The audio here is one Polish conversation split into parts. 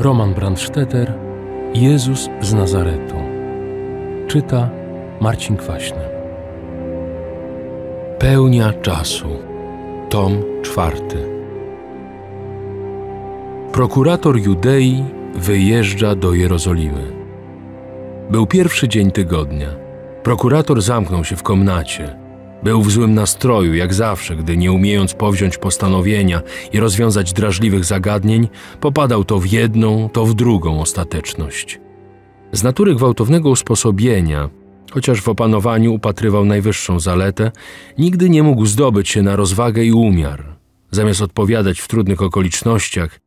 Roman Brandstetter, Jezus z Nazaretu. Czyta Marcin Kwaśny. Pełnia czasu. Tom czwarty. Prokurator Judei wyjeżdża do Jerozolimy. Był pierwszy dzień tygodnia. Prokurator zamknął się w komnacie. Był w złym nastroju, jak zawsze, gdy nie umiejąc powziąć postanowienia i rozwiązać drażliwych zagadnień, popadał to w jedną, to w drugą ostateczność. Z natury gwałtownego usposobienia, chociaż w opanowaniu upatrywał najwyższą zaletę, nigdy nie mógł zdobyć się na rozwagę i umiar. Zamiast odpowiadać w trudnych okolicznościach,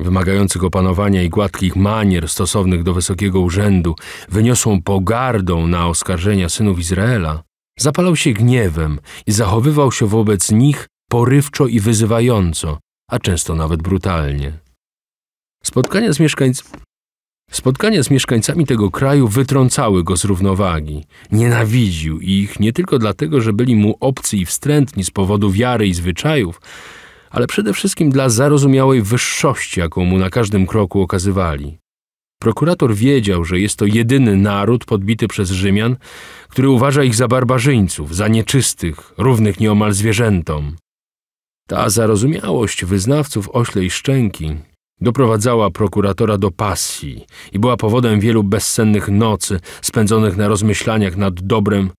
wymagających opanowania i gładkich manier stosownych do wysokiego urzędu, wyniosłą pogardą na oskarżenia synów Izraela, Zapalał się gniewem i zachowywał się wobec nich porywczo i wyzywająco, a często nawet brutalnie. Spotkania z, mieszkańc... Spotkania z mieszkańcami tego kraju wytrącały go z równowagi. Nienawidził ich nie tylko dlatego, że byli mu obcy i wstrętni z powodu wiary i zwyczajów, ale przede wszystkim dla zarozumiałej wyższości, jaką mu na każdym kroku okazywali. Prokurator wiedział, że jest to jedyny naród podbity przez Rzymian, który uważa ich za barbarzyńców, za nieczystych, równych nieomal zwierzętom. Ta zarozumiałość wyznawców oślej szczęki doprowadzała prokuratora do pasji i była powodem wielu bezsennych nocy spędzonych na rozmyślaniach nad dobrem,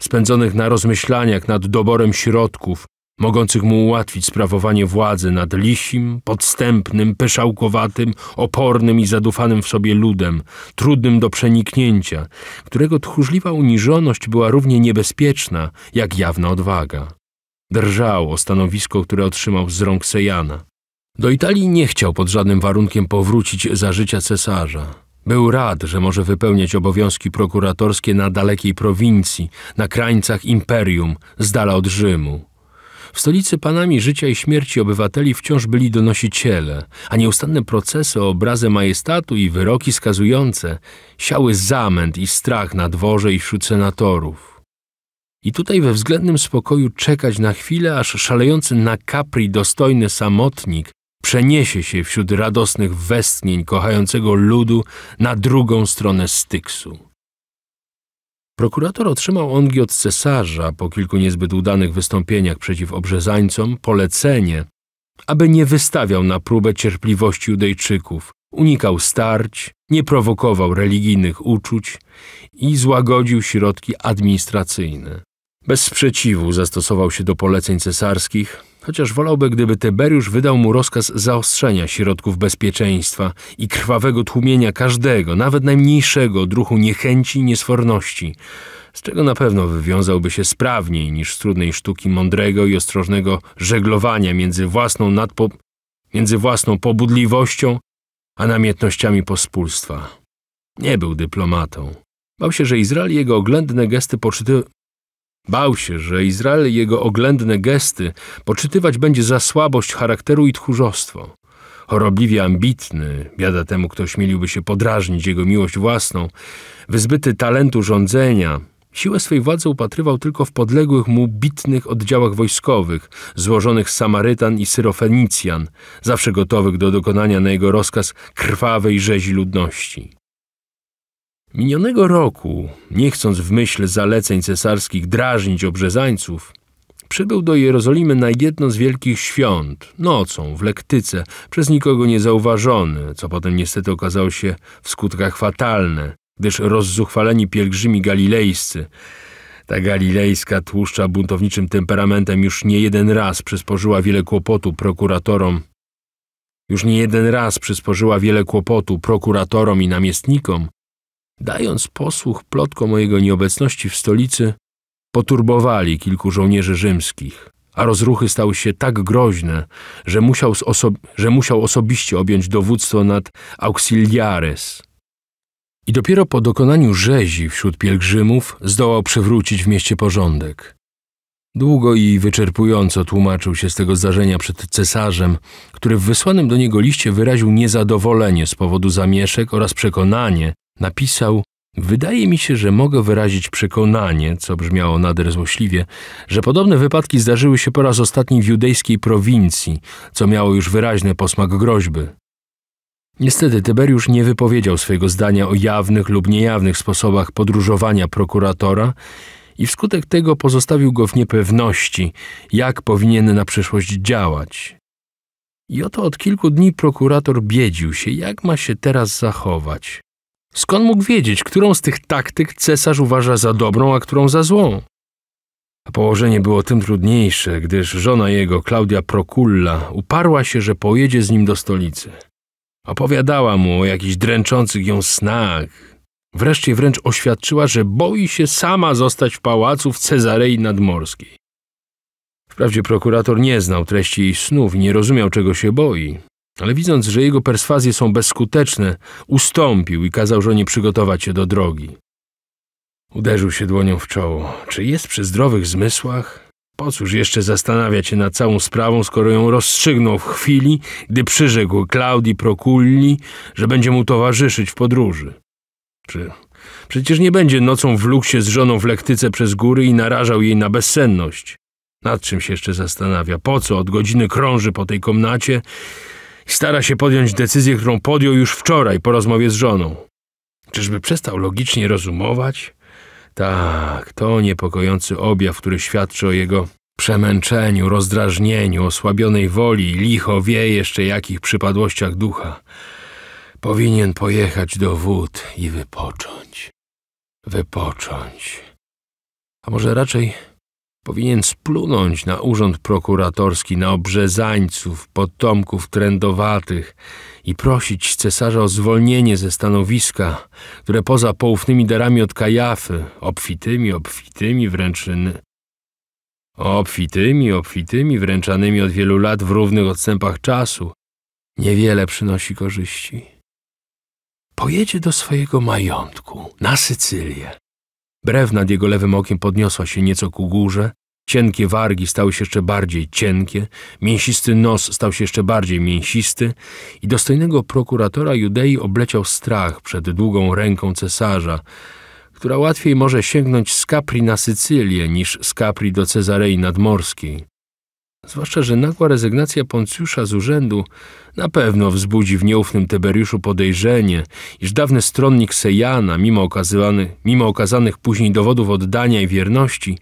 spędzonych na rozmyślaniach nad doborem środków, mogących mu ułatwić sprawowanie władzy nad lisim, podstępnym, pyszałkowatym, opornym i zadufanym w sobie ludem, trudnym do przeniknięcia, którego tchórzliwa uniżoność była równie niebezpieczna, jak jawna odwaga. Drżał o stanowisko, które otrzymał z rąk Sejana. Do Italii nie chciał pod żadnym warunkiem powrócić za życia cesarza. Był rad, że może wypełniać obowiązki prokuratorskie na dalekiej prowincji, na krańcach imperium, z dala od Rzymu. W stolicy panami życia i śmierci obywateli wciąż byli donosiciele, a nieustanne procesy o obrazę majestatu i wyroki skazujące siały zamęt i strach na dworze i wśród senatorów. I tutaj we względnym spokoju czekać na chwilę, aż szalejący na kapri dostojny samotnik przeniesie się wśród radosnych westnień kochającego ludu na drugą stronę Styksu. Prokurator otrzymał ongi od cesarza po kilku niezbyt udanych wystąpieniach przeciw obrzezańcom polecenie, aby nie wystawiał na próbę cierpliwości Judejczyków, unikał starć, nie prowokował religijnych uczuć i złagodził środki administracyjne. Bez sprzeciwu zastosował się do poleceń cesarskich, chociaż wolałby, gdyby Tyberiusz wydał mu rozkaz zaostrzenia środków bezpieczeństwa i krwawego tłumienia każdego, nawet najmniejszego odruchu niechęci i niesforności, z czego na pewno wywiązałby się sprawniej niż z trudnej sztuki mądrego i ostrożnego żeglowania między własną, nadpo... między własną pobudliwością a namiętnościami pospólstwa. Nie był dyplomatą. Bał się, że Izrael jego oględne gesty poczyty Bał się, że Izrael jego oględne gesty poczytywać będzie za słabość charakteru i tchórzostwo. Chorobliwie ambitny, biada temu kto śmieliłby się podrażnić jego miłość własną, wyzbyty talentu rządzenia, siłę swej władzy upatrywał tylko w podległych mu bitnych oddziałach wojskowych, złożonych z Samarytan i Syrofenicjan, zawsze gotowych do dokonania na jego rozkaz krwawej rzezi ludności. Minionego roku, nie chcąc w myśl zaleceń cesarskich drażnić obrzezańców, przybył do Jerozolimy na jedno z wielkich świąt, nocą, w lektyce, przez nikogo niezauważony, co potem niestety okazało się w skutkach fatalne, gdyż rozzuchwaleni pielgrzymi galilejscy, ta galilejska tłuszcza buntowniczym temperamentem już nie jeden raz przysporzyła wiele kłopotu prokuratorom, już nie jeden raz przysporzyła wiele kłopotu prokuratorom i namiestnikom, dając posłuch plotkom mojego nieobecności w stolicy, poturbowali kilku żołnierzy rzymskich, a rozruchy stały się tak groźne, że musiał, że musiał osobiście objąć dowództwo nad Auxiliares. I dopiero po dokonaniu rzezi wśród pielgrzymów zdołał przywrócić w mieście porządek. Długo i wyczerpująco tłumaczył się z tego zdarzenia przed cesarzem, który w wysłanym do niego liście wyraził niezadowolenie z powodu zamieszek oraz przekonanie, napisał Wydaje mi się, że mogę wyrazić przekonanie, co brzmiało nader złośliwie, że podobne wypadki zdarzyły się po raz ostatni w judejskiej prowincji, co miało już wyraźny posmak groźby. Niestety Tyberiusz nie wypowiedział swojego zdania o jawnych lub niejawnych sposobach podróżowania prokuratora i wskutek tego pozostawił go w niepewności, jak powinien na przyszłość działać. I oto od kilku dni prokurator biedził się, jak ma się teraz zachować. Skąd mógł wiedzieć, którą z tych taktyk cesarz uważa za dobrą, a którą za złą? A położenie było tym trudniejsze, gdyż żona jego, Klaudia Prokulla, uparła się, że pojedzie z nim do stolicy. Opowiadała mu o jakichś dręczących ją snach. Wreszcie wręcz oświadczyła, że boi się sama zostać w pałacu w Cezarei Nadmorskiej. Wprawdzie prokurator nie znał treści jej snów i nie rozumiał, czego się boi, ale widząc, że jego perswazje są bezskuteczne, ustąpił i kazał żonie przygotować się do drogi. Uderzył się dłonią w czoło. Czy jest przy zdrowych zmysłach? Po cóż jeszcze zastanawiać się nad całą sprawą, skoro ją rozstrzygnął w chwili, gdy przyrzekł Klaudii Prokulli, że będzie mu towarzyszyć w podróży? Czy przecież nie będzie nocą w luksie z żoną w lektyce przez góry i narażał jej na bezsenność? Nad czym się jeszcze zastanawia? Po co od godziny krąży po tej komnacie i stara się podjąć decyzję, którą podjął już wczoraj po rozmowie z żoną. Czyżby przestał logicznie rozumować? Tak, to niepokojący objaw, który świadczy o jego przemęczeniu, rozdrażnieniu, osłabionej woli i licho wie jeszcze jakich przypadłościach ducha. Powinien pojechać do wód i wypocząć. Wypocząć. A może raczej Powinien splunąć na urząd prokuratorski, na obrzezańców, potomków trędowatych i prosić cesarza o zwolnienie ze stanowiska, które poza poufnymi darami od Kajafy, obfitymi, obfitymi wręczyny, Obfitymi, obfitymi, wręczanymi od wielu lat w równych odstępach czasu, niewiele przynosi korzyści. Pojedzie do swojego majątku, na Sycylię Brew nad jego lewym okiem podniosła się nieco ku górze, cienkie wargi stały się jeszcze bardziej cienkie, mięsisty nos stał się jeszcze bardziej mięsisty i dostojnego prokuratora Judei obleciał strach przed długą ręką cesarza, która łatwiej może sięgnąć z Capri na Sycylię niż z Capri do Cezarei Nadmorskiej. Zwłaszcza, że nagła rezygnacja Poncjusza z urzędu na pewno wzbudzi w nieufnym Teberiuszu podejrzenie, iż dawny stronnik Sejana, mimo, okazywany, mimo okazanych później dowodów oddania i wierności,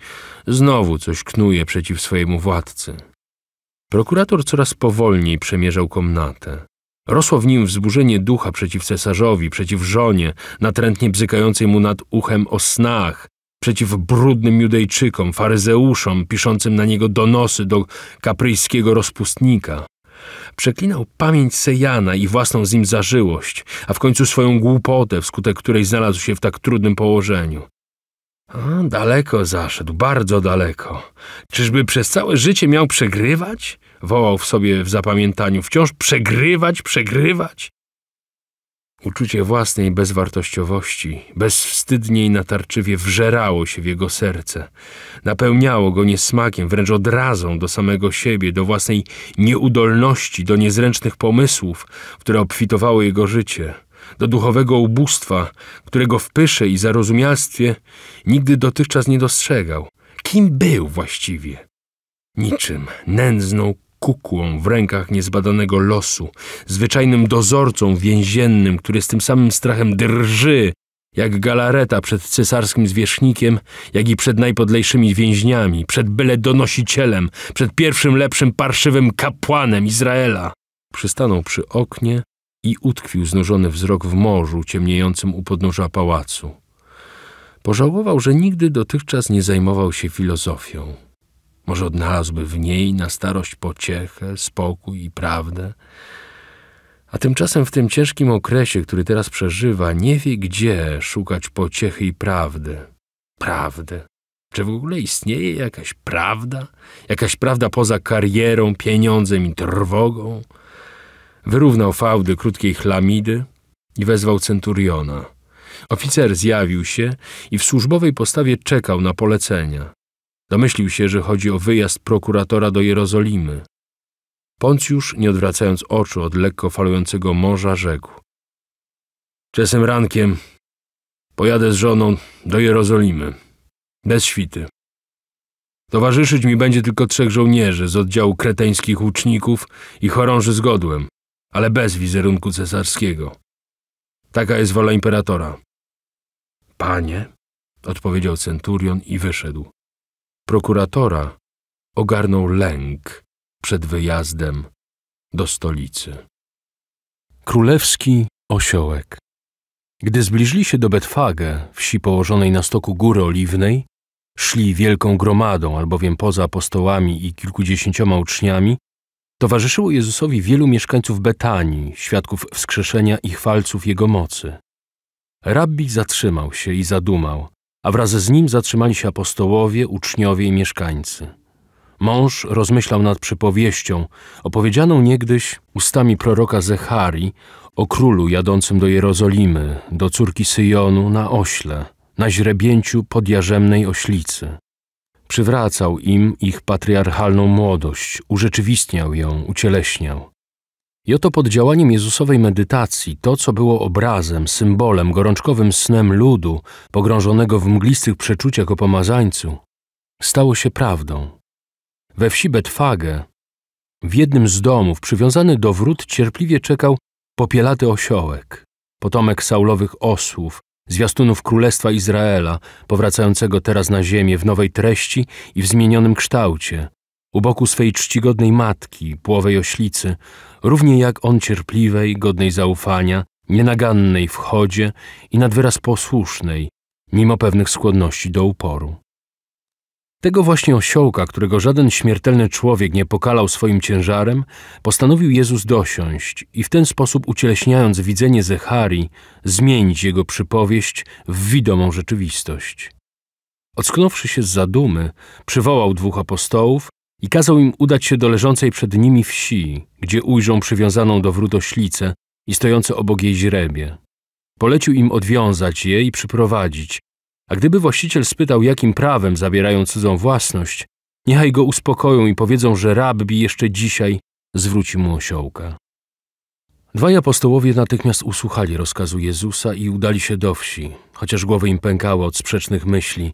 znowu coś knuje przeciw swojemu władcy. Prokurator coraz powolniej przemierzał komnatę. Rosło w nim wzburzenie ducha przeciw cesarzowi, przeciw żonie, natrętnie bzykającej mu nad uchem o snach, przeciw brudnym Judejczykom, faryzeuszom, piszącym na niego donosy do kapryjskiego rozpustnika. Przeklinał pamięć Sejana i własną z nim zażyłość, a w końcu swoją głupotę, wskutek której znalazł się w tak trudnym położeniu. A, daleko zaszedł, bardzo daleko. Czyżby przez całe życie miał przegrywać? Wołał w sobie w zapamiętaniu. Wciąż przegrywać, przegrywać? Uczucie własnej bezwartościowości bezwstydnie i natarczywie wżerało się w jego serce. Napełniało go niesmakiem, wręcz odrazą do samego siebie, do własnej nieudolności, do niezręcznych pomysłów, które obfitowały jego życie, do duchowego ubóstwa, którego w pysze i zarozumialstwie nigdy dotychczas nie dostrzegał. Kim był właściwie? Niczym, nędzną kukłą w rękach niezbadanego losu, zwyczajnym dozorcą więziennym, który z tym samym strachem drży, jak galareta przed cesarskim zwierzchnikiem, jak i przed najpodlejszymi więźniami, przed byle donosicielem, przed pierwszym lepszym parszywym kapłanem Izraela. Przystanął przy oknie i utkwił znużony wzrok w morzu ciemniejącym u podnóża pałacu. Pożałował, że nigdy dotychczas nie zajmował się filozofią. Może odnalazłby w niej na starość pociechę, spokój i prawdę. A tymczasem w tym ciężkim okresie, który teraz przeżywa, nie wie gdzie szukać pociechy i prawdy. Prawdy. Czy w ogóle istnieje jakaś prawda? Jakaś prawda poza karierą, pieniądzem i trwogą? Wyrównał fałdy krótkiej chlamidy i wezwał centuriona. Oficer zjawił się i w służbowej postawie czekał na polecenia. Domyślił się, że chodzi o wyjazd prokuratora do Jerozolimy. Poncjusz, nie odwracając oczu od lekko falującego morza, rzekł. Czasem rankiem pojadę z żoną do Jerozolimy. Bez świty. Towarzyszyć mi będzie tylko trzech żołnierzy z oddziału kreteńskich łuczników i chorąży z godłem, ale bez wizerunku cesarskiego. Taka jest wola imperatora. Panie, odpowiedział centurion i wyszedł. Prokuratora ogarnął lęk przed wyjazdem do stolicy. Królewski osiołek. Gdy zbliżyli się do Betfage, wsi położonej na stoku Góry Oliwnej, szli wielką gromadą, albowiem poza apostołami i kilkudziesięcioma uczniami, towarzyszyło Jezusowi wielu mieszkańców Betanii, świadków wskrzeszenia i chwalców Jego mocy. Rabbi zatrzymał się i zadumał, a wraz z nim zatrzymali się apostołowie, uczniowie i mieszkańcy. Mąż rozmyślał nad przypowieścią, opowiedzianą niegdyś ustami proroka Zechari o królu jadącym do Jerozolimy, do córki Syjonu na ośle, na źrebięciu podjarzemnej oślicy. Przywracał im ich patriarchalną młodość, urzeczywistniał ją, ucieleśniał. I oto pod działaniem Jezusowej medytacji to, co było obrazem, symbolem, gorączkowym snem ludu, pogrążonego w mglistych przeczuciach o pomazańcu, stało się prawdą. We wsi Betfage, w jednym z domów, przywiązany do wrót, cierpliwie czekał popielaty osiołek, potomek saulowych osłów, zwiastunów Królestwa Izraela, powracającego teraz na ziemię w nowej treści i w zmienionym kształcie, u boku swej czcigodnej matki, płowej oślicy, równie jak on cierpliwej, godnej zaufania, nienagannej w chodzie i nad wyraz posłusznej, mimo pewnych skłonności do uporu. Tego właśnie osiołka, którego żaden śmiertelny człowiek nie pokalał swoim ciężarem, postanowił Jezus dosiąść i w ten sposób ucieleśniając widzenie Zecharii, zmienić jego przypowieść w widomą rzeczywistość. Ocknąwszy się z zadumy, przywołał dwóch apostołów i kazał im udać się do leżącej przed nimi wsi, gdzie ujrzą przywiązaną do wrót oślicę i stojące obok jej źrebie. Polecił im odwiązać je i przyprowadzić, a gdyby właściciel spytał, jakim prawem zabierają cudzą własność, niechaj go uspokoją i powiedzą, że rabbi jeszcze dzisiaj zwróci mu osiołka. Dwaj apostołowie natychmiast usłuchali rozkazu Jezusa i udali się do wsi, chociaż głowy im pękały od sprzecznych myśli,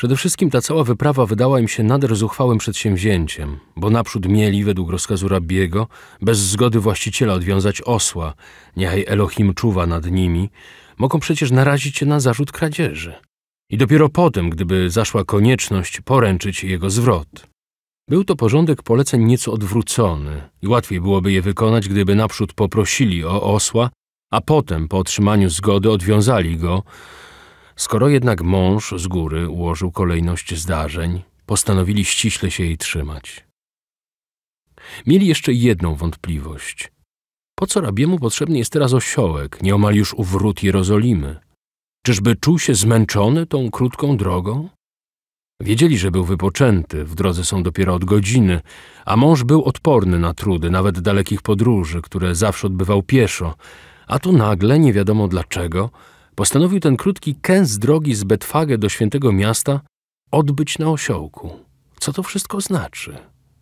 Przede wszystkim ta cała wyprawa wydała im się nader zuchwałym przedsięwzięciem, bo naprzód mieli, według rozkazu rabiego, bez zgody właściciela odwiązać osła, niechaj Elohim czuwa nad nimi, mogą przecież narazić się na zarzut kradzieży. I dopiero potem, gdyby zaszła konieczność, poręczyć jego zwrot. Był to porządek poleceń nieco odwrócony i łatwiej byłoby je wykonać, gdyby naprzód poprosili o osła, a potem po otrzymaniu zgody odwiązali go, Skoro jednak mąż z góry ułożył kolejność zdarzeń, postanowili ściśle się jej trzymać. Mieli jeszcze jedną wątpliwość. Po co rabiemu potrzebny jest teraz osiołek, nieomal już u wrót Jerozolimy? Czyżby czuł się zmęczony tą krótką drogą? Wiedzieli, że był wypoczęty, w drodze są dopiero od godziny, a mąż był odporny na trudy, nawet dalekich podróży, które zawsze odbywał pieszo, a tu nagle, nie wiadomo dlaczego, postanowił ten krótki kęs drogi z Betwagę do świętego miasta odbyć na osiołku. Co to wszystko znaczy?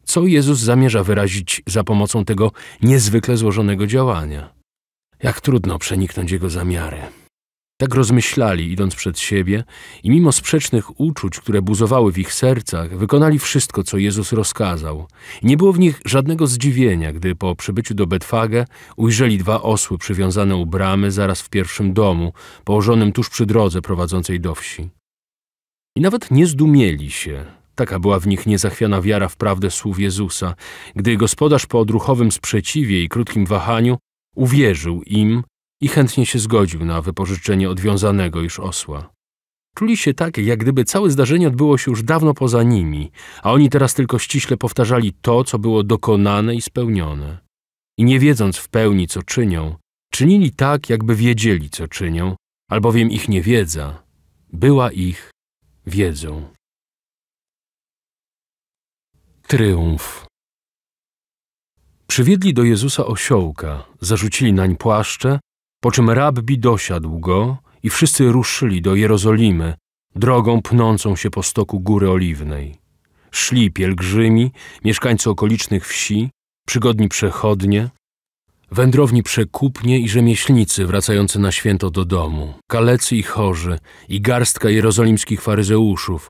Co Jezus zamierza wyrazić za pomocą tego niezwykle złożonego działania? Jak trudno przeniknąć jego zamiary. Tak rozmyślali, idąc przed siebie, i mimo sprzecznych uczuć, które buzowały w ich sercach, wykonali wszystko, co Jezus rozkazał. Nie było w nich żadnego zdziwienia, gdy po przybyciu do Betfage ujrzeli dwa osły przywiązane u bramy zaraz w pierwszym domu, położonym tuż przy drodze prowadzącej do wsi. I nawet nie zdumieli się. Taka była w nich niezachwiana wiara w prawdę słów Jezusa, gdy gospodarz po odruchowym sprzeciwie i krótkim wahaniu uwierzył im i chętnie się zgodził na wypożyczenie odwiązanego już osła. Czuli się tak, jak gdyby całe zdarzenie odbyło się już dawno poza nimi, a oni teraz tylko ściśle powtarzali to, co było dokonane i spełnione. I nie wiedząc w pełni, co czynią, czynili tak, jakby wiedzieli, co czynią, albowiem ich niewiedza była ich wiedzą. Tryumf. Przywiedli do Jezusa osiołka, zarzucili nań płaszcze po czym rabbi dosiadł go i wszyscy ruszyli do Jerozolimy, drogą pnącą się po stoku Góry Oliwnej. Szli pielgrzymi, mieszkańcy okolicznych wsi, przygodni przechodnie, wędrowni przekupnie i rzemieślnicy wracający na święto do domu, kalecy i chorzy i garstka jerozolimskich faryzeuszów,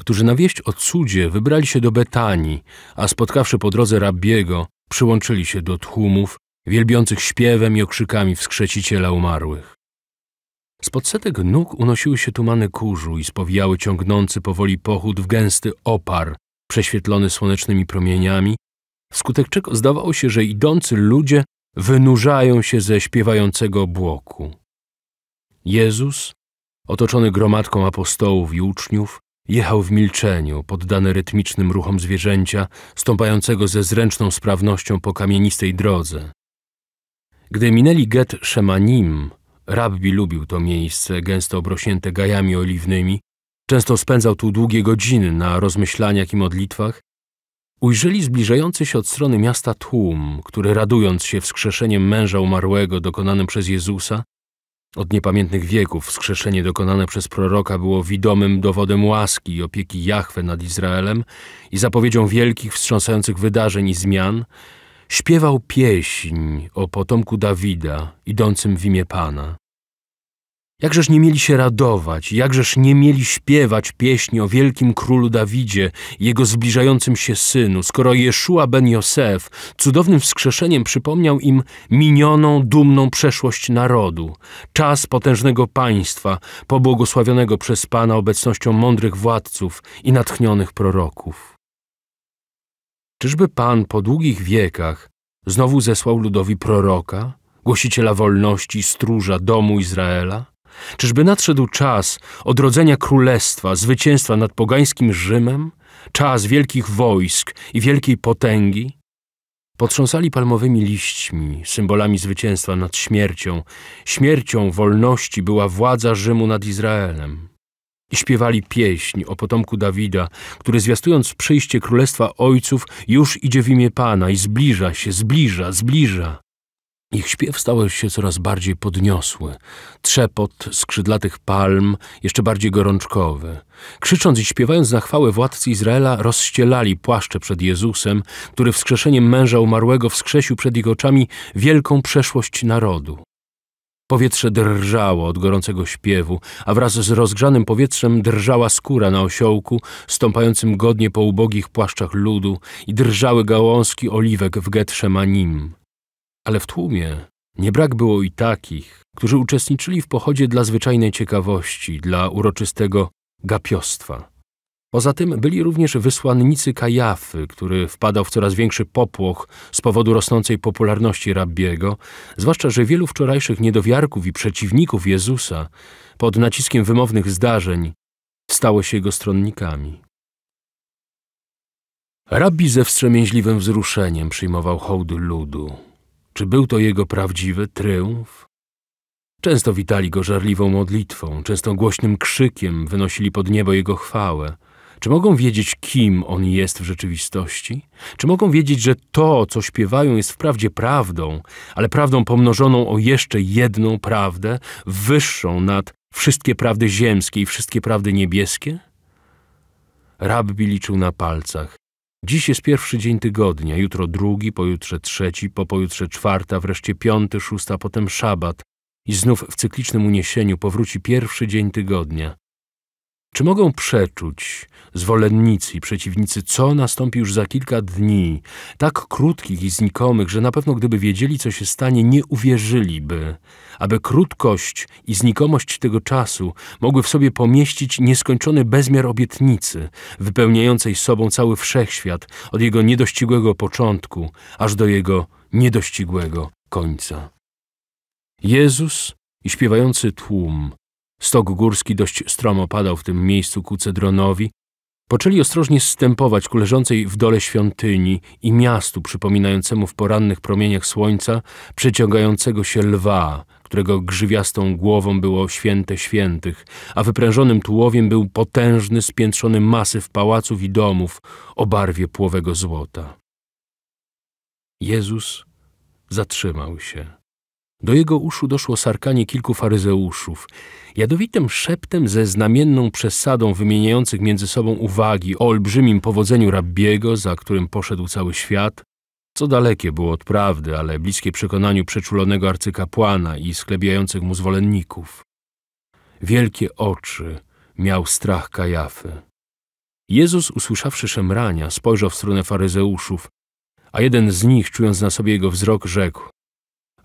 którzy na wieść o cudzie wybrali się do Betanii, a spotkawszy po drodze rabiego, przyłączyli się do tłumów wielbiących śpiewem i okrzykami wskrzeciciela umarłych. Spod setek nóg unosiły się tumany kurzu i spowijały ciągnący powoli pochód w gęsty opar, prześwietlony słonecznymi promieniami, wskutek czego zdawało się, że idący ludzie wynurzają się ze śpiewającego obłoku. Jezus, otoczony gromadką apostołów i uczniów, jechał w milczeniu, poddany rytmicznym ruchom zwierzęcia, stąpającego ze zręczną sprawnością po kamienistej drodze, gdy minęli get Szemanim, rabbi lubił to miejsce gęsto obrośnięte gajami oliwnymi, często spędzał tu długie godziny na rozmyślaniach i modlitwach, ujrzeli zbliżający się od strony miasta tłum, który radując się wskrzeszeniem męża umarłego dokonanym przez Jezusa, od niepamiętnych wieków wskrzeszenie dokonane przez proroka było widomym dowodem łaski i opieki Jahwe nad Izraelem i zapowiedzią wielkich, wstrząsających wydarzeń i zmian, śpiewał pieśń o potomku Dawida idącym w imię Pana. Jakżeż nie mieli się radować, jakżeż nie mieli śpiewać pieśni o wielkim królu Dawidzie jego zbliżającym się synu, skoro Jeszua ben Josef cudownym wskrzeszeniem przypomniał im minioną, dumną przeszłość narodu, czas potężnego państwa, pobłogosławionego przez Pana obecnością mądrych władców i natchnionych proroków. Czyżby Pan po długich wiekach znowu zesłał ludowi proroka, głosiciela wolności, stróża domu Izraela? Czyżby nadszedł czas odrodzenia królestwa, zwycięstwa nad pogańskim Rzymem, czas wielkich wojsk i wielkiej potęgi? Potrząsali palmowymi liśćmi, symbolami zwycięstwa nad śmiercią. Śmiercią wolności była władza Rzymu nad Izraelem. I śpiewali pieśń o potomku Dawida, który zwiastując przyjście królestwa ojców już idzie w imię Pana i zbliża się, zbliża, zbliża. Ich śpiew stał się coraz bardziej podniosły, trzepot skrzydlatych palm jeszcze bardziej gorączkowy. Krzycząc i śpiewając na chwałę władcy Izraela, rozścielali płaszcze przed Jezusem, który wskrzeszeniem męża umarłego wskrzesił przed ich oczami wielką przeszłość narodu. Powietrze drżało od gorącego śpiewu, a wraz z rozgrzanym powietrzem drżała skóra na osiołku, stąpającym godnie po ubogich płaszczach ludu i drżały gałązki oliwek w getrze manim. Ale w tłumie nie brak było i takich, którzy uczestniczyli w pochodzie dla zwyczajnej ciekawości, dla uroczystego gapiostwa. Poza tym byli również wysłannicy Kajafy, który wpadał w coraz większy popłoch z powodu rosnącej popularności rabbiego, zwłaszcza, że wielu wczorajszych niedowiarków i przeciwników Jezusa pod naciskiem wymownych zdarzeń stało się jego stronnikami. Rabbi ze wstrzemięźliwym wzruszeniem przyjmował hołd ludu. Czy był to jego prawdziwy tryumf? Często witali go żarliwą modlitwą, często głośnym krzykiem wynosili pod niebo jego chwałę – czy mogą wiedzieć, kim on jest w rzeczywistości? Czy mogą wiedzieć, że to, co śpiewają, jest wprawdzie prawdą, ale prawdą pomnożoną o jeszcze jedną prawdę, wyższą nad wszystkie prawdy ziemskie i wszystkie prawdy niebieskie? Rabbi liczył na palcach. Dziś jest pierwszy dzień tygodnia, jutro drugi, pojutrze trzeci, po pojutrze czwarta, wreszcie piąty, szósta, potem szabat. I znów w cyklicznym uniesieniu powróci pierwszy dzień tygodnia. Czy mogą przeczuć zwolennicy i przeciwnicy, co nastąpi już za kilka dni, tak krótkich i znikomych, że na pewno gdyby wiedzieli, co się stanie, nie uwierzyliby, aby krótkość i znikomość tego czasu mogły w sobie pomieścić nieskończony bezmiar obietnicy, wypełniającej sobą cały wszechświat od jego niedościgłego początku aż do jego niedościgłego końca. Jezus i śpiewający tłum Stok górski dość stromo padał w tym miejscu ku cedronowi. Poczęli ostrożnie zstępować ku leżącej w dole świątyni i miastu przypominającemu w porannych promieniach słońca przeciągającego się lwa, którego grzywiastą głową było święte świętych, a wyprężonym tułowiem był potężny, spiętrzony masyw pałaców i domów o barwie płowego złota. Jezus zatrzymał się. Do jego uszu doszło sarkanie kilku faryzeuszów. Jadowitym szeptem ze znamienną przesadą wymieniających między sobą uwagi o olbrzymim powodzeniu rabbiego, za którym poszedł cały świat, co dalekie było od prawdy, ale bliskie przekonaniu przeczulonego arcykapłana i sklebiających mu zwolenników. Wielkie oczy miał strach Kajafy. Jezus, usłyszawszy szemrania, spojrzał w stronę faryzeuszów, a jeden z nich, czując na sobie jego wzrok, rzekł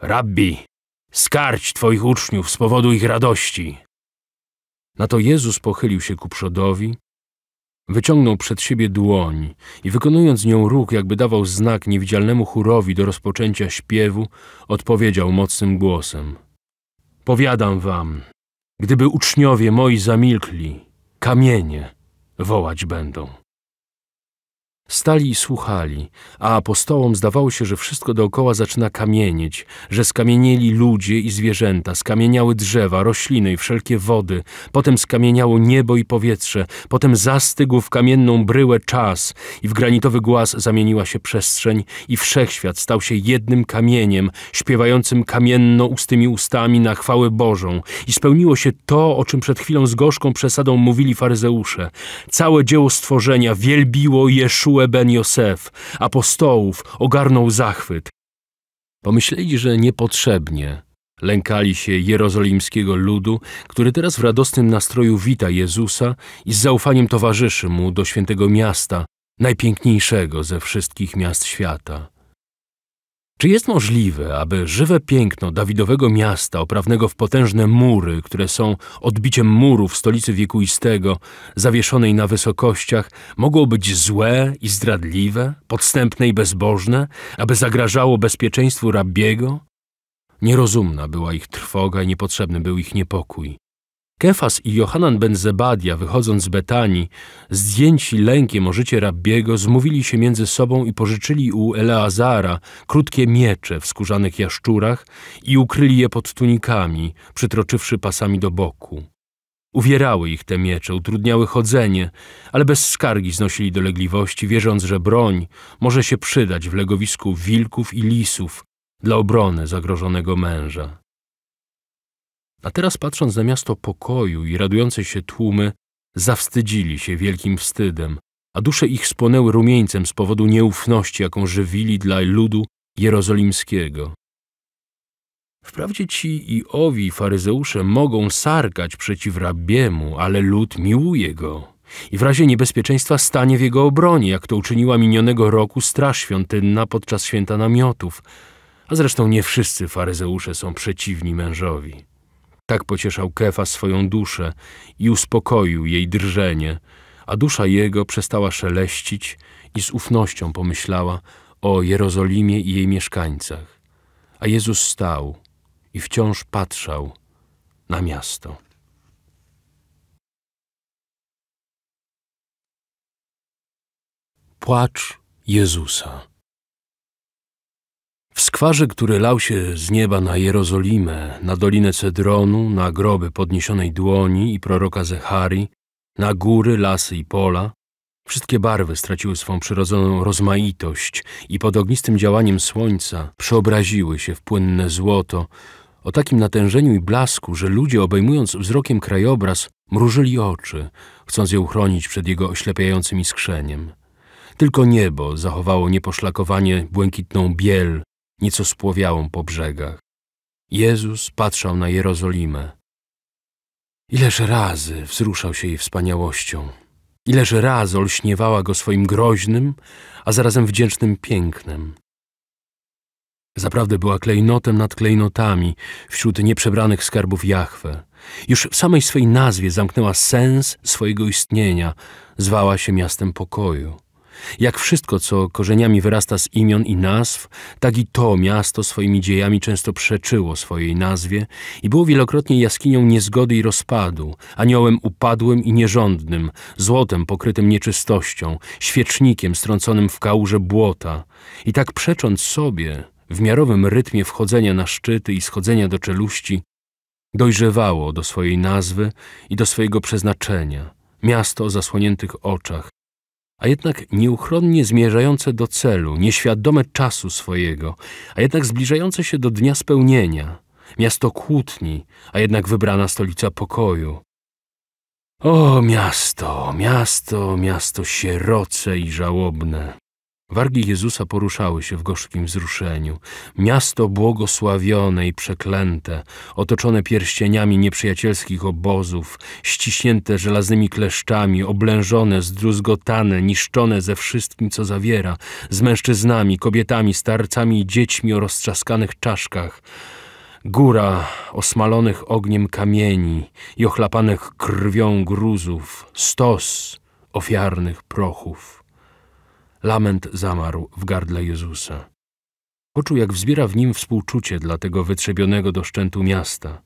Rabbi, skarć Twoich uczniów z powodu ich radości. Na to Jezus pochylił się ku przodowi, wyciągnął przed siebie dłoń i wykonując nią róg, jakby dawał znak niewidzialnemu chórowi do rozpoczęcia śpiewu, odpowiedział mocnym głosem. Powiadam wam, gdyby uczniowie moi zamilkli, kamienie wołać będą. Stali i słuchali, a apostołom zdawało się, że wszystko dookoła zaczyna kamienieć, że skamienieli ludzie i zwierzęta, skamieniały drzewa, rośliny i wszelkie wody, potem skamieniało niebo i powietrze, potem zastygł w kamienną bryłę czas i w granitowy głaz zamieniła się przestrzeń i wszechświat stał się jednym kamieniem, śpiewającym kamienno ustymi ustami na chwałę Bożą i spełniło się to, o czym przed chwilą z gorzką przesadą mówili faryzeusze. Całe dzieło stworzenia wielbiło Jeszuę Jozue ben Josef, apostołów, ogarnął zachwyt. Pomyśleli, że niepotrzebnie lękali się jerozolimskiego ludu, który teraz w radosnym nastroju wita Jezusa i z zaufaniem towarzyszy mu do świętego miasta, najpiękniejszego ze wszystkich miast świata. Czy jest możliwe, aby żywe piękno Dawidowego miasta, oprawnego w potężne mury, które są odbiciem murów stolicy wiekuistego, zawieszonej na wysokościach, mogło być złe i zdradliwe, podstępne i bezbożne, aby zagrażało bezpieczeństwu rabiego? Nierozumna była ich trwoga i niepotrzebny był ich niepokój. Kefas i Johanan ben Zebadia, wychodząc z Betanii, zdjęci lękiem o życie rabbiego, zmówili się między sobą i pożyczyli u Eleazara krótkie miecze w skórzanych jaszczurach i ukryli je pod tunikami, przytroczywszy pasami do boku. Uwierały ich te miecze, utrudniały chodzenie, ale bez skargi znosili dolegliwości, wierząc, że broń może się przydać w legowisku wilków i lisów dla obrony zagrożonego męża. A teraz patrząc na miasto pokoju i radujące się tłumy, zawstydzili się wielkim wstydem, a dusze ich spłonęły rumieńcem z powodu nieufności, jaką żywili dla ludu jerozolimskiego. Wprawdzie ci i owi faryzeusze mogą sarkać przeciw rabiemu, ale lud miłuje go i w razie niebezpieczeństwa stanie w jego obronie, jak to uczyniła minionego roku Straż Świątynna podczas Święta Namiotów, a zresztą nie wszyscy faryzeusze są przeciwni mężowi. Tak pocieszał Kefa swoją duszę i uspokoił jej drżenie, a dusza jego przestała szeleścić i z ufnością pomyślała o Jerozolimie i jej mieszkańcach. A Jezus stał i wciąż patrzał na miasto. Płacz Jezusa skwarze, który lał się z nieba na Jerozolimę, na Dolinę Cedronu, na groby podniesionej dłoni i proroka Zechari, na góry, lasy i pola, wszystkie barwy straciły swą przyrodzoną rozmaitość i pod ognistym działaniem słońca przeobraziły się w płynne złoto, o takim natężeniu i blasku, że ludzie, obejmując wzrokiem krajobraz, mrużyli oczy, chcąc je uchronić przed jego oślepiającym iskrzeniem. Tylko niebo zachowało nieposzlakowanie błękitną biel, nieco spłowiałą po brzegach. Jezus patrzał na Jerozolimę. Ileż razy wzruszał się jej wspaniałością, ileż razy olśniewała go swoim groźnym, a zarazem wdzięcznym pięknem. Zaprawdę była klejnotem nad klejnotami wśród nieprzebranych skarbów Jahwe. Już w samej swej nazwie zamknęła sens swojego istnienia, zwała się miastem pokoju. Jak wszystko, co korzeniami wyrasta z imion i nazw, tak i to miasto swoimi dziejami często przeczyło swojej nazwie i było wielokrotnie jaskinią niezgody i rozpadu, aniołem upadłym i nierządnym, złotem pokrytym nieczystością, świecznikiem strąconym w kałuże błota. I tak przecząc sobie, w miarowym rytmie wchodzenia na szczyty i schodzenia do czeluści, dojrzewało do swojej nazwy i do swojego przeznaczenia. Miasto o zasłoniętych oczach, a jednak nieuchronnie zmierzające do celu, nieświadome czasu swojego, a jednak zbliżające się do dnia spełnienia, miasto kłótni, a jednak wybrana stolica pokoju. O miasto, miasto, miasto sieroce i żałobne. Wargi Jezusa poruszały się w gorzkim wzruszeniu. Miasto błogosławione i przeklęte, otoczone pierścieniami nieprzyjacielskich obozów, ściśnięte żelaznymi kleszczami, oblężone, zdruzgotane, niszczone ze wszystkim, co zawiera, z mężczyznami, kobietami, starcami i dziećmi o roztrzaskanych czaszkach. Góra osmalonych ogniem kamieni i ochlapanych krwią gruzów, stos ofiarnych prochów. Lament zamarł w gardle Jezusa. Poczuł, jak wzbiera w nim współczucie dla tego wytrzebionego do szczętu miasta.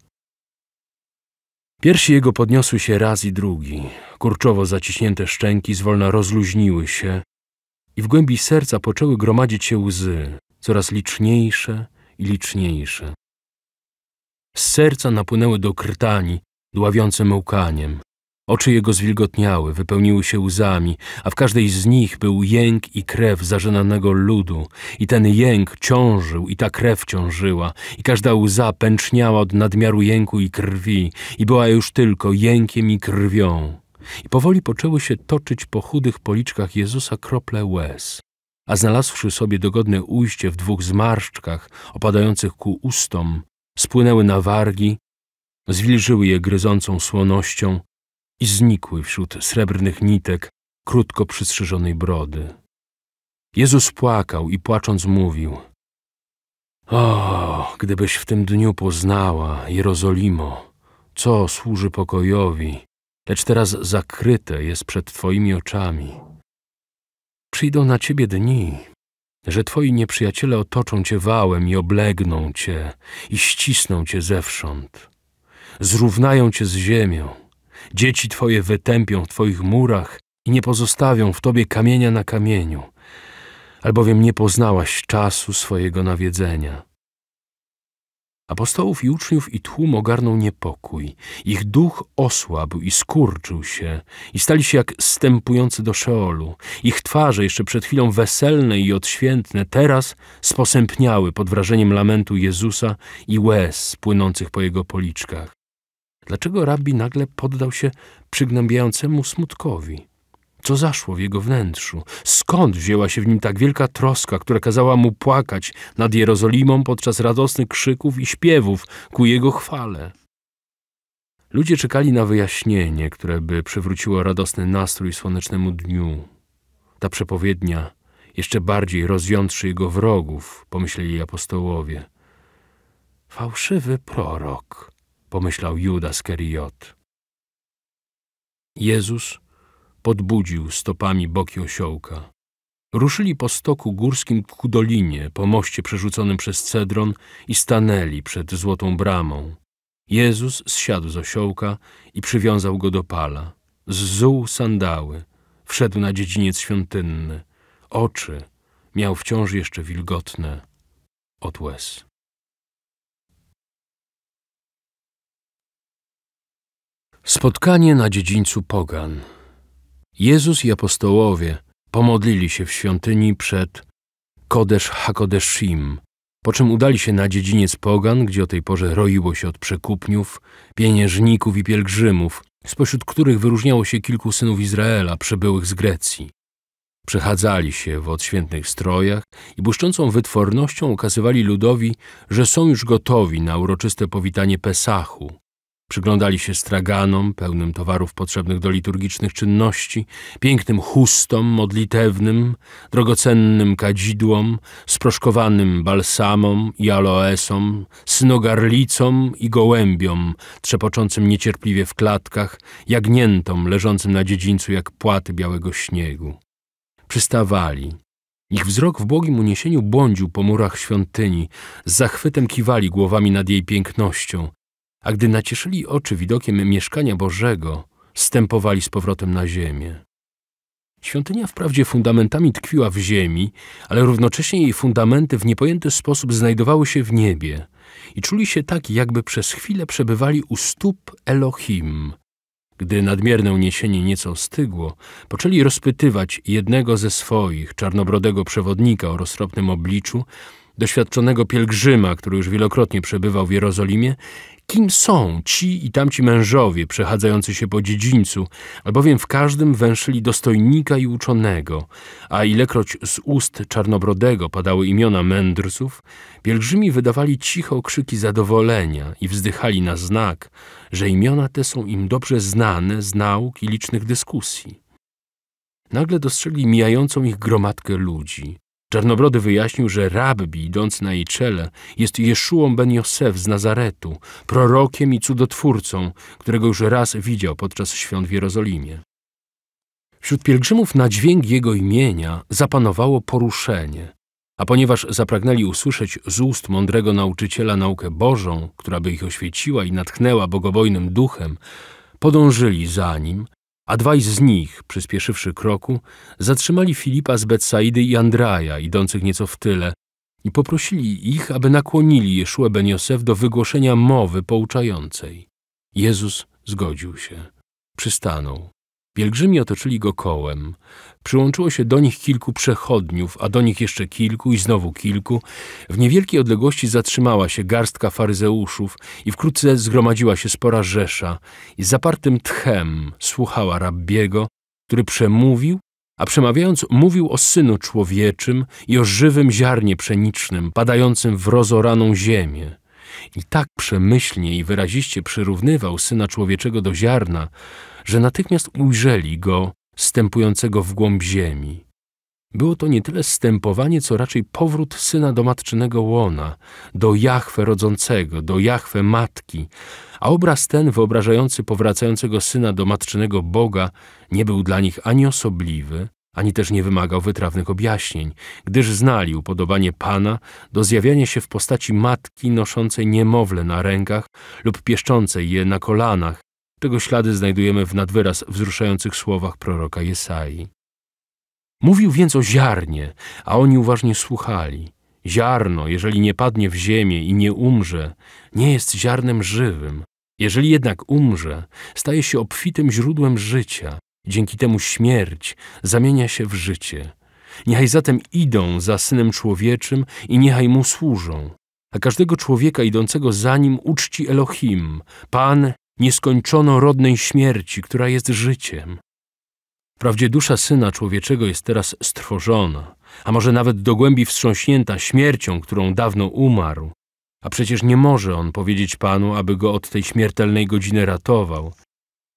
Piersi jego podniosły się raz i drugi. Kurczowo zaciśnięte szczęki zwolna rozluźniły się i w głębi serca poczęły gromadzić się łzy, coraz liczniejsze i liczniejsze. Z serca napłynęły do krtani, dławiącym łkaniem. Oczy jego zwilgotniały, wypełniły się łzami, a w każdej z nich był jęk i krew zażenanego ludu. I ten jęk ciążył, i ta krew ciążyła, i każda łza pęczniała od nadmiaru jęku i krwi, i była już tylko jękiem i krwią. I powoli poczęły się toczyć po chudych policzkach Jezusa krople łez. A znalazłszy sobie dogodne ujście w dwóch zmarszczkach opadających ku ustom, spłynęły na wargi, zwilżyły je gryzącą słonością, i znikły wśród srebrnych nitek krótko przystrzyżonej brody. Jezus płakał i płacząc mówił O, gdybyś w tym dniu poznała, Jerozolimo, co służy pokojowi, lecz teraz zakryte jest przed Twoimi oczami. Przyjdą na Ciebie dni, że Twoi nieprzyjaciele otoczą Cię wałem i oblegną Cię i ścisną Cię zewsząd. Zrównają Cię z ziemią Dzieci Twoje wytępią w Twoich murach i nie pozostawią w Tobie kamienia na kamieniu, albowiem nie poznałaś czasu swojego nawiedzenia. Apostołów i uczniów i tłum ogarnął niepokój. Ich duch osłabł i skurczył się i stali się jak stępujący do Szeolu. Ich twarze, jeszcze przed chwilą weselne i odświętne, teraz sposępniały pod wrażeniem lamentu Jezusa i łez płynących po jego policzkach. Dlaczego rabbi nagle poddał się przygnębiającemu smutkowi? Co zaszło w jego wnętrzu? Skąd wzięła się w nim tak wielka troska, która kazała mu płakać nad Jerozolimą podczas radosnych krzyków i śpiewów ku jego chwale? Ludzie czekali na wyjaśnienie, które by przywróciło radosny nastrój słonecznemu dniu. Ta przepowiednia jeszcze bardziej rozjątrzy jego wrogów, pomyśleli apostołowie. Fałszywy prorok pomyślał Judas Keriot. Jezus podbudził stopami boki osiołka. Ruszyli po stoku górskim ku dolinie, po moście przerzuconym przez Cedron i stanęli przed złotą bramą. Jezus zsiadł z osiołka i przywiązał go do pala. Zzuł sandały, wszedł na dziedziniec świątynny. Oczy miał wciąż jeszcze wilgotne od łez. Spotkanie na dziedzińcu Pogan. Jezus i apostołowie pomodlili się w świątyni przed Kodesz Hakodeszim, po czym udali się na dziedziniec Pogan, gdzie o tej porze roiło się od przekupniów, pieniężników i pielgrzymów, spośród których wyróżniało się kilku synów Izraela przybyłych z Grecji. Przechadzali się w odświętnych strojach i błyszczącą wytwornością ukazywali ludowi, że są już gotowi na uroczyste powitanie Pesachu, Przyglądali się straganom, pełnym towarów potrzebnych do liturgicznych czynności, pięknym chustom modlitewnym, drogocennym kadzidłom, sproszkowanym balsamom i aloesom, synogarlicom i gołębiom, trzepoczącym niecierpliwie w klatkach, jagniętom leżącym na dziedzińcu jak płaty białego śniegu. Przystawali. Ich wzrok w błogim uniesieniu błądził po murach świątyni, z zachwytem kiwali głowami nad jej pięknością, a gdy nacieszyli oczy widokiem mieszkania Bożego, stępowali z powrotem na ziemię. Świątynia wprawdzie fundamentami tkwiła w ziemi, ale równocześnie jej fundamenty w niepojęty sposób znajdowały się w niebie i czuli się tak, jakby przez chwilę przebywali u stóp Elohim. Gdy nadmierne uniesienie nieco stygło, poczęli rozpytywać jednego ze swoich, czarnobrodego przewodnika o roztropnym obliczu, doświadczonego pielgrzyma, który już wielokrotnie przebywał w Jerozolimie kim są ci i tamci mężowie przechadzający się po dziedzińcu, albowiem w każdym węszyli dostojnika i uczonego, a ilekroć z ust czarnobrodego padały imiona mędrców, pielgrzymi wydawali cicho krzyki zadowolenia i wzdychali na znak, że imiona te są im dobrze znane z nauk i licznych dyskusji. Nagle dostrzegli mijającą ich gromadkę ludzi. Czarnobrody wyjaśnił, że rabbi, idąc na jej czele, jest Jeszułą ben Josef z Nazaretu, prorokiem i cudotwórcą, którego już raz widział podczas świąt w Jerozolimie. Wśród pielgrzymów na dźwięk jego imienia zapanowało poruszenie, a ponieważ zapragnęli usłyszeć z ust mądrego nauczyciela naukę Bożą, która by ich oświeciła i natchnęła bogobojnym duchem, podążyli za nim a dwaj z nich, przyspieszywszy kroku, zatrzymali Filipa z Betsaidy i Andraja, idących nieco w tyle, i poprosili ich, aby nakłonili Jeszue ben Josef do wygłoszenia mowy pouczającej. Jezus zgodził się. Przystanął. Pielgrzymi otoczyli go kołem. Przyłączyło się do nich kilku przechodniów, a do nich jeszcze kilku i znowu kilku. W niewielkiej odległości zatrzymała się garstka faryzeuszów i wkrótce zgromadziła się spora rzesza i zapartym tchem słuchała rabbiego, który przemówił, a przemawiając mówił o Synu Człowieczym i o żywym ziarnie pszenicznym padającym w rozoraną ziemię. I tak przemyślnie i wyraziście przyrównywał Syna Człowieczego do ziarna, że natychmiast ujrzeli go stępującego w głąb ziemi. Było to nie tyle stępowanie, co raczej powrót syna do matczynego łona, do Jachwę rodzącego, do Jachwę matki, a obraz ten wyobrażający powracającego syna do matczynego Boga nie był dla nich ani osobliwy, ani też nie wymagał wytrawnych objaśnień, gdyż znali upodobanie Pana do zjawiania się w postaci matki noszącej niemowlę na rękach lub pieszczącej je na kolanach, czego ślady znajdujemy w nadwyraz wzruszających słowach proroka Jesai. Mówił więc o ziarnie, a oni uważnie słuchali. Ziarno, jeżeli nie padnie w ziemię i nie umrze, nie jest ziarnem żywym. Jeżeli jednak umrze, staje się obfitym źródłem życia. Dzięki temu śmierć zamienia się w życie. Niechaj zatem idą za Synem Człowieczym i niechaj Mu służą. A każdego człowieka idącego za Nim uczci Elohim, Pan nieskończono rodnej śmierci, która jest życiem. Wprawdzie dusza Syna Człowieczego jest teraz strwożona, a może nawet do głębi wstrząśnięta śmiercią, którą dawno umarł, a przecież nie może on powiedzieć Panu, aby go od tej śmiertelnej godziny ratował.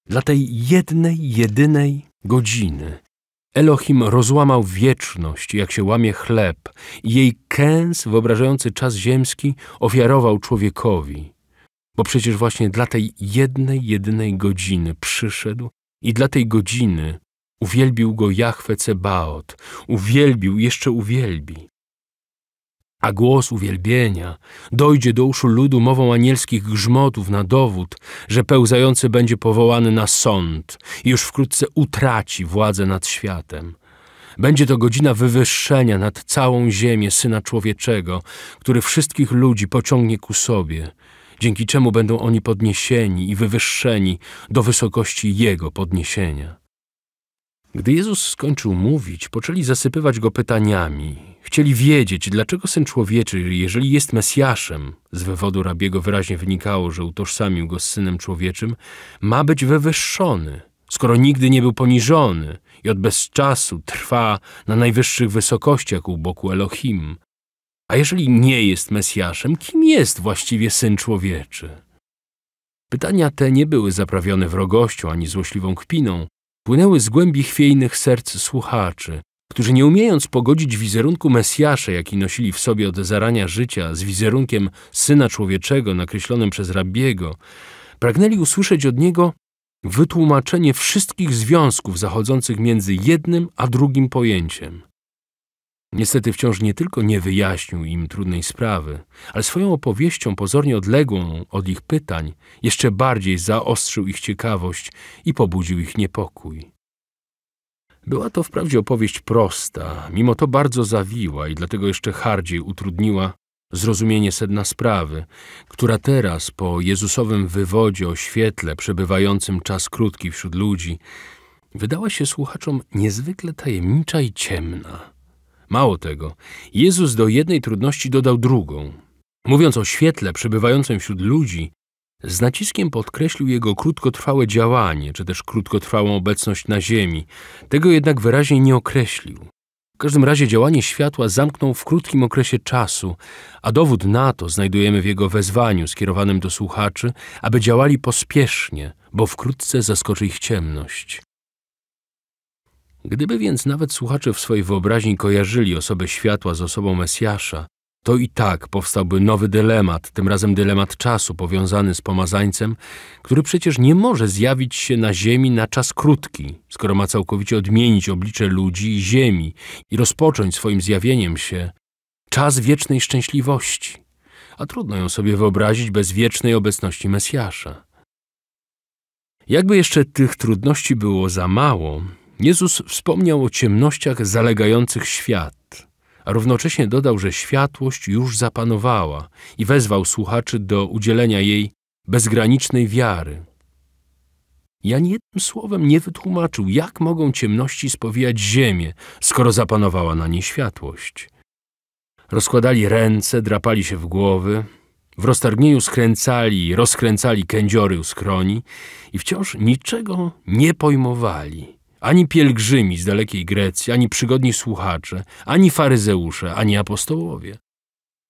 Dla tej jednej, jedynej godziny Elohim rozłamał wieczność, jak się łamie chleb, i jej kęs, wyobrażający czas ziemski, ofiarował człowiekowi bo przecież właśnie dla tej jednej, jedynej godziny przyszedł i dla tej godziny uwielbił go Jahwe Cebaot, uwielbił, jeszcze uwielbi. A głos uwielbienia dojdzie do uszu ludu mową anielskich grzmotów na dowód, że pełzający będzie powołany na sąd i już wkrótce utraci władzę nad światem. Będzie to godzina wywyższenia nad całą ziemię Syna Człowieczego, który wszystkich ludzi pociągnie ku sobie – dzięki czemu będą oni podniesieni i wywyższeni do wysokości Jego podniesienia. Gdy Jezus skończył mówić, poczęli zasypywać go pytaniami. Chcieli wiedzieć, dlaczego syn człowieczy, jeżeli jest Mesjaszem, z wywodu rabiego wyraźnie wynikało, że utożsamił go z synem człowieczym, ma być wywyższony, skoro nigdy nie był poniżony i od bezczasu trwa na najwyższych wysokościach u boku Elohim. A jeżeli nie jest Mesjaszem, kim jest właściwie Syn Człowieczy? Pytania te nie były zaprawione wrogością ani złośliwą kpiną, płynęły z głębi chwiejnych serc słuchaczy, którzy nie umiejąc pogodzić wizerunku Mesjasza, jaki nosili w sobie od zarania życia, z wizerunkiem Syna Człowieczego nakreślonym przez rabbiego, pragnęli usłyszeć od niego wytłumaczenie wszystkich związków zachodzących między jednym a drugim pojęciem. Niestety wciąż nie tylko nie wyjaśnił im trudnej sprawy, ale swoją opowieścią pozornie odległą od ich pytań jeszcze bardziej zaostrzył ich ciekawość i pobudził ich niepokój. Była to wprawdzie opowieść prosta, mimo to bardzo zawiła i dlatego jeszcze hardziej utrudniła zrozumienie sedna sprawy, która teraz, po Jezusowym wywodzie o świetle przebywającym czas krótki wśród ludzi, wydała się słuchaczom niezwykle tajemnicza i ciemna. Mało tego, Jezus do jednej trudności dodał drugą. Mówiąc o świetle przebywającym wśród ludzi, z naciskiem podkreślił jego krótkotrwałe działanie, czy też krótkotrwałą obecność na ziemi. Tego jednak wyraźnie nie określił. W każdym razie działanie światła zamknął w krótkim okresie czasu, a dowód na to znajdujemy w jego wezwaniu skierowanym do słuchaczy, aby działali pospiesznie, bo wkrótce zaskoczy ich ciemność. Gdyby więc nawet słuchacze w swojej wyobraźni kojarzyli osobę światła z osobą Mesjasza, to i tak powstałby nowy dylemat, tym razem dylemat czasu powiązany z pomazańcem, który przecież nie może zjawić się na ziemi na czas krótki, skoro ma całkowicie odmienić oblicze ludzi i ziemi i rozpocząć swoim zjawieniem się czas wiecznej szczęśliwości, a trudno ją sobie wyobrazić bez wiecznej obecności Mesjasza. Jakby jeszcze tych trudności było za mało, Jezus wspomniał o ciemnościach zalegających świat, a równocześnie dodał, że światłość już zapanowała i wezwał słuchaczy do udzielenia jej bezgranicznej wiary. Ja jednym słowem nie wytłumaczył, jak mogą ciemności spowijać ziemię, skoro zapanowała na niej światłość. Rozkładali ręce, drapali się w głowy, w roztargnieniu skręcali i rozkręcali kędziory u skroni i wciąż niczego nie pojmowali. Ani pielgrzymi z dalekiej Grecji, ani przygodni słuchacze, ani faryzeusze, ani apostołowie.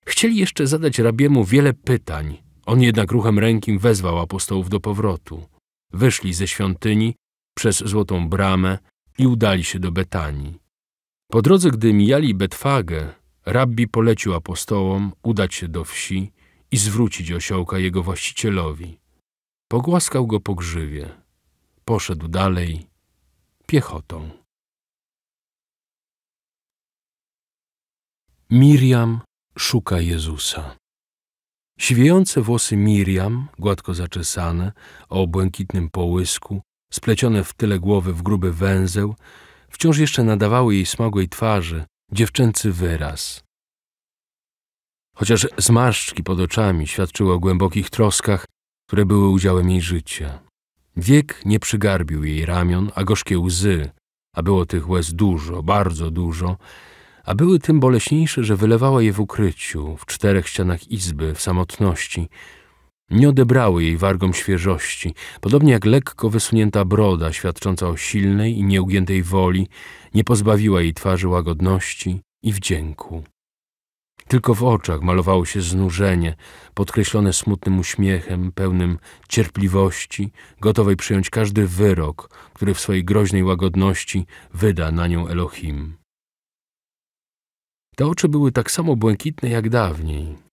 Chcieli jeszcze zadać rabiemu wiele pytań. On jednak ruchem rękim wezwał apostołów do powrotu. Wyszli ze świątyni przez złotą bramę i udali się do Betanii. Po drodze, gdy mijali Betfagę, rabbi polecił apostołom udać się do wsi i zwrócić osiołka jego właścicielowi. Pogłaskał go po grzywie. Poszedł dalej piechotą. Miriam szuka Jezusa. Siwiejące włosy Miriam, gładko zaczesane, o błękitnym połysku, splecione w tyle głowy w gruby węzeł, wciąż jeszcze nadawały jej smagłej twarzy dziewczęcy wyraz. Chociaż zmarszczki pod oczami świadczyły o głębokich troskach, które były udziałem jej życia. Wiek nie przygarbił jej ramion, a gorzkie łzy, a było tych łez dużo, bardzo dużo, a były tym boleśniejsze, że wylewała je w ukryciu, w czterech ścianach izby, w samotności. Nie odebrały jej wargom świeżości, podobnie jak lekko wysunięta broda, świadcząca o silnej i nieugiętej woli, nie pozbawiła jej twarzy łagodności i wdzięku. Tylko w oczach malowało się znużenie, podkreślone smutnym uśmiechem, pełnym cierpliwości, gotowej przyjąć każdy wyrok, który w swojej groźnej łagodności wyda na nią Elohim. Te oczy były tak samo błękitne jak dawniej,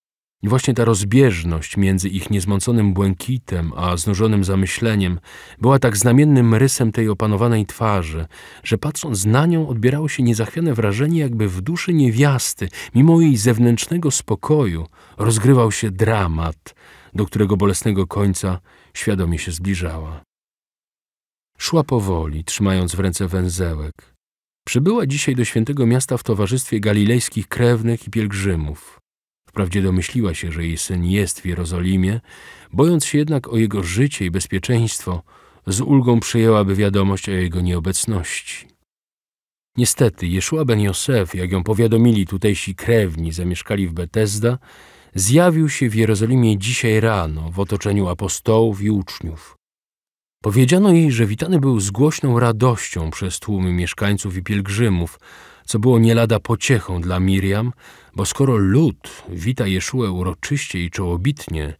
i właśnie ta rozbieżność między ich niezmąconym błękitem a znużonym zamyśleniem była tak znamiennym rysem tej opanowanej twarzy, że patrząc na nią odbierało się niezachwiane wrażenie, jakby w duszy niewiasty, mimo jej zewnętrznego spokoju, rozgrywał się dramat, do którego bolesnego końca świadomie się zbliżała. Szła powoli, trzymając w ręce węzełek. Przybyła dzisiaj do świętego miasta w towarzystwie galilejskich krewnych i pielgrzymów. Wprawdzie domyśliła się, że jej syn jest w Jerozolimie, bojąc się jednak o jego życie i bezpieczeństwo, z ulgą przyjęłaby wiadomość o jego nieobecności. Niestety, Jeszua ben Josef, jak ją powiadomili tutejsi krewni, zamieszkali w Betesda, zjawił się w Jerozolimie dzisiaj rano w otoczeniu apostołów i uczniów. Powiedziano jej, że witany był z głośną radością przez tłumy mieszkańców i pielgrzymów, co było nie lada pociechą dla Miriam, bo skoro lud wita Jeszuę uroczyście i czołobitnie,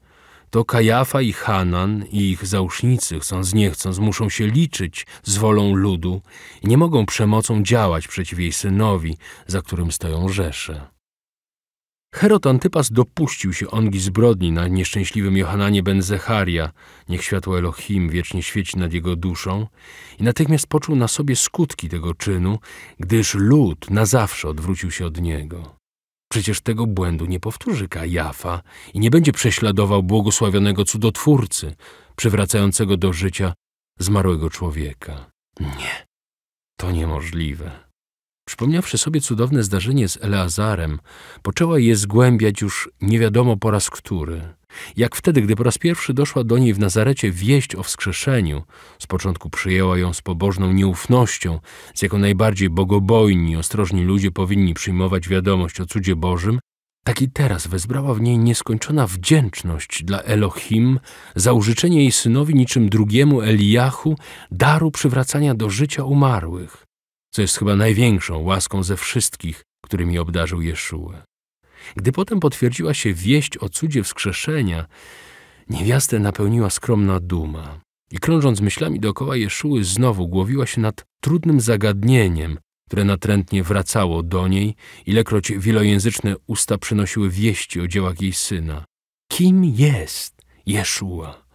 to Kajafa i Hanan i ich załóżnicy, chcąc nie chcąc, muszą się liczyć z wolą ludu i nie mogą przemocą działać przeciw jej synowi, za którym stoją rzesze. Herod Antypas dopuścił się ongi zbrodni na nieszczęśliwym Johananie ben Zecharia, niech światło Elohim wiecznie świeci nad jego duszą, i natychmiast poczuł na sobie skutki tego czynu, gdyż lud na zawsze odwrócił się od niego. Przecież tego błędu nie powtórzy Kajafa i nie będzie prześladował błogosławionego cudotwórcy, przywracającego do życia zmarłego człowieka. Nie, to niemożliwe. Przypomniawszy sobie cudowne zdarzenie z Eleazarem, poczęła je zgłębiać już nie wiadomo po raz który. Jak wtedy, gdy po raz pierwszy doszła do niej w Nazarecie wieść o wskrzeszeniu, z początku przyjęła ją z pobożną nieufnością, z jaką najbardziej bogobojni, ostrożni ludzie powinni przyjmować wiadomość o cudzie Bożym, tak i teraz wezbrała w niej nieskończona wdzięczność dla Elohim za użyczenie jej synowi niczym drugiemu Eliachu daru przywracania do życia umarłych co jest chyba największą łaską ze wszystkich, którymi obdarzył Jeszułę. Gdy potem potwierdziła się wieść o cudzie wskrzeszenia, niewiastę napełniła skromna duma i krążąc myślami dookoła Jeszuły znowu głowiła się nad trudnym zagadnieniem, które natrętnie wracało do niej, ilekroć wielojęzyczne usta przynosiły wieści o dziełach jej syna. Kim jest Jeszua?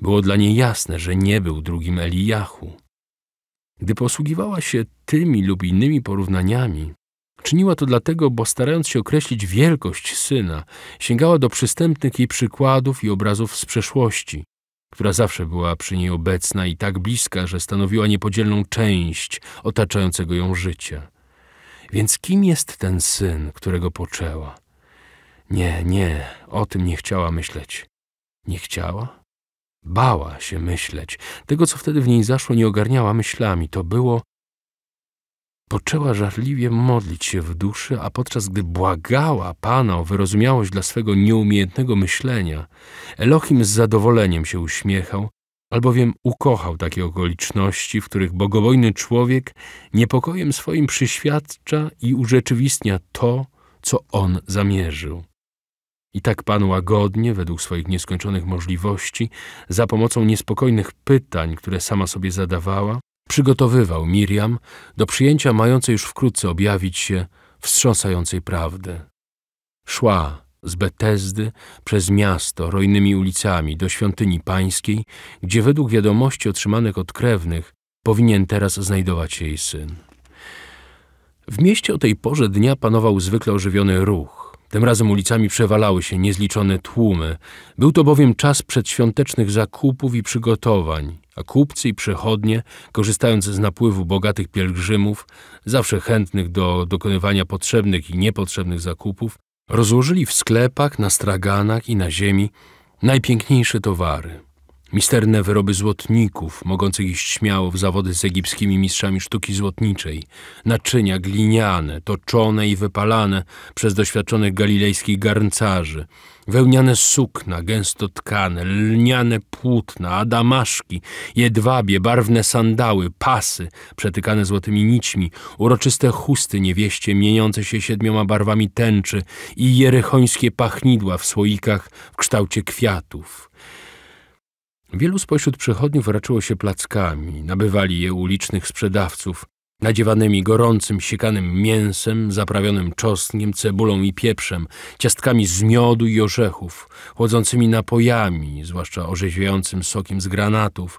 Było dla niej jasne, że nie był drugim Eliachu, gdy posługiwała się tymi lub innymi porównaniami, czyniła to dlatego, bo starając się określić wielkość syna, sięgała do przystępnych jej przykładów i obrazów z przeszłości, która zawsze była przy niej obecna i tak bliska, że stanowiła niepodzielną część otaczającego ją życia. Więc kim jest ten syn, którego poczęła? Nie, nie, o tym nie chciała myśleć. Nie chciała? Bała się myśleć. Tego, co wtedy w niej zaszło, nie ogarniała myślami. To było... Poczęła żarliwie modlić się w duszy, a podczas gdy błagała Pana o wyrozumiałość dla swego nieumiejętnego myślenia, Elohim z zadowoleniem się uśmiechał, albowiem ukochał takie okoliczności, w których bogobojny człowiek niepokojem swoim przyświadcza i urzeczywistnia to, co on zamierzył. I tak pan łagodnie, według swoich nieskończonych możliwości, za pomocą niespokojnych pytań, które sama sobie zadawała, przygotowywał Miriam do przyjęcia mającej już wkrótce objawić się wstrząsającej prawdy. Szła z Betezdy przez miasto rojnymi ulicami do świątyni pańskiej, gdzie według wiadomości otrzymanych od krewnych powinien teraz znajdować się jej syn. W mieście o tej porze dnia panował zwykle ożywiony ruch. Tym razem ulicami przewalały się niezliczone tłumy. Był to bowiem czas przedświątecznych zakupów i przygotowań, a kupcy i przechodnie, korzystając z napływu bogatych pielgrzymów, zawsze chętnych do dokonywania potrzebnych i niepotrzebnych zakupów, rozłożyli w sklepach, na straganach i na ziemi najpiękniejsze towary. Misterne wyroby złotników, mogących iść śmiało w zawody z egipskimi mistrzami sztuki złotniczej, naczynia gliniane, toczone i wypalane przez doświadczonych galilejskich garncarzy, wełniane sukna, gęsto tkane, lniane płótna, adamaszki, jedwabie, barwne sandały, pasy przetykane złotymi nićmi, uroczyste chusty niewieście mieniące się siedmioma barwami tęczy i jerychońskie pachnidła w słoikach w kształcie kwiatów. Wielu spośród przechodniów raczyło się plackami, nabywali je u licznych sprzedawców, nadziewanymi gorącym, siekanym mięsem, zaprawionym czosnkiem, cebulą i pieprzem, ciastkami z miodu i orzechów, chłodzącymi napojami, zwłaszcza orzeźwiającym sokiem z granatów.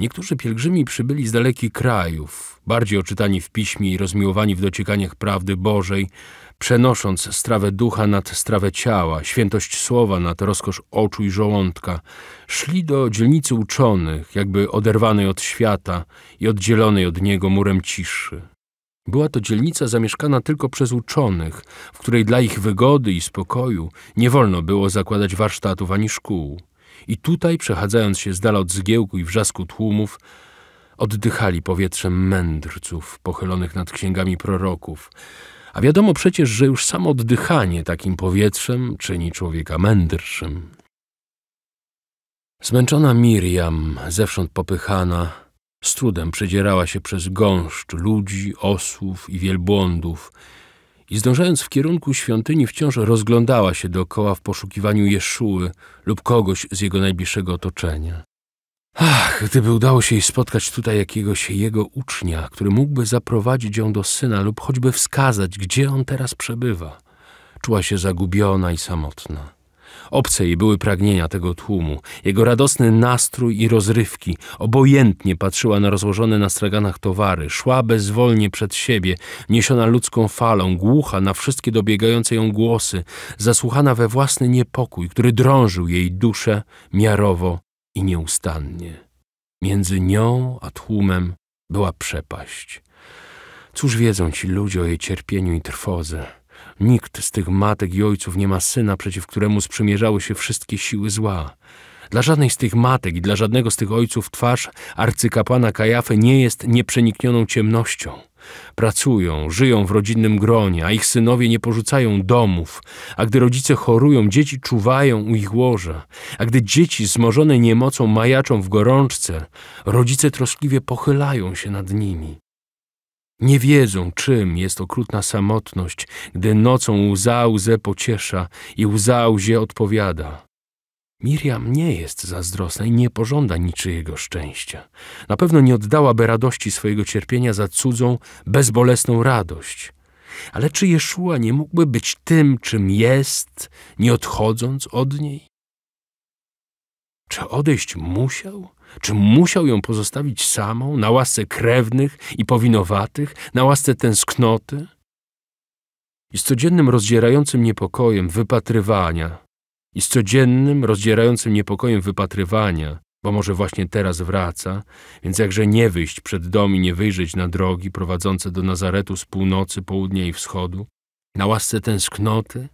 Niektórzy pielgrzymi przybyli z dalekich krajów, bardziej oczytani w piśmie i rozmiłowani w dociekaniach prawdy Bożej, przenosząc strawę ducha nad strawę ciała, świętość słowa nad rozkosz oczu i żołądka, szli do dzielnicy uczonych, jakby oderwanej od świata i oddzielonej od niego murem ciszy. Była to dzielnica zamieszkana tylko przez uczonych, w której dla ich wygody i spokoju nie wolno było zakładać warsztatów ani szkół. I tutaj, przechadzając się z dala od zgiełku i wrzasku tłumów, oddychali powietrzem mędrców pochylonych nad księgami proroków, a wiadomo przecież, że już samo oddychanie takim powietrzem czyni człowieka mędrszym. Zmęczona Miriam, zewsząd popychana, z trudem przedzierała się przez gąszcz ludzi, osłów i wielbłądów i zdążając w kierunku świątyni wciąż rozglądała się dookoła w poszukiwaniu Jeszuły lub kogoś z jego najbliższego otoczenia. Ach, gdyby udało się jej spotkać tutaj jakiegoś jego ucznia, który mógłby zaprowadzić ją do syna lub choćby wskazać, gdzie on teraz przebywa. Czuła się zagubiona i samotna. Obce jej były pragnienia tego tłumu, jego radosny nastrój i rozrywki. Obojętnie patrzyła na rozłożone na straganach towary, szła bezwolnie przed siebie, niesiona ludzką falą, głucha na wszystkie dobiegające ją głosy, zasłuchana we własny niepokój, który drążył jej duszę miarowo i nieustannie. Między nią a tłumem była przepaść. Cóż wiedzą ci ludzie o jej cierpieniu i trwodze? Nikt z tych matek i ojców nie ma syna, przeciw któremu sprzymierzały się wszystkie siły zła. Dla żadnej z tych matek i dla żadnego z tych ojców twarz arcykapłana Kajafy nie jest nieprzeniknioną ciemnością. Pracują, żyją w rodzinnym gronie, a ich synowie nie porzucają domów, a gdy rodzice chorują, dzieci czuwają u ich łoża, a gdy dzieci zmożone niemocą majaczą w gorączce, rodzice troskliwie pochylają się nad nimi. Nie wiedzą, czym jest okrutna samotność, gdy nocą łza łzę pociesza i łza łzie odpowiada. Miriam nie jest zazdrosna i nie pożąda niczyjego szczęścia. Na pewno nie oddałaby radości swojego cierpienia za cudzą, bezbolesną radość. Ale czy Jeszua nie mógłby być tym, czym jest, nie odchodząc od niej? Czy odejść musiał? Czy musiał ją pozostawić samą, na łasce krewnych i powinowatych, na łasce tęsknoty? I z codziennym rozdzierającym niepokojem wypatrywania – i z codziennym, rozdzierającym niepokojem wypatrywania, bo może właśnie teraz wraca, więc jakże nie wyjść przed dom i nie wyjrzeć na drogi prowadzące do Nazaretu z północy, południa i wschodu, na łasce tęsknoty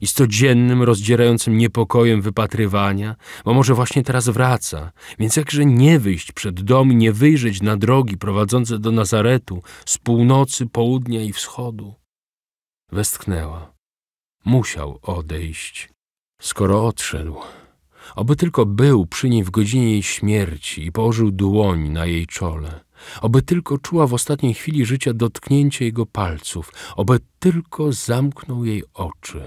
i z codziennym, rozdzierającym niepokojem wypatrywania, bo może właśnie teraz wraca, więc jakże nie wyjść przed dom i nie wyjrzeć na drogi prowadzące do Nazaretu z północy, południa i wschodu. Westchnęła. Musiał odejść skoro odszedł. Oby tylko był przy niej w godzinie jej śmierci i położył dłoń na jej czole. Oby tylko czuła w ostatniej chwili życia dotknięcie jego palców. Oby tylko zamknął jej oczy.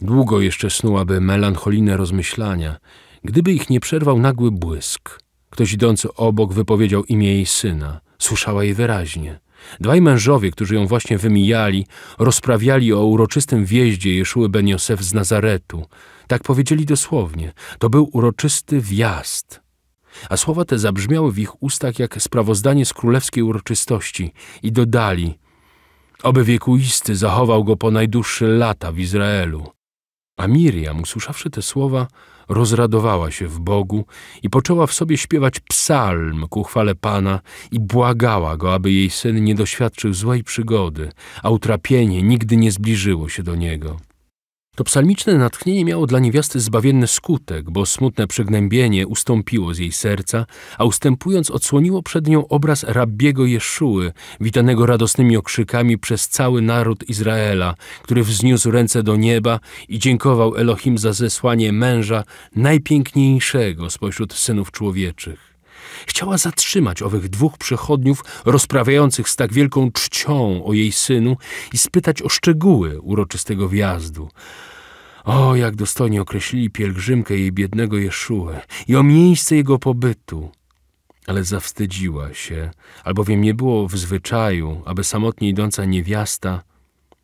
Długo jeszcze snułaby melancholijne rozmyślania, gdyby ich nie przerwał nagły błysk. Ktoś idący obok wypowiedział imię jej syna. Słyszała jej wyraźnie. Dwaj mężowie, którzy ją właśnie wymijali, rozprawiali o uroczystym wjeździe Jeszuły Ben Josef z Nazaretu. Tak powiedzieli dosłownie. To był uroczysty wjazd. A słowa te zabrzmiały w ich ustach jak sprawozdanie z królewskiej uroczystości i dodali Oby wiekuisty zachował go po najdłuższe lata w Izraelu. A Miriam, usłyszawszy te słowa, rozradowała się w Bogu i poczęła w sobie śpiewać psalm ku chwale Pana i błagała Go, aby jej syn nie doświadczył złej przygody, a utrapienie nigdy nie zbliżyło się do niego. To psalmiczne natchnienie miało dla niewiasty zbawienny skutek, bo smutne przygnębienie ustąpiło z jej serca, a ustępując odsłoniło przed nią obraz rabbiego Jeszuły, witanego radosnymi okrzykami przez cały naród Izraela, który wzniósł ręce do nieba i dziękował Elohim za zesłanie męża najpiękniejszego spośród synów człowieczych. Chciała zatrzymać owych dwóch przechodniów rozprawiających z tak wielką czcią o jej synu i spytać o szczegóły uroczystego wjazdu, o, jak dostojnie określili pielgrzymkę jej biednego Jeszuę i o miejsce jego pobytu. Ale zawstydziła się, albowiem nie było w zwyczaju, aby samotnie idąca niewiasta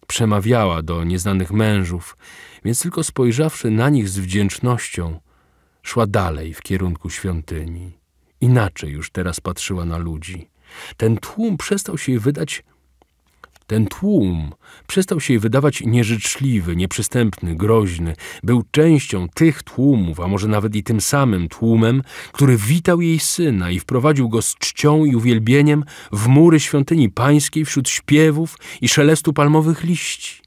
przemawiała do nieznanych mężów, więc tylko spojrzawszy na nich z wdzięcznością, szła dalej w kierunku świątyni. Inaczej już teraz patrzyła na ludzi. Ten tłum przestał się jej wydać ten tłum przestał się jej wydawać nieżyczliwy, nieprzystępny, groźny. Był częścią tych tłumów, a może nawet i tym samym tłumem, który witał jej syna i wprowadził go z czcią i uwielbieniem w mury świątyni pańskiej wśród śpiewów i szelestu palmowych liści.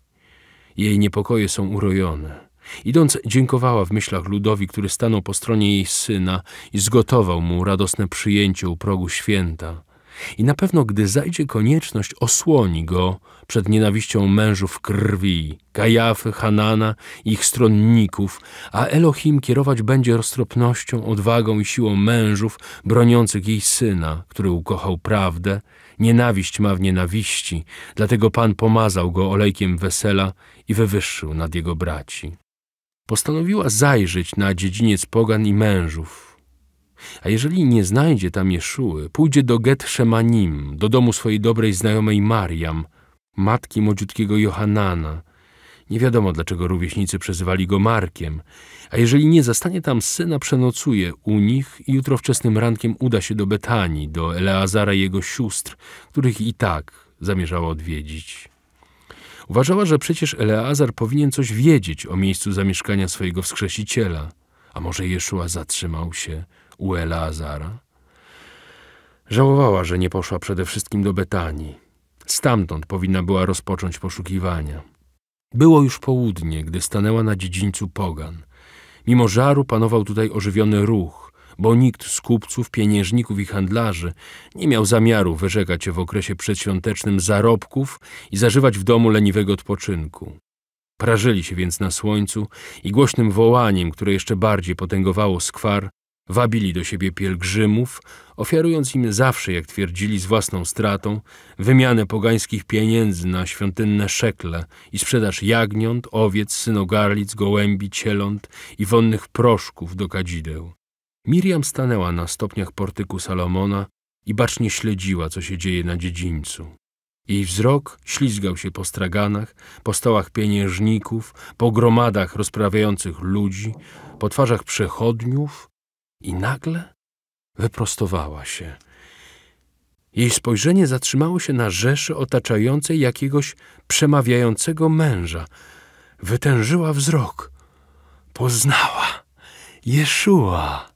Jej niepokoje są urojone. Idąc, dziękowała w myślach ludowi, który stanął po stronie jej syna i zgotował mu radosne przyjęcie u progu święta – i na pewno, gdy zajdzie konieczność, osłoni go przed nienawiścią mężów krwi, Kajafy, Hanana i ich stronników, a Elohim kierować będzie roztropnością, odwagą i siłą mężów broniących jej syna, który ukochał prawdę. Nienawiść ma w nienawiści, dlatego Pan pomazał go olejkiem wesela i wywyższył nad jego braci. Postanowiła zajrzeć na dziedziniec pogan i mężów, a jeżeli nie znajdzie tam Jeszuły, pójdzie do Get Nim, do domu swojej dobrej znajomej Mariam, matki młodziutkiego Johanana. Nie wiadomo, dlaczego rówieśnicy przezywali go Markiem. A jeżeli nie zastanie tam syna, przenocuje u nich i jutro wczesnym rankiem uda się do Betanii, do Eleazara i jego sióstr, których i tak zamierzała odwiedzić. Uważała, że przecież Eleazar powinien coś wiedzieć o miejscu zamieszkania swojego wskrzesiciela. A może Jeszua zatrzymał się – u Eleazara. Żałowała, że nie poszła przede wszystkim do Betanii. Stamtąd powinna była rozpocząć poszukiwania. Było już południe, gdy stanęła na dziedzińcu Pogan. Mimo żaru panował tutaj ożywiony ruch, bo nikt z kupców, pieniężników i handlarzy nie miał zamiaru wyrzekać się w okresie przedświątecznym zarobków i zażywać w domu leniwego odpoczynku. Prażyli się więc na słońcu i głośnym wołaniem, które jeszcze bardziej potęgowało skwar, Wabili do siebie pielgrzymów, ofiarując im zawsze, jak twierdzili, z własną stratą, wymianę pogańskich pieniędzy na świątynne szekle i sprzedaż jagniąt, owiec, synogarlic, gołębi, cieląt i wonnych proszków do kadzideł. Miriam stanęła na stopniach portyku Salomona i bacznie śledziła, co się dzieje na dziedzińcu. Jej wzrok ślizgał się po straganach, po stołach pieniężników, po gromadach rozprawiających ludzi, po twarzach przechodniów, i nagle wyprostowała się. Jej spojrzenie zatrzymało się na rzeszy otaczającej jakiegoś przemawiającego męża. Wytężyła wzrok. Poznała Jeszua.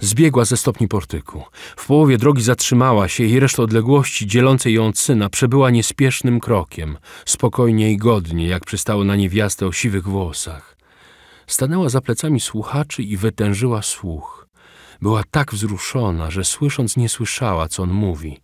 Zbiegła ze stopni portyku. W połowie drogi zatrzymała się i reszta odległości dzielącej ją od syna przebyła niespiesznym krokiem, spokojnie i godnie, jak przystało na niewiastę o siwych włosach. Stanęła za plecami słuchaczy i wytężyła słuch. Była tak wzruszona, że słysząc nie słyszała, co on mówi.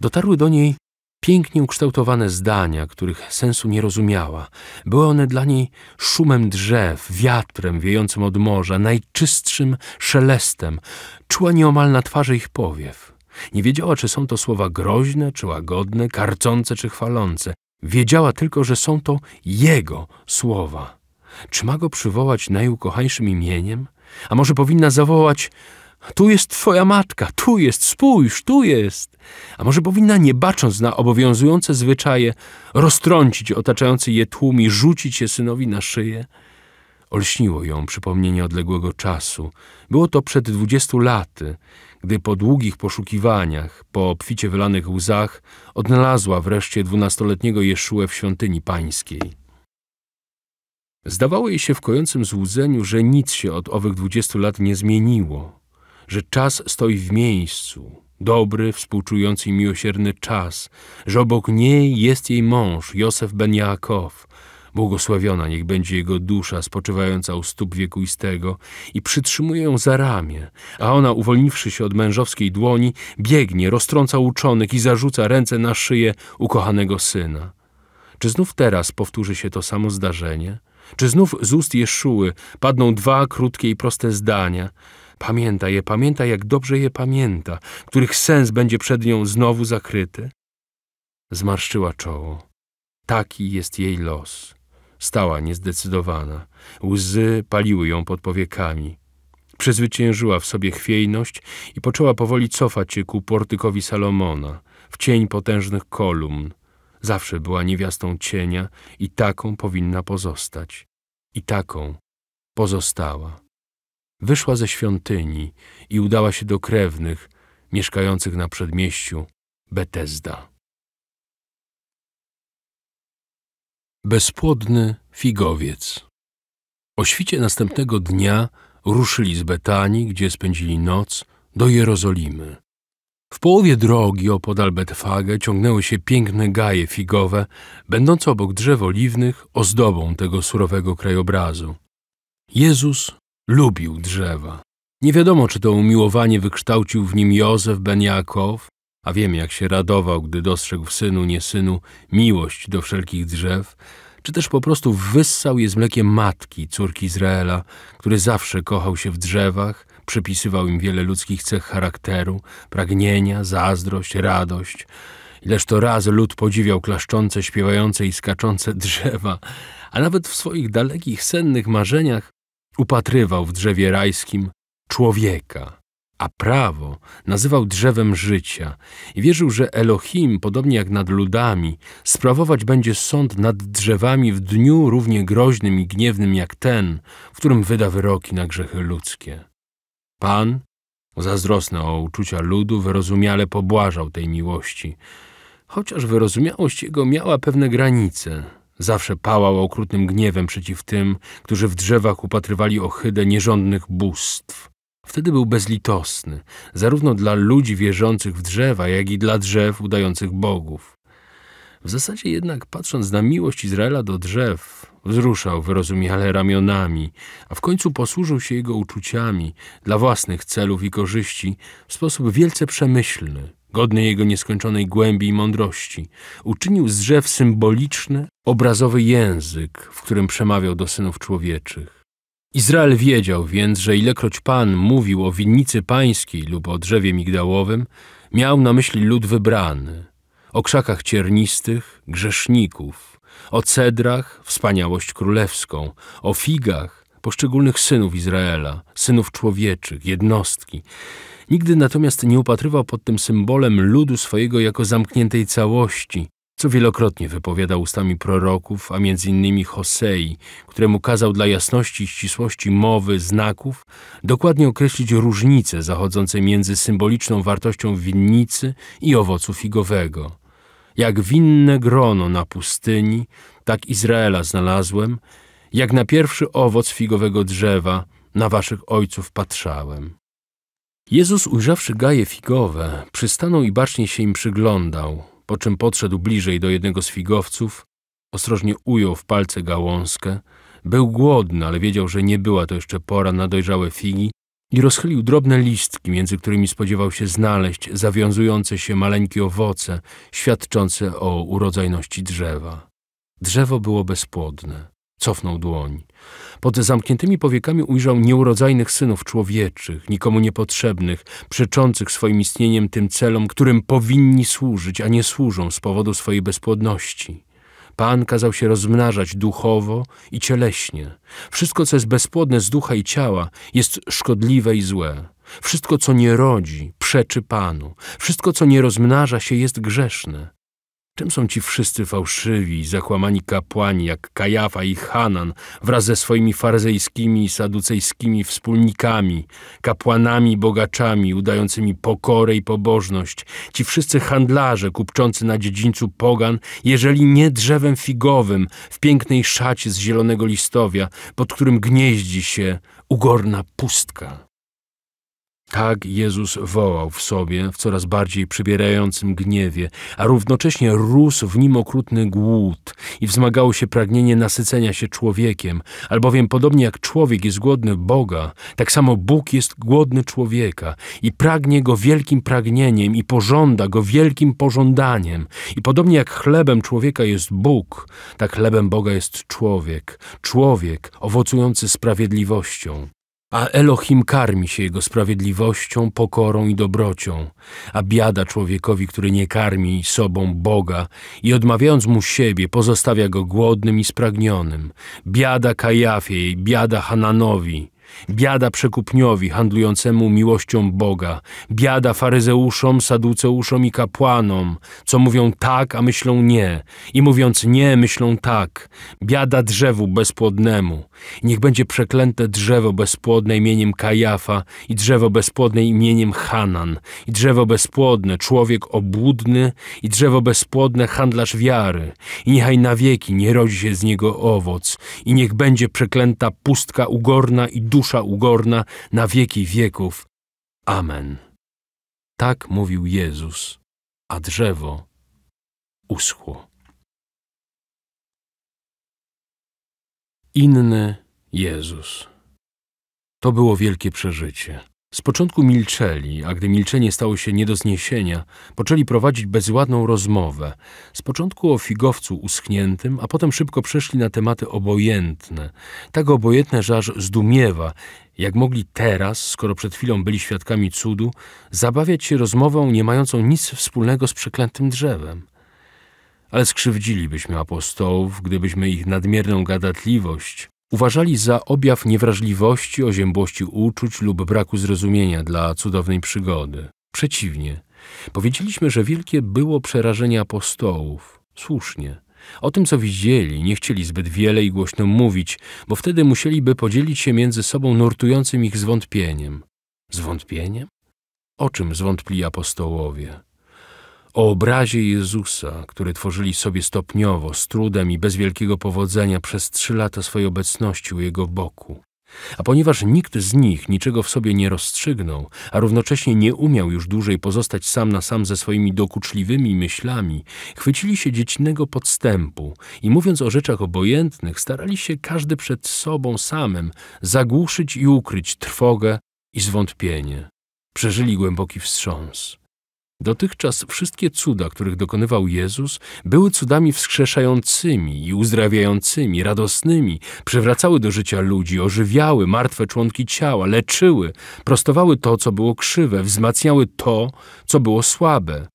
Dotarły do niej pięknie ukształtowane zdania, których sensu nie rozumiała. Były one dla niej szumem drzew, wiatrem wiejącym od morza, najczystszym szelestem. Czuła nieomal na twarzy ich powiew. Nie wiedziała, czy są to słowa groźne, czy łagodne, karcące, czy chwalące. Wiedziała tylko, że są to jego słowa. Czy ma go przywołać najukochańszym imieniem? A może powinna zawołać tu jest twoja matka, tu jest, spójrz, tu jest. A może powinna, nie bacząc na obowiązujące zwyczaje, roztrącić otaczający je tłum i rzucić je synowi na szyję? Olśniło ją przypomnienie odległego czasu. Było to przed dwudziestu laty, gdy po długich poszukiwaniach, po obficie wylanych łzach, odnalazła wreszcie dwunastoletniego Jeszułę w świątyni pańskiej. Zdawało jej się w kojącym złudzeniu, że nic się od owych dwudziestu lat nie zmieniło że czas stoi w miejscu, dobry, współczujący i miłosierny czas, że obok niej jest jej mąż, Józef ben Jaakow. Błogosławiona niech będzie jego dusza spoczywająca u stóp wiekuistego i przytrzymuje ją za ramię, a ona, uwolniwszy się od mężowskiej dłoni, biegnie, roztrąca uczonych i zarzuca ręce na szyję ukochanego syna. Czy znów teraz powtórzy się to samo zdarzenie? Czy znów z ust Jeszuły padną dwa krótkie i proste zdania – Pamięta je, pamięta jak dobrze je pamięta, których sens będzie przed nią znowu zakryty. Zmarszczyła czoło. Taki jest jej los. Stała niezdecydowana. Łzy paliły ją pod powiekami. Przezwyciężyła w sobie chwiejność i poczęła powoli cofać się ku portykowi Salomona, w cień potężnych kolumn. Zawsze była niewiastą cienia i taką powinna pozostać. I taką pozostała wyszła ze świątyni i udała się do krewnych mieszkających na przedmieściu Betesda. Bezpłodny figowiec. O świcie następnego dnia ruszyli z Betanii, gdzie spędzili noc, do Jerozolimy. W połowie drogi opodal Betfage, ciągnęły się piękne gaje figowe, będące obok drzew oliwnych ozdobą tego surowego krajobrazu. Jezus Lubił drzewa. Nie wiadomo, czy to umiłowanie wykształcił w nim Józef ben Jakow, a wiem, jak się radował, gdy dostrzegł w synu, nie synu, miłość do wszelkich drzew, czy też po prostu wyssał je z mlekiem matki, córki Izraela, który zawsze kochał się w drzewach, przypisywał im wiele ludzkich cech charakteru, pragnienia, zazdrość, radość. Ileż to raz lud podziwiał klaszczące, śpiewające i skaczące drzewa, a nawet w swoich dalekich, sennych marzeniach Upatrywał w drzewie rajskim człowieka, a prawo nazywał drzewem życia i wierzył, że Elohim, podobnie jak nad ludami, sprawować będzie sąd nad drzewami w dniu równie groźnym i gniewnym jak ten, w którym wyda wyroki na grzechy ludzkie. Pan, zazdrosny o uczucia ludu, wyrozumiale pobłażał tej miłości, chociaż wyrozumiałość jego miała pewne granice – Zawsze pałał okrutnym gniewem przeciw tym, którzy w drzewach upatrywali ohydę nierządnych bóstw. Wtedy był bezlitosny, zarówno dla ludzi wierzących w drzewa, jak i dla drzew udających bogów. W zasadzie jednak, patrząc na miłość Izraela do drzew, wzruszał wyrozumiale ramionami, a w końcu posłużył się jego uczuciami dla własnych celów i korzyści w sposób wielce przemyślny godny jego nieskończonej głębi i mądrości, uczynił z drzew symboliczny, obrazowy język, w którym przemawiał do synów człowieczych. Izrael wiedział więc, że ilekroć Pan mówił o winnicy pańskiej lub o drzewie migdałowym, miał na myśli lud wybrany, o krzakach ciernistych, grzeszników, o cedrach, wspaniałość królewską, o figach, poszczególnych synów Izraela, synów człowieczych, jednostki, Nigdy natomiast nie upatrywał pod tym symbolem ludu swojego jako zamkniętej całości, co wielokrotnie wypowiadał ustami proroków, a między innymi Hosei, któremu kazał dla jasności i ścisłości mowy, znaków, dokładnie określić różnice zachodzące między symboliczną wartością winnicy i owocu figowego. Jak winne grono na pustyni, tak Izraela znalazłem, jak na pierwszy owoc figowego drzewa na waszych ojców patrzałem. Jezus, ujrzawszy gaje figowe, przystanął i bacznie się im przyglądał, po czym podszedł bliżej do jednego z figowców, ostrożnie ujął w palce gałązkę, był głodny, ale wiedział, że nie była to jeszcze pora na dojrzałe figi i rozchylił drobne listki, między którymi spodziewał się znaleźć zawiązujące się maleńkie owoce, świadczące o urodzajności drzewa. Drzewo było bezpłodne. Cofnął dłoń. Pod zamkniętymi powiekami ujrzał nieurodzajnych synów człowieczych, nikomu niepotrzebnych, przeczących swoim istnieniem tym celom, którym powinni służyć, a nie służą z powodu swojej bezpłodności. Pan kazał się rozmnażać duchowo i cieleśnie. Wszystko, co jest bezpłodne z ducha i ciała, jest szkodliwe i złe. Wszystko, co nie rodzi, przeczy Panu. Wszystko, co nie rozmnaża się, jest grzeszne. Czym są ci wszyscy fałszywi, zakłamani kapłani, jak Kajafa i Hanan, wraz ze swoimi farzejskimi i saducejskimi wspólnikami, kapłanami i bogaczami, udającymi pokorę i pobożność, ci wszyscy handlarze kupczący na dziedzińcu pogan, jeżeli nie drzewem figowym, w pięknej szacie z zielonego listowia, pod którym gnieździ się ugorna pustka? Tak Jezus wołał w sobie, w coraz bardziej przybierającym gniewie, a równocześnie rósł w nim okrutny głód i wzmagało się pragnienie nasycenia się człowiekiem, albowiem podobnie jak człowiek jest głodny Boga, tak samo Bóg jest głodny człowieka i pragnie go wielkim pragnieniem i pożąda go wielkim pożądaniem. I podobnie jak chlebem człowieka jest Bóg, tak chlebem Boga jest człowiek, człowiek owocujący sprawiedliwością a Elohim karmi się jego sprawiedliwością, pokorą i dobrocią, a biada człowiekowi, który nie karmi sobą Boga i odmawiając mu siebie, pozostawia go głodnym i spragnionym. Biada Kajafiej, biada Hananowi, Biada przekupniowi handlującemu miłością Boga, biada faryzeuszom, saduceuszom i kapłanom, co mówią tak, a myślą nie, i mówiąc nie, myślą tak. Biada drzewu bezpłodnemu. Niech będzie przeklęte drzewo bezpłodne imieniem Kajafa i drzewo bezpłodne imieniem Hanan, i drzewo bezpłodne człowiek obłudny i drzewo bezpłodne handlarz wiary. I niechaj na wieki nie rodzi się z niego owoc, i niech będzie przeklęta pustka ugorna i dusza dusza ugorna na wieki wieków. Amen. Tak mówił Jezus, a drzewo uschło. Inny Jezus. To było wielkie przeżycie. Z początku milczeli, a gdy milczenie stało się nie do zniesienia, poczęli prowadzić bezładną rozmowę. Z początku o figowcu uschniętym, a potem szybko przeszli na tematy obojętne. Tak obojętne, że aż zdumiewa, jak mogli teraz, skoro przed chwilą byli świadkami cudu, zabawiać się rozmową nie mającą nic wspólnego z przeklętym drzewem. Ale skrzywdzilibyśmy apostołów, gdybyśmy ich nadmierną gadatliwość uważali za objaw niewrażliwości, oziębłości uczuć lub braku zrozumienia dla cudownej przygody. Przeciwnie, powiedzieliśmy, że wielkie było przerażenie apostołów. Słusznie. O tym, co widzieli, nie chcieli zbyt wiele i głośno mówić, bo wtedy musieliby podzielić się między sobą nurtującym ich zwątpieniem. Zwątpieniem? O czym zwątpli apostołowie? o obrazie Jezusa, który tworzyli sobie stopniowo, z trudem i bez wielkiego powodzenia przez trzy lata swojej obecności u jego boku. A ponieważ nikt z nich niczego w sobie nie rozstrzygnął, a równocześnie nie umiał już dłużej pozostać sam na sam ze swoimi dokuczliwymi myślami, chwycili się dziecinnego podstępu i mówiąc o rzeczach obojętnych, starali się każdy przed sobą samym zagłuszyć i ukryć trwogę i zwątpienie. Przeżyli głęboki wstrząs. Dotychczas wszystkie cuda, których dokonywał Jezus, były cudami wskrzeszającymi i uzdrawiającymi, radosnymi, przywracały do życia ludzi, ożywiały martwe członki ciała, leczyły, prostowały to, co było krzywe, wzmacniały to, co było słabe.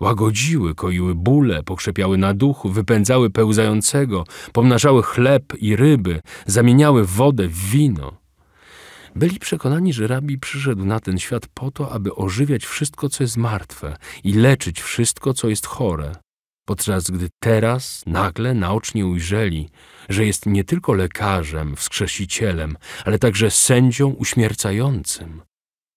Łagodziły, koiły bóle, pokrzepiały na duchu, wypędzały pełzającego, pomnażały chleb i ryby, zamieniały wodę w wino. Byli przekonani, że rabi przyszedł na ten świat po to, aby ożywiać wszystko, co jest martwe i leczyć wszystko, co jest chore. Podczas gdy teraz nagle naocznie ujrzeli, że jest nie tylko lekarzem, wskrzesicielem, ale także sędzią uśmiercającym.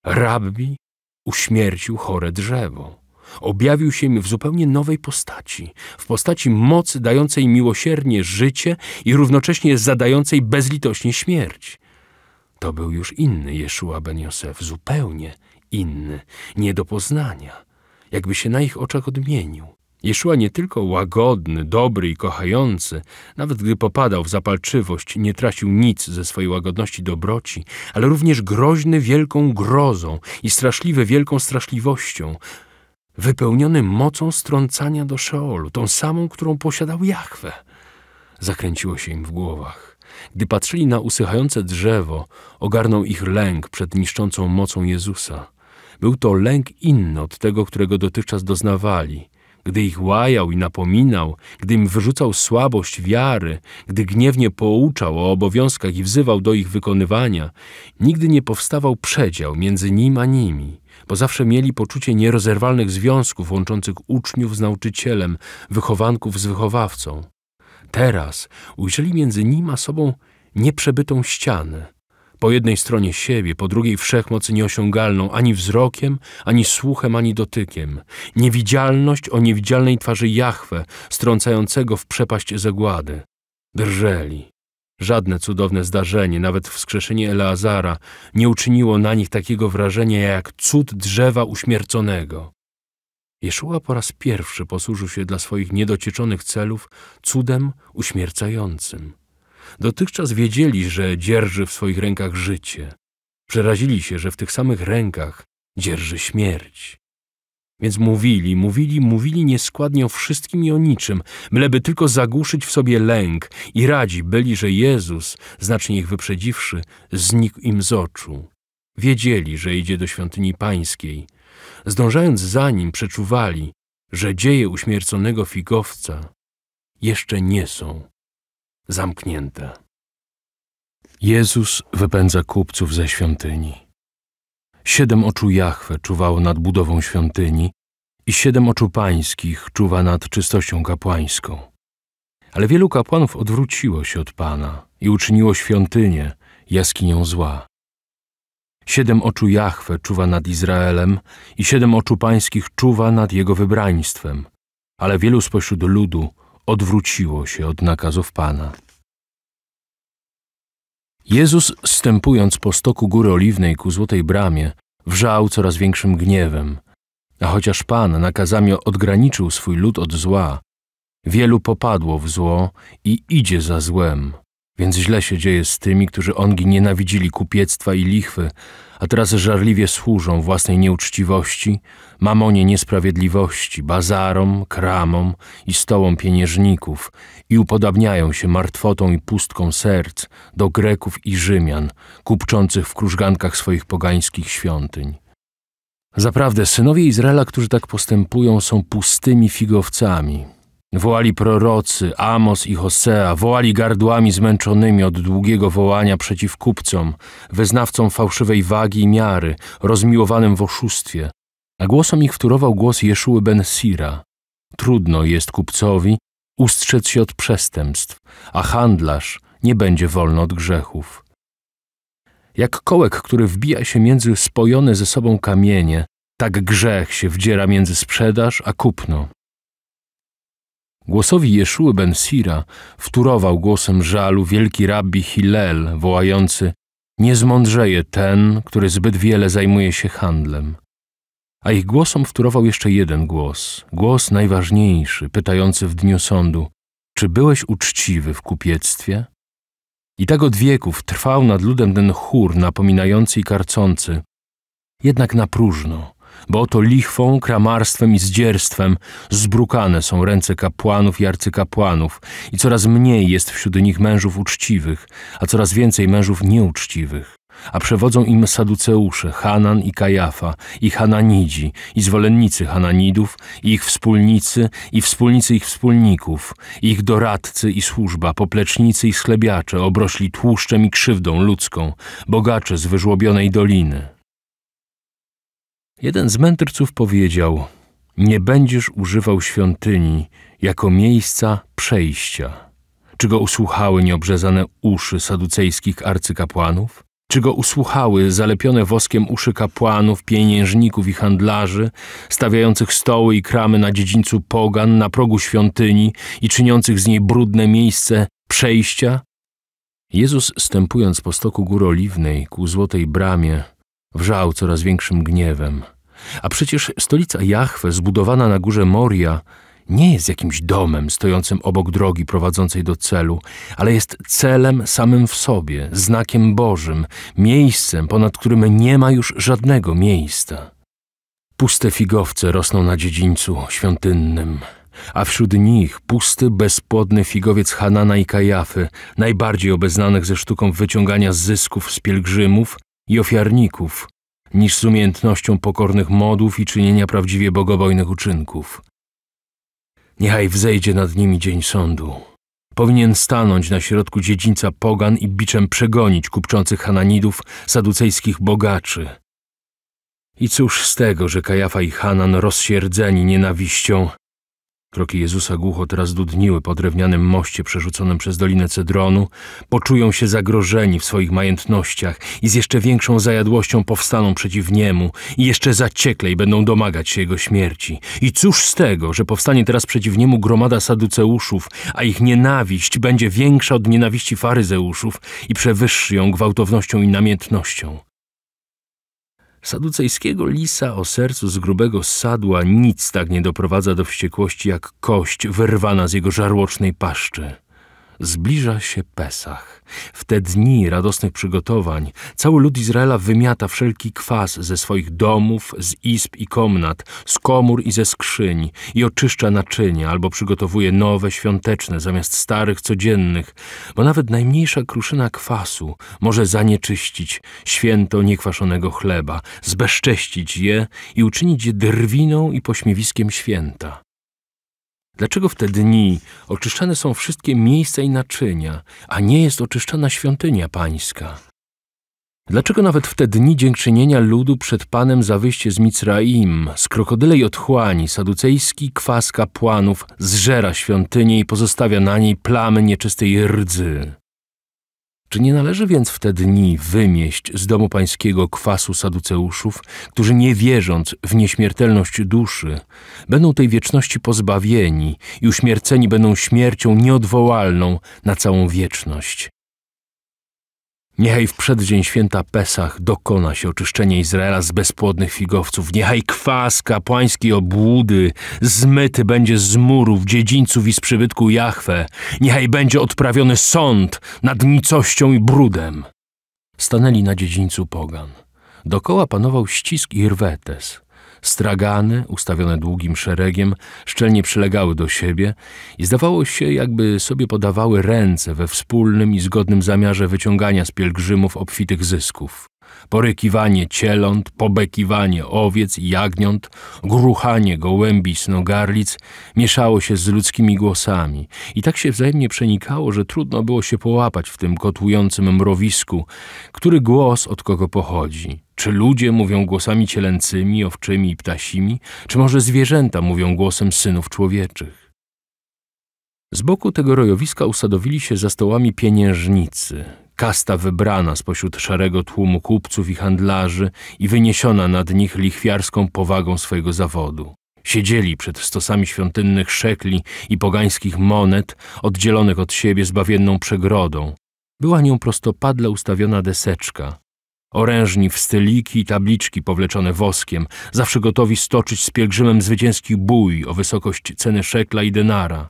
Rabbi uśmiercił chore drzewo objawił się im w zupełnie nowej postaci, w postaci mocy dającej miłosiernie życie i równocześnie zadającej bezlitośnie śmierć. To był już inny Jeszua ben Josef, zupełnie inny, nie do poznania, jakby się na ich oczach odmienił. Jeszua nie tylko łagodny, dobry i kochający, nawet gdy popadał w zapalczywość, nie tracił nic ze swojej łagodności dobroci, ale również groźny wielką grozą i straszliwy wielką straszliwością, wypełniony mocą strącania do Szeolu, tą samą, którą posiadał Jachwę. Zakręciło się im w głowach. Gdy patrzyli na usychające drzewo, ogarnął ich lęk przed niszczącą mocą Jezusa. Był to lęk inny od tego, którego dotychczas doznawali. Gdy ich łajał i napominał, gdy im wyrzucał słabość wiary, gdy gniewnie pouczał o obowiązkach i wzywał do ich wykonywania, nigdy nie powstawał przedział między nim a nimi, bo zawsze mieli poczucie nierozerwalnych związków łączących uczniów z nauczycielem, wychowanków z wychowawcą. Teraz ujrzeli między nim a sobą nieprzebytą ścianę. Po jednej stronie siebie, po drugiej wszechmoc nieosiągalną ani wzrokiem, ani słuchem, ani dotykiem. Niewidzialność o niewidzialnej twarzy Jachwę, strącającego w przepaść zagłady. Drżeli. Żadne cudowne zdarzenie, nawet wskrzeszenie Eleazara, nie uczyniło na nich takiego wrażenia jak cud drzewa uśmierconego. Jeszua po raz pierwszy posłużył się dla swoich niedocieczonych celów cudem uśmiercającym. Dotychczas wiedzieli, że dzierży w swoich rękach życie. Przerazili się, że w tych samych rękach dzierży śmierć. Więc mówili, mówili, mówili nieskładnie o wszystkim i o niczym, byleby tylko zagłuszyć w sobie lęk i radzi byli, że Jezus, znacznie ich wyprzedziwszy, znikł im z oczu. Wiedzieli, że idzie do świątyni pańskiej – zdążając za nim, przeczuwali, że dzieje uśmierconego figowca jeszcze nie są zamknięte. Jezus wypędza kupców ze świątyni. Siedem oczu Jahwe czuwało nad budową świątyni i siedem oczu pańskich czuwa nad czystością kapłańską. Ale wielu kapłanów odwróciło się od Pana i uczyniło świątynię jaskinią zła. Siedem oczu Jahwe czuwa nad Izraelem i siedem oczu pańskich czuwa nad jego wybraństwem, ale wielu spośród ludu odwróciło się od nakazów Pana. Jezus, stępując po stoku Góry Oliwnej ku Złotej Bramie, wrzał coraz większym gniewem. A chociaż Pan nakazami odgraniczył swój lud od zła, wielu popadło w zło i idzie za złem. Więc źle się dzieje z tymi, którzy ongi nienawidzili kupiectwa i lichwy, a teraz żarliwie służą własnej nieuczciwości, mamonie niesprawiedliwości, bazarom, kramom i stołom pieniężników i upodabniają się martwotą i pustką serc do Greków i Rzymian, kupczących w krużgankach swoich pogańskich świątyń. Zaprawdę synowie Izraela, którzy tak postępują, są pustymi figowcami – Wołali prorocy, Amos i Hosea, wołali gardłami zmęczonymi od długiego wołania przeciw kupcom, wyznawcom fałszywej wagi i miary, rozmiłowanym w oszustwie. A głosom ich wtórował głos Jeszuły ben Sira. Trudno jest kupcowi ustrzec się od przestępstw, a handlarz nie będzie wolny od grzechów. Jak kołek, który wbija się między spojone ze sobą kamienie, tak grzech się wdziera między sprzedaż a kupno. Głosowi Jeszuły ben Sira wturował głosem żalu wielki rabbi Hillel, wołający Nie zmądrzeje ten, który zbyt wiele zajmuje się handlem. A ich głosom wturował jeszcze jeden głos, głos najważniejszy, pytający w dniu sądu Czy byłeś uczciwy w kupiectwie? I tak od wieków trwał nad ludem ten chór napominający i karcący, jednak na próżno – bo oto lichwą, kramarstwem i zdzierstwem zbrukane są ręce kapłanów i arcykapłanów i coraz mniej jest wśród nich mężów uczciwych, a coraz więcej mężów nieuczciwych. A przewodzą im Saduceusze, Hanan i Kajafa, i Hananidzi, i zwolennicy Hananidów, i ich wspólnicy, i wspólnicy ich wspólników, i ich doradcy i służba, poplecznicy i schlebiacze, obrośli tłuszczem i krzywdą ludzką, bogacze z wyżłobionej doliny. Jeden z mędrców powiedział: Nie będziesz używał świątyni jako miejsca przejścia. Czy go usłuchały nieobrzezane uszy saducejskich arcykapłanów? Czy go usłuchały zalepione woskiem uszy kapłanów, pieniężników i handlarzy, stawiających stoły i kramy na dziedzińcu pogan, na progu świątyni i czyniących z niej brudne miejsce przejścia? Jezus, stępując po stoku góry oliwnej ku złotej bramie, Wrzał coraz większym gniewem. A przecież stolica Jahwe, zbudowana na górze Moria, nie jest jakimś domem stojącym obok drogi prowadzącej do celu, ale jest celem samym w sobie, znakiem Bożym, miejscem, ponad którym nie ma już żadnego miejsca. Puste figowce rosną na dziedzińcu świątynnym, a wśród nich pusty, bezpłodny figowiec Hanana i Kajafy, najbardziej obeznanych ze sztuką wyciągania zysków z pielgrzymów i ofiarników, niż z umiejętnością pokornych modów i czynienia prawdziwie bogobojnych uczynków. Niechaj wzejdzie nad nimi dzień sądu. Powinien stanąć na środku dziedzińca pogan i biczem przegonić kupczących Hananidów, saducejskich bogaczy. I cóż z tego, że Kajafa i Hanan, rozsierdzeni nienawiścią, Kroki Jezusa głucho teraz dudniły po drewnianym moście przerzuconym przez Dolinę Cedronu. Poczują się zagrożeni w swoich majątnościach i z jeszcze większą zajadłością powstaną przeciw niemu i jeszcze zacieklej będą domagać się jego śmierci. I cóż z tego, że powstanie teraz przeciw niemu gromada saduceuszów, a ich nienawiść będzie większa od nienawiści faryzeuszów i przewyższy ją gwałtownością i namiętnością. Saducejskiego lisa o sercu z grubego sadła nic tak nie doprowadza do wściekłości jak kość wyrwana z jego żarłocznej paszczy. Zbliża się Pesach. W te dni radosnych przygotowań cały lud Izraela wymiata wszelki kwas ze swoich domów, z izb i komnat, z komór i ze skrzyń i oczyszcza naczynia albo przygotowuje nowe, świąteczne zamiast starych, codziennych, bo nawet najmniejsza kruszyna kwasu może zanieczyścić święto niekwaszonego chleba, zbezcześcić je i uczynić je drwiną i pośmiewiskiem święta. Dlaczego w te dni oczyszczane są wszystkie miejsca i naczynia, a nie jest oczyszczana świątynia pańska? Dlaczego nawet w te dni dziękczynienia ludu przed Panem za wyjście z Micraim, z krokodylej otchłani, saducejski kwas kapłanów zżera świątynię i pozostawia na niej plamy nieczystej rdzy? Czy nie należy więc w te dni wymieść z domu pańskiego kwasu saduceuszów, którzy nie wierząc w nieśmiertelność duszy, będą tej wieczności pozbawieni i uśmierceni będą śmiercią nieodwołalną na całą wieczność, Niechaj w przeddzień święta Pesach dokona się oczyszczenie Izraela z bezpłodnych figowców. Niechaj kwas kapłański obłudy zmyty będzie z murów, dziedzińców i z przybytku Jahwe. Niechaj będzie odprawiony sąd nad nicością i brudem. Stanęli na dziedzińcu pogan. Dokoła panował ścisk i rwetes. Stragany, ustawione długim szeregiem, szczelnie przylegały do siebie i zdawało się, jakby sobie podawały ręce we wspólnym i zgodnym zamiarze wyciągania z pielgrzymów obfitych zysków porykiwanie cieląt, pobekiwanie owiec i jagniąt, gruchanie gołębi snogarlic mieszało się z ludzkimi głosami i tak się wzajemnie przenikało, że trudno było się połapać w tym kotłującym mrowisku, który głos od kogo pochodzi. Czy ludzie mówią głosami cielęcymi, owczymi i ptasimi, czy może zwierzęta mówią głosem synów człowieczych? Z boku tego rojowiska usadowili się za stołami pieniężnicy, kasta wybrana spośród szarego tłumu kupców i handlarzy i wyniesiona nad nich lichwiarską powagą swojego zawodu. Siedzieli przed stosami świątynnych szekli i pogańskich monet, oddzielonych od siebie zbawienną przegrodą. Była nią prostopadle ustawiona deseczka, Orężni w styliki i tabliczki powleczone woskiem, zawsze gotowi stoczyć z pielgrzymem zwycięski bój o wysokość ceny szekla i denara.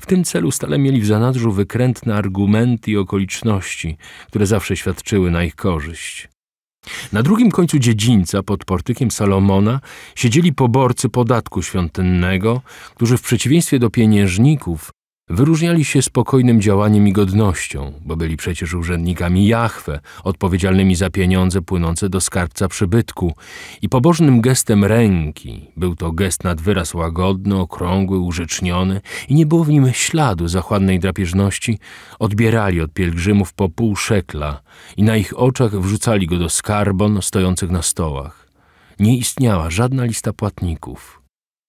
W tym celu stale mieli w zanadrzu wykrętne argumenty i okoliczności, które zawsze świadczyły na ich korzyść. Na drugim końcu dziedzińca pod portykiem Salomona siedzieli poborcy podatku świątynnego, którzy w przeciwieństwie do pieniężników Wyróżniali się spokojnym działaniem i godnością, bo byli przecież urzędnikami Jahwe, odpowiedzialnymi za pieniądze płynące do skarbca przybytku i pobożnym gestem ręki. Był to gest nad wyraz łagodny, okrągły, urzeczniony i nie było w nim śladu zachłannej drapieżności. Odbierali od pielgrzymów po pół szekla i na ich oczach wrzucali go do skarbon stojących na stołach. Nie istniała żadna lista płatników.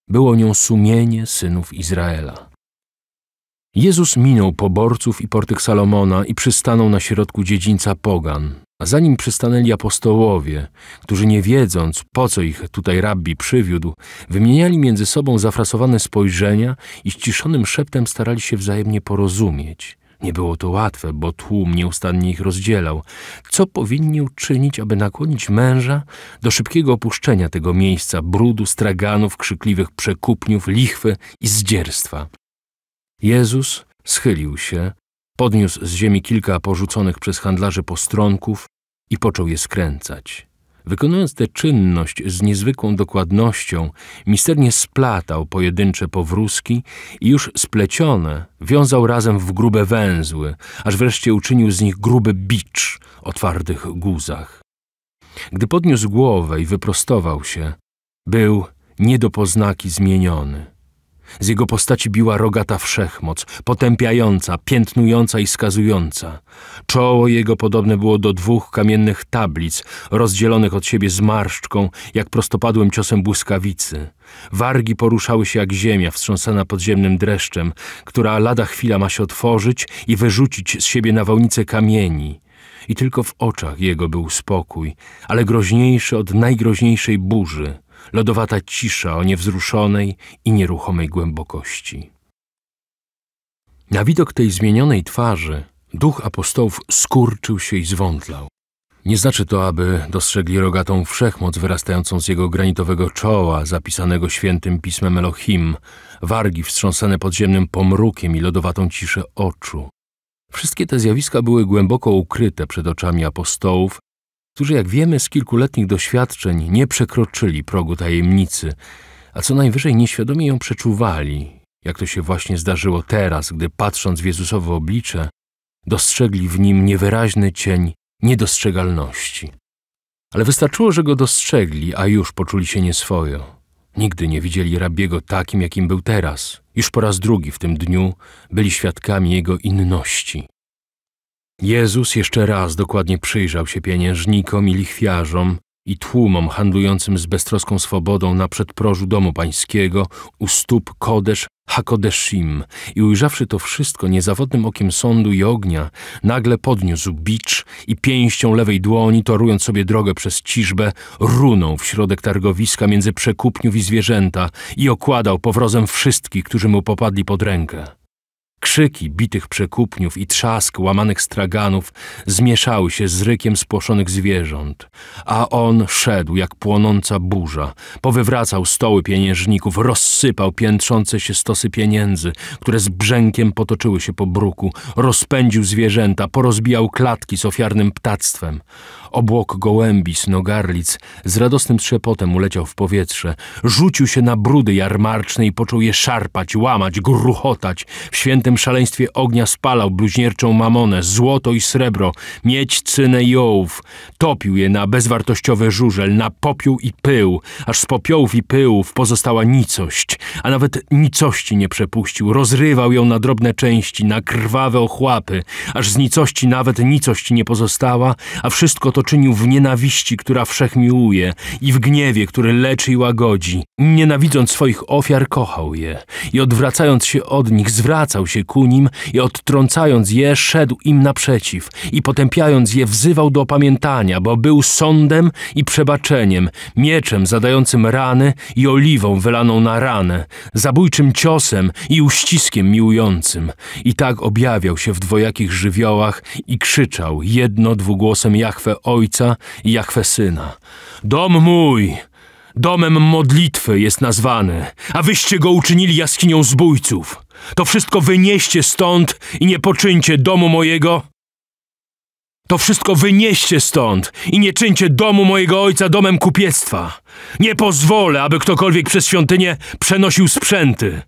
Było nią sumienie synów Izraela. Jezus minął poborców i portyk Salomona i przystanął na środku dziedzińca pogan. A za nim przystanęli apostołowie, którzy nie wiedząc, po co ich tutaj rabbi przywiódł, wymieniali między sobą zafrasowane spojrzenia i ściszonym szeptem starali się wzajemnie porozumieć. Nie było to łatwe, bo tłum nieustannie ich rozdzielał. Co powinni uczynić, aby nakłonić męża do szybkiego opuszczenia tego miejsca brudu, straganów, krzykliwych przekupniów, lichwy i zdzierstwa? Jezus schylił się, podniósł z ziemi kilka porzuconych przez handlarzy postronków i począł je skręcać. Wykonując tę czynność z niezwykłą dokładnością, misternie splatał pojedyncze powrózki i już splecione wiązał razem w grube węzły, aż wreszcie uczynił z nich gruby bicz o twardych guzach. Gdy podniósł głowę i wyprostował się, był nie do poznaki zmieniony. Z jego postaci biła rogata wszechmoc, potępiająca, piętnująca i skazująca. Czoło jego podobne było do dwóch kamiennych tablic, rozdzielonych od siebie zmarszczką, jak prostopadłym ciosem błyskawicy. Wargi poruszały się jak ziemia wstrząsana podziemnym dreszczem, która lada chwila ma się otworzyć i wyrzucić z siebie nawałnicę kamieni. I tylko w oczach jego był spokój, ale groźniejszy od najgroźniejszej burzy – lodowata cisza o niewzruszonej i nieruchomej głębokości. Na widok tej zmienionej twarzy duch apostołów skurczył się i zwątlał. Nie znaczy to, aby dostrzegli rogatą wszechmoc wyrastającą z jego granitowego czoła, zapisanego świętym pismem Elohim, wargi wstrząsane podziemnym pomrukiem i lodowatą ciszę oczu. Wszystkie te zjawiska były głęboko ukryte przed oczami apostołów którzy, jak wiemy z kilkuletnich doświadczeń, nie przekroczyli progu tajemnicy, a co najwyżej nieświadomie ją przeczuwali, jak to się właśnie zdarzyło teraz, gdy patrząc w Jezusowe oblicze, dostrzegli w nim niewyraźny cień niedostrzegalności. Ale wystarczyło, że go dostrzegli, a już poczuli się nieswojo. Nigdy nie widzieli rabiego takim, jakim był teraz. Już po raz drugi w tym dniu byli świadkami jego inności. Jezus jeszcze raz dokładnie przyjrzał się pieniężnikom i lichwiarzom i tłumom handlującym z beztroską swobodą na przedprożu domu pańskiego u stóp Kodesz Hakodeszim i ujrzawszy to wszystko niezawodnym okiem sądu i ognia, nagle podniósł bicz i pięścią lewej dłoni, torując sobie drogę przez ciżbę, runął w środek targowiska między przekupniów i zwierzęta i okładał powrozem wszystkich, którzy mu popadli pod rękę. Krzyki bitych przekupniów i trzask łamanych straganów zmieszały się z rykiem spłoszonych zwierząt, a on szedł jak płonąca burza, powywracał stoły pieniężników, rozsypał piętrzące się stosy pieniędzy, które z brzękiem potoczyły się po bruku, rozpędził zwierzęta, porozbijał klatki z ofiarnym ptactwem. Obłok gołębi, snogarlic z radosnym trzepotem uleciał w powietrze, rzucił się na brudy jarmarczne i począł je szarpać, łamać, gruchotać. W świętym szaleństwie ognia spalał bluźnierczą mamonę, złoto i srebro, miedź, cynę i ołów. Topił je na bezwartościowe żużel, na popiół i pył, aż z popiołów i pyłów pozostała nicość, a nawet nicości nie przepuścił. Rozrywał ją na drobne części, na krwawe ochłapy, aż z nicości nawet nicość nie pozostała, a wszystko to czynił w nienawiści, która wszechmiłuje i w gniewie, który leczy i łagodzi. Nienawidząc swoich ofiar, kochał je i odwracając się od nich, zwracał się się ku nim i odtrącając je, szedł im naprzeciw i potępiając je, wzywał do opamiętania, bo był sądem i przebaczeniem, mieczem zadającym rany i oliwą wylaną na ranę, zabójczym ciosem i uściskiem miłującym. I tak objawiał się w dwojakich żywiołach i krzyczał jedno dwugłosem Jachwę Ojca i Jachwę Syna. Dom mój! Domem modlitwy jest nazwany, a wyście go uczynili jaskinią zbójców. To wszystko wynieście stąd i nie poczyńcie domu mojego. To wszystko wynieście stąd i nie czyńcie domu mojego ojca domem kupiectwa. Nie pozwolę, aby ktokolwiek przez świątynię przenosił sprzęty.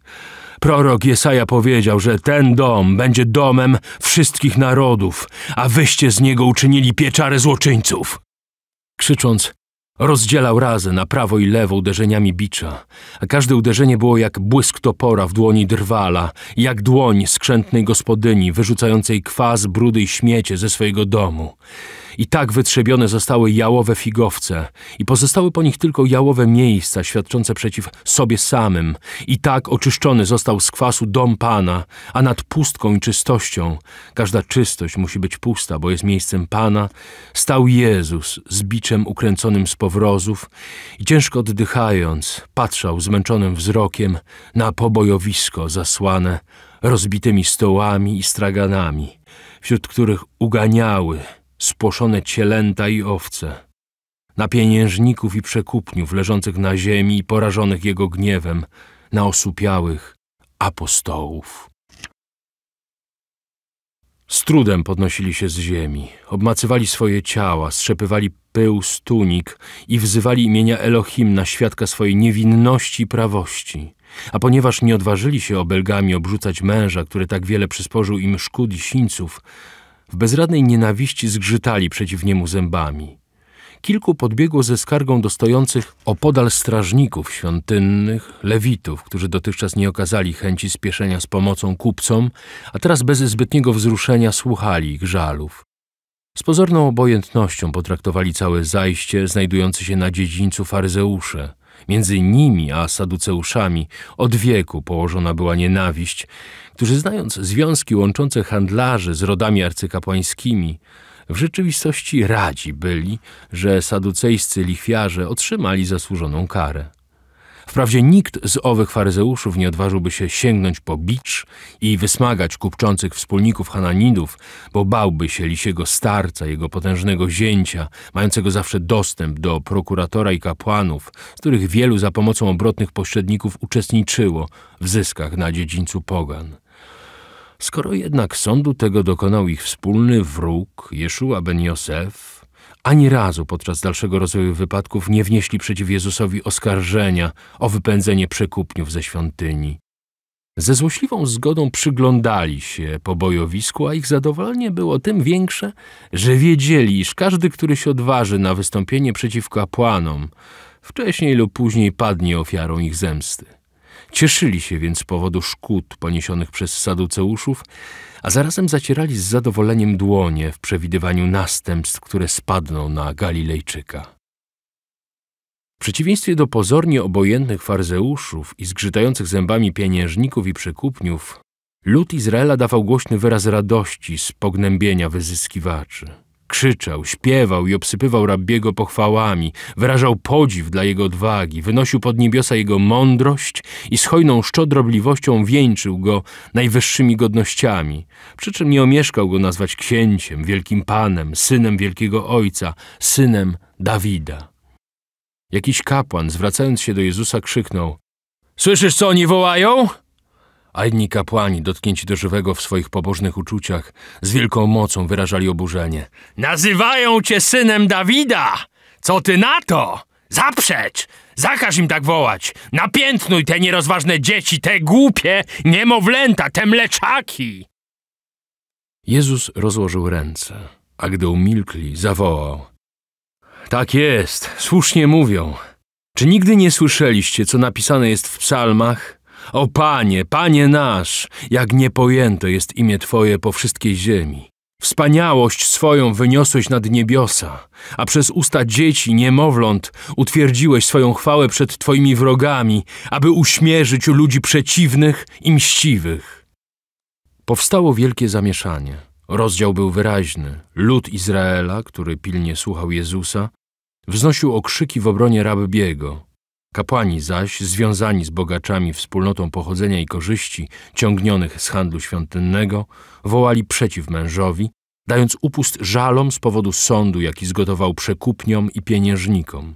Prorok Jesaja powiedział, że ten dom będzie domem wszystkich narodów, a wyście z niego uczynili pieczarę złoczyńców. Krzycząc, Rozdzielał razy na prawo i lewo uderzeniami bicza, a każde uderzenie było jak błysk topora w dłoni drwala, jak dłoń skrzętnej gospodyni wyrzucającej kwas, brudy i śmiecie ze swojego domu. I tak wytrzebione zostały jałowe figowce i pozostały po nich tylko jałowe miejsca świadczące przeciw sobie samym. I tak oczyszczony został z kwasu dom Pana, a nad pustką i czystością, każda czystość musi być pusta, bo jest miejscem Pana, stał Jezus z biczem ukręconym z powrozów i ciężko oddychając patrzał zmęczonym wzrokiem na pobojowisko zasłane rozbitymi stołami i straganami, wśród których uganiały spłoszone cielęta i owce, na pieniężników i przekupniów leżących na ziemi i porażonych jego gniewem, na osupiałych apostołów. Z trudem podnosili się z ziemi, obmacywali swoje ciała, strzepywali pył z tunik i wzywali imienia Elohim na świadka swojej niewinności i prawości. A ponieważ nie odważyli się obelgami obrzucać męża, który tak wiele przysporzył im szkód i sińców, w bezradnej nienawiści zgrzytali przeciw niemu zębami. Kilku podbiegło ze skargą do stojących opodal strażników świątynnych, lewitów, którzy dotychczas nie okazali chęci spieszenia z pomocą kupcom, a teraz bez zbytniego wzruszenia słuchali ich żalów. Z pozorną obojętnością potraktowali całe zajście znajdujące się na dziedzińcu faryzeusze. Między nimi a saduceuszami od wieku położona była nienawiść, którzy znając związki łączące handlarzy z rodami arcykapłańskimi, w rzeczywistości radzi byli, że saducejscy lichwiarze otrzymali zasłużoną karę. Wprawdzie nikt z owych faryzeuszów nie odważyłby się sięgnąć po bicz i wysmagać kupczących wspólników Hananidów, bo bałby się lisiego starca, jego potężnego zięcia, mającego zawsze dostęp do prokuratora i kapłanów, z których wielu za pomocą obrotnych pośredników uczestniczyło w zyskach na dziedzińcu pogan. Skoro jednak sądu tego dokonał ich wspólny wróg, Jeszua ben Josef, ani razu podczas dalszego rozwoju wypadków nie wnieśli przeciw Jezusowi oskarżenia o wypędzenie przekupniów ze świątyni. Ze złośliwą zgodą przyglądali się po bojowisku, a ich zadowolenie było tym większe, że wiedzieli, iż każdy, który się odważy na wystąpienie przeciw kapłanom, wcześniej lub później padnie ofiarą ich zemsty. Cieszyli się więc z powodu szkód poniesionych przez saduceuszów, a zarazem zacierali z zadowoleniem dłonie w przewidywaniu następstw, które spadną na Galilejczyka. W przeciwieństwie do pozornie obojętnych farzeuszów i zgrzytających zębami pieniężników i przekupniów, lud Izraela dawał głośny wyraz radości z pognębienia wyzyskiwaczy. Krzyczał, śpiewał i obsypywał rabbiego pochwałami, wyrażał podziw dla jego odwagi, wynosił pod niebiosa jego mądrość i z hojną szczodrobliwością wieńczył go najwyższymi godnościami, przy czym nie omieszkał go nazwać księciem, wielkim panem, synem wielkiego ojca, synem Dawida. Jakiś kapłan, zwracając się do Jezusa, krzyknął – Słyszysz, co oni wołają? a inni kapłani, dotknięci do żywego w swoich pobożnych uczuciach, z wielką mocą wyrażali oburzenie. Nazywają cię synem Dawida! Co ty na to? Zaprzecz! Zakaż im tak wołać! Napiętnuj te nierozważne dzieci, te głupie niemowlęta, te mleczaki! Jezus rozłożył ręce, a gdy umilkli, zawołał. Tak jest, słusznie mówią. Czy nigdy nie słyszeliście, co napisane jest w psalmach? O Panie, Panie nasz, jak niepojęte jest imię Twoje po wszystkiej ziemi. Wspaniałość swoją wyniosłeś nad niebiosa, a przez usta dzieci, niemowląt utwierdziłeś swoją chwałę przed Twoimi wrogami, aby uśmierzyć ludzi przeciwnych i mściwych. Powstało wielkie zamieszanie. Rozdział był wyraźny. Lud Izraela, który pilnie słuchał Jezusa, wznosił okrzyki w obronie Rabbiego – Kapłani zaś, związani z bogaczami wspólnotą pochodzenia i korzyści ciągnionych z handlu świątynnego, wołali przeciw mężowi, dając upust żalom z powodu sądu, jaki zgotował przekupniom i pieniężnikom.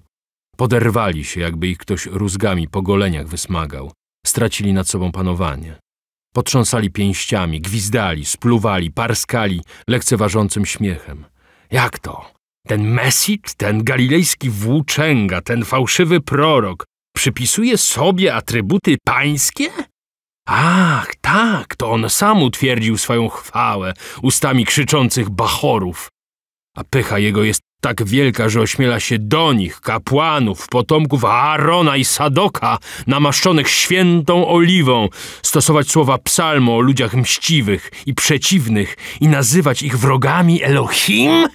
Poderwali się, jakby ich ktoś rózgami po goleniach wysmagał. Stracili nad sobą panowanie. Potrząsali pięściami, gwizdali, spluwali, parskali lekceważącym śmiechem. Jak to? Ten Mesit, ten galilejski włóczęga, ten fałszywy prorok przypisuje sobie atrybuty pańskie? Ach, tak, to on sam utwierdził swoją chwałę ustami krzyczących bachorów. A pycha jego jest tak wielka, że ośmiela się do nich, kapłanów, potomków Aarona i Sadoka, namaszczonych świętą oliwą, stosować słowa psalmu o ludziach mściwych i przeciwnych i nazywać ich wrogami Elohim?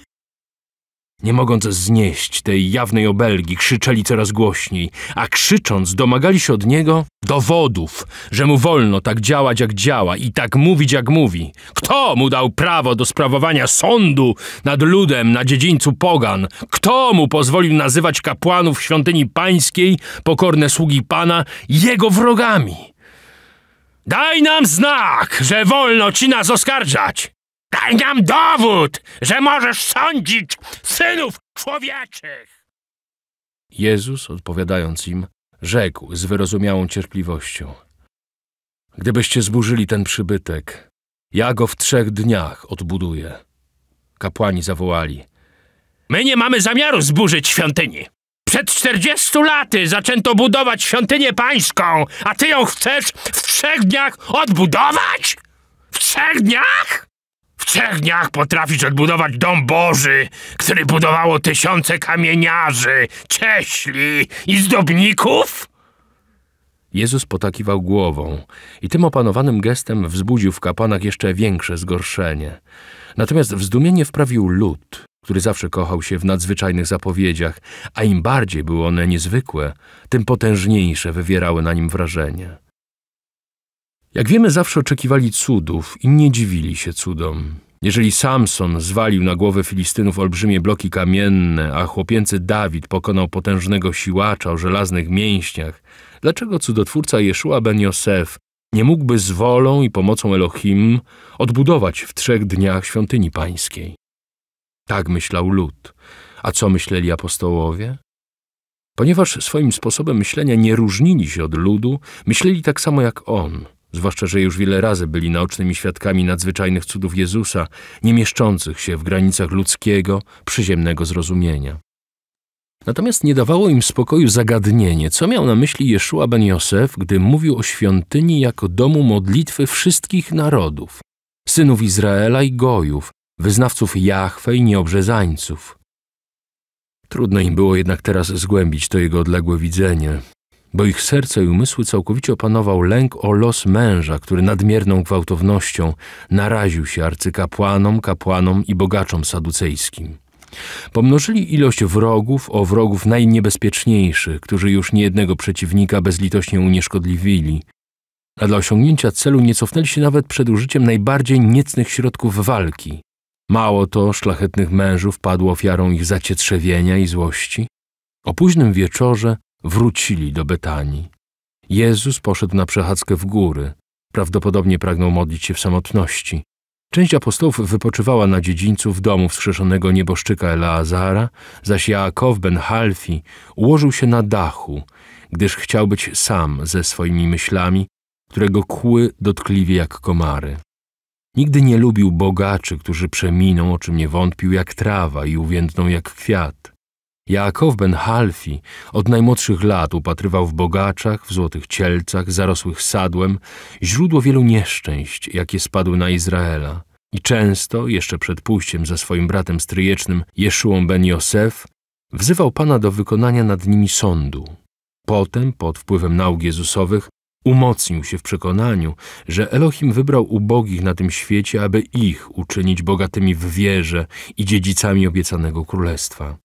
Nie mogąc znieść tej jawnej obelgi, krzyczeli coraz głośniej, a krzycząc domagali się od niego dowodów, że mu wolno tak działać jak działa i tak mówić jak mówi. Kto mu dał prawo do sprawowania sądu nad ludem na dziedzińcu pogan? Kto mu pozwolił nazywać kapłanów świątyni pańskiej, pokorne sługi Pana, jego wrogami? Daj nam znak, że wolno ci nas oskarżać! Daj nam dowód, że możesz sądzić synów człowieczych! Jezus, odpowiadając im, rzekł z wyrozumiałą cierpliwością. Gdybyście zburzyli ten przybytek, ja go w trzech dniach odbuduję. Kapłani zawołali. My nie mamy zamiaru zburzyć świątyni. Przed czterdziestu laty zaczęto budować świątynię pańską, a ty ją chcesz w trzech dniach odbudować? W trzech dniach? trzech dniach potrafisz odbudować dom Boży, który budowało tysiące kamieniarzy, cieśli i zdobników? Jezus potakiwał głową i tym opanowanym gestem wzbudził w kapłanach jeszcze większe zgorszenie. Natomiast w zdumienie wprawił lud, który zawsze kochał się w nadzwyczajnych zapowiedziach, a im bardziej były one niezwykłe, tym potężniejsze wywierały na nim wrażenie. Jak wiemy, zawsze oczekiwali cudów i nie dziwili się cudom. Jeżeli Samson zwalił na głowę Filistynów olbrzymie bloki kamienne, a chłopięcy Dawid pokonał potężnego siłacza o żelaznych mięśniach, dlaczego cudotwórca Jeszua ben Josef nie mógłby z wolą i pomocą Elohim odbudować w trzech dniach świątyni pańskiej? Tak myślał lud. A co myśleli apostołowie? Ponieważ swoim sposobem myślenia nie różnili się od ludu, myśleli tak samo jak on – zwłaszcza, że już wiele razy byli naocznymi świadkami nadzwyczajnych cudów Jezusa, nie mieszczących się w granicach ludzkiego, przyziemnego zrozumienia. Natomiast nie dawało im spokoju zagadnienie, co miał na myśli Jeszua ben Josef, gdy mówił o świątyni jako domu modlitwy wszystkich narodów, synów Izraela i Gojów, wyznawców Jahwe i nieobrzezańców. Trudno im było jednak teraz zgłębić to jego odległe widzenie, bo ich serce i umysły całkowicie opanował lęk o los męża, który nadmierną gwałtownością naraził się arcykapłanom, kapłanom i bogaczom saducejskim. Pomnożyli ilość wrogów o wrogów najniebezpieczniejszych, którzy już niejednego przeciwnika bezlitośnie unieszkodliwili, a dla osiągnięcia celu nie cofnęli się nawet przed użyciem najbardziej niecnych środków walki. Mało to szlachetnych mężów padło ofiarą ich zacietrzewienia i złości. O późnym wieczorze Wrócili do Betanii. Jezus poszedł na przechadzkę w góry. Prawdopodobnie pragnął modlić się w samotności. Część apostołów wypoczywała na dziedzińcu w domu wskrzeszonego nieboszczyka Eleazara, zaś Jaakow ben Halfi ułożył się na dachu, gdyż chciał być sam ze swoimi myślami, którego kły dotkliwie jak komary. Nigdy nie lubił bogaczy, którzy przeminą, o czym nie wątpił, jak trawa i uwiędną jak kwiat. Jakow ben Halfi od najmłodszych lat upatrywał w bogaczach, w złotych cielcach, zarosłych sadłem, źródło wielu nieszczęść, jakie spadły na Izraela. I często, jeszcze przed pójściem ze swoim bratem stryjecznym Jeszuą ben Josef, wzywał Pana do wykonania nad nimi sądu. Potem, pod wpływem nauk Jezusowych, umocnił się w przekonaniu, że Elohim wybrał ubogich na tym świecie, aby ich uczynić bogatymi w wierze i dziedzicami obiecanego królestwa.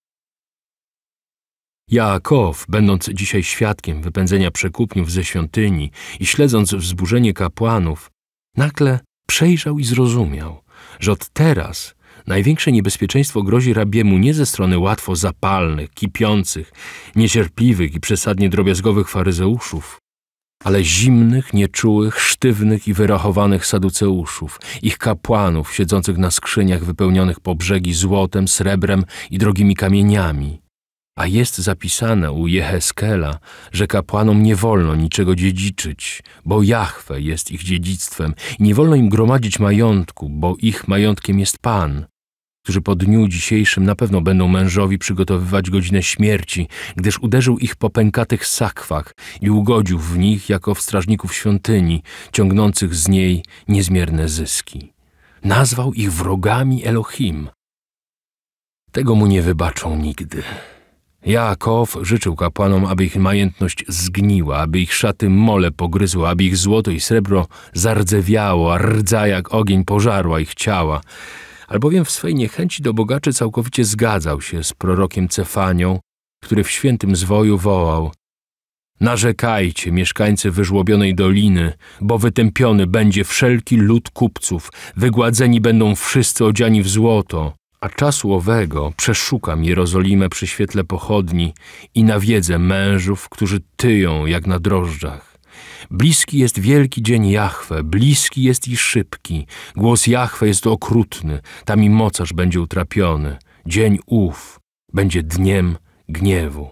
Jaakow, będąc dzisiaj świadkiem wypędzenia przekupniów ze świątyni i śledząc wzburzenie kapłanów, nagle przejrzał i zrozumiał, że od teraz największe niebezpieczeństwo grozi rabiemu nie ze strony łatwo zapalnych, kipiących, niecierpliwych i przesadnie drobiazgowych faryzeuszów, ale zimnych, nieczułych, sztywnych i wyrachowanych saduceuszów, ich kapłanów siedzących na skrzyniach wypełnionych po brzegi złotem, srebrem i drogimi kamieniami, a jest zapisane u Jeheskela, że kapłanom nie wolno niczego dziedziczyć, bo Jahwe jest ich dziedzictwem. Nie wolno im gromadzić majątku, bo ich majątkiem jest Pan, którzy po dniu dzisiejszym na pewno będą mężowi przygotowywać godzinę śmierci, gdyż uderzył ich po pękatych sakwach i ugodził w nich jako w strażników świątyni, ciągnących z niej niezmierne zyski. Nazwał ich wrogami Elohim. Tego mu nie wybaczą nigdy. Jakow życzył kapłanom, aby ich majętność zgniła, aby ich szaty mole pogryzła, aby ich złoto i srebro zardzewiało, a rdza jak ogień pożarła ich ciała. Albowiem w swej niechęci do bogaczy całkowicie zgadzał się z prorokiem Cefanią, który w świętym zwoju wołał Narzekajcie, mieszkańcy wyżłobionej doliny, bo wytępiony będzie wszelki lud kupców, wygładzeni będą wszyscy odziani w złoto a czasu owego przeszukam Jerozolimę przy świetle pochodni i nawiedzę mężów, którzy tyją jak na drożdżach. Bliski jest wielki dzień Jahwe, bliski jest i szybki. Głos Jahwe jest okrutny, tam i mocarz będzie utrapiony. Dzień ów będzie dniem gniewu.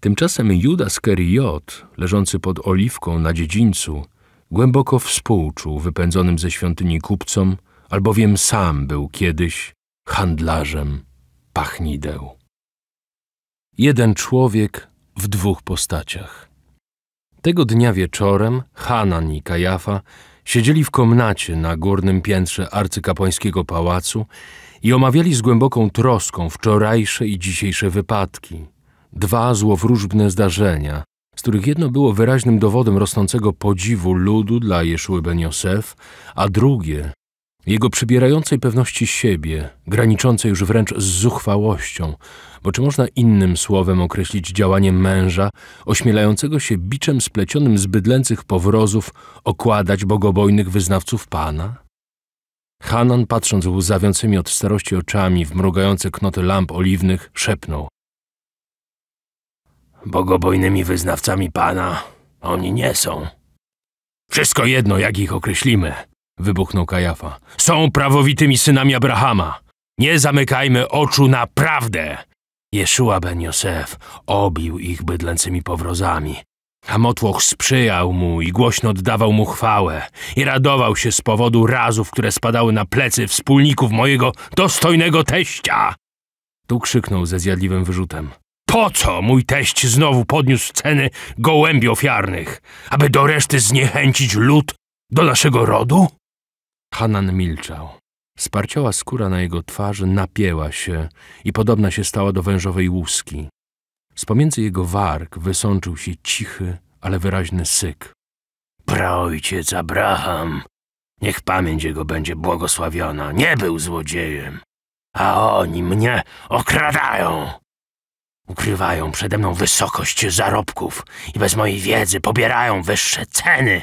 Tymczasem Judas Keriot, leżący pod oliwką na dziedzińcu, głęboko współczuł wypędzonym ze świątyni kupcom albowiem sam był kiedyś handlarzem pachnideł. Jeden człowiek w dwóch postaciach. Tego dnia wieczorem Hanan i Kajafa siedzieli w komnacie na górnym piętrze arcykapłańskiego pałacu i omawiali z głęboką troską wczorajsze i dzisiejsze wypadki. Dwa złowróżbne zdarzenia, z których jedno było wyraźnym dowodem rosnącego podziwu ludu dla Jeszuły Ben Josef, a drugie jego przybierającej pewności siebie, graniczącej już wręcz z zuchwałością, bo czy można innym słowem określić działanie męża, ośmielającego się biczem splecionym z bydlęcych powrozów okładać bogobojnych wyznawców Pana? Hanan, patrząc łzawiącymi od starości oczami w mrugające knoty lamp oliwnych, szepnął. Bogobojnymi wyznawcami Pana oni nie są. Wszystko jedno, jak ich określimy – wybuchnął Kajafa. Są prawowitymi synami Abrahama. Nie zamykajmy oczu na prawdę. Jeszua ben Josef obił ich bydlęcymi powrozami. A motłoch sprzyjał mu i głośno oddawał mu chwałę i radował się z powodu razów, które spadały na plecy wspólników mojego dostojnego teścia. Tu krzyknął ze zjadliwym wyrzutem. Po co mój teść znowu podniósł ceny gołębi ofiarnych? Aby do reszty zniechęcić lud do naszego rodu? Hanan milczał. Sparciała skóra na jego twarzy napięła się i podobna się stała do wężowej łuski. Z pomiędzy jego warg wysączył się cichy, ale wyraźny syk. Praojciec Abraham, niech pamięć jego będzie błogosławiona, nie był złodziejem, a oni mnie okradają. Ukrywają przede mną wysokość zarobków i bez mojej wiedzy pobierają wyższe ceny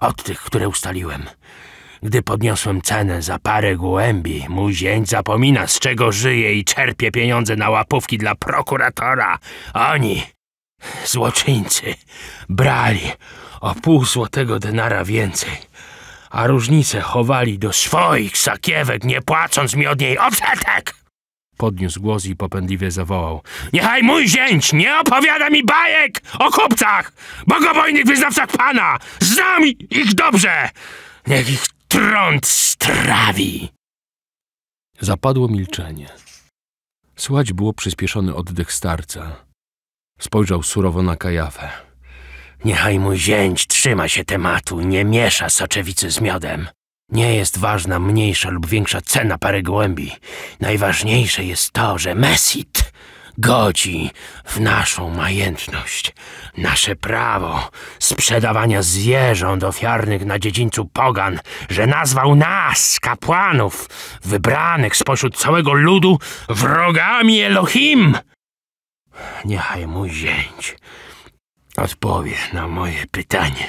od tych, które ustaliłem. Gdy podniosłem cenę za parę głębi, mój zięć zapomina, z czego żyje i czerpie pieniądze na łapówki dla prokuratora. Oni, złoczyńcy, brali o pół złotego denara więcej, a różnicę chowali do swoich sakiewek, nie płacąc mi od niej odsetek! Podniósł głos i popędliwie zawołał. Niechaj mój zięć nie opowiada mi bajek o kupcach, bogobojnych wyznawcach pana! Znam ich dobrze! Niech ich Trąd strawi! Zapadło milczenie. Słać było przyspieszony oddech starca. Spojrzał surowo na kajafę. Niechaj mój zięć trzyma się tematu, nie miesza soczewicy z miodem. Nie jest ważna mniejsza lub większa cena pary głębi. Najważniejsze jest to, że Mesit godzi w naszą majętność. Nasze prawo sprzedawania zwierząt ofiarnych na dziedzińcu pogan, że nazwał nas, kapłanów, wybranych spośród całego ludu, wrogami Elohim. Niechaj mój zięć odpowie na moje pytanie.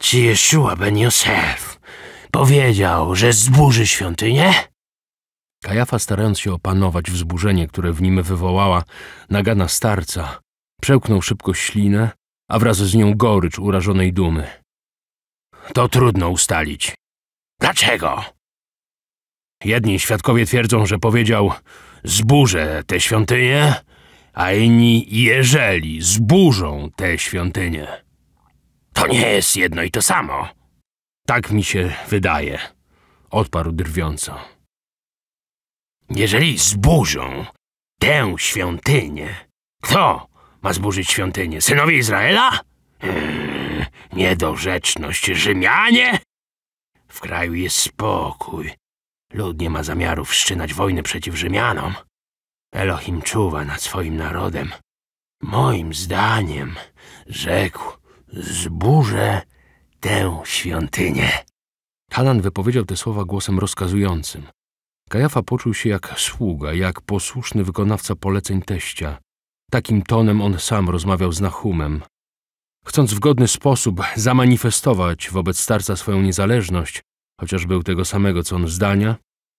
Czy Jeszua ben Josef powiedział, że zburzy świątynię? Kajafa, starając się opanować wzburzenie, które w nim wywołała nagana starca, przełknął szybko ślinę, a wraz z nią gorycz urażonej dumy. To trudno ustalić. Dlaczego? Jedni świadkowie twierdzą, że powiedział zburzę te świątynie, a inni jeżeli zburzą te świątynie. To nie jest jedno i to samo. Tak mi się wydaje, odparł drwiąco. Jeżeli zburzą tę świątynię, kto ma zburzyć świątynię? Synowie Izraela? Hmm, niedorzeczność Rzymianie? W kraju jest spokój. Lud nie ma zamiaru wszczynać wojny przeciw Rzymianom. Elohim czuwa nad swoim narodem. Moim zdaniem, rzekł, zburzę tę świątynię. Halan wypowiedział te słowa głosem rozkazującym. Kajafa poczuł się jak sługa, jak posłuszny wykonawca poleceń teścia. Takim tonem on sam rozmawiał z Nachumem. Chcąc w godny sposób zamanifestować wobec starca swoją niezależność, chociaż był tego samego co on zdania,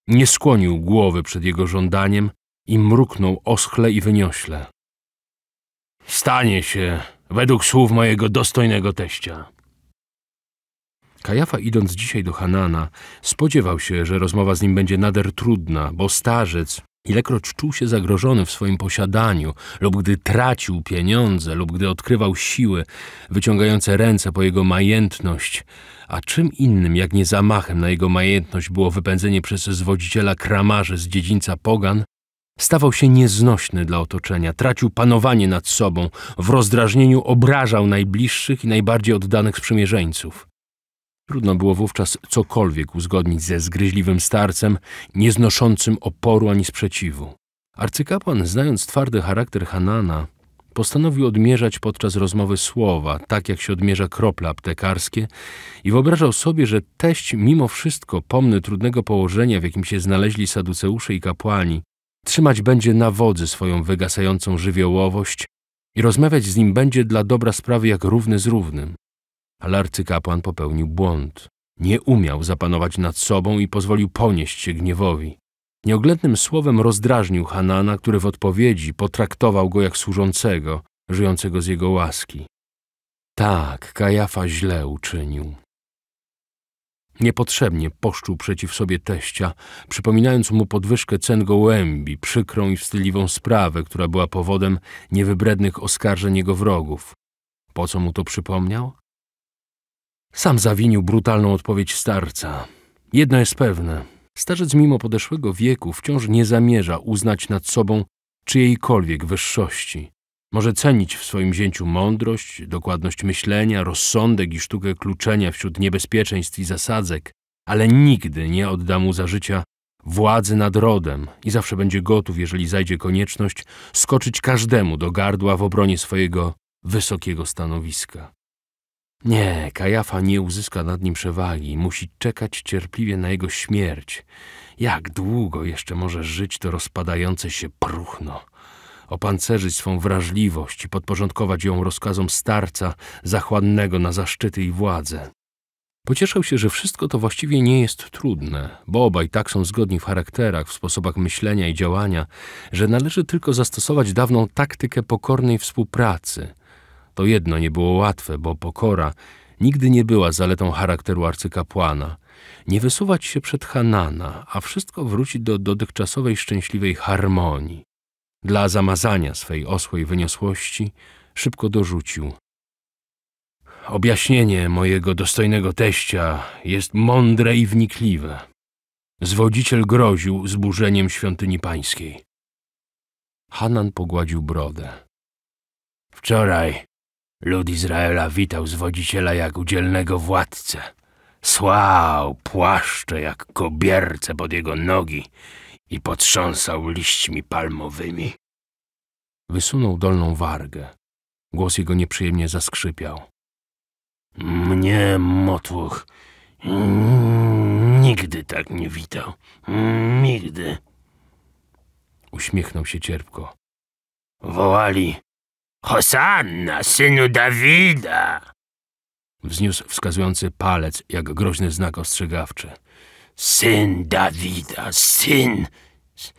nie skłonił głowy przed jego żądaniem i mruknął oschle i wyniośle. Stanie się, według słów mojego dostojnego teścia. Kajafa idąc dzisiaj do Hanana, spodziewał się, że rozmowa z nim będzie nader trudna, bo starzec, ilekroć czuł się zagrożony w swoim posiadaniu, lub gdy tracił pieniądze, lub gdy odkrywał siły wyciągające ręce po jego majętność, a czym innym jak nie zamachem na jego majętność było wypędzenie przez zwodziciela kramarzy z dziedzińca Pogan, Stawał się nieznośny dla otoczenia, tracił panowanie nad sobą, w rozdrażnieniu obrażał najbliższych i najbardziej oddanych sprzymierzeńców. Trudno było wówczas cokolwiek uzgodnić ze zgryźliwym starcem, nieznoszącym oporu ani sprzeciwu. Arcykapłan, znając twardy charakter Hanana, postanowił odmierzać podczas rozmowy słowa, tak jak się odmierza krople aptekarskie i wyobrażał sobie, że teść mimo wszystko, pomny trudnego położenia, w jakim się znaleźli saduceusze i kapłani, trzymać będzie na wodzy swoją wygasającą żywiołowość i rozmawiać z nim będzie dla dobra sprawy jak równy z równym ale arcykapłan popełnił błąd. Nie umiał zapanować nad sobą i pozwolił ponieść się gniewowi. Nieoględnym słowem rozdrażnił Hanana, który w odpowiedzi potraktował go jak służącego, żyjącego z jego łaski. Tak, Kajafa źle uczynił. Niepotrzebnie poszczuł przeciw sobie teścia, przypominając mu podwyżkę cen gołębi, przykrą i wstydliwą sprawę, która była powodem niewybrednych oskarżeń jego wrogów. Po co mu to przypomniał? Sam zawinił brutalną odpowiedź starca. Jedno jest pewne. Starzec mimo podeszłego wieku wciąż nie zamierza uznać nad sobą czyjejkolwiek wyższości. Może cenić w swoim zięciu mądrość, dokładność myślenia, rozsądek i sztukę kluczenia wśród niebezpieczeństw i zasadzek, ale nigdy nie odda mu za życia władzy nad rodem i zawsze będzie gotów, jeżeli zajdzie konieczność, skoczyć każdemu do gardła w obronie swojego wysokiego stanowiska. Nie, Kajafa nie uzyska nad nim przewagi, musi czekać cierpliwie na jego śmierć. Jak długo jeszcze może żyć to rozpadające się próchno? Opancerzyć swą wrażliwość i podporządkować ją rozkazom starca zachłannego na zaszczyty i władzę. Pocieszał się, że wszystko to właściwie nie jest trudne, bo obaj tak są zgodni w charakterach, w sposobach myślenia i działania, że należy tylko zastosować dawną taktykę pokornej współpracy, to jedno nie było łatwe, bo pokora nigdy nie była zaletą charakteru arcykapłana. Nie wysuwać się przed Hanana, a wszystko wrócić do dotychczasowej szczęśliwej harmonii. Dla zamazania swej osłej wyniosłości szybko dorzucił. Objaśnienie mojego dostojnego teścia jest mądre i wnikliwe. Zwodziciel groził zburzeniem świątyni pańskiej. Hanan pogładził brodę. Wczoraj Lud Izraela witał zwodziciela jak udzielnego władcę. Słał płaszcze jak kobierce pod jego nogi i potrząsał liśćmi palmowymi. Wysunął dolną wargę. Głos jego nieprzyjemnie zaskrzypiał. Mnie, Motłuch, nigdy tak nie witał. Nigdy. Uśmiechnął się cierpko. Wołali Hosanna, synu Dawida! Wzniósł wskazujący palec, jak groźny znak ostrzegawczy. Syn Dawida, syn...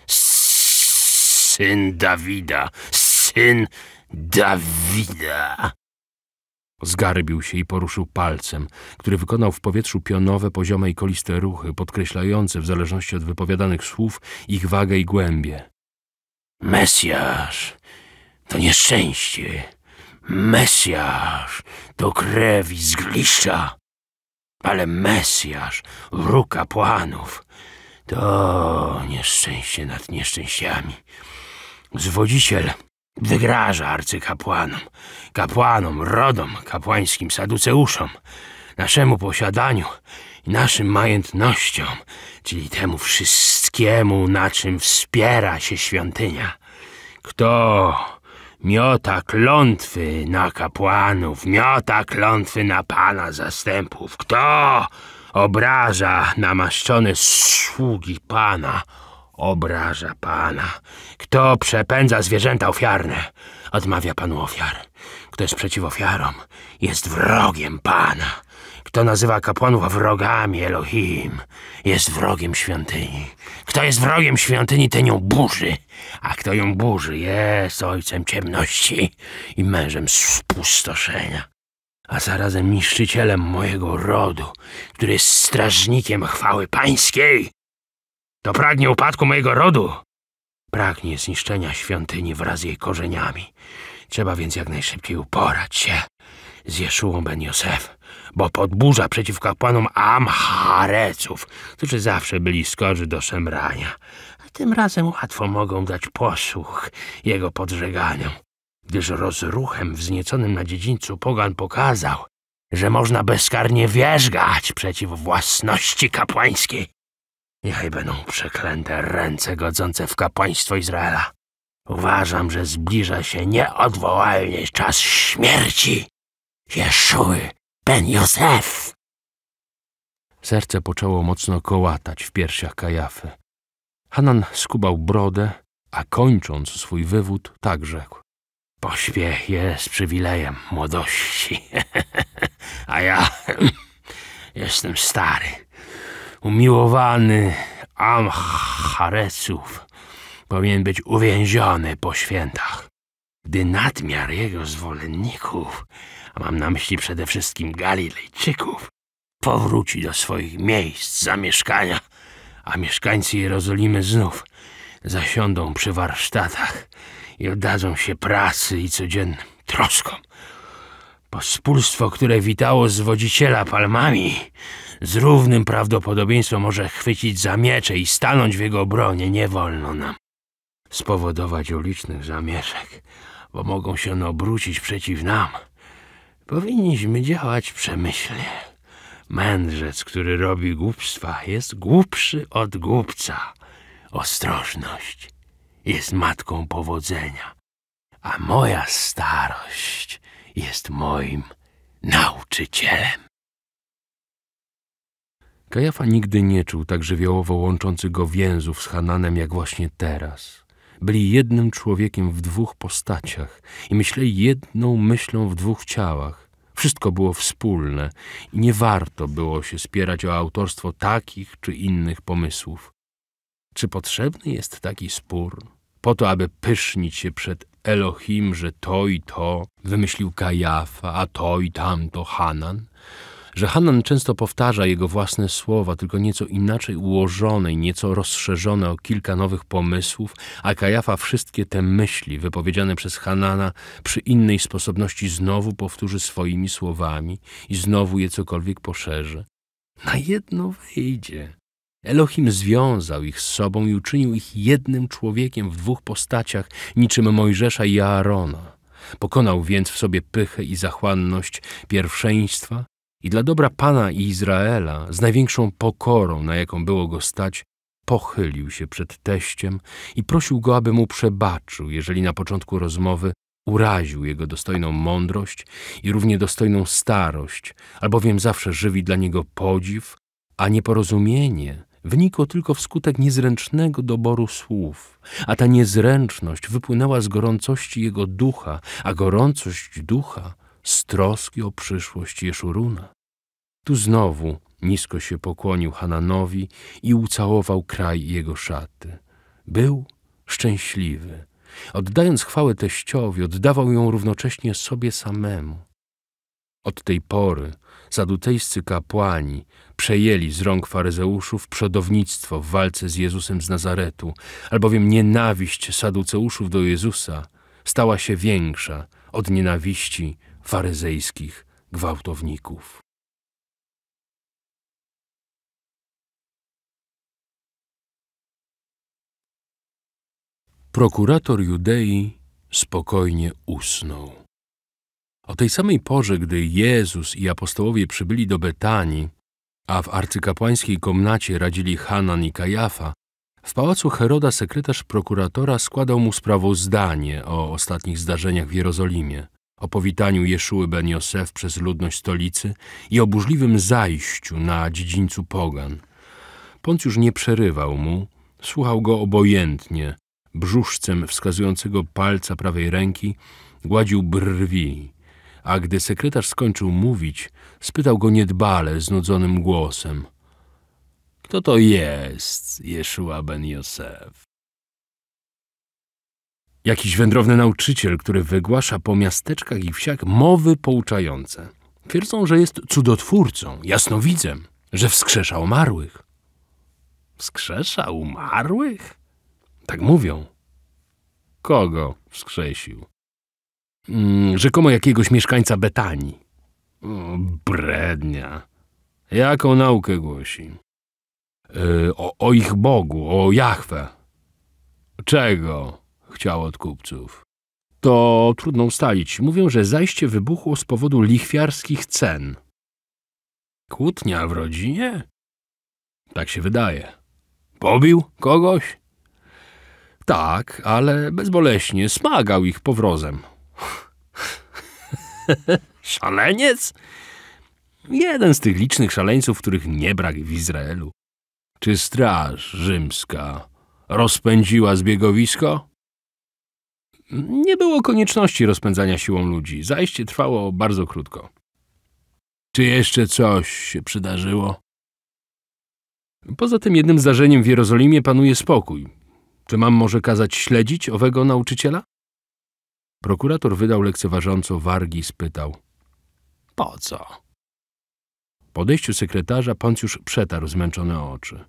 Syn Dawida, syn Dawida! Zgarbił się i poruszył palcem, który wykonał w powietrzu pionowe, poziome i koliste ruchy, podkreślające w zależności od wypowiadanych słów ich wagę i głębie. Mesjasz! to nieszczęście. Mesjasz to krew i zgliszcza. Ale Mesjasz, wróg kapłanów, to nieszczęście nad nieszczęściami. Zwodziciel wygraża arcykapłanom, kapłanom, rodom kapłańskim, saduceuszom, naszemu posiadaniu i naszym majątnościom, czyli temu wszystkiemu, na czym wspiera się świątynia. Kto miota klątwy na kapłanów, miota klątwy na pana zastępów. Kto obraża namaszczone sługi pana, obraża pana. Kto przepędza zwierzęta ofiarne, odmawia panu ofiar. Kto jest przeciw ofiarom, jest wrogiem pana. Kto nazywa kapłanów wrogami Elohim, jest wrogiem świątyni. Kto jest wrogiem świątyni, ten ją burzy. A kto ją burzy, jest ojcem ciemności i mężem spustoszenia. A zarazem niszczycielem mojego rodu, który jest strażnikiem chwały pańskiej. To pragnie upadku mojego rodu. Pragnie zniszczenia świątyni wraz z jej korzeniami. Trzeba więc jak najszybciej uporać się z Jeszułą Ben Josef bo podburza przeciw kapłanom Amhareców, którzy zawsze byli skorzy do szemrania. A tym razem łatwo mogą dać posłuch jego podżeganiom, gdyż rozruchem wznieconym na dziedzińcu pogan pokazał, że można bezkarnie wierzgać przeciw własności kapłańskiej. Niechaj będą przeklęte ręce godzące w kapłaństwo Izraela. Uważam, że zbliża się nieodwołalnie czas śmierci Jeszuły Ben Josef! Serce poczęło mocno kołatać w piersiach Kajafy. Hanan skubał brodę, a kończąc swój wywód, tak rzekł. Pośpiech jest przywilejem młodości, a ja jestem stary, umiłowany Amchareców. Powinien być uwięziony po świętach, gdy nadmiar jego zwolenników a mam na myśli przede wszystkim Galilejczyków, powróci do swoich miejsc zamieszkania, a mieszkańcy Jerozolimy znów zasiądą przy warsztatach i oddadzą się pracy i codziennym troskom. Pospólstwo, które witało zwodziciela palmami, z równym prawdopodobieństwem może chwycić za miecze i stanąć w jego obronie. Nie wolno nam spowodować ulicznych zamieszek, bo mogą się one obrócić przeciw nam. Powinniśmy działać przemyślnie. Mędrzec, który robi głupstwa, jest głupszy od głupca. Ostrożność jest matką powodzenia, a moja starość jest moim nauczycielem. Kajafa nigdy nie czuł tak żywiołowo łączących go więzów z Hananem jak właśnie teraz byli jednym człowiekiem w dwóch postaciach i myśleli jedną myślą w dwóch ciałach. Wszystko było wspólne i nie warto było się spierać o autorstwo takich czy innych pomysłów. Czy potrzebny jest taki spór? Po to, aby pysznić się przed Elohim, że to i to wymyślił Kajafa, a to i tamto Hanan? że Hanan często powtarza jego własne słowa, tylko nieco inaczej ułożone i nieco rozszerzone o kilka nowych pomysłów, a Kajafa wszystkie te myśli wypowiedziane przez Hanana przy innej sposobności znowu powtórzy swoimi słowami i znowu je cokolwiek poszerzy. Na jedno wyjdzie. Elohim związał ich z sobą i uczynił ich jednym człowiekiem w dwóch postaciach, niczym Mojżesza i Aarona. Pokonał więc w sobie pychę i zachłanność pierwszeństwa i dla dobra Pana i Izraela, z największą pokorą, na jaką było go stać, pochylił się przed teściem i prosił go, aby mu przebaczył, jeżeli na początku rozmowy uraził jego dostojną mądrość i równie dostojną starość, albowiem zawsze żywi dla niego podziw, a nieporozumienie wynikło tylko wskutek niezręcznego doboru słów, a ta niezręczność wypłynęła z gorącości jego ducha, a gorącość ducha z troski o przyszłość Jeszuruna. Tu znowu nisko się pokłonił Hananowi i ucałował kraj jego szaty. Był szczęśliwy. Oddając chwałę teściowi, oddawał ją równocześnie sobie samemu. Od tej pory sadutejscy kapłani przejęli z rąk faryzeuszów przodownictwo w walce z Jezusem z Nazaretu, albowiem nienawiść saduceuszów do Jezusa stała się większa od nienawiści faryzejskich gwałtowników. Prokurator Judei spokojnie usnął. O tej samej porze, gdy Jezus i apostołowie przybyli do Betanii, a w arcykapłańskiej komnacie radzili Hanan i Kajafa, w pałacu Heroda sekretarz prokuratora składał mu sprawozdanie o ostatnich zdarzeniach w Jerozolimie o powitaniu Jeszuły ben Josef przez ludność stolicy i o burzliwym zajściu na dziedzińcu pogan. już nie przerywał mu, słuchał go obojętnie, brzuszcem wskazującego palca prawej ręki gładził brwi, a gdy sekretarz skończył mówić, spytał go niedbale, znudzonym głosem. Kto to jest, Jeszuła ben Josef? Jakiś wędrowny nauczyciel, który wygłasza po miasteczkach i wsiach mowy pouczające. Twierdzą, że jest cudotwórcą, jasnowidzem, że wskrzesza umarłych. Wskrzesza umarłych? Tak mówią. Kogo wskrzesił? Mm, rzekomo jakiegoś mieszkańca Betanii. O, brednia. Jaką naukę głosi? Yy, o, o ich Bogu, o Jachwę. Czego? chciał od kupców. To trudno ustalić. Mówią, że zajście wybuchło z powodu lichwiarskich cen. Kłótnia w rodzinie? Tak się wydaje. Pobił kogoś? Tak, ale bezboleśnie smagał ich powrozem. Szaleniec? Jeden z tych licznych szaleńców, których nie brak w Izraelu. Czy straż rzymska rozpędziła zbiegowisko? Nie było konieczności rozpędzania siłą ludzi. Zajście trwało bardzo krótko. Czy jeszcze coś się przydarzyło? Poza tym jednym zdarzeniem w Jerozolimie panuje spokój. Czy mam może kazać śledzić owego nauczyciela? Prokurator wydał lekceważąco wargi i spytał. Po co? Po odejściu sekretarza Poncjusz przetarł zmęczone oczy.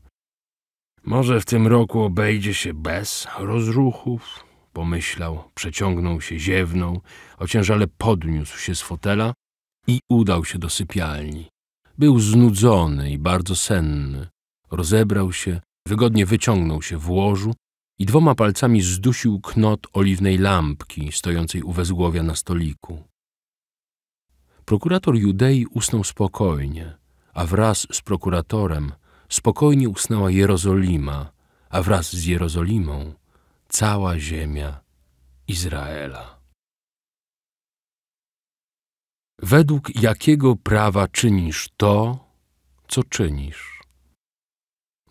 Może w tym roku obejdzie się bez rozruchów? pomyślał, przeciągnął się, ziewnął, ociężale podniósł się z fotela i udał się do sypialni. Był znudzony i bardzo senny. Rozebrał się, wygodnie wyciągnął się w łożu i dwoma palcami zdusił knot oliwnej lampki stojącej u wezgłowia na stoliku. Prokurator Judei usnął spokojnie, a wraz z prokuratorem spokojnie usnęła Jerozolima, a wraz z Jerozolimą cała ziemia Izraela. Według jakiego prawa czynisz to, co czynisz?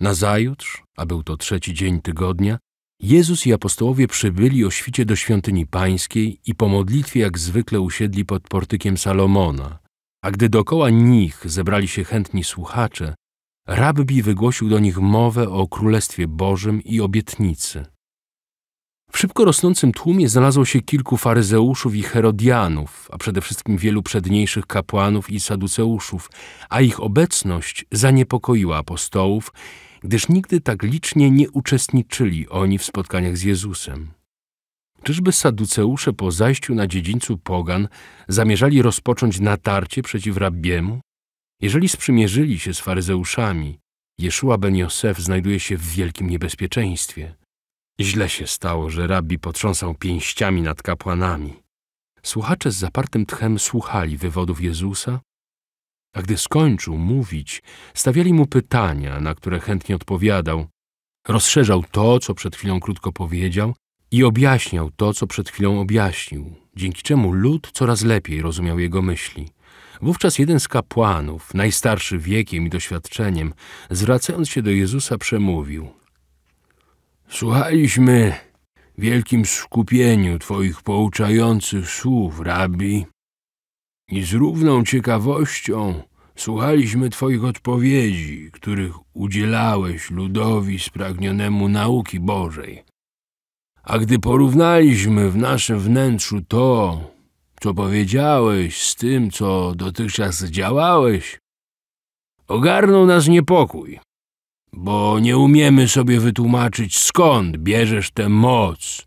Nazajutrz, a był to trzeci dzień tygodnia, Jezus i apostołowie przybyli o świcie do świątyni pańskiej i po modlitwie jak zwykle usiedli pod portykiem Salomona. A gdy dokoła nich zebrali się chętni słuchacze, rabbi wygłosił do nich mowę o Królestwie Bożym i obietnicy. W szybko rosnącym tłumie znalazło się kilku faryzeuszów i herodianów, a przede wszystkim wielu przedniejszych kapłanów i saduceuszów, a ich obecność zaniepokoiła apostołów, gdyż nigdy tak licznie nie uczestniczyli oni w spotkaniach z Jezusem. Czyżby saduceusze po zajściu na dziedzińcu pogan zamierzali rozpocząć natarcie przeciw rabbiemu? Jeżeli sprzymierzyli się z faryzeuszami, Jeszua ben Josef znajduje się w wielkim niebezpieczeństwie – Źle się stało, że rabbi potrząsał pięściami nad kapłanami. Słuchacze z zapartym tchem słuchali wywodów Jezusa, a gdy skończył mówić, stawiali mu pytania, na które chętnie odpowiadał. Rozszerzał to, co przed chwilą krótko powiedział i objaśniał to, co przed chwilą objaśnił, dzięki czemu lud coraz lepiej rozumiał jego myśli. Wówczas jeden z kapłanów, najstarszy wiekiem i doświadczeniem, zwracając się do Jezusa, przemówił – Słuchaliśmy w wielkim skupieniu Twoich pouczających słów, Rabbi, i z równą ciekawością słuchaliśmy Twoich odpowiedzi, których udzielałeś ludowi spragnionemu nauki Bożej. A gdy porównaliśmy w naszym wnętrzu to, co powiedziałeś z tym, co dotychczas działałeś, ogarnął nas niepokój bo nie umiemy sobie wytłumaczyć, skąd bierzesz tę moc,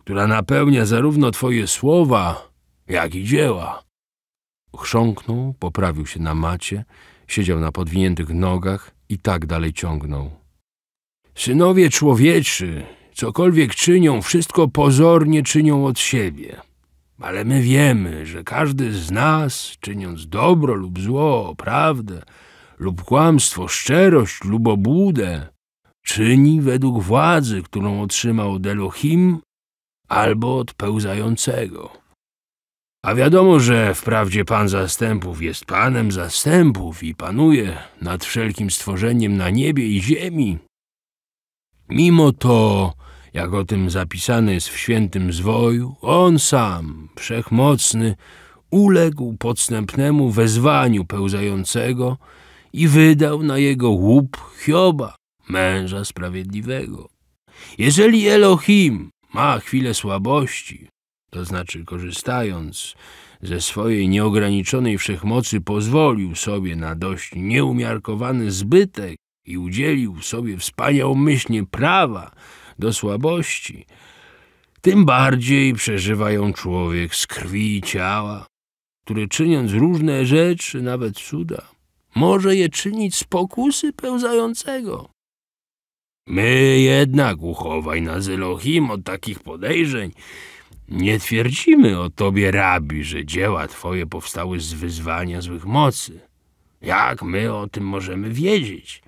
która napełnia zarówno twoje słowa, jak i dzieła. Chrząknął, poprawił się na macie, siedział na podwiniętych nogach i tak dalej ciągnął. Synowie człowieczy, cokolwiek czynią, wszystko pozornie czynią od siebie. Ale my wiemy, że każdy z nas, czyniąc dobro lub zło, prawdę, lub kłamstwo, szczerość lub obłudę czyni według władzy, którą otrzymał od Elohim albo od pełzającego. A wiadomo, że wprawdzie Pan Zastępów jest Panem Zastępów i panuje nad wszelkim stworzeniem na niebie i ziemi. Mimo to, jak o tym zapisane jest w świętym zwoju, On sam, Wszechmocny, uległ podstępnemu wezwaniu pełzającego i wydał na jego łup Hioba, męża sprawiedliwego. Jeżeli Elohim ma chwilę słabości, to znaczy korzystając ze swojej nieograniczonej wszechmocy pozwolił sobie na dość nieumiarkowany zbytek i udzielił sobie wspaniałomyślnie prawa do słabości, tym bardziej przeżywa ją człowiek z krwi i ciała, który czyniąc różne rzeczy, nawet cuda, może je czynić z pokusy pełzającego. My jednak, uchowaj nas Elohim od takich podejrzeń. Nie twierdzimy o tobie, rabi, że dzieła twoje powstały z wyzwania złych mocy. Jak my o tym możemy wiedzieć?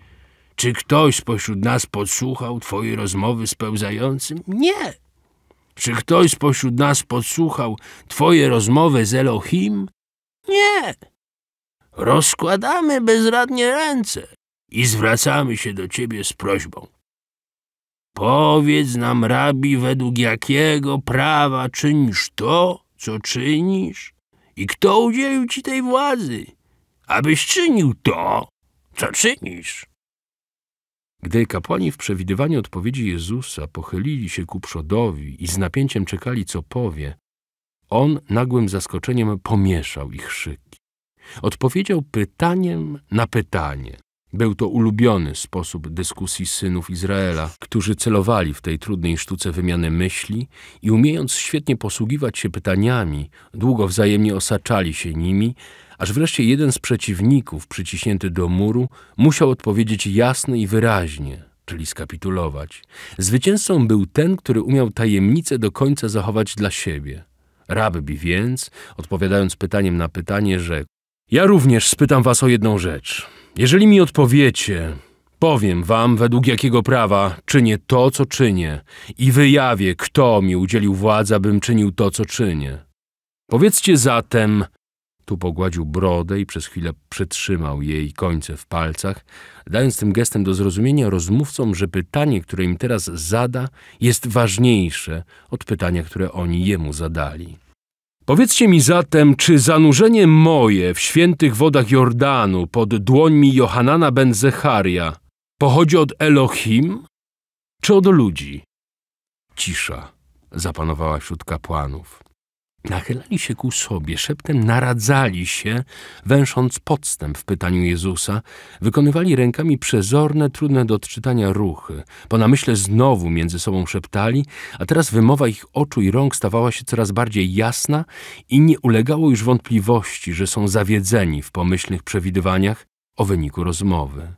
Czy ktoś spośród nas podsłuchał twojej rozmowy z pełzającym? Nie. Czy ktoś spośród nas podsłuchał twoje rozmowy z Elohim? Nie. Rozkładamy bezradnie ręce i zwracamy się do ciebie z prośbą. Powiedz nam, rabi, według jakiego prawa czynisz to, co czynisz i kto udzielił ci tej władzy, abyś czynił to, co czynisz. Gdy kapłani w przewidywaniu odpowiedzi Jezusa pochylili się ku przodowi i z napięciem czekali, co powie, on nagłym zaskoczeniem pomieszał ich szyk. Odpowiedział pytaniem na pytanie. Był to ulubiony sposób dyskusji synów Izraela, którzy celowali w tej trudnej sztuce wymiany myśli i umiejąc świetnie posługiwać się pytaniami, długo wzajemnie osaczali się nimi, aż wreszcie jeden z przeciwników, przyciśnięty do muru, musiał odpowiedzieć jasno i wyraźnie, czyli skapitulować. Zwycięzcą był ten, który umiał tajemnicę do końca zachować dla siebie. Rabbi więc, odpowiadając pytaniem na pytanie, rzekł ja również spytam was o jedną rzecz. Jeżeli mi odpowiecie, powiem wam, według jakiego prawa czynię to, co czynię i wyjawię, kto mi udzielił władzy, abym czynił to, co czynię. Powiedzcie zatem, tu pogładził brodę i przez chwilę przytrzymał jej końce w palcach, dając tym gestem do zrozumienia rozmówcom, że pytanie, które im teraz zada, jest ważniejsze od pytania, które oni jemu zadali. Powiedzcie mi zatem, czy zanurzenie moje w świętych wodach Jordanu pod dłońmi Johanana ben Zecharia pochodzi od Elohim, czy od ludzi? Cisza zapanowała wśród kapłanów. Nachylali się ku sobie, szeptem naradzali się, węsząc podstęp w pytaniu Jezusa, wykonywali rękami przezorne, trudne do odczytania ruchy. Po namyśle znowu między sobą szeptali, a teraz wymowa ich oczu i rąk stawała się coraz bardziej jasna i nie ulegało już wątpliwości, że są zawiedzeni w pomyślnych przewidywaniach o wyniku rozmowy.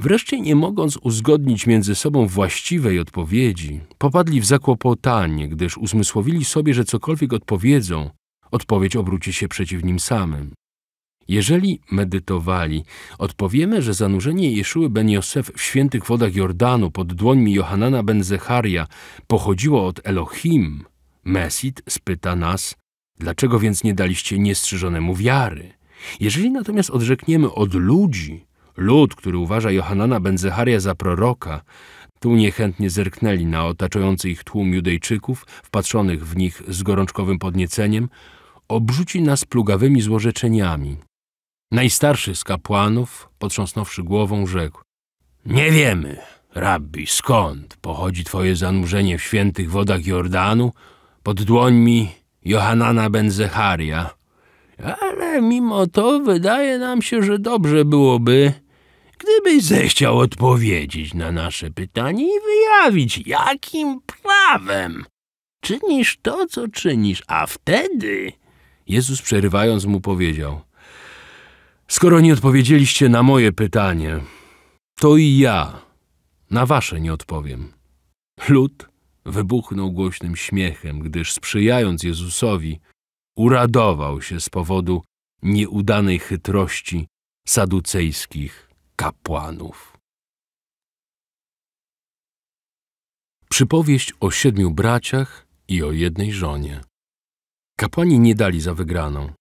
Wreszcie, nie mogąc uzgodnić między sobą właściwej odpowiedzi, popadli w zakłopotanie, gdyż uzmysłowili sobie, że cokolwiek odpowiedzą, odpowiedź obróci się przeciw nim samym. Jeżeli medytowali, odpowiemy, że zanurzenie Jeszuły ben Josef w świętych wodach Jordanu pod dłońmi Johanana ben Zecharia pochodziło od Elohim, Mesit spyta nas, dlaczego więc nie daliście niestrzyżonemu wiary? Jeżeli natomiast odrzekniemy od ludzi, Lud, który uważa Johanana Benzecharia za proroka, tu niechętnie zerknęli na otaczający ich tłum Judejczyków, wpatrzonych w nich z gorączkowym podnieceniem, obrzuci nas plugawymi złorzeczeniami. Najstarszy z kapłanów, potrząsnąwszy głową, rzekł Nie wiemy, rabbi, skąd pochodzi twoje zanurzenie w świętych wodach Jordanu pod dłońmi Johanana Benzecharia, ale mimo to wydaje nam się, że dobrze byłoby, gdybyś zechciał odpowiedzieć na nasze pytanie i wyjawić, jakim prawem czynisz to, co czynisz, a wtedy... Jezus przerywając mu powiedział, skoro nie odpowiedzieliście na moje pytanie, to i ja na wasze nie odpowiem. Lud wybuchnął głośnym śmiechem, gdyż sprzyjając Jezusowi, uradował się z powodu nieudanej chytrości saducejskich kapłanów. Przypowieść o siedmiu braciach i o jednej żonie. Kapłani nie dali za wygraną.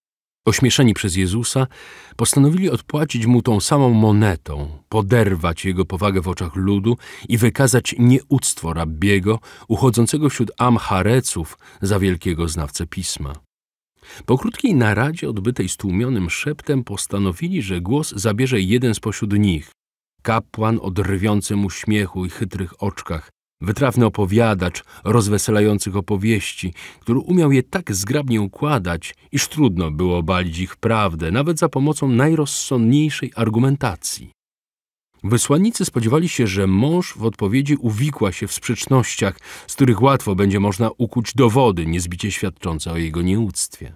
Ośmieszeni przez Jezusa, postanowili odpłacić mu tą samą monetą, poderwać jego powagę w oczach ludu i wykazać nieuctwo rabbiego, uchodzącego wśród Amhareców za wielkiego znawcę pisma. Po krótkiej naradzie odbytej stłumionym szeptem postanowili, że głos zabierze jeden spośród nich. Kapłan o drwiącym uśmiechu i chytrych oczkach, wytrawny opowiadacz rozweselających opowieści, który umiał je tak zgrabnie układać, iż trudno było balić ich prawdę, nawet za pomocą najrozsądniejszej argumentacji. Wysłannicy spodziewali się, że mąż w odpowiedzi uwikła się w sprzecznościach, z których łatwo będzie można ukuć dowody niezbicie świadczące o jego nieuctwie.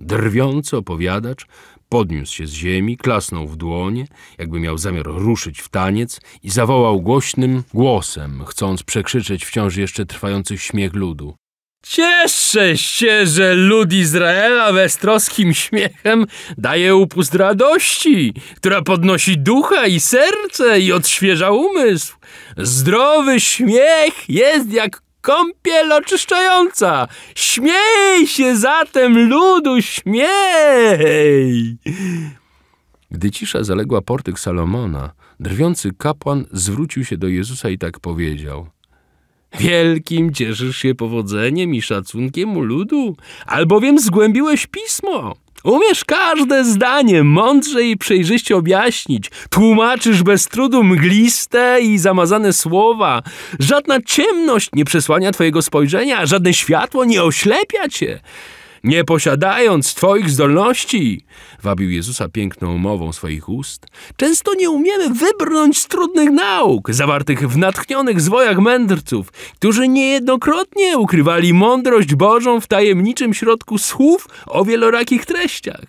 Drwiący opowiadacz podniósł się z ziemi, klasnął w dłonie, jakby miał zamiar ruszyć w taniec i zawołał głośnym głosem, chcąc przekrzyczeć wciąż jeszcze trwający śmiech ludu. Cieszę się, że lud Izraela westroskim śmiechem daje upust radości, która podnosi ducha i serce i odświeża umysł. Zdrowy śmiech jest jak kąpiel oczyszczająca. Śmiej się zatem, ludu, śmiej! Gdy cisza zaległa portyk Salomona, drwiący kapłan zwrócił się do Jezusa i tak powiedział – Wielkim cieszysz się powodzeniem i szacunkiem u ludu, albowiem zgłębiłeś pismo. Umiesz każde zdanie mądrze i przejrzyście objaśnić. Tłumaczysz bez trudu mgliste i zamazane słowa. Żadna ciemność nie przesłania twojego spojrzenia, żadne światło nie oślepia cię nie posiadając Twoich zdolności, wabił Jezusa piękną mową swoich ust, często nie umiemy wybrnąć z trudnych nauk zawartych w natchnionych zwojach mędrców, którzy niejednokrotnie ukrywali mądrość Bożą w tajemniczym środku słów o wielorakich treściach.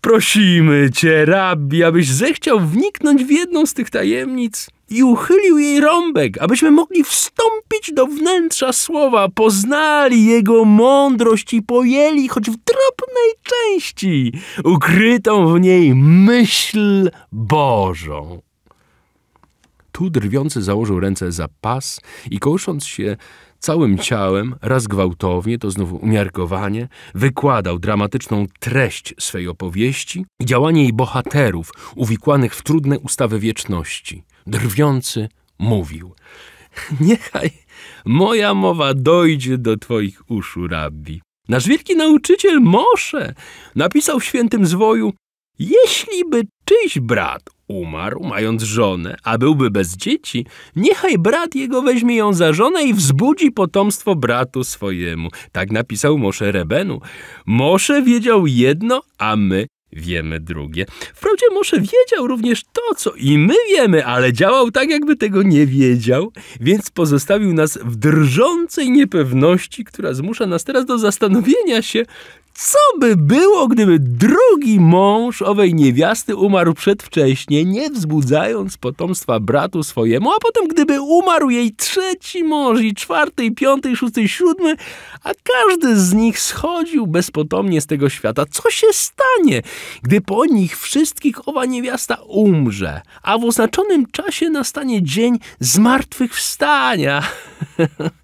Prosimy Cię, rabbi, abyś zechciał wniknąć w jedną z tych tajemnic – i uchylił jej rąbek, abyśmy mogli wstąpić do wnętrza słowa, poznali jego mądrość i pojęli, choć w drobnej części, ukrytą w niej myśl Bożą. Tu drwiący założył ręce za pas i kołysząc się całym ciałem, raz gwałtownie, to znów umiarkowanie, wykładał dramatyczną treść swej opowieści i działanie jej bohaterów uwikłanych w trudne ustawy wieczności – drwiący mówił: Niechaj moja mowa dojdzie do Twoich uszu, rabbi. Nasz wielki nauczyciel Mosze napisał w świętym zwoju: Jeśli by czyjś brat umarł, mając żonę, a byłby bez dzieci, niechaj brat jego weźmie ją za żonę i wzbudzi potomstwo bratu swojemu. Tak napisał Mosze Rebenu. Mosze wiedział jedno, a my wiemy drugie. Wprawdzie może wiedział również to, co i my wiemy, ale działał tak, jakby tego nie wiedział, więc pozostawił nas w drżącej niepewności, która zmusza nas teraz do zastanowienia się, co by było, gdyby drugi mąż owej niewiasty umarł przedwcześnie, nie wzbudzając potomstwa bratu swojemu, a potem gdyby umarł jej trzeci mąż i czwarty, i piąty, i szósty, i siódmy, a każdy z nich schodził bezpotomnie z tego świata? Co się stanie, gdy po nich wszystkich owa niewiasta umrze, a w oznaczonym czasie nastanie dzień zmartwychwstania?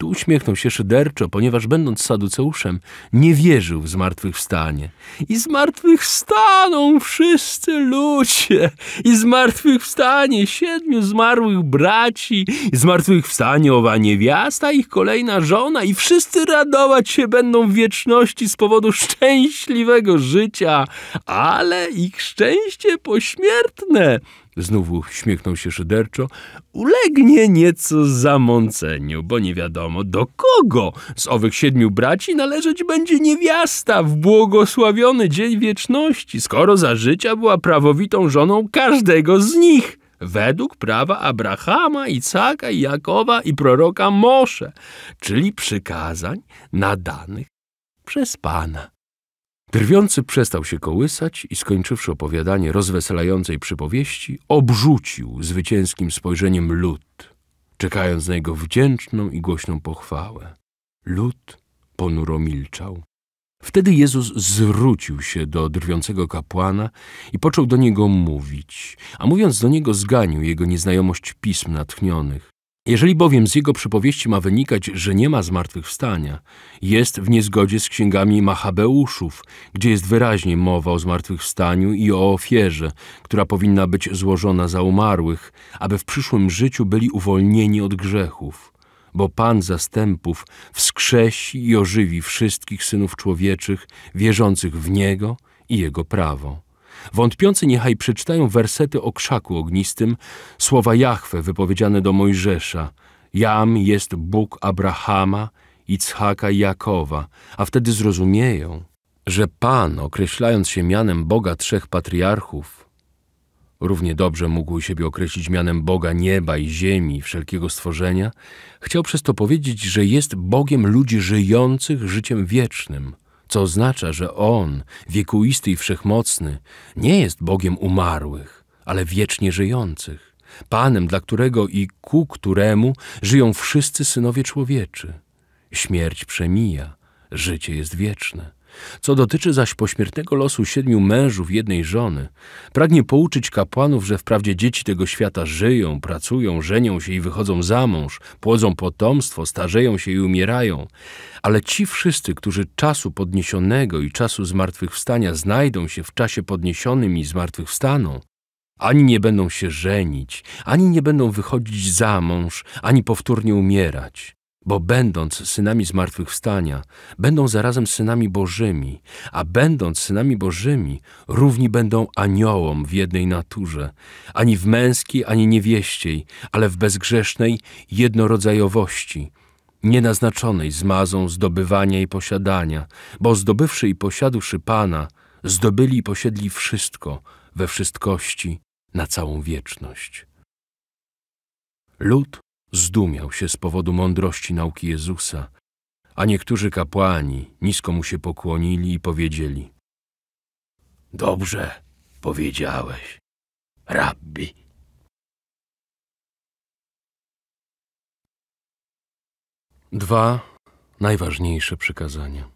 Tu uśmiechnął się szyderczo, ponieważ będąc saduceuszem, nie wierzył w zmartwychwstanie. I zmartwychwstaną wszyscy ludzie! I zmartwychwstanie siedmiu zmarłych braci! I zmartwychwstanie owa niewiasta, ich kolejna żona i wszyscy radować się będą w wieczności z powodu szczęśliwego życia, ale ich szczęście pośmiertne Znów uśmiechnął się szyderczo. Ulegnie nieco zamąceniu, bo nie wiadomo do kogo z owych siedmiu braci należeć będzie niewiasta w błogosławiony dzień wieczności, skoro za życia była prawowitą żoną każdego z nich według prawa Abrahama, Icaka, Jakowa i proroka Mosze, czyli przykazań nadanych przez Pana. Drwiący przestał się kołysać i skończywszy opowiadanie rozweselającej przypowieści, obrzucił zwycięskim spojrzeniem lud, czekając na jego wdzięczną i głośną pochwałę. Lud ponuro milczał. Wtedy Jezus zwrócił się do drwiącego kapłana i począł do niego mówić, a mówiąc do niego zganił jego nieznajomość pism natchnionych, jeżeli bowiem z jego przypowieści ma wynikać, że nie ma zmartwychwstania, jest w niezgodzie z księgami Machabeuszów, gdzie jest wyraźnie mowa o zmartwychwstaniu i o ofierze, która powinna być złożona za umarłych, aby w przyszłym życiu byli uwolnieni od grzechów. Bo Pan zastępów wskrzesi i ożywi wszystkich synów człowieczych wierzących w Niego i Jego prawo. Wątpiący niechaj przeczytają wersety o krzaku ognistym, słowa Jahwe wypowiedziane do Mojżesza. Jam jest Bóg Abrahama, Ichaka i Jakowa, a wtedy zrozumieją, że Pan, określając się mianem Boga trzech patriarchów, równie dobrze mógł siebie określić mianem Boga nieba i ziemi, wszelkiego stworzenia, chciał przez to powiedzieć, że jest Bogiem ludzi żyjących życiem wiecznym – co oznacza, że On, wiekuisty i wszechmocny, nie jest Bogiem umarłych, ale wiecznie żyjących, Panem, dla którego i ku któremu żyją wszyscy synowie człowieczy. Śmierć przemija, życie jest wieczne. Co dotyczy zaś pośmiertnego losu siedmiu mężów jednej żony, pragnie pouczyć kapłanów, że wprawdzie dzieci tego świata żyją, pracują, żenią się i wychodzą za mąż, płodzą potomstwo, starzeją się i umierają, ale ci wszyscy, którzy czasu podniesionego i czasu zmartwychwstania znajdą się w czasie podniesionym i zmartwychwstaną, ani nie będą się żenić, ani nie będą wychodzić za mąż, ani powtórnie umierać. Bo będąc synami zmartwychwstania, będą zarazem synami Bożymi, a będąc synami Bożymi, równi będą aniołom w jednej naturze, ani w męskiej, ani niewieściej, ale w bezgrzesznej jednorodzajowości, nienaznaczonej zmazą zdobywania i posiadania, bo zdobywszy i posiadłszy Pana, zdobyli i posiedli wszystko, we wszystkości, na całą wieczność. Lud Zdumiał się z powodu mądrości nauki Jezusa, a niektórzy kapłani nisko mu się pokłonili i powiedzieli Dobrze powiedziałeś, rabbi. Dwa najważniejsze przykazania.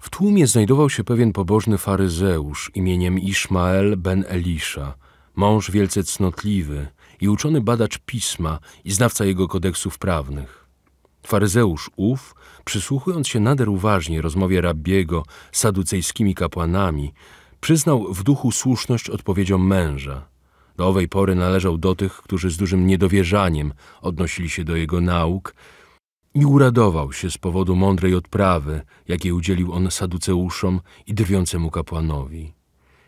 W tłumie znajdował się pewien pobożny faryzeusz imieniem Ishmael ben Elisza, mąż wielce cnotliwy, i uczony badacz pisma i znawca jego kodeksów prawnych. Faryzeusz ów, przysłuchując się nader uważnie rozmowie rabiego z saducejskimi kapłanami, przyznał w duchu słuszność odpowiedziom męża. Do owej pory należał do tych, którzy z dużym niedowierzaniem odnosili się do jego nauk i uradował się z powodu mądrej odprawy, jakiej udzielił on saduceuszom i drwiącemu kapłanowi.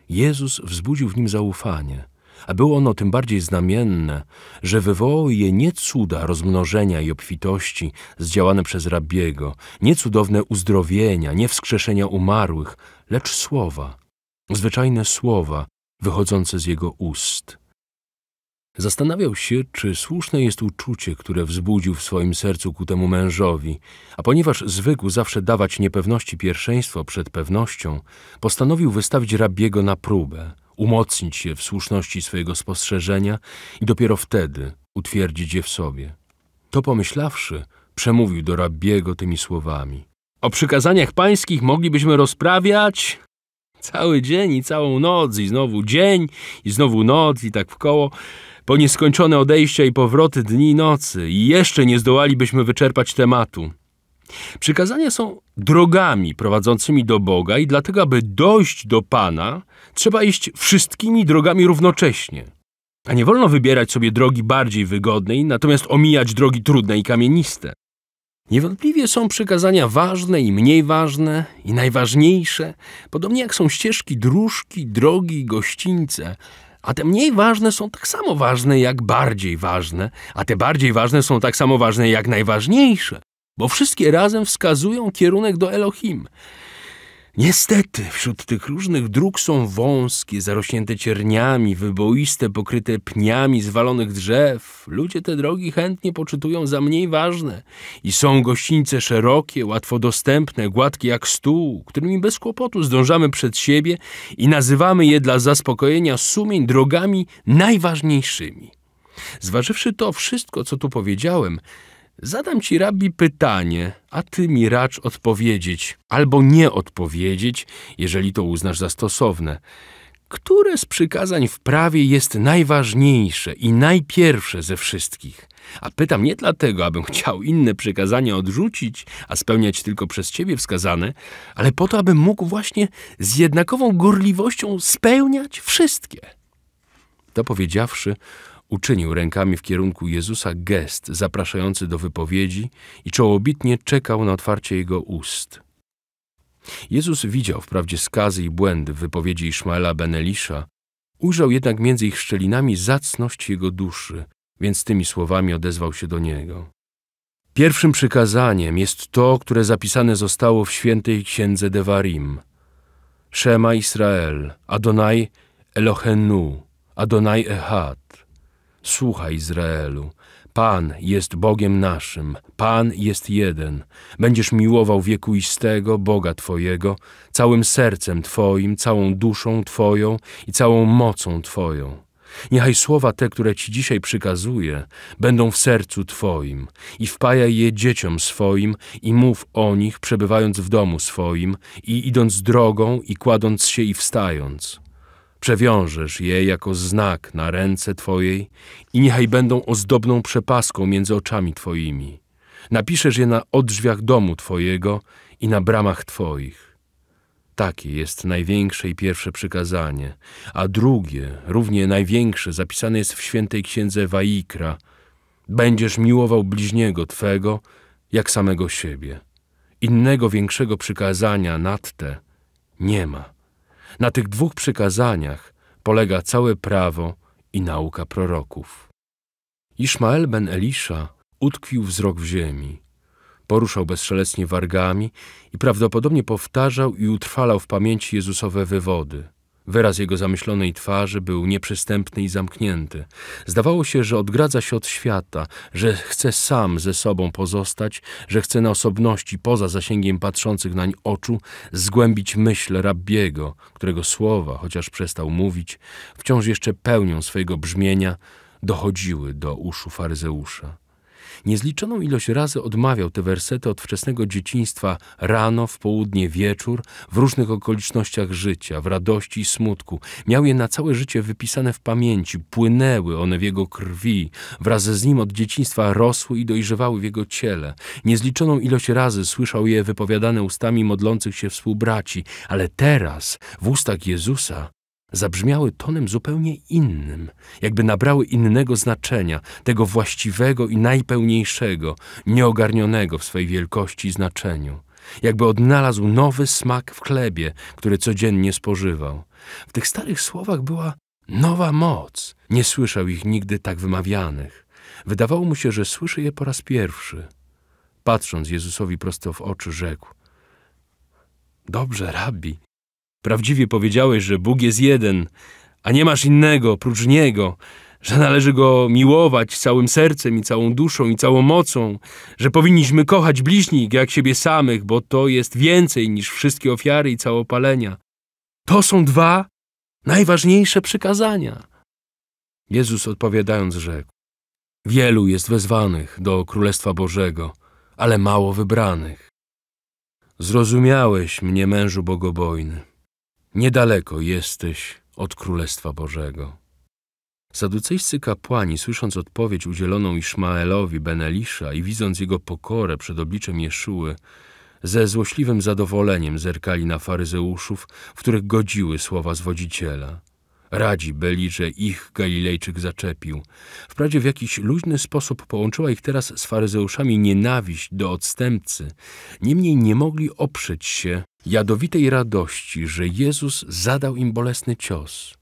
Jezus wzbudził w nim zaufanie – a było ono tym bardziej znamienne, że wywołało je nie cuda rozmnożenia i obfitości zdziałane przez rabiego, nie cudowne uzdrowienia, nie wskrzeszenia umarłych, lecz słowa, zwyczajne słowa wychodzące z jego ust. Zastanawiał się, czy słuszne jest uczucie, które wzbudził w swoim sercu ku temu mężowi, a ponieważ zwykł zawsze dawać niepewności pierwszeństwo przed pewnością, postanowił wystawić rabiego na próbę – umocnić się w słuszności swojego spostrzeżenia i dopiero wtedy utwierdzić je w sobie. To pomyślawszy, przemówił do rabiego tymi słowami. O przykazaniach pańskich moglibyśmy rozprawiać cały dzień i całą noc, i znowu dzień, i znowu noc, i tak w koło, po nieskończone odejścia i powroty dni i nocy, i jeszcze nie zdołalibyśmy wyczerpać tematu. Przykazania są drogami prowadzącymi do Boga i dlatego, aby dojść do Pana, trzeba iść wszystkimi drogami równocześnie. A nie wolno wybierać sobie drogi bardziej wygodnej, natomiast omijać drogi trudne i kamieniste. Niewątpliwie są przykazania ważne i mniej ważne i najważniejsze, podobnie jak są ścieżki, dróżki, drogi i gościńce. A te mniej ważne są tak samo ważne jak bardziej ważne, a te bardziej ważne są tak samo ważne jak najważniejsze bo wszystkie razem wskazują kierunek do Elohim. Niestety, wśród tych różnych dróg są wąskie, zarośnięte cierniami, wyboiste, pokryte pniami zwalonych drzew. Ludzie te drogi chętnie poczytują za mniej ważne. I są gościńce szerokie, łatwo dostępne, gładkie jak stół, którymi bez kłopotu zdążamy przed siebie i nazywamy je dla zaspokojenia sumień drogami najważniejszymi. Zważywszy to wszystko, co tu powiedziałem, Zadam ci, rabbi, pytanie, a ty mi racz odpowiedzieć, albo nie odpowiedzieć, jeżeli to uznasz za stosowne. Które z przykazań w prawie jest najważniejsze i najpierwsze ze wszystkich? A pytam nie dlatego, abym chciał inne przykazania odrzucić, a spełniać tylko przez ciebie wskazane, ale po to, abym mógł właśnie z jednakową gorliwością spełniać wszystkie. To powiedziawszy, uczynił rękami w kierunku Jezusa gest zapraszający do wypowiedzi i czołobitnie czekał na otwarcie jego ust. Jezus widział wprawdzie skazy i błędy w wypowiedzi Ishmaela ben Elisha, ujrzał jednak między ich szczelinami zacność jego duszy, więc tymi słowami odezwał się do niego. Pierwszym przykazaniem jest to, które zapisane zostało w świętej księdze Devarim. Szema Israel, Adonai Elohenu, Adonai Echad. Słuchaj, Izraelu, Pan jest Bogiem naszym, Pan jest jeden. Będziesz miłował wiekuistego Boga Twojego, całym sercem Twoim, całą duszą Twoją i całą mocą Twoją. Niechaj słowa te, które Ci dzisiaj przykazuję, będą w sercu Twoim i wpajaj je dzieciom swoim i mów o nich, przebywając w domu swoim i idąc drogą i kładąc się i wstając. Przewiążesz je jako znak na ręce Twojej i niechaj będą ozdobną przepaską między oczami Twoimi. Napiszesz je na odrzwiach domu Twojego i na bramach Twoich. Takie jest największe i pierwsze przykazanie, a drugie, równie największe, zapisane jest w świętej księdze Waikra. Będziesz miłował bliźniego Twego jak samego siebie. Innego większego przykazania nad te nie ma. Na tych dwóch przykazaniach polega całe prawo i nauka proroków. Ishmael ben Elisza utkwił wzrok w ziemi. Poruszał bezszelestnie wargami i prawdopodobnie powtarzał i utrwalał w pamięci Jezusowe wywody – Wyraz jego zamyślonej twarzy był nieprzystępny i zamknięty. Zdawało się, że odgradza się od świata, że chce sam ze sobą pozostać, że chce na osobności poza zasięgiem patrzących nań oczu zgłębić myśl rabbiego, którego słowa, chociaż przestał mówić, wciąż jeszcze pełnią swojego brzmienia, dochodziły do uszu faryzeusza. Niezliczoną ilość razy odmawiał te wersety od wczesnego dzieciństwa, rano, w południe, wieczór, w różnych okolicznościach życia, w radości i smutku. Miał je na całe życie wypisane w pamięci, płynęły one w jego krwi, wraz z nim od dzieciństwa rosły i dojrzewały w jego ciele. Niezliczoną ilość razy słyszał je wypowiadane ustami modlących się współbraci, ale teraz, w ustach Jezusa, zabrzmiały tonem zupełnie innym, jakby nabrały innego znaczenia, tego właściwego i najpełniejszego, nieogarnionego w swej wielkości znaczeniu. Jakby odnalazł nowy smak w chlebie, który codziennie spożywał. W tych starych słowach była nowa moc. Nie słyszał ich nigdy tak wymawianych. Wydawało mu się, że słyszy je po raz pierwszy. Patrząc Jezusowi prosto w oczy, rzekł: Dobrze, rabbi, Prawdziwie powiedziałeś, że Bóg jest jeden, a nie masz innego prócz Niego, że należy Go miłować całym sercem i całą duszą i całą mocą, że powinniśmy kochać bliźnich jak siebie samych, bo to jest więcej niż wszystkie ofiary i całopalenia. To są dwa najważniejsze przykazania. Jezus odpowiadając rzekł: Wielu jest wezwanych do Królestwa Bożego, ale mało wybranych. Zrozumiałeś mnie, mężu bogobojny niedaleko jesteś od Królestwa Bożego. Saducejscy kapłani, słysząc odpowiedź udzieloną Iszmaelowi Benelisza i widząc jego pokorę przed obliczem Jeszuły, ze złośliwym zadowoleniem zerkali na faryzeuszów, w których godziły słowa zwodziciela. Radzi byli, że ich Galilejczyk zaczepił. Wprawdzie w jakiś luźny sposób połączyła ich teraz z faryzeuszami nienawiść do odstępcy, niemniej nie mogli oprzeć się jadowitej radości, że Jezus zadał im bolesny cios.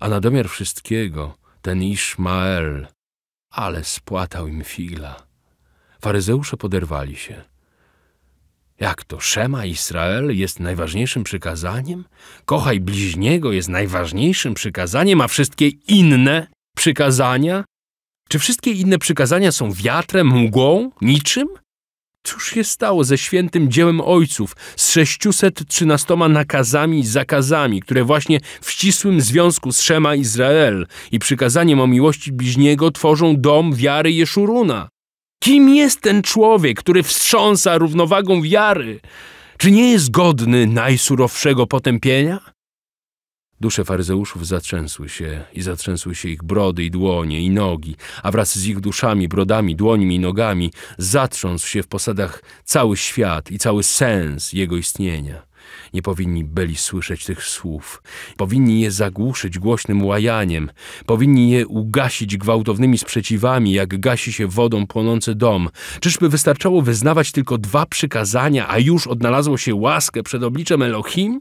A na domiar wszystkiego ten Ishmael, ale spłatał im figla. Faryzeusze poderwali się. Jak to Szema Izrael jest najważniejszym przykazaniem? Kochaj bliźniego jest najważniejszym przykazaniem, a wszystkie inne przykazania? Czy wszystkie inne przykazania są wiatrem, mgłą, niczym? Cóż się stało ze świętym dziełem ojców, z 613 nakazami i zakazami, które właśnie w ścisłym związku z Szema Izrael i przykazaniem o miłości bliźniego tworzą dom wiary Jeszuruna? Kim jest ten człowiek, który wstrząsa równowagą wiary? Czy nie jest godny najsurowszego potępienia? Dusze faryzeuszów zatrzęsły się i zatrzęsły się ich brody i dłonie i nogi, a wraz z ich duszami, brodami, dłońmi i nogami zatrząsł się w posadach cały świat i cały sens jego istnienia. Nie powinni byli słyszeć tych słów. Powinni je zagłuszyć głośnym łajaniem. Powinni je ugasić gwałtownymi sprzeciwami, jak gasi się wodą płonący dom. Czyżby wystarczało wyznawać tylko dwa przykazania, a już odnalazło się łaskę przed obliczem Elohim?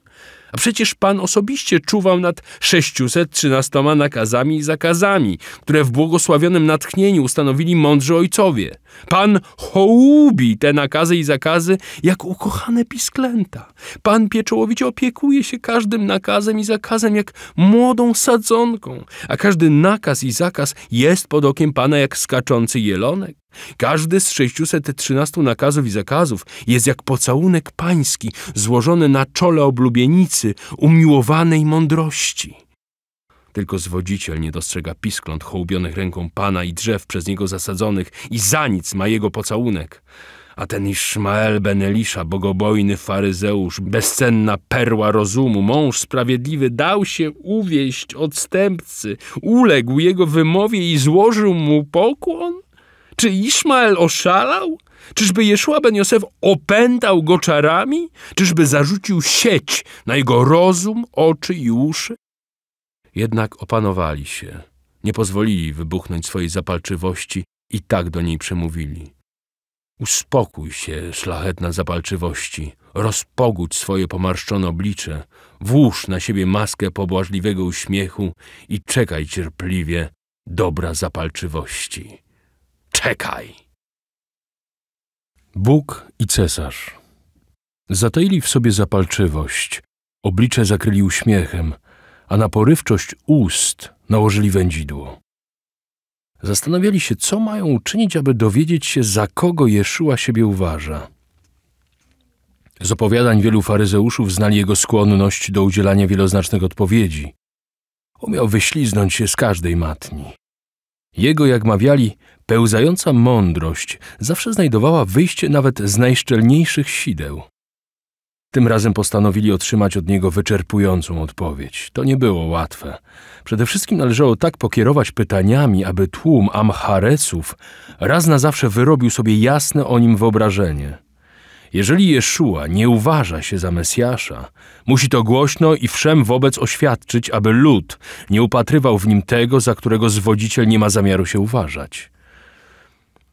A przecież Pan osobiście czuwał nad 613 nakazami i zakazami, które w błogosławionym natchnieniu ustanowili mądrzy ojcowie. Pan hołubi te nakazy i zakazy jak ukochane pisklęta. Pan pieczołowicie opiekuje się każdym nakazem i zakazem jak młodą sadzonką, a każdy nakaz i zakaz jest pod okiem Pana jak skaczący jelonek. Każdy z 613 nakazów i zakazów jest jak pocałunek pański złożony na czole oblubienicy umiłowanej mądrości. Tylko zwodziciel nie dostrzega piskląt hołbionych ręką Pana i drzew przez niego zasadzonych i za nic ma jego pocałunek. A ten Ishmael ben Elisza, bogobojny faryzeusz, bezcenna perła rozumu, mąż sprawiedliwy, dał się uwieść odstępcy, uległ jego wymowie i złożył mu pokłon? Czy Ismael oszalał? Czyżby Jeszua ben Josef opętał go czarami? Czyżby zarzucił sieć na jego rozum, oczy i uszy? Jednak opanowali się. Nie pozwolili wybuchnąć swojej zapalczywości i tak do niej przemówili. Uspokój się, szlachetna zapalczywości, rozpogódź swoje pomarszczone oblicze, włóż na siebie maskę pobłażliwego uśmiechu i czekaj cierpliwie dobra zapalczywości. Czekaj! Bóg i cesarz. Zataili w sobie zapalczywość, oblicze zakryli uśmiechem, a na porywczość ust nałożyli wędzidło. Zastanawiali się, co mają uczynić, aby dowiedzieć się, za kogo Jeszuła siebie uważa. Z opowiadań wielu faryzeuszów znali jego skłonność do udzielania wieloznacznych odpowiedzi. Umiał wyśliznąć się z każdej matni. Jego, jak mawiali, Pełzająca mądrość zawsze znajdowała wyjście nawet z najszczelniejszych sideł. Tym razem postanowili otrzymać od niego wyczerpującą odpowiedź. To nie było łatwe. Przede wszystkim należało tak pokierować pytaniami, aby tłum Amhareców raz na zawsze wyrobił sobie jasne o nim wyobrażenie. Jeżeli Jeszua nie uważa się za Mesjasza, musi to głośno i wszem wobec oświadczyć, aby lud nie upatrywał w nim tego, za którego zwodziciel nie ma zamiaru się uważać.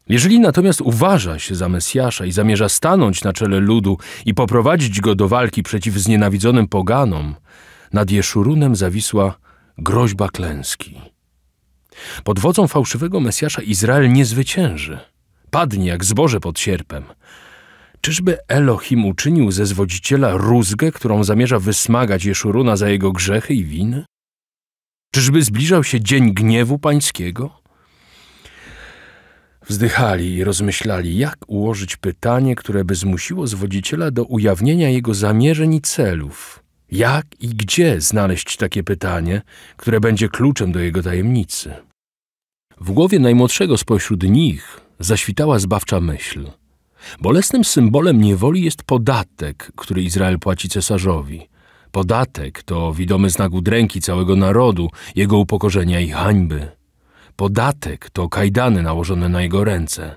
Jeżeli natomiast uważa się za Mesjasza i zamierza stanąć na czele ludu i poprowadzić go do walki przeciw znienawidzonym poganom, nad Jeszurunem zawisła groźba klęski. Pod wodzą fałszywego Mesjasza Izrael nie zwycięży. Padnie jak zboże pod sierpem. Czyżby Elohim uczynił ze zwodziciela rózgę, którą zamierza wysmagać Jeszuruna za jego grzechy i winy? Czyżby zbliżał się dzień gniewu pańskiego? Wzdychali i rozmyślali, jak ułożyć pytanie, które by zmusiło zwodziciela do ujawnienia jego zamierzeń i celów. Jak i gdzie znaleźć takie pytanie, które będzie kluczem do jego tajemnicy? W głowie najmłodszego spośród nich zaświtała zbawcza myśl. Bolesnym symbolem niewoli jest podatek, który Izrael płaci cesarzowi. Podatek to widomy znak udręki całego narodu, jego upokorzenia i hańby. Podatek to kajdany nałożone na jego ręce.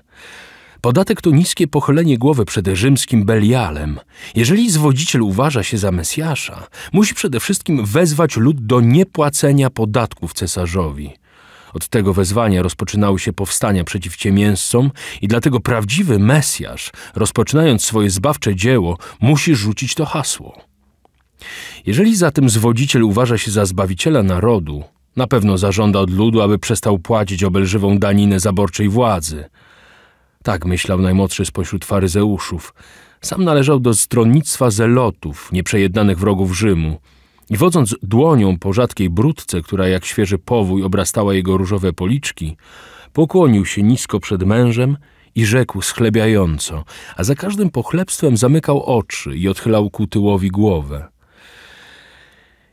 Podatek to niskie pochylenie głowy przed rzymskim Belialem. Jeżeli zwodziciel uważa się za Mesjasza, musi przede wszystkim wezwać lud do niepłacenia podatków cesarzowi. Od tego wezwania rozpoczynały się powstania przeciw ciemięscom i dlatego prawdziwy Mesjasz, rozpoczynając swoje zbawcze dzieło, musi rzucić to hasło. Jeżeli zatem zwodziciel uważa się za zbawiciela narodu, na pewno zażąda od ludu, aby przestał płacić obelżywą daninę zaborczej władzy. Tak myślał najmłodszy spośród faryzeuszów. Sam należał do stronnictwa zelotów, nieprzejednanych wrogów Rzymu. I wodząc dłonią po rzadkiej brudce, która jak świeży powój obrastała jego różowe policzki, pokłonił się nisko przed mężem i rzekł schlebiająco, a za każdym pochlebstwem zamykał oczy i odchylał ku tyłowi głowę.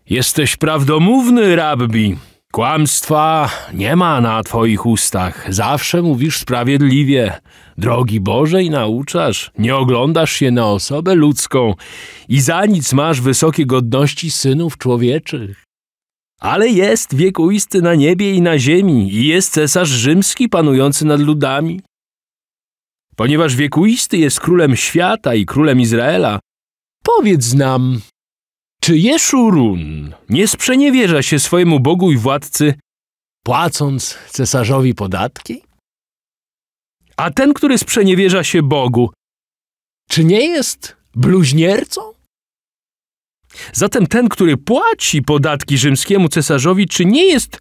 Jesteś prawdomówny, rabbi, Kłamstwa nie ma na twoich ustach. Zawsze mówisz sprawiedliwie. Drogi Bożej nauczasz. Nie oglądasz się na osobę ludzką i za nic masz wysokie godności synów człowieczych. Ale jest wiekuisty na niebie i na ziemi i jest cesarz rzymski panujący nad ludami. Ponieważ wiekuisty jest królem świata i królem Izraela, powiedz nam, czy Jeszurun nie sprzeniewierza się swojemu Bogu i władcy, płacąc cesarzowi podatki? A ten, który sprzeniewierza się Bogu, czy nie jest bluźniercą? Zatem ten, który płaci podatki rzymskiemu cesarzowi, czy nie jest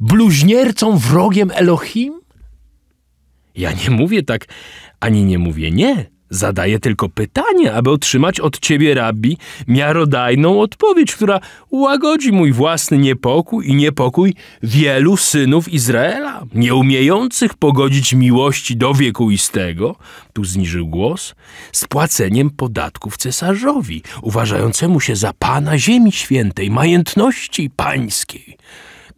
bluźniercą, wrogiem Elohim? Ja nie mówię tak, ani nie mówię nie. Zadaję tylko pytanie, aby otrzymać od ciebie, rabbi, miarodajną odpowiedź, która łagodzi mój własny niepokój i niepokój wielu synów Izraela, nieumiejących pogodzić miłości do wiekuistego, tu zniżył głos, z płaceniem podatków cesarzowi, uważającemu się za pana ziemi świętej, majątności pańskiej.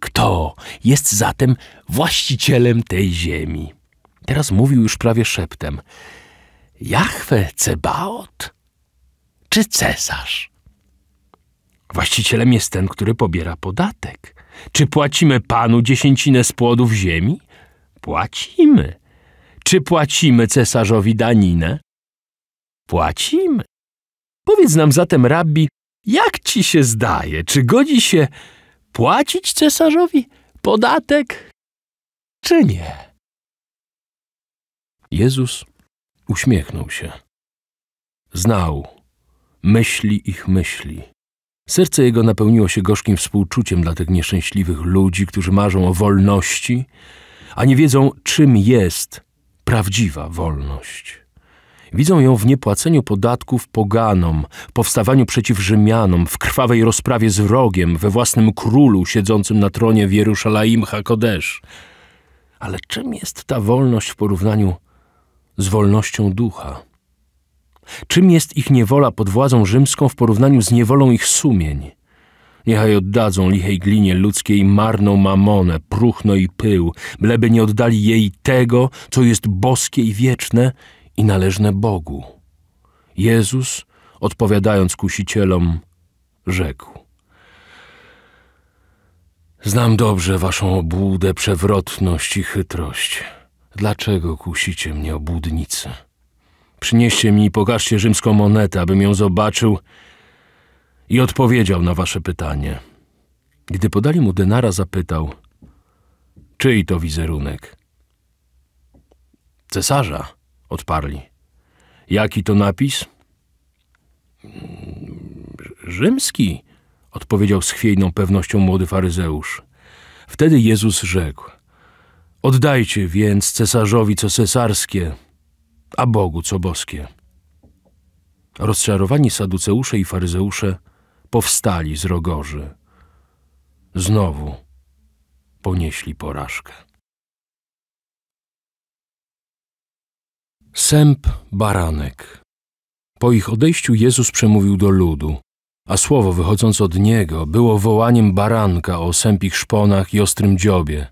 Kto jest zatem właścicielem tej ziemi? Teraz mówił już prawie szeptem – Jachwę Cebaot czy cesarz? Właścicielem jest ten, który pobiera podatek. Czy płacimy panu dziesięcinę z płodów ziemi? Płacimy. Czy płacimy cesarzowi daninę? Płacimy. Powiedz nam zatem, rabbi, jak ci się zdaje, czy godzi się płacić cesarzowi podatek, czy nie? Jezus Uśmiechnął się. Znał. Myśli ich myśli. Serce jego napełniło się gorzkim współczuciem dla tych nieszczęśliwych ludzi, którzy marzą o wolności, a nie wiedzą, czym jest prawdziwa wolność. Widzą ją w niepłaceniu podatków poganom, powstawaniu przeciw Rzymianom, w krwawej rozprawie z wrogiem, we własnym królu siedzącym na tronie w Jeruszalaim Hakodesz. Ale czym jest ta wolność w porównaniu z wolnością ducha. Czym jest ich niewola pod władzą rzymską w porównaniu z niewolą ich sumień? Niechaj oddadzą lichej glinie ludzkiej marną mamonę, próchno i pył, bleby nie oddali jej tego, co jest boskie i wieczne i należne Bogu. Jezus, odpowiadając kusicielom, rzekł. Znam dobrze waszą obłudę, przewrotność i chytrość. Dlaczego kusicie mnie obłudnicę? Przynieście mi i pokażcie rzymską monetę, abym ją zobaczył i odpowiedział na wasze pytanie. Gdy podali mu denara, zapytał, czyj to wizerunek? Cesarza, odparli. Jaki to napis? Rzymski, odpowiedział z chwiejną pewnością młody faryzeusz. Wtedy Jezus rzekł. Oddajcie więc cesarzowi co cesarskie, a Bogu co boskie. Rozczarowani saduceusze i faryzeusze powstali z rogorzy. Znowu ponieśli porażkę. Sęp baranek. Po ich odejściu Jezus przemówił do ludu a słowo wychodzące od niego było wołaniem baranka o sępich szponach i ostrym dziobie,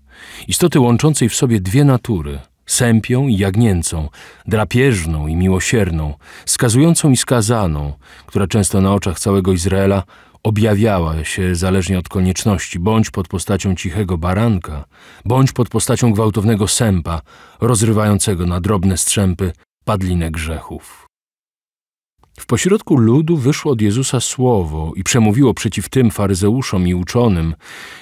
istoty łączącej w sobie dwie natury, sępią i jagnięcą, drapieżną i miłosierną, skazującą i skazaną, która często na oczach całego Izraela objawiała się zależnie od konieczności, bądź pod postacią cichego baranka, bądź pod postacią gwałtownego sępa, rozrywającego na drobne strzępy padlinę grzechów. W pośrodku ludu wyszło od Jezusa słowo i przemówiło przeciw tym faryzeuszom i uczonym,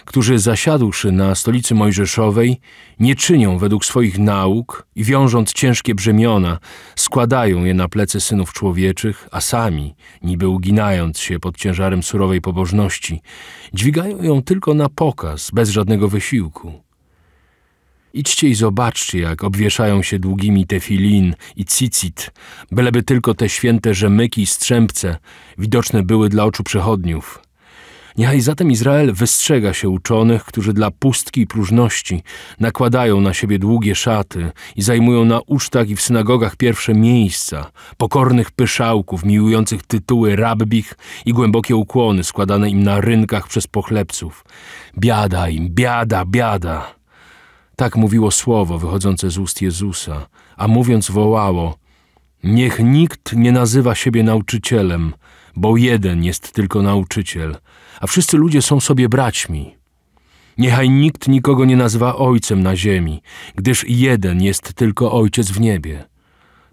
którzy zasiadłszy na stolicy mojżeszowej, nie czynią według swoich nauk i wiążąc ciężkie brzemiona, składają je na plecy synów człowieczych, a sami, niby uginając się pod ciężarem surowej pobożności, dźwigają ją tylko na pokaz, bez żadnego wysiłku. Idźcie i zobaczcie, jak obwieszają się długimi tefilin i cicit, byleby tylko te święte rzemyki i strzępce widoczne były dla oczu przechodniów. Niechaj zatem Izrael wystrzega się uczonych, którzy dla pustki i próżności nakładają na siebie długie szaty i zajmują na ucztach i w synagogach pierwsze miejsca, pokornych pyszałków miłujących tytuły rabbich i głębokie ukłony składane im na rynkach przez pochlebców. Biada im, biada, biada! Tak mówiło słowo wychodzące z ust Jezusa, a mówiąc wołało: Niech nikt nie nazywa siebie nauczycielem, bo jeden jest tylko nauczyciel, a wszyscy ludzie są sobie braćmi. Niechaj nikt nikogo nie nazywa ojcem na ziemi, gdyż jeden jest tylko ojciec w niebie.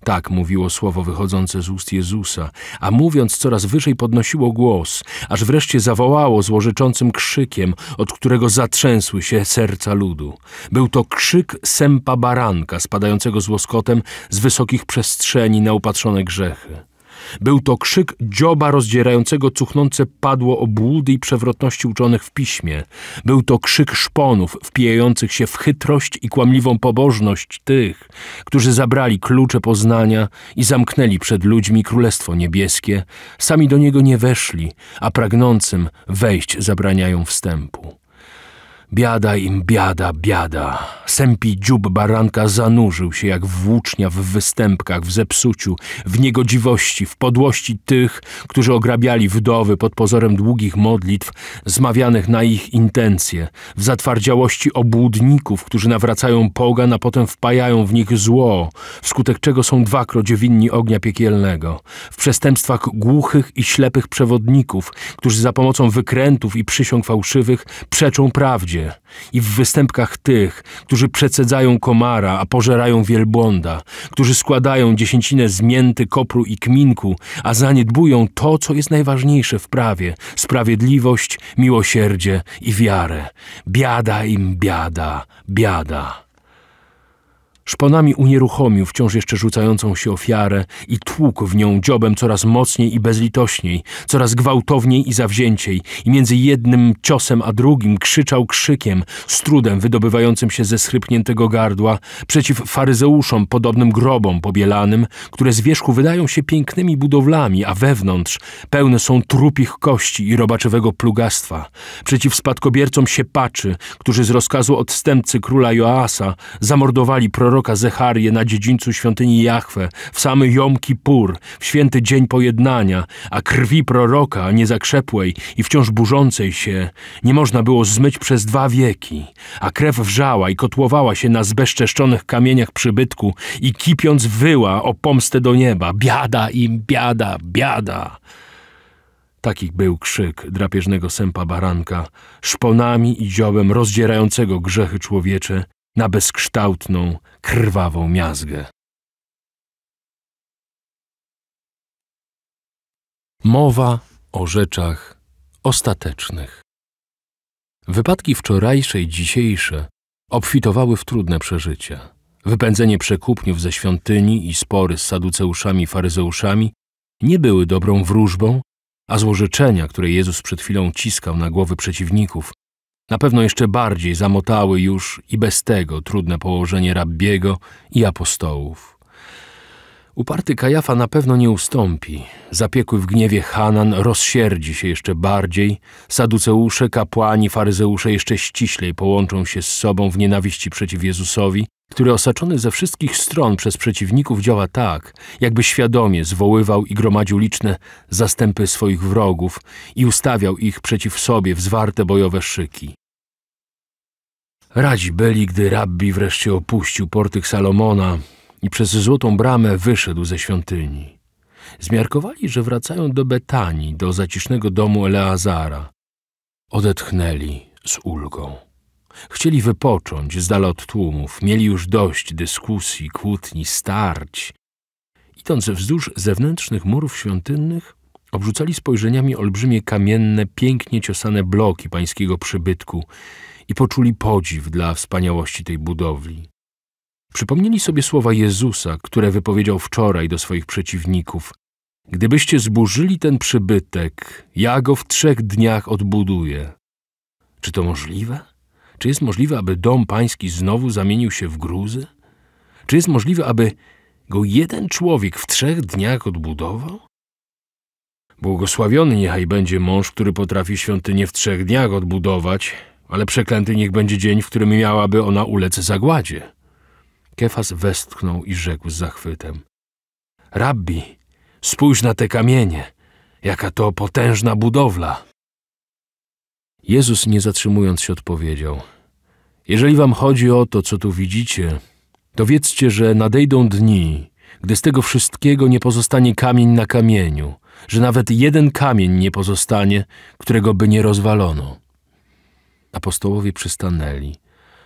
Tak mówiło słowo wychodzące z ust Jezusa, a mówiąc coraz wyżej podnosiło głos, aż wreszcie zawołało złożyczącym krzykiem, od którego zatrzęsły się serca ludu. Był to krzyk sępa baranka spadającego z łoskotem z wysokich przestrzeni na upatrzone grzechy. Był to krzyk dzioba rozdzierającego cuchnące padło obłudy i przewrotności uczonych w piśmie. Był to krzyk szponów wpijających się w chytrość i kłamliwą pobożność tych, którzy zabrali klucze poznania i zamknęli przed ludźmi Królestwo Niebieskie, sami do niego nie weszli, a pragnącym wejść zabraniają wstępu. Biada im, biada, biada. Sępi dziób baranka zanurzył się jak włócznia w występkach, w zepsuciu, w niegodziwości, w podłości tych, którzy ograbiali wdowy pod pozorem długich modlitw zmawianych na ich intencje, w zatwardziałości obłudników, którzy nawracają pogan, a potem wpajają w nich zło, wskutek czego są dwakroć winni ognia piekielnego, w przestępstwach głuchych i ślepych przewodników, którzy za pomocą wykrętów i przysiąg fałszywych przeczą prawdzie, i w występkach tych, którzy przecedzają komara, a pożerają wielbłąda, którzy składają dziesięcinę zmięty, kopru i kminku, a zaniedbują to, co jest najważniejsze w prawie – sprawiedliwość, miłosierdzie i wiarę. Biada im biada, biada. Szponami unieruchomił wciąż jeszcze rzucającą się ofiarę i tłukł w nią dziobem coraz mocniej i bezlitośniej, coraz gwałtowniej i zawzięciej i między jednym ciosem a drugim krzyczał krzykiem, z trudem wydobywającym się ze schrypniętego gardła, przeciw faryzeuszom podobnym grobom pobielanym, które z wierzchu wydają się pięknymi budowlami, a wewnątrz pełne są trupich kości i robaczywego plugastwa, przeciw spadkobiercom siepaczy, którzy z rozkazu odstępcy króla Joasa zamordowali proroka proroka Zecharię na dziedzińcu świątyni Jahwe, w samy Jom Kippur, w święty dzień pojednania, a krwi proroka, niezakrzepłej i wciąż burzącej się, nie można było zmyć przez dwa wieki, a krew wrzała i kotłowała się na zbezczeszczonych kamieniach przybytku i kipiąc wyła o pomstę do nieba. Biada im, biada, biada! Taki był krzyk drapieżnego sępa baranka, szponami i dziobem rozdzierającego grzechy człowiecze na bezkształtną, krwawą miazgę. Mowa o rzeczach ostatecznych. Wypadki wczorajsze i dzisiejsze obfitowały w trudne przeżycia. Wypędzenie przekupniów ze świątyni i spory z saduceuszami i faryzeuszami nie były dobrą wróżbą, a złożyczenia, które Jezus przed chwilą ciskał na głowy przeciwników, na pewno jeszcze bardziej zamotały już i bez tego trudne położenie rabbiego i apostołów. Uparty Kajafa na pewno nie ustąpi. Zapiekły w gniewie Hanan rozsierdzi się jeszcze bardziej. Saduceusze, kapłani, faryzeusze jeszcze ściślej połączą się z sobą w nienawiści przeciw Jezusowi który osaczony ze wszystkich stron przez przeciwników działa tak, jakby świadomie zwoływał i gromadził liczne zastępy swoich wrogów i ustawiał ich przeciw sobie w zwarte bojowe szyki. Radzi byli, gdy rabbi wreszcie opuścił portyk Salomona i przez złotą bramę wyszedł ze świątyni. Zmiarkowali, że wracają do Betanii, do zacisznego domu Eleazara. Odetchnęli z ulgą. Chcieli wypocząć z dala od tłumów, mieli już dość dyskusji, kłótni, starć. Idąc wzdłuż zewnętrznych murów świątynnych, obrzucali spojrzeniami olbrzymie kamienne, pięknie ciosane bloki pańskiego przybytku i poczuli podziw dla wspaniałości tej budowli. Przypomnieli sobie słowa Jezusa, które wypowiedział wczoraj do swoich przeciwników. Gdybyście zburzyli ten przybytek, ja go w trzech dniach odbuduję. Czy to możliwe? Czy jest możliwe, aby dom pański znowu zamienił się w gruzy? Czy jest możliwe, aby go jeden człowiek w trzech dniach odbudował? Błogosławiony niechaj będzie mąż, który potrafi świątynię w trzech dniach odbudować, ale przeklęty niech będzie dzień, w którym miałaby ona ulec zagładzie. Kefas westchnął i rzekł z zachwytem. Rabbi, spójrz na te kamienie, jaka to potężna budowla. Jezus, nie zatrzymując się, odpowiedział: Jeżeli wam chodzi o to, co tu widzicie, to wiedzcie, że nadejdą dni, gdy z tego wszystkiego nie pozostanie kamień na kamieniu, że nawet jeden kamień nie pozostanie, którego by nie rozwalono. Apostołowie przystanęli,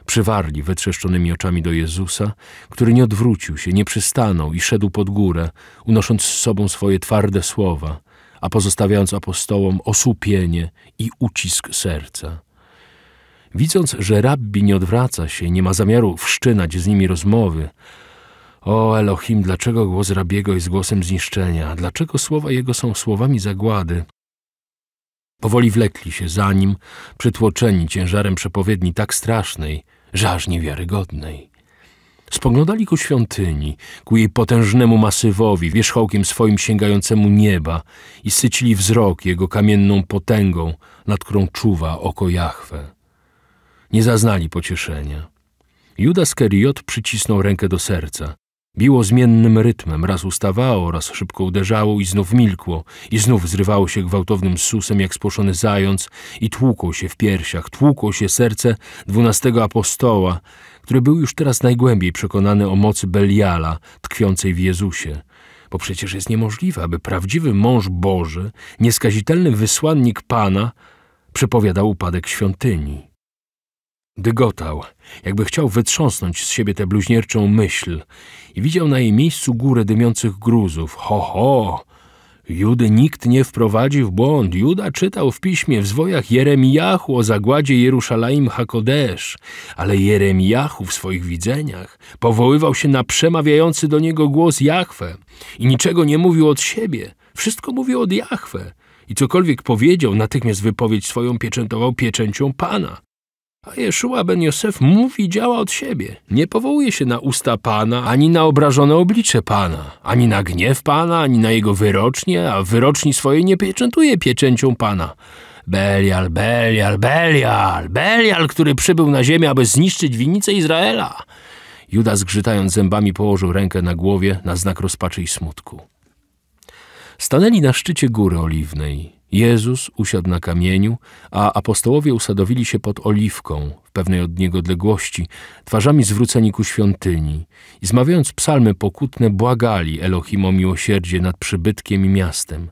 przywarli wytrzeszczonymi oczami do Jezusa, który nie odwrócił się, nie przystanął i szedł pod górę, unosząc z sobą swoje twarde słowa, a pozostawiając apostołom osłupienie i ucisk serca. Widząc, że rabbi nie odwraca się, nie ma zamiaru wszczynać z nimi rozmowy, o Elohim, dlaczego głos rabiego jest głosem zniszczenia? Dlaczego słowa jego są słowami zagłady? Powoli wlekli się za nim, przytłoczeni ciężarem przepowiedni tak strasznej, że aż niewiarygodnej. Spoglądali ku świątyni, ku jej potężnemu masywowi, wierzchołkiem swoim sięgającemu nieba i sycili wzrok jego kamienną potęgą, nad którą czuwa oko Jahwe. Nie zaznali pocieszenia. Judas Keriot przycisnął rękę do serca. Biło zmiennym rytmem, raz ustawało, raz szybko uderzało i znów milkło, i znów zrywało się gwałtownym susem jak spłoszony zając i tłukło się w piersiach, tłukło się serce dwunastego apostoła, który był już teraz najgłębiej przekonany o mocy Beliala tkwiącej w Jezusie. Bo przecież jest niemożliwe, aby prawdziwy mąż Boży, nieskazitelny wysłannik Pana, przepowiadał upadek świątyni. Dygotał, jakby chciał wytrząsnąć z siebie tę bluźnierczą myśl i widział na jej miejscu górę dymiących gruzów. Ho, ho! Judy nikt nie wprowadzi w błąd. Juda czytał w piśmie w zwojach Jeremiachu o zagładzie Jerusalem Hakodesz, ale Jeremiachu w swoich widzeniach powoływał się na przemawiający do niego głos Jachwę i niczego nie mówił od siebie. Wszystko mówił od Jachwę i cokolwiek powiedział, natychmiast wypowiedź swoją pieczętował pieczęcią Pana. A Jeszua ben Josef mówi działa od siebie. Nie powołuje się na usta Pana, ani na obrażone oblicze Pana, ani na gniew Pana, ani na jego wyrocznie, a wyroczni swojej nie pieczętuje pieczęcią Pana. Belial, Belial, Belial, Belial, który przybył na ziemię, aby zniszczyć winnicę Izraela. Juda zgrzytając zębami położył rękę na głowie na znak rozpaczy i smutku. Stanęli na szczycie góry oliwnej. Jezus usiadł na kamieniu, a apostołowie usadowili się pod oliwką, w pewnej od niego odległości, twarzami zwróceni ku świątyni i zmawiając psalmy pokutne błagali Elohim o miłosierdzie nad przybytkiem i miastem.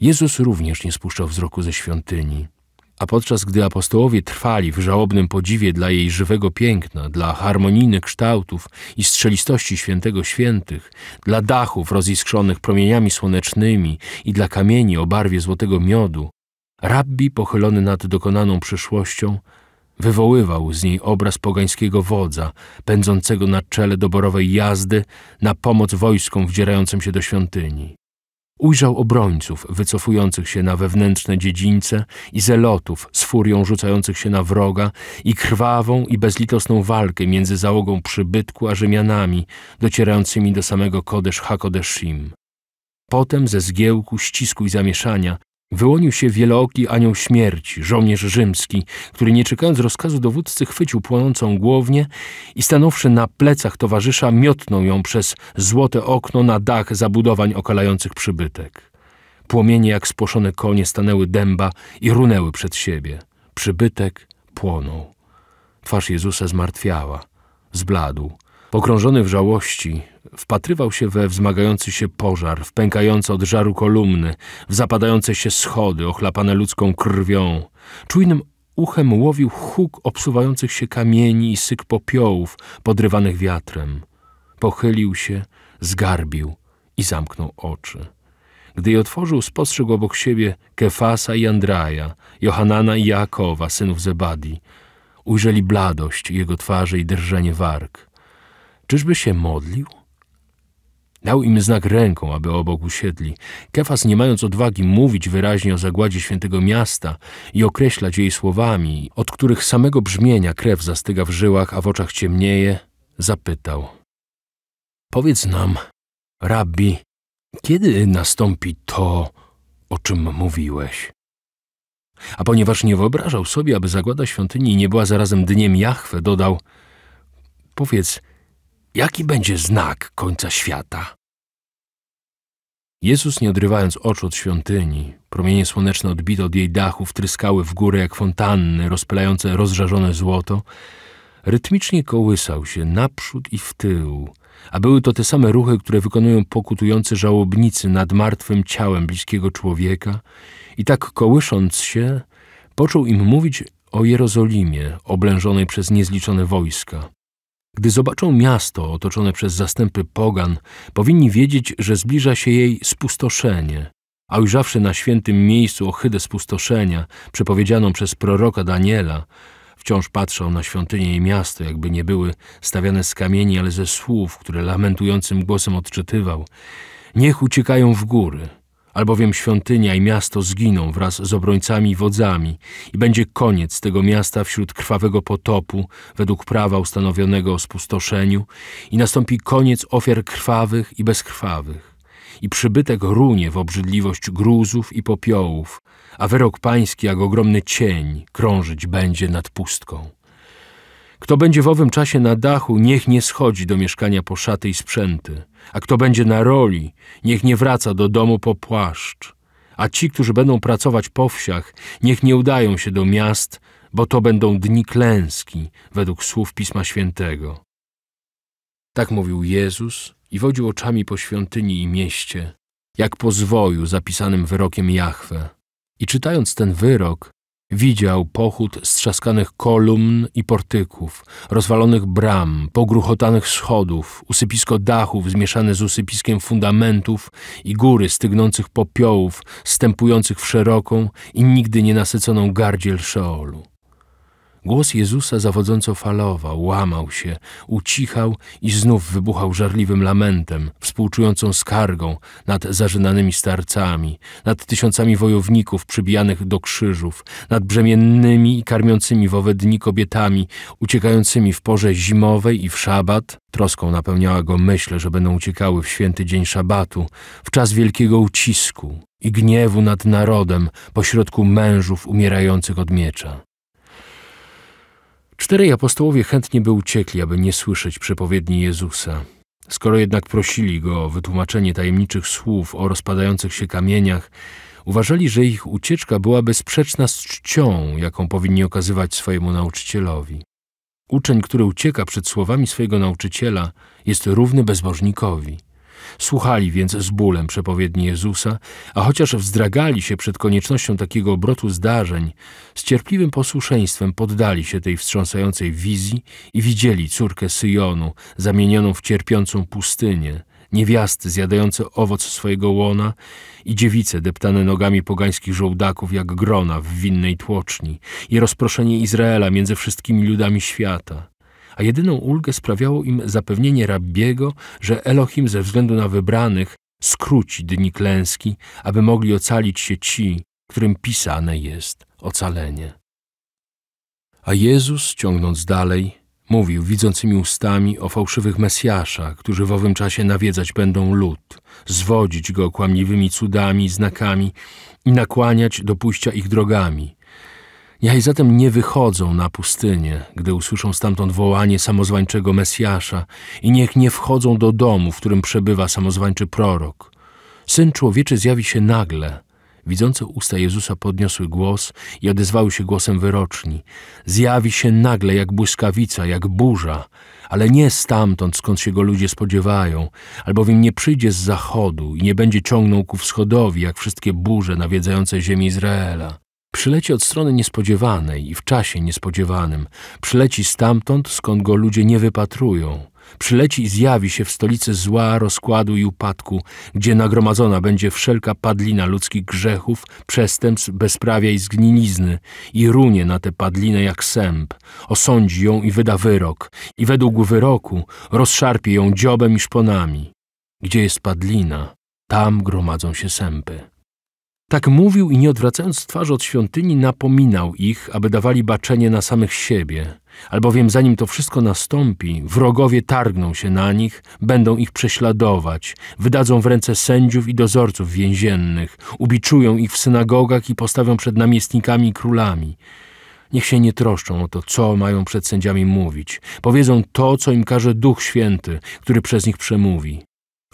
Jezus również nie spuszczał wzroku ze świątyni. A podczas gdy apostołowie trwali w żałobnym podziwie dla jej żywego piękna, dla harmonijnych kształtów i strzelistości świętego świętych, dla dachów roziskrzonych promieniami słonecznymi i dla kamieni o barwie złotego miodu, rabbi pochylony nad dokonaną przyszłością wywoływał z niej obraz pogańskiego wodza, pędzącego na czele doborowej jazdy na pomoc wojskom wdzierającym się do świątyni. Ujrzał obrońców wycofujących się na wewnętrzne dziedzińce i zelotów z furią rzucających się na wroga i krwawą i bezlitosną walkę między załogą przybytku a Rzymianami docierającymi do samego Kodesz Hakodeszim. Potem ze zgiełku ścisku i zamieszania Wyłonił się wieloki anioł śmierci, żołnierz rzymski, który nie czekając rozkazu dowódcy chwycił płonącą głownię i stanąwszy na plecach towarzysza miotnął ją przez złote okno na dach zabudowań okalających przybytek. Płomienie jak spłoszone konie stanęły dęba i runęły przed siebie. Przybytek płonął. Twarz Jezusa zmartwiała, zbladł. Pokrążony w żałości, wpatrywał się we wzmagający się pożar, w pękające od żaru kolumny, w zapadające się schody ochlapane ludzką krwią. Czujnym uchem łowił huk obsuwających się kamieni i syk popiołów podrywanych wiatrem. Pochylił się, zgarbił i zamknął oczy. Gdy je otworzył, spostrzegł obok siebie Kefasa i Andraja, Johanana i Jakowa, synów Zebadi. Ujrzeli bladość jego twarzy i drżenie warg. Czyżby się modlił? Dał im znak ręką, aby obok usiedli. Kefas, nie mając odwagi mówić wyraźnie o zagładzie świętego miasta i określać jej słowami, od których samego brzmienia krew zastyga w żyłach, a w oczach ciemnieje, zapytał. Powiedz nam, rabbi, kiedy nastąpi to, o czym mówiłeś? A ponieważ nie wyobrażał sobie, aby zagłada świątyni nie była zarazem dniem Jahwe, dodał: Powiedz, Jaki będzie znak końca świata? Jezus, nie odrywając oczu od świątyni, promienie słoneczne odbite od jej dachów tryskały w górę jak fontanny rozpylające rozżarzone złoto, rytmicznie kołysał się naprzód i w tył, a były to te same ruchy, które wykonują pokutujący żałobnicy nad martwym ciałem bliskiego człowieka i tak kołysząc się, począł im mówić o Jerozolimie, oblężonej przez niezliczone wojska – gdy zobaczą miasto otoczone przez zastępy pogan, powinni wiedzieć, że zbliża się jej spustoszenie. A ujrzawszy na świętym miejscu ohydę spustoszenia, przepowiedzianą przez proroka Daniela, wciąż patrzą na świątynię i miasto, jakby nie były stawiane z kamieni, ale ze słów, które lamentującym głosem odczytywał. Niech uciekają w góry – albowiem świątynia i miasto zginą wraz z obrońcami i wodzami i będzie koniec tego miasta wśród krwawego potopu według prawa ustanowionego o spustoszeniu i nastąpi koniec ofiar krwawych i bezkrwawych i przybytek runie w obrzydliwość gruzów i popiołów, a wyrok pański jak ogromny cień krążyć będzie nad pustką. Kto będzie w owym czasie na dachu, niech nie schodzi do mieszkania po szaty i sprzęty – a kto będzie na roli, niech nie wraca do domu po płaszcz. A ci, którzy będą pracować po wsiach, niech nie udają się do miast, bo to będą dni klęski, według słów Pisma Świętego. Tak mówił Jezus i wodził oczami po świątyni i mieście, jak po zwoju zapisanym wyrokiem Jahwe. I czytając ten wyrok, Widział pochód strzaskanych kolumn i portyków, rozwalonych bram, pogruchotanych schodów, usypisko dachów zmieszane z usypiskiem fundamentów i góry stygnących popiołów, stępujących w szeroką i nigdy nienasyconą gardziel Szeolu. Głos Jezusa zawodząco falował, łamał się, ucichał i znów wybuchał żarliwym lamentem, współczującą skargą nad zażynanymi starcami, nad tysiącami wojowników przybijanych do krzyżów, nad brzemiennymi i karmiącymi wowe dni kobietami, uciekającymi w porze zimowej i w szabat. Troską napełniała go myśl, że będą uciekały w święty dzień szabatu, w czas wielkiego ucisku i gniewu nad narodem pośrodku mężów umierających od miecza. Czterej apostołowie chętnie by uciekli, aby nie słyszeć przepowiedni Jezusa. Skoro jednak prosili go o wytłumaczenie tajemniczych słów o rozpadających się kamieniach, uważali, że ich ucieczka byłaby sprzeczna z czcią, jaką powinni okazywać swojemu nauczycielowi. Uczeń, który ucieka przed słowami swojego nauczyciela, jest równy bezbożnikowi – Słuchali więc z bólem przepowiedni Jezusa, a chociaż wzdragali się przed koniecznością takiego obrotu zdarzeń, z cierpliwym posłuszeństwem poddali się tej wstrząsającej wizji i widzieli córkę Syjonu, zamienioną w cierpiącą pustynię, niewiasty zjadające owoc swojego łona i dziewice deptane nogami pogańskich żołdaków jak grona w winnej tłoczni i rozproszenie Izraela między wszystkimi ludami świata a jedyną ulgę sprawiało im zapewnienie Rabbiego, że Elohim ze względu na wybranych skróci dni klęski, aby mogli ocalić się ci, którym pisane jest ocalenie. A Jezus, ciągnąc dalej, mówił widzącymi ustami o fałszywych Mesjaszach, którzy w owym czasie nawiedzać będą lud, zwodzić go kłamliwymi cudami, i znakami i nakłaniać do pójścia ich drogami, Jaj zatem nie wychodzą na pustynię, gdy usłyszą stamtąd wołanie samozwańczego Mesjasza i niech nie wchodzą do domu, w którym przebywa samozwańczy prorok. Syn człowieczy zjawi się nagle. Widzące usta Jezusa podniosły głos i odezwały się głosem wyroczni. Zjawi się nagle jak błyskawica, jak burza, ale nie stamtąd, skąd się go ludzie spodziewają, albowiem nie przyjdzie z zachodu i nie będzie ciągnął ku wschodowi, jak wszystkie burze nawiedzające ziemi Izraela. Przyleci od strony niespodziewanej i w czasie niespodziewanym. Przyleci stamtąd, skąd go ludzie nie wypatrują. Przyleci i zjawi się w stolicy zła, rozkładu i upadku, gdzie nagromadzona będzie wszelka padlina ludzkich grzechów, przestępstw, bezprawia i zgnilizny i runie na tę padlinę jak sęp, osądzi ją i wyda wyrok i według wyroku rozszarpie ją dziobem i szponami. Gdzie jest padlina, tam gromadzą się sępy. Tak mówił i nie odwracając twarzy od świątyni, napominał ich, aby dawali baczenie na samych siebie, albowiem zanim to wszystko nastąpi, wrogowie targną się na nich, będą ich prześladować, wydadzą w ręce sędziów i dozorców więziennych, ubiczują ich w synagogach i postawią przed namiestnikami i królami. Niech się nie troszczą o to, co mają przed sędziami mówić. Powiedzą to, co im każe Duch Święty, który przez nich przemówi.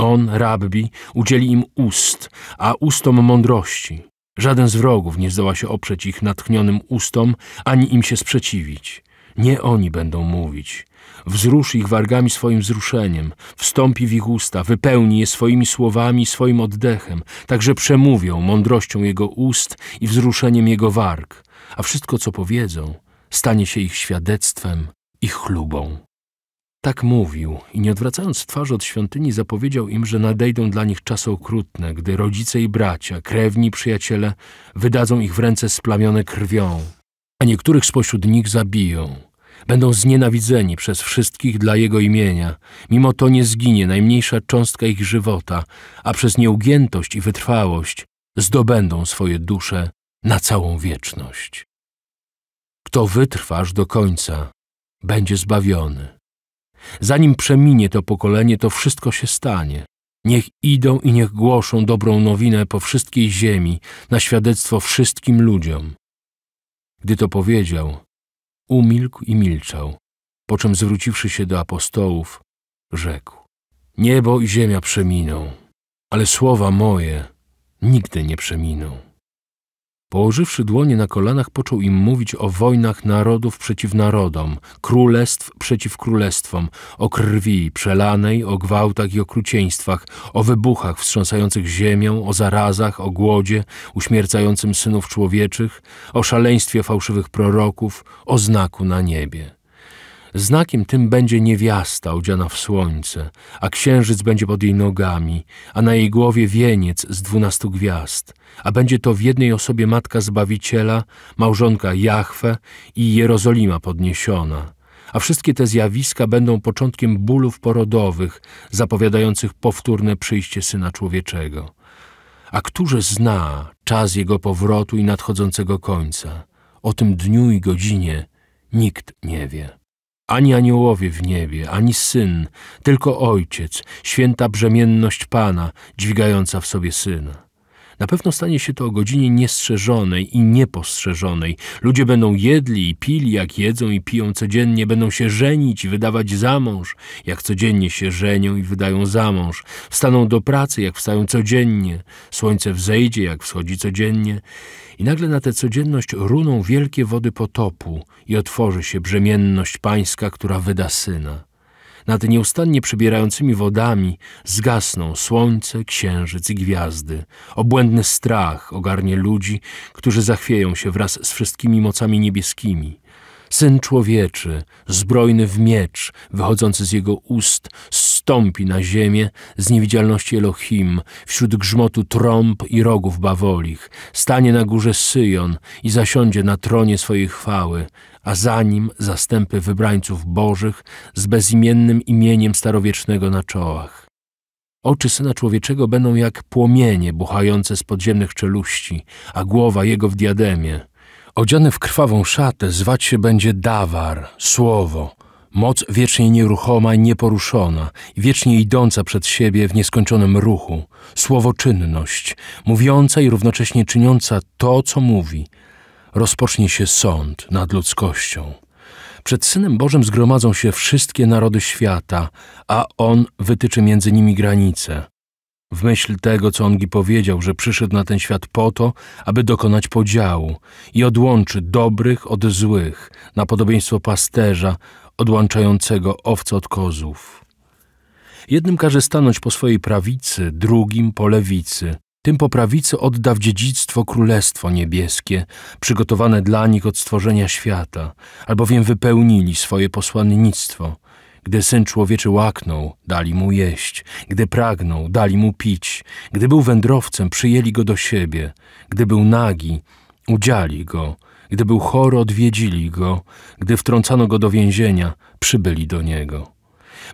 On, rabbi, udzieli im ust, a ustom mądrości. Żaden z wrogów nie zdoła się oprzeć ich natchnionym ustom, ani im się sprzeciwić. Nie oni będą mówić. Wzrusz ich wargami swoim wzruszeniem, wstąpi w ich usta, wypełni je swoimi słowami, swoim oddechem, także przemówią mądrością jego ust i wzruszeniem jego warg, a wszystko, co powiedzą, stanie się ich świadectwem i chlubą. Tak mówił i nie odwracając twarzy od świątyni zapowiedział im, że nadejdą dla nich czasy okrutne, gdy rodzice i bracia, krewni, przyjaciele wydadzą ich w ręce splamione krwią, a niektórych spośród nich zabiją. Będą znienawidzeni przez wszystkich dla Jego imienia. Mimo to nie zginie najmniejsza cząstka ich żywota, a przez nieugiętość i wytrwałość zdobędą swoje dusze na całą wieczność. Kto wytrważ do końca, będzie zbawiony. Zanim przeminie to pokolenie, to wszystko się stanie. Niech idą i niech głoszą dobrą nowinę po wszystkiej ziemi, na świadectwo wszystkim ludziom. Gdy to powiedział, umilkł i milczał, po czym zwróciwszy się do apostołów, rzekł: Niebo i ziemia przeminą, ale słowa moje nigdy nie przeminą. Położywszy dłonie na kolanach, począł im mówić o wojnach narodów przeciw narodom, królestw przeciw królestwom, o krwi przelanej, o gwałtach i okrucieństwach, o wybuchach wstrząsających ziemią, o zarazach, o głodzie uśmiercającym synów człowieczych, o szaleństwie fałszywych proroków, o znaku na niebie. Znakiem tym będzie niewiasta odziana w słońce, a księżyc będzie pod jej nogami, a na jej głowie wieniec z dwunastu gwiazd, a będzie to w jednej osobie Matka Zbawiciela, małżonka Jahwe i Jerozolima podniesiona. A wszystkie te zjawiska będą początkiem bólów porodowych, zapowiadających powtórne przyjście Syna Człowieczego. A któż zna czas Jego powrotu i nadchodzącego końca? O tym dniu i godzinie nikt nie wie ani aniołowie w niebie, ani syn, tylko ojciec, święta brzemienność Pana, dźwigająca w sobie syna. Na pewno stanie się to o godzinie niestrzeżonej i niepostrzeżonej. Ludzie będą jedli i pili, jak jedzą i piją codziennie, będą się żenić i wydawać za mąż, jak codziennie się żenią i wydają za mąż. Wstaną do pracy, jak wstają codziennie. Słońce wzejdzie, jak wschodzi codziennie. I nagle na tę codzienność runą wielkie wody potopu i otworzy się brzemienność pańska, która wyda syna nad nieustannie przybierającymi wodami zgasną słońce, księżyc i gwiazdy. Obłędny strach ogarnie ludzi, którzy zachwieją się wraz z wszystkimi mocami niebieskimi. Syn człowieczy, zbrojny w miecz, wychodzący z jego ust, stąpi na ziemię z niewidzialności Elohim, wśród grzmotu trąb i rogów bawolich, stanie na górze Syjon i zasiądzie na tronie swojej chwały a za nim zastępy wybrańców bożych z bezimiennym imieniem starowiecznego na czołach. Oczy Syna Człowieczego będą jak płomienie buchające z podziemnych czeluści, a głowa jego w diademie. Odziany w krwawą szatę zwać się będzie Dawar, Słowo, moc wiecznie nieruchoma i nieporuszona, wiecznie idąca przed siebie w nieskończonym ruchu, słowoczynność, mówiąca i równocześnie czyniąca to, co mówi – rozpocznie się sąd nad ludzkością. Przed Synem Bożym zgromadzą się wszystkie narody świata, a On wytyczy między nimi granice. W myśl tego, co Ongi powiedział, że przyszedł na ten świat po to, aby dokonać podziału i odłączy dobrych od złych, na podobieństwo pasterza odłączającego owce od kozów. Jednym każe stanąć po swojej prawicy, drugim po lewicy, tym po prawicy odda w dziedzictwo Królestwo Niebieskie, przygotowane dla nich od stworzenia świata, albowiem wypełnili swoje posłannictwo. Gdy Syn Człowieczy łaknął, dali Mu jeść, gdy pragnął, dali Mu pić, gdy był wędrowcem, przyjęli Go do siebie, gdy był nagi, udziali Go, gdy był chory, odwiedzili Go, gdy wtrącano Go do więzienia, przybyli do Niego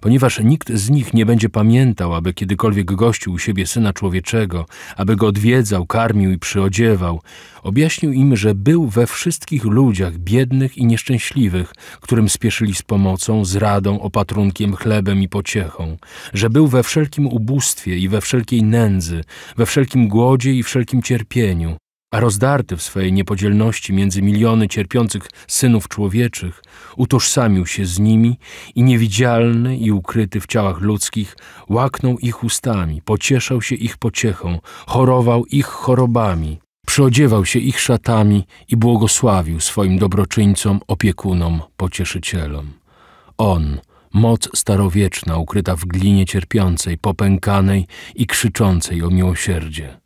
ponieważ nikt z nich nie będzie pamiętał, aby kiedykolwiek gościł u siebie syna człowieczego, aby go odwiedzał, karmił i przyodziewał. Objaśnił im, że był we wszystkich ludziach biednych i nieszczęśliwych, którym spieszyli z pomocą, z radą, opatrunkiem, chlebem i pociechą, że był we wszelkim ubóstwie i we wszelkiej nędzy, we wszelkim głodzie i wszelkim cierpieniu, a rozdarty w swej niepodzielności między miliony cierpiących synów człowieczych, utożsamił się z nimi i niewidzialny i ukryty w ciałach ludzkich łaknął ich ustami, pocieszał się ich pociechą, chorował ich chorobami, przyodziewał się ich szatami i błogosławił swoim dobroczyńcom, opiekunom, pocieszycielom. On, moc starowieczna ukryta w glinie cierpiącej, popękanej i krzyczącej o miłosierdzie.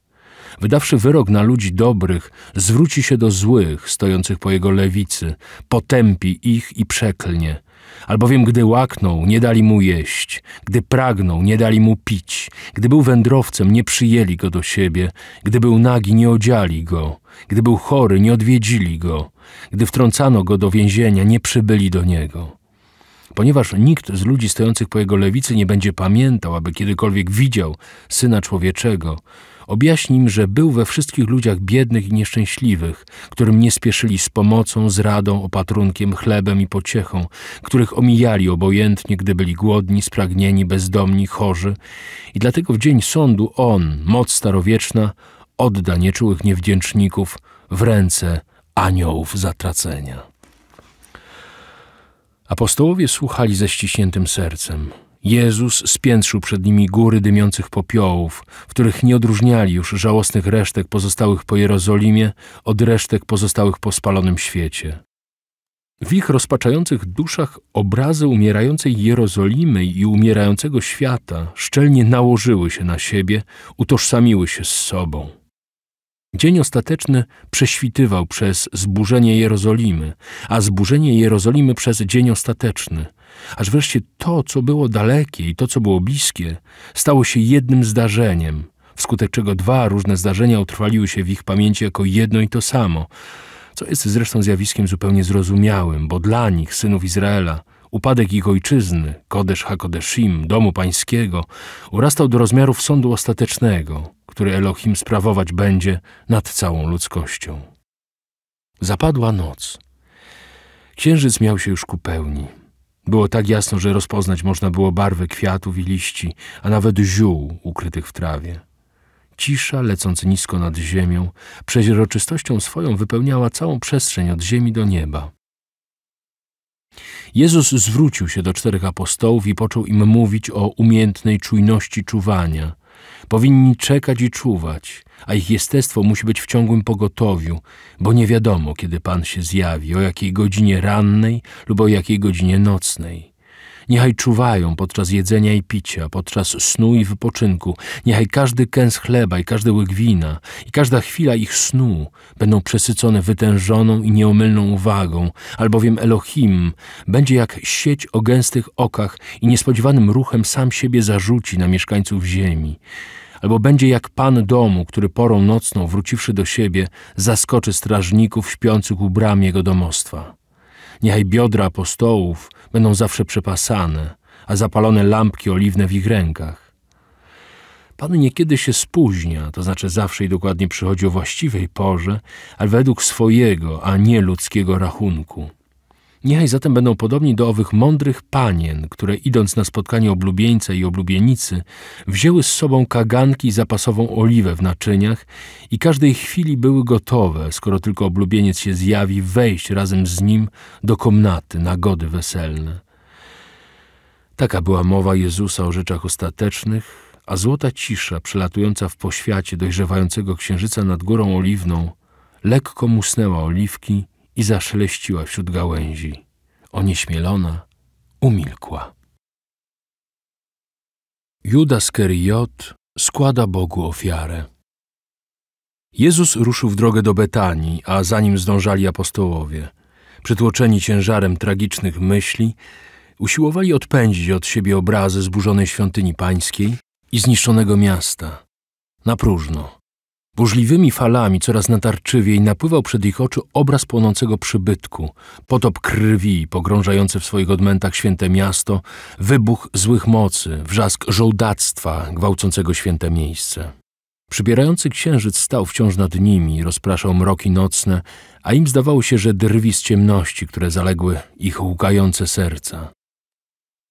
Wydawszy wyrok na ludzi dobrych, zwróci się do złych, stojących po jego lewicy, potępi ich i przeklnie. Albowiem gdy łaknął, nie dali mu jeść, gdy pragnął, nie dali mu pić, gdy był wędrowcem, nie przyjęli go do siebie, gdy był nagi, nie odziali go, gdy był chory, nie odwiedzili go, gdy wtrącano go do więzienia, nie przybyli do niego ponieważ nikt z ludzi stojących po jego lewicy nie będzie pamiętał, aby kiedykolwiek widział Syna Człowieczego, Objaśni im, że był we wszystkich ludziach biednych i nieszczęśliwych, którym nie spieszyli z pomocą, z radą, opatrunkiem, chlebem i pociechą, których omijali obojętnie, gdy byli głodni, spragnieni, bezdomni, chorzy. I dlatego w dzień sądu On, moc starowieczna, odda nieczułych niewdzięczników w ręce aniołów zatracenia. Apostołowie słuchali ze ściśniętym sercem. Jezus spiętrzył przed nimi góry dymiących popiołów, w których nie odróżniali już żałosnych resztek pozostałych po Jerozolimie od resztek pozostałych po spalonym świecie. W ich rozpaczających duszach obrazy umierającej Jerozolimy i umierającego świata szczelnie nałożyły się na siebie, utożsamiły się z sobą. Dzień ostateczny prześwitywał przez zburzenie Jerozolimy, a zburzenie Jerozolimy przez dzień ostateczny – aż wreszcie to, co było dalekie i to, co było bliskie, stało się jednym zdarzeniem, wskutek czego dwa różne zdarzenia utrwaliły się w ich pamięci jako jedno i to samo, co jest zresztą zjawiskiem zupełnie zrozumiałym, bo dla nich, synów Izraela, upadek ich ojczyzny, Kodesz Hakodeszim, domu pańskiego, urastał do rozmiarów sądu ostatecznego, który Elohim sprawować będzie nad całą ludzkością. Zapadła noc. Księżyc miał się już ku pełni. Było tak jasno, że rozpoznać można było barwy kwiatów i liści, a nawet ziół ukrytych w trawie. Cisza, lecąc nisko nad ziemią, przeźroczystością swoją wypełniała całą przestrzeń od ziemi do nieba. Jezus zwrócił się do czterech apostołów i począł im mówić o umiejętnej czujności czuwania. Powinni czekać i czuwać a ich jestestwo musi być w ciągłym pogotowiu, bo nie wiadomo, kiedy Pan się zjawi, o jakiej godzinie rannej lub o jakiej godzinie nocnej. Niechaj czuwają podczas jedzenia i picia, podczas snu i wypoczynku. Niechaj każdy kęs chleba i każdy łyk wina i każda chwila ich snu będą przesycone wytężoną i nieomylną uwagą, albowiem Elohim będzie jak sieć o gęstych okach i niespodziewanym ruchem sam siebie zarzuci na mieszkańców ziemi albo będzie jak pan domu, który porą nocną, wróciwszy do siebie, zaskoczy strażników śpiących u bram jego domostwa. Niechaj biodra apostołów będą zawsze przepasane, a zapalone lampki oliwne w ich rękach. Pan niekiedy się spóźnia, to znaczy zawsze i dokładnie przychodzi o właściwej porze, ale według swojego, a nie ludzkiego rachunku. Niechaj zatem będą podobni do owych mądrych panien, które idąc na spotkanie oblubieńca i oblubienicy, wzięły z sobą kaganki i zapasową oliwę w naczyniach i każdej chwili były gotowe, skoro tylko oblubieniec się zjawi, wejść razem z nim do komnaty na gody weselne. Taka była mowa Jezusa o rzeczach ostatecznych, a złota cisza przelatująca w poświacie dojrzewającego księżyca nad górą oliwną lekko musnęła oliwki, i zaszeleściła wśród gałęzi. Onieśmielona umilkła. Judas Keriot składa Bogu ofiarę. Jezus ruszył w drogę do Betanii, a za nim zdążali apostołowie. Przytłoczeni ciężarem tragicznych myśli, usiłowali odpędzić od siebie obrazy zburzonej świątyni pańskiej i zniszczonego miasta. Na próżno. Burzliwymi falami coraz natarczywiej napływał przed ich oczy obraz płonącego przybytku, potop krwi pogrążający w swoich odmętach święte miasto, wybuch złych mocy, wrzask żołdactwa gwałcącego święte miejsce. Przybierający księżyc stał wciąż nad nimi, rozpraszał mroki nocne, a im zdawało się, że drwi z ciemności, które zaległy ich łkające serca.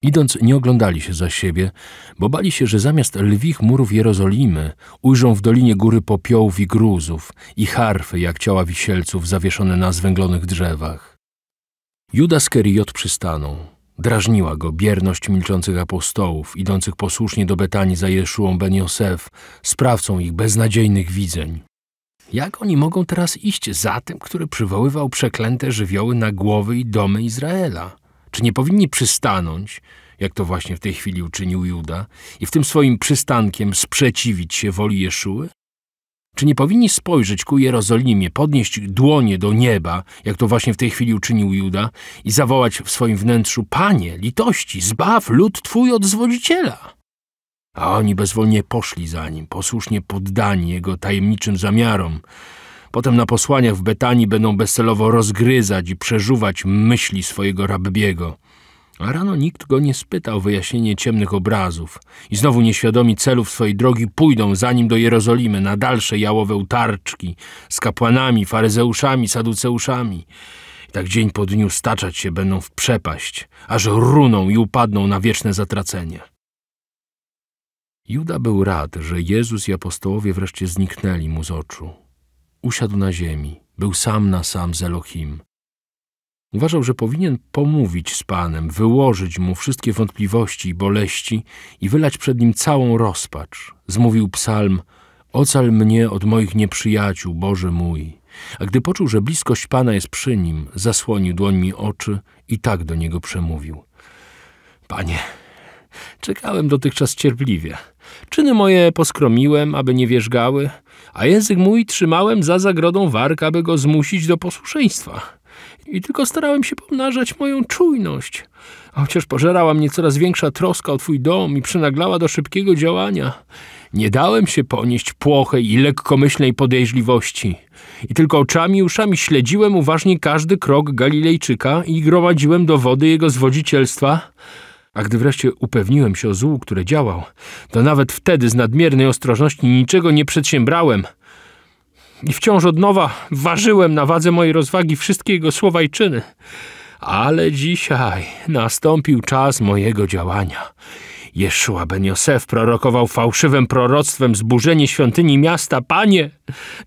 Idąc nie oglądali się za siebie, bo bali się, że zamiast lwich murów Jerozolimy ujrzą w dolinie góry popiołów i gruzów i harfy jak ciała wisielców zawieszone na zwęglonych drzewach. Judas Keriot przystanął. Drażniła go bierność milczących apostołów, idących posłusznie do Betanii za Jeszułą Ben Josef, sprawcą ich beznadziejnych widzeń. Jak oni mogą teraz iść za tym, który przywoływał przeklęte żywioły na głowy i domy Izraela? Czy nie powinni przystanąć, jak to właśnie w tej chwili uczynił Juda, i w tym swoim przystankiem sprzeciwić się woli Jeszuły? Czy nie powinni spojrzeć ku Jerozolimie, podnieść dłonie do nieba, jak to właśnie w tej chwili uczynił Juda, i zawołać w swoim wnętrzu: Panie, litości, zbaw lud twój od zwodziciela? A oni bezwolnie poszli za nim, posłusznie poddani jego tajemniczym zamiarom, Potem na posłaniach w Betanii będą bezcelowo rozgryzać i przeżuwać myśli swojego rabbiego. A rano nikt go nie spytał o wyjaśnienie ciemnych obrazów i znowu nieświadomi celów swojej drogi pójdą za nim do Jerozolimy na dalsze jałowe utarczki z kapłanami, faryzeuszami, saduceuszami. I tak dzień po dniu staczać się będą w przepaść, aż runą i upadną na wieczne zatracenie. Juda był rad, że Jezus i apostołowie wreszcie zniknęli mu z oczu. Usiadł na ziemi, był sam na sam z Elohim. Uważał, że powinien pomówić z Panem, wyłożyć mu wszystkie wątpliwości i boleści i wylać przed nim całą rozpacz. Zmówił psalm Ocal mnie od moich nieprzyjaciół, Boże mój. A gdy poczuł, że bliskość Pana jest przy nim, zasłonił dłońmi oczy i tak do niego przemówił. Panie, czekałem dotychczas cierpliwie – Czyny moje poskromiłem, aby nie wierzgały, a język mój trzymałem za zagrodą warg, aby go zmusić do posłuszeństwa. I tylko starałem się pomnażać moją czujność. A chociaż pożerała mnie coraz większa troska o twój dom i przynaglała do szybkiego działania, nie dałem się ponieść płochej i lekkomyślnej podejrzliwości. I tylko oczami i uszami śledziłem uważnie każdy krok Galilejczyka i gromadziłem dowody jego zwodzicielstwa, a gdy wreszcie upewniłem się o złu, które działał, to nawet wtedy z nadmiernej ostrożności niczego nie przedsiębrałem. I wciąż od nowa ważyłem na wadze mojej rozwagi wszystkie jego słowa i czyny. Ale dzisiaj nastąpił czas mojego działania Jeszua ben Josef prorokował fałszywym proroctwem zburzenie świątyni miasta. Panie,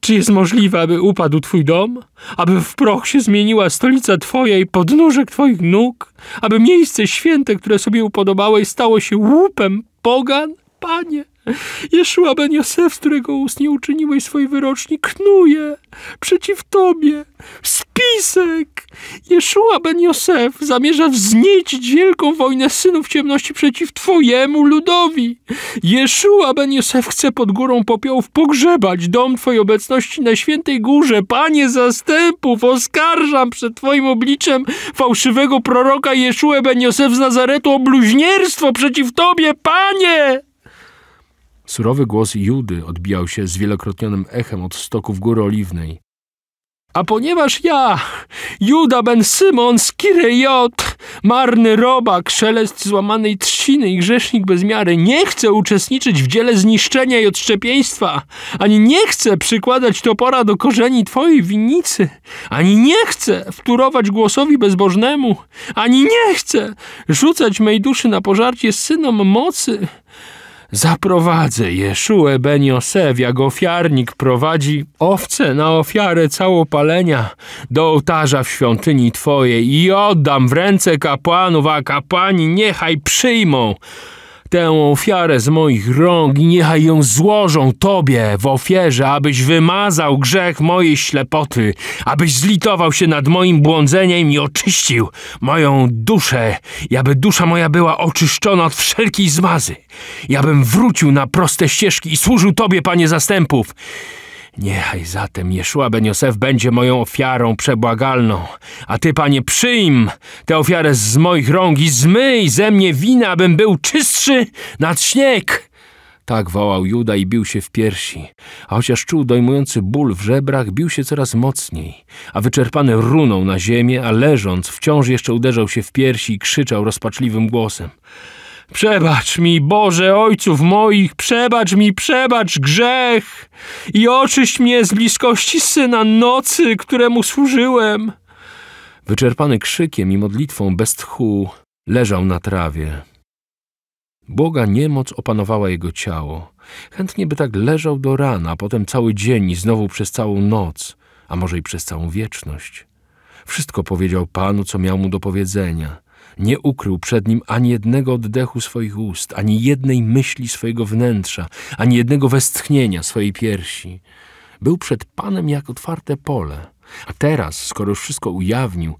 czy jest możliwe, aby upadł Twój dom? Aby w proch się zmieniła stolica Twoja i podnóżek Twoich nóg? Aby miejsce święte, które sobie upodobałeś, stało się łupem pogan? Panie, Jeszua ben Josef, którego ust nie uczyniłeś swojej wyroczni, knuje przeciw tobie. Spisek! Jeszua ben Josef zamierza wzniecić wielką wojnę synów ciemności przeciw twojemu ludowi. Jeszua ben Josef chce pod górą popiołów pogrzebać dom twojej obecności na świętej górze. Panie zastępów, oskarżam przed twoim obliczem fałszywego proroka Jeszuę ben Josef z Nazaretu o bluźnierstwo przeciw tobie, panie! Surowy głos Judy odbijał się z wielokrotnionym echem od stoków góry oliwnej. A ponieważ ja, Juda ben Simon z Kirejot, marny robak, szelest złamanej trzciny i grzesznik bez miary, nie chcę uczestniczyć w dziele zniszczenia i odszczepieństwa, ani nie chcę przykładać topora do korzeni twojej winnicy, ani nie chcę wturować głosowi bezbożnemu, ani nie chcę rzucać mej duszy na pożarcie synom mocy, Zaprowadzę je, szue ben Josef, jak ofiarnik prowadzi owce na ofiarę całopalenia do ołtarza w świątyni Twojej i oddam w ręce kapłanów, a kapłani niechaj przyjmą tę ofiarę z moich rąk i niechaj ją złożą Tobie w ofierze, abyś wymazał grzech mojej ślepoty, abyś zlitował się nad moim błądzeniem i oczyścił moją duszę, i aby dusza moja była oczyszczona od wszelkiej zmazy. I abym wrócił na proste ścieżki i służył Tobie, Panie zastępów. Niechaj zatem Jeszua Ben Josef będzie moją ofiarą przebłagalną, a ty, panie, przyjm tę ofiarę z moich rąk i zmyj ze mnie winę, abym był czystszy nad śnieg. Tak wołał Juda i bił się w piersi, a chociaż czuł dojmujący ból w żebrach, bił się coraz mocniej, a wyczerpany runął na ziemię, a leżąc wciąż jeszcze uderzał się w piersi i krzyczał rozpaczliwym głosem. Przebacz mi, Boże, ojców moich, przebacz mi, przebacz grzech i oczyść mnie z bliskości syna nocy, któremu służyłem. Wyczerpany krzykiem i modlitwą bez tchu leżał na trawie. Boga niemoc opanowała jego ciało. Chętnie by tak leżał do rana, potem cały dzień i znowu przez całą noc, a może i przez całą wieczność. Wszystko powiedział Panu, co miał mu do powiedzenia – nie ukrył przed nim ani jednego oddechu swoich ust, ani jednej myśli swojego wnętrza, ani jednego westchnienia swojej piersi. Był przed Panem jak otwarte pole, a teraz, skoro już wszystko ujawnił,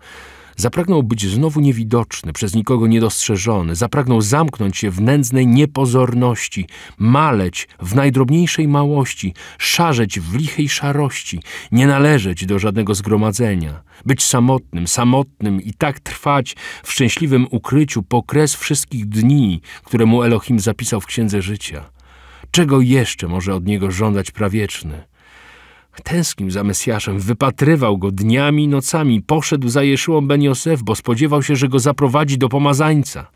Zapragnął być znowu niewidoczny, przez nikogo niedostrzeżony. Zapragnął zamknąć się w nędznej niepozorności, maleć w najdrobniejszej małości, szarzeć w lichej szarości, nie należeć do żadnego zgromadzenia, być samotnym, samotnym i tak trwać w szczęśliwym ukryciu po kres wszystkich dni, które mu Elohim zapisał w Księdze Życia. Czego jeszcze może od niego żądać prawieczny? Tęsknił za Mesjaszem, wypatrywał go dniami i nocami. Poszedł za Jeszyłą Ben Josef, bo spodziewał się, że go zaprowadzi do pomazańca.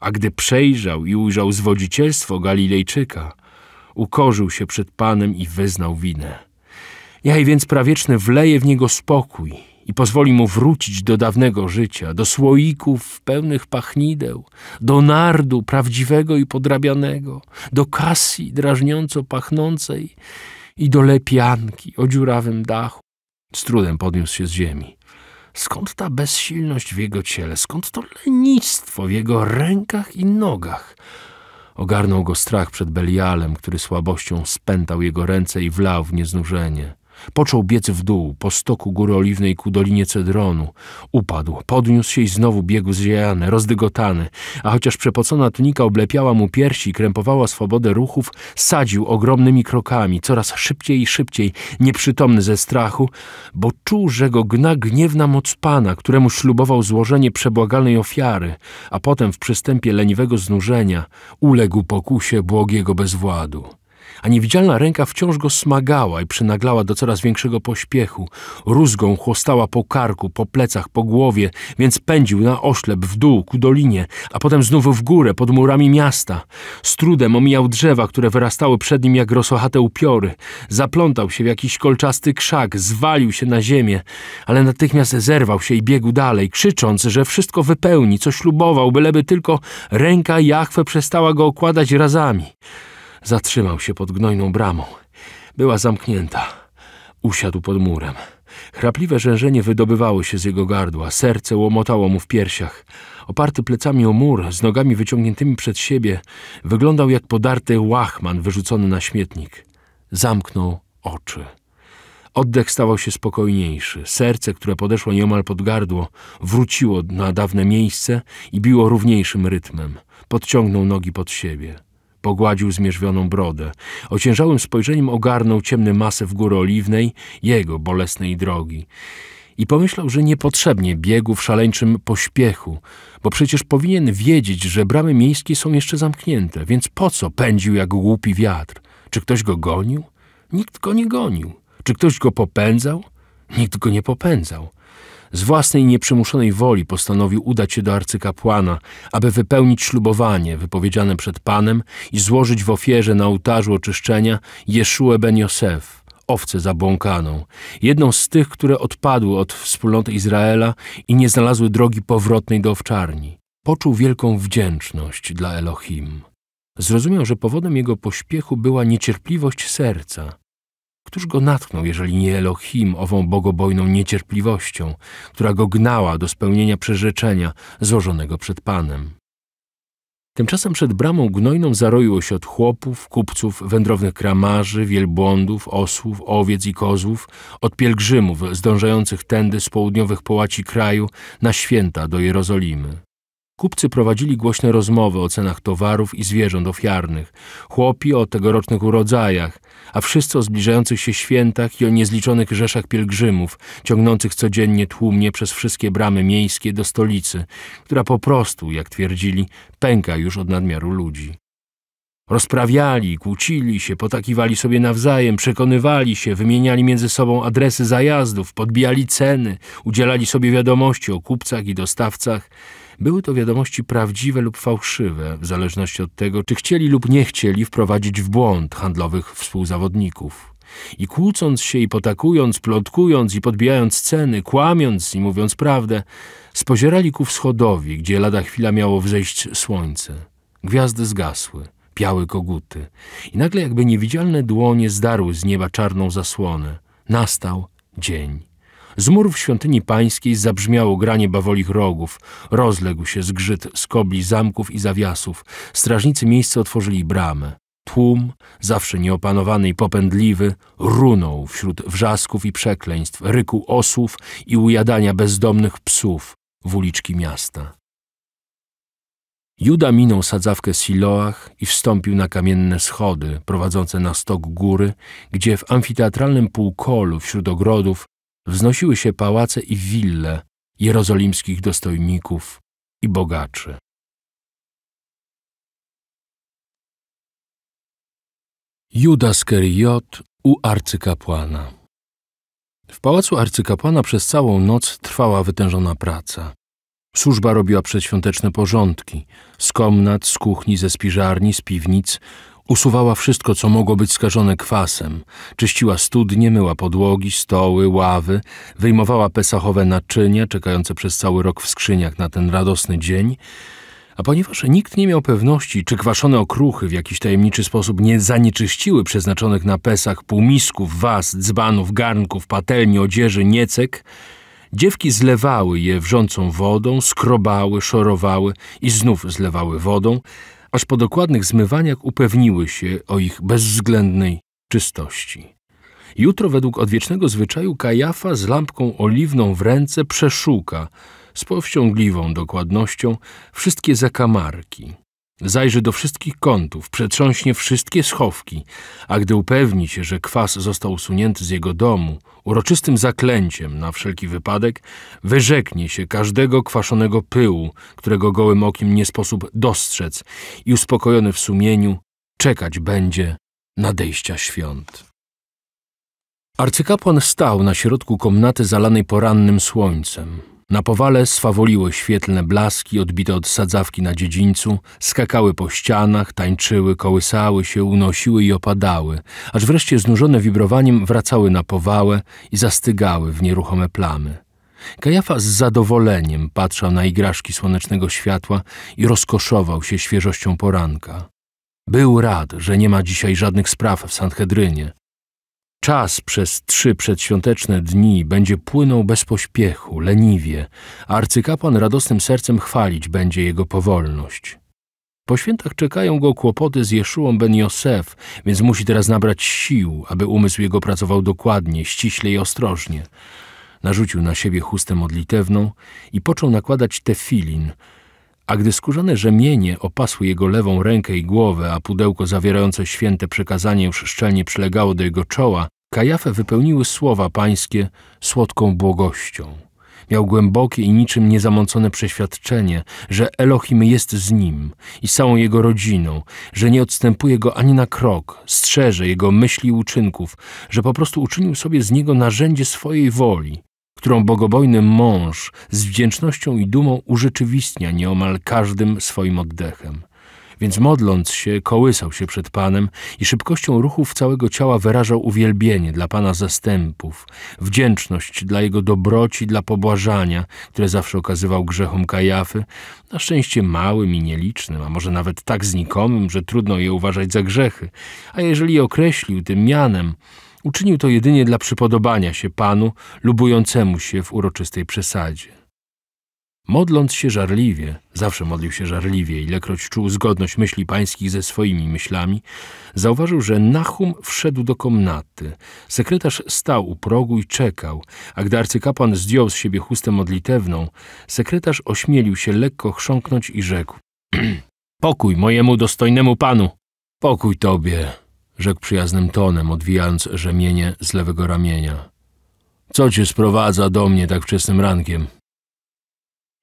A gdy przejrzał i ujrzał zwodzicielstwo Galilejczyka, ukorzył się przed Panem i wyznał winę. Jaj więc prawieczny wleje w niego spokój i pozwoli mu wrócić do dawnego życia, do słoików pełnych pachnideł, do nardu prawdziwego i podrabianego, do kasji drażniąco pachnącej i do lepianki o dziurawym dachu. Z trudem podniósł się z ziemi. Skąd ta bezsilność w jego ciele? Skąd to lenistwo w jego rękach i nogach? Ogarnął go strach przed Belialem, który słabością spętał jego ręce i wlał w nieznużenie. Począł biec w dół, po stoku góry oliwnej ku dolinie cedronu. Upadł, podniósł się i znowu biegł zjejany, rozdygotany, a chociaż przepocona tunika oblepiała mu piersi i krępowała swobodę ruchów, sadził ogromnymi krokami, coraz szybciej i szybciej, nieprzytomny ze strachu, bo czuł, że go gna gniewna moc Pana, któremu ślubował złożenie przebłagalnej ofiary, a potem w przystępie leniwego znużenia uległ pokusie błogiego bezwładu a niewidzialna ręka wciąż go smagała i przynaglała do coraz większego pośpiechu. Rózgą chłostała po karku, po plecach, po głowie, więc pędził na oślep w dół, ku dolinie, a potem znów w górę, pod murami miasta. Z trudem omijał drzewa, które wyrastały przed nim jak rosochate upiory. Zaplątał się w jakiś kolczasty krzak, zwalił się na ziemię, ale natychmiast zerwał się i biegł dalej, krzycząc, że wszystko wypełni, co ślubował, byleby tylko ręka Jachwę przestała go okładać razami. Zatrzymał się pod gnojną bramą. Była zamknięta. Usiadł pod murem. Chrapliwe rzężenie wydobywało się z jego gardła, serce łomotało mu w piersiach. Oparty plecami o mur, z nogami wyciągniętymi przed siebie, wyglądał jak podarty łachman wyrzucony na śmietnik. Zamknął oczy. Oddech stawał się spokojniejszy. Serce, które podeszło nieomal pod gardło, wróciło na dawne miejsce i biło równiejszym rytmem. Podciągnął nogi pod siebie. Pogładził zmierzwioną brodę. Ociężałym spojrzeniem ogarnął ciemny w góry oliwnej, jego bolesnej drogi. I pomyślał, że niepotrzebnie biegł w szaleńczym pośpiechu, bo przecież powinien wiedzieć, że bramy miejskie są jeszcze zamknięte, więc po co pędził jak głupi wiatr? Czy ktoś go gonił? Nikt go nie gonił. Czy ktoś go popędzał? Nikt go nie popędzał. Z własnej nieprzymuszonej woli postanowił udać się do arcykapłana, aby wypełnić ślubowanie wypowiedziane przed Panem i złożyć w ofierze na ołtarzu oczyszczenia Jeszuę ben Josef, owcę zabłąkaną, jedną z tych, które odpadły od wspólnoty Izraela i nie znalazły drogi powrotnej do owczarni. Poczuł wielką wdzięczność dla Elohim. Zrozumiał, że powodem jego pośpiechu była niecierpliwość serca, Któż go natknął, jeżeli nie Elohim, ową bogobojną niecierpliwością, która go gnała do spełnienia przerzeczenia złożonego przed Panem? Tymczasem przed bramą gnojną zaroiło się od chłopów, kupców, wędrownych kramarzy, wielbłądów, osłów, owiec i kozłów, od pielgrzymów zdążających tędy z południowych połaci kraju na święta do Jerozolimy. Kupcy prowadzili głośne rozmowy o cenach towarów i zwierząt ofiarnych, chłopi o tegorocznych urodzajach, a wszyscy o zbliżających się świętach i o niezliczonych rzeszach pielgrzymów, ciągnących codziennie tłumnie przez wszystkie bramy miejskie do stolicy, która po prostu, jak twierdzili, pęka już od nadmiaru ludzi. Rozprawiali, kłócili się, potakiwali sobie nawzajem, przekonywali się, wymieniali między sobą adresy zajazdów, podbijali ceny, udzielali sobie wiadomości o kupcach i dostawcach, były to wiadomości prawdziwe lub fałszywe, w zależności od tego, czy chcieli lub nie chcieli wprowadzić w błąd handlowych współzawodników. I kłócąc się i potakując, plotkując i podbijając ceny, kłamiąc i mówiąc prawdę, spozierali ku wschodowi, gdzie lada chwila miało wzejść słońce. Gwiazdy zgasły, piały koguty i nagle jakby niewidzialne dłonie zdarły z nieba czarną zasłonę. Nastał dzień. Z murów świątyni pańskiej zabrzmiało granie bawolich rogów. Rozległ się zgrzyt skobli zamków i zawiasów. Strażnicy miejsce otworzyli bramę. Tłum, zawsze nieopanowany i popędliwy, runął wśród wrzasków i przekleństw, ryku osłów i ujadania bezdomnych psów w uliczki miasta. Juda minął sadzawkę Siloach i wstąpił na kamienne schody prowadzące na stok góry, gdzie w amfiteatralnym półkolu wśród ogrodów wznosiły się pałace i wille jerozolimskich dostojników i bogaczy. Judas Keriot u arcykapłana W pałacu arcykapłana przez całą noc trwała wytężona praca. Służba robiła przedświąteczne porządki z komnat, z kuchni, ze spiżarni, z piwnic, Usuwała wszystko, co mogło być skażone kwasem. Czyściła studnie, myła podłogi, stoły, ławy, wyjmowała pesachowe naczynia, czekające przez cały rok w skrzyniach na ten radosny dzień. A ponieważ nikt nie miał pewności, czy kwaszone okruchy w jakiś tajemniczy sposób nie zanieczyściły przeznaczonych na pesach półmisków, was, dzbanów, garnków, patelni, odzieży, niecek, Dziewki zlewały je wrzącą wodą, skrobały, szorowały i znów zlewały wodą, aż po dokładnych zmywaniach upewniły się o ich bezwzględnej czystości. Jutro według odwiecznego zwyczaju Kajafa z lampką oliwną w ręce przeszuka z powściągliwą dokładnością wszystkie zakamarki, Zajrzy do wszystkich kątów, przetrząśnie wszystkie schowki, a gdy upewni się, że kwas został usunięty z jego domu, uroczystym zaklęciem na wszelki wypadek, wyrzeknie się każdego kwaszonego pyłu, którego gołym okiem nie sposób dostrzec i uspokojony w sumieniu czekać będzie nadejścia świąt. Arcykapłan stał na środku komnaty zalanej porannym słońcem. Na powale swawoliły świetlne blaski odbite od sadzawki na dziedzińcu, skakały po ścianach, tańczyły, kołysały się, unosiły i opadały, aż wreszcie znużone wibrowaniem wracały na powałę i zastygały w nieruchome plamy. Kajafa z zadowoleniem patrzył na igraszki słonecznego światła i rozkoszował się świeżością poranka. Był rad, że nie ma dzisiaj żadnych spraw w Sanhedrynie, Czas przez trzy przedświąteczne dni będzie płynął bez pośpiechu, leniwie, a arcykapłan radosnym sercem chwalić będzie jego powolność. Po świętach czekają go kłopoty z Jeszułą ben Josef, więc musi teraz nabrać sił, aby umysł jego pracował dokładnie, ściśle i ostrożnie. Narzucił na siebie chustę modlitewną i począł nakładać tefilin – a gdy skórzane rzemienie opasły jego lewą rękę i głowę, a pudełko zawierające święte przekazanie już szczelnie przylegało do jego czoła, Kajafę wypełniły słowa pańskie słodką błogością. Miał głębokie i niczym niezamącone przeświadczenie, że Elohim jest z nim i całą jego rodziną, że nie odstępuje go ani na krok, strzeże jego myśli i uczynków, że po prostu uczynił sobie z niego narzędzie swojej woli, którą bogobojny mąż z wdzięcznością i dumą urzeczywistnia nieomal każdym swoim oddechem. Więc modląc się, kołysał się przed Panem i szybkością ruchów całego ciała wyrażał uwielbienie dla Pana zastępów, wdzięczność dla Jego dobroci, dla pobłażania, które zawsze okazywał grzechom Kajafy, na szczęście małym i nielicznym, a może nawet tak znikomym, że trudno je uważać za grzechy. A jeżeli określił tym mianem, Uczynił to jedynie dla przypodobania się Panu, lubującemu się w uroczystej przesadzie. Modląc się żarliwie, zawsze modlił się żarliwie, ilekroć czuł zgodność myśli pańskich ze swoimi myślami, zauważył, że Nachum wszedł do komnaty. Sekretarz stał u progu i czekał, a gdy arcykapłan zdjął z siebie chustę modlitewną, sekretarz ośmielił się lekko chrząknąć i rzekł – Pokój mojemu dostojnemu panu! Pokój tobie! rzekł przyjaznym tonem, odwijając rzemienie z lewego ramienia. Co cię sprowadza do mnie tak wczesnym rankiem?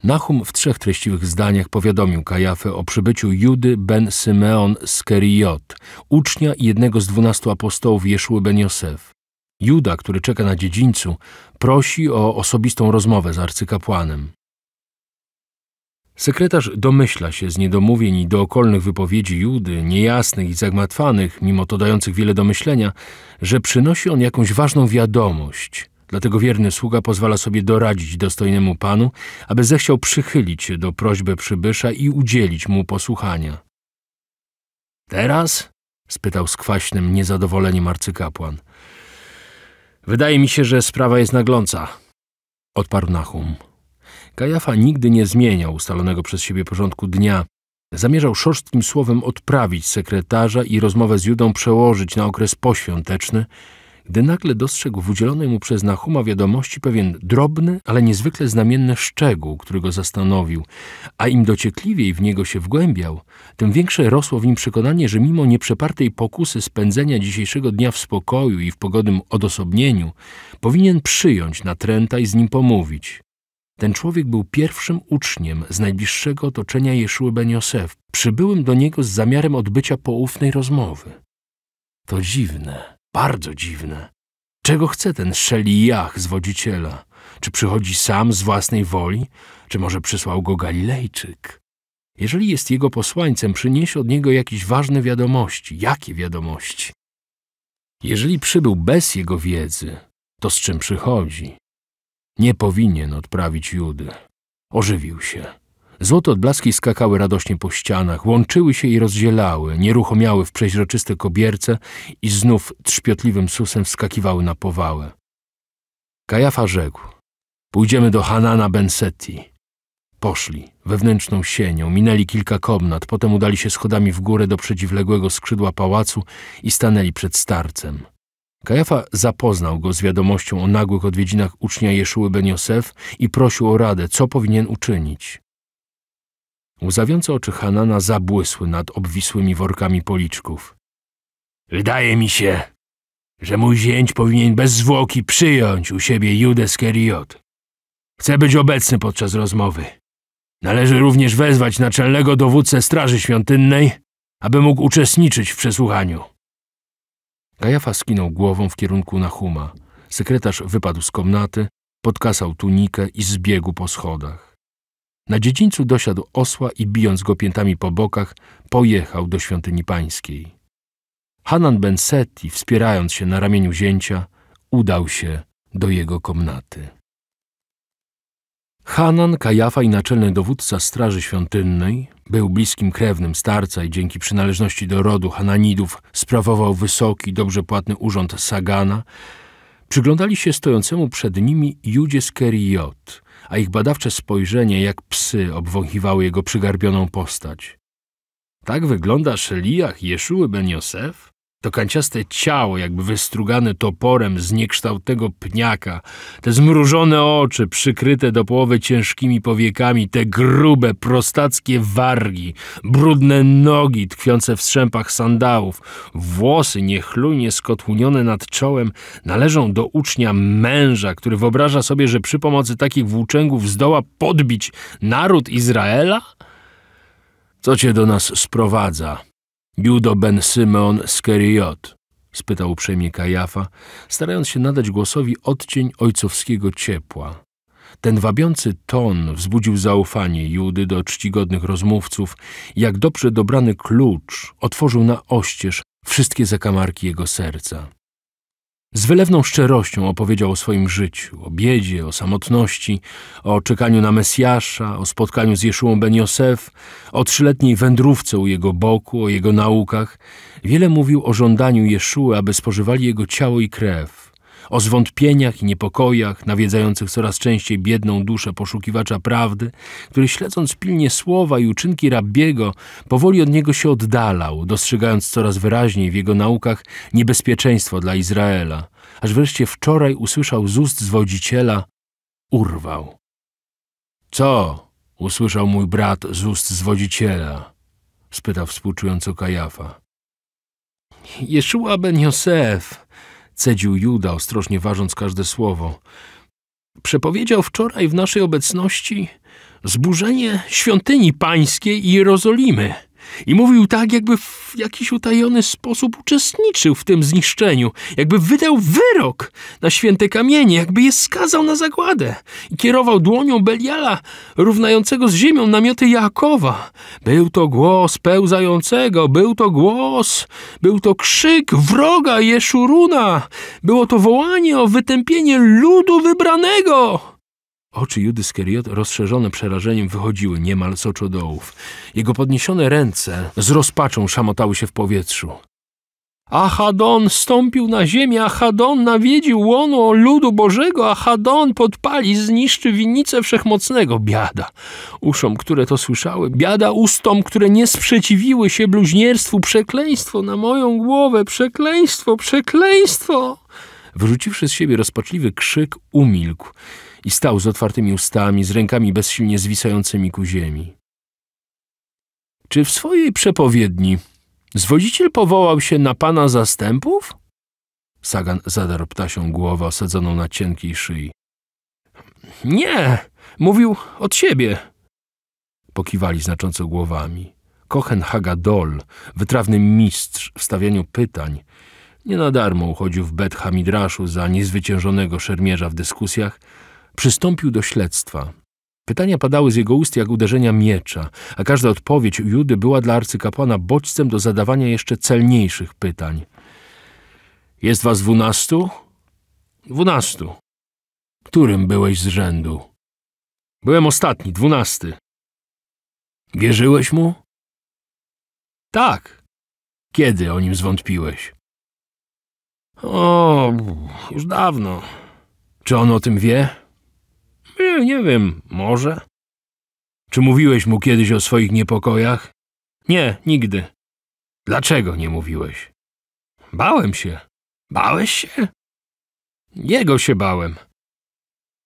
Nahum w trzech treściwych zdaniach powiadomił Kajafę o przybyciu Judy ben Symeon z Keriot, ucznia jednego z dwunastu apostołów Jeszły ben Josef. Juda, który czeka na dziedzińcu, prosi o osobistą rozmowę z arcykapłanem. Sekretarz domyśla się z niedomówień i dookolnych wypowiedzi Judy, niejasnych i zagmatwanych, mimo to dających wiele do myślenia, że przynosi on jakąś ważną wiadomość. Dlatego wierny sługa pozwala sobie doradzić dostojnemu panu, aby zechciał przychylić się do prośby przybysza i udzielić mu posłuchania. Teraz? spytał z kwaśnym niezadowoleniem arcykapłan. Wydaje mi się, że sprawa jest nagląca, odparł Nahum. Kajafa nigdy nie zmieniał ustalonego przez siebie porządku dnia. Zamierzał szorstkim słowem odprawić sekretarza i rozmowę z Judą przełożyć na okres poświąteczny, gdy nagle dostrzegł w udzielonej mu przez Nachuma wiadomości pewien drobny, ale niezwykle znamienny szczegół, który go zastanowił, a im dociekliwiej w niego się wgłębiał, tym większe rosło w nim przekonanie, że mimo nieprzepartej pokusy spędzenia dzisiejszego dnia w spokoju i w pogodnym odosobnieniu, powinien przyjąć natręta i z nim pomówić. Ten człowiek był pierwszym uczniem z najbliższego otoczenia Jeszuły Ben Josef, przybyłym do niego z zamiarem odbycia poufnej rozmowy. To dziwne, bardzo dziwne. Czego chce ten Szelijach wodziciela? Czy przychodzi sam z własnej woli, czy może przysłał go Galilejczyk? Jeżeli jest jego posłańcem, przyniesie od niego jakieś ważne wiadomości. Jakie wiadomości? Jeżeli przybył bez jego wiedzy, to z czym przychodzi? Nie powinien odprawić Judy. Ożywił się. Złote odblaski skakały radośnie po ścianach, łączyły się i rozdzielały, nieruchomiały w przeźroczyste kobierce i znów trzpiotliwym susem wskakiwały na powałę. Kajafa rzekł. Pójdziemy do Hanana Bensetti. Poszli, wewnętrzną sienią, minęli kilka komnat, potem udali się schodami w górę do przeciwległego skrzydła pałacu i stanęli przed starcem. Kajafa zapoznał go z wiadomością o nagłych odwiedzinach ucznia Jeszuły Ben Josef i prosił o radę, co powinien uczynić. Łzawiące oczy Hanana zabłysły nad obwisłymi workami policzków. Wydaje mi się, że mój zięć powinien bez zwłoki przyjąć u siebie Judę Skeriot. Chcę być obecny podczas rozmowy. Należy również wezwać naczelnego dowódcę Straży Świątynnej, aby mógł uczestniczyć w przesłuchaniu. Kajafa skinął głową w kierunku Nahuma. Sekretarz wypadł z komnaty, podkasał tunikę i zbiegł po schodach. Na dziedzińcu dosiadł osła i bijąc go piętami po bokach, pojechał do świątyni pańskiej. Hanan Ben Seti, wspierając się na ramieniu zięcia, udał się do jego komnaty. Hanan, Kajafa i naczelny dowódca Straży Świątynnej był bliskim krewnym starca i dzięki przynależności do rodu Hananidów sprawował wysoki, dobrze płatny urząd Sagana. Przyglądali się stojącemu przed nimi Judzie z a ich badawcze spojrzenie jak psy obwąchiwały jego przygarbioną postać. Tak wygląda szelijach Jeszuły ben Josef? To kanciaste ciało, jakby wystrugane toporem z niekształtego pniaka, te zmrużone oczy, przykryte do połowy ciężkimi powiekami, te grube, prostackie wargi, brudne nogi tkwiące w strzępach sandałów, włosy niechlujnie skotłunione nad czołem, należą do ucznia męża, który wyobraża sobie, że przy pomocy takich włóczęgów zdoła podbić naród Izraela? Co cię do nas sprowadza? Judo ben Symeon Skeriot? – spytał uprzejmie Kajafa, starając się nadać głosowi odcień ojcowskiego ciepła. Ten wabiący ton wzbudził zaufanie Judy do czcigodnych rozmówców, jak dobrze dobrany klucz otworzył na oścież wszystkie zakamarki jego serca. Z wylewną szczerością opowiedział o swoim życiu, o biedzie, o samotności, o czekaniu na Mesjasza, o spotkaniu z Jeszułą Ben Josef, o trzyletniej wędrówce u jego boku, o jego naukach. Wiele mówił o żądaniu Jeszuły, aby spożywali jego ciało i krew, o zwątpieniach i niepokojach nawiedzających coraz częściej biedną duszę poszukiwacza prawdy, który śledząc pilnie słowa i uczynki rabiego, powoli od niego się oddalał, dostrzegając coraz wyraźniej w jego naukach niebezpieczeństwo dla Izraela, aż wreszcie wczoraj usłyszał z ust zwodziciela urwał. Co? usłyszał mój brat z ust zwodziciela, spytał współczująco Kajafa. Jeszua ben Josef, cedził Juda, ostrożnie ważąc każde słowo. Przepowiedział wczoraj w naszej obecności zburzenie świątyni pańskiej i Jerozolimy – i mówił tak, jakby w jakiś utajony sposób uczestniczył w tym zniszczeniu, jakby wydał wyrok na święte kamienie, jakby je skazał na zagładę i kierował dłonią Beliala równającego z ziemią namioty Jakowa. Był to głos pełzającego, był to głos, był to krzyk wroga Jeszuruna, było to wołanie o wytępienie ludu wybranego. Oczy Judy Skeriot, rozszerzone przerażeniem, wychodziły niemal z oczodołów. Jego podniesione ręce z rozpaczą szamotały się w powietrzu. Achadon stąpił na ziemię, Achadon nawiedził łono ludu Bożego, Achadon podpali, zniszczy winnicę wszechmocnego. Biada uszom, które to słyszały, biada ustom, które nie sprzeciwiły się bluźnierstwu, przekleństwo na moją głowę, przekleństwo, przekleństwo! Wrzuciwszy z siebie rozpaczliwy krzyk, umilkł i stał z otwartymi ustami, z rękami bezsilnie zwisającymi ku ziemi. Czy w swojej przepowiedni zwodziciel powołał się na pana zastępów? Sagan zadarł ptasią głowę osadzoną na cienkiej szyi. Nie, mówił od siebie. Pokiwali znacząco głowami. Kochen Hagadol, wytrawny mistrz w stawianiu pytań, nie na darmo uchodził w Bet Hamidraszu za niezwyciężonego szermierza w dyskusjach, Przystąpił do śledztwa. Pytania padały z jego ust jak uderzenia miecza, a każda odpowiedź Judy była dla arcykapłana bodźcem do zadawania jeszcze celniejszych pytań. Jest was dwunastu? Dwunastu. Którym byłeś z rzędu? Byłem ostatni, dwunasty. Wierzyłeś mu? Tak. Kiedy o nim zwątpiłeś? O, już dawno. Czy on o tym wie? Nie, nie wiem, może. Czy mówiłeś mu kiedyś o swoich niepokojach? Nie, nigdy. Dlaczego nie mówiłeś? Bałem się. Bałeś się? Jego się bałem.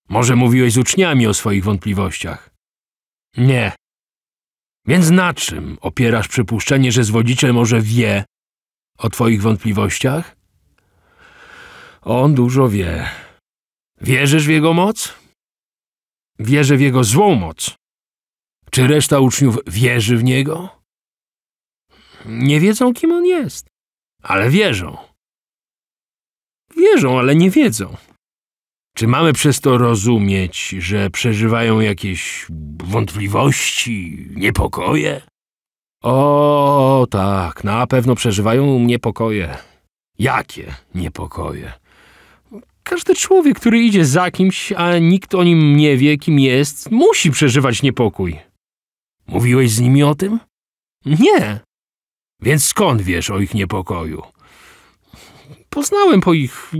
Może mówiłeś z uczniami o swoich wątpliwościach? Nie. Więc na czym opierasz przypuszczenie, że zwodziciel może wie o twoich wątpliwościach? On dużo wie. Wierzysz w jego moc? Wierzę w jego złą moc. Czy reszta uczniów wierzy w niego? Nie wiedzą, kim on jest, ale wierzą. Wierzą, ale nie wiedzą. Czy mamy przez to rozumieć, że przeżywają jakieś wątpliwości, niepokoje? O, tak, na pewno przeżywają niepokoje. Jakie niepokoje? każdy człowiek, który idzie za kimś, a nikt o nim nie wie, kim jest, musi przeżywać niepokój. Mówiłeś z nimi o tym? Nie. Więc skąd wiesz o ich niepokoju? Poznałem po ich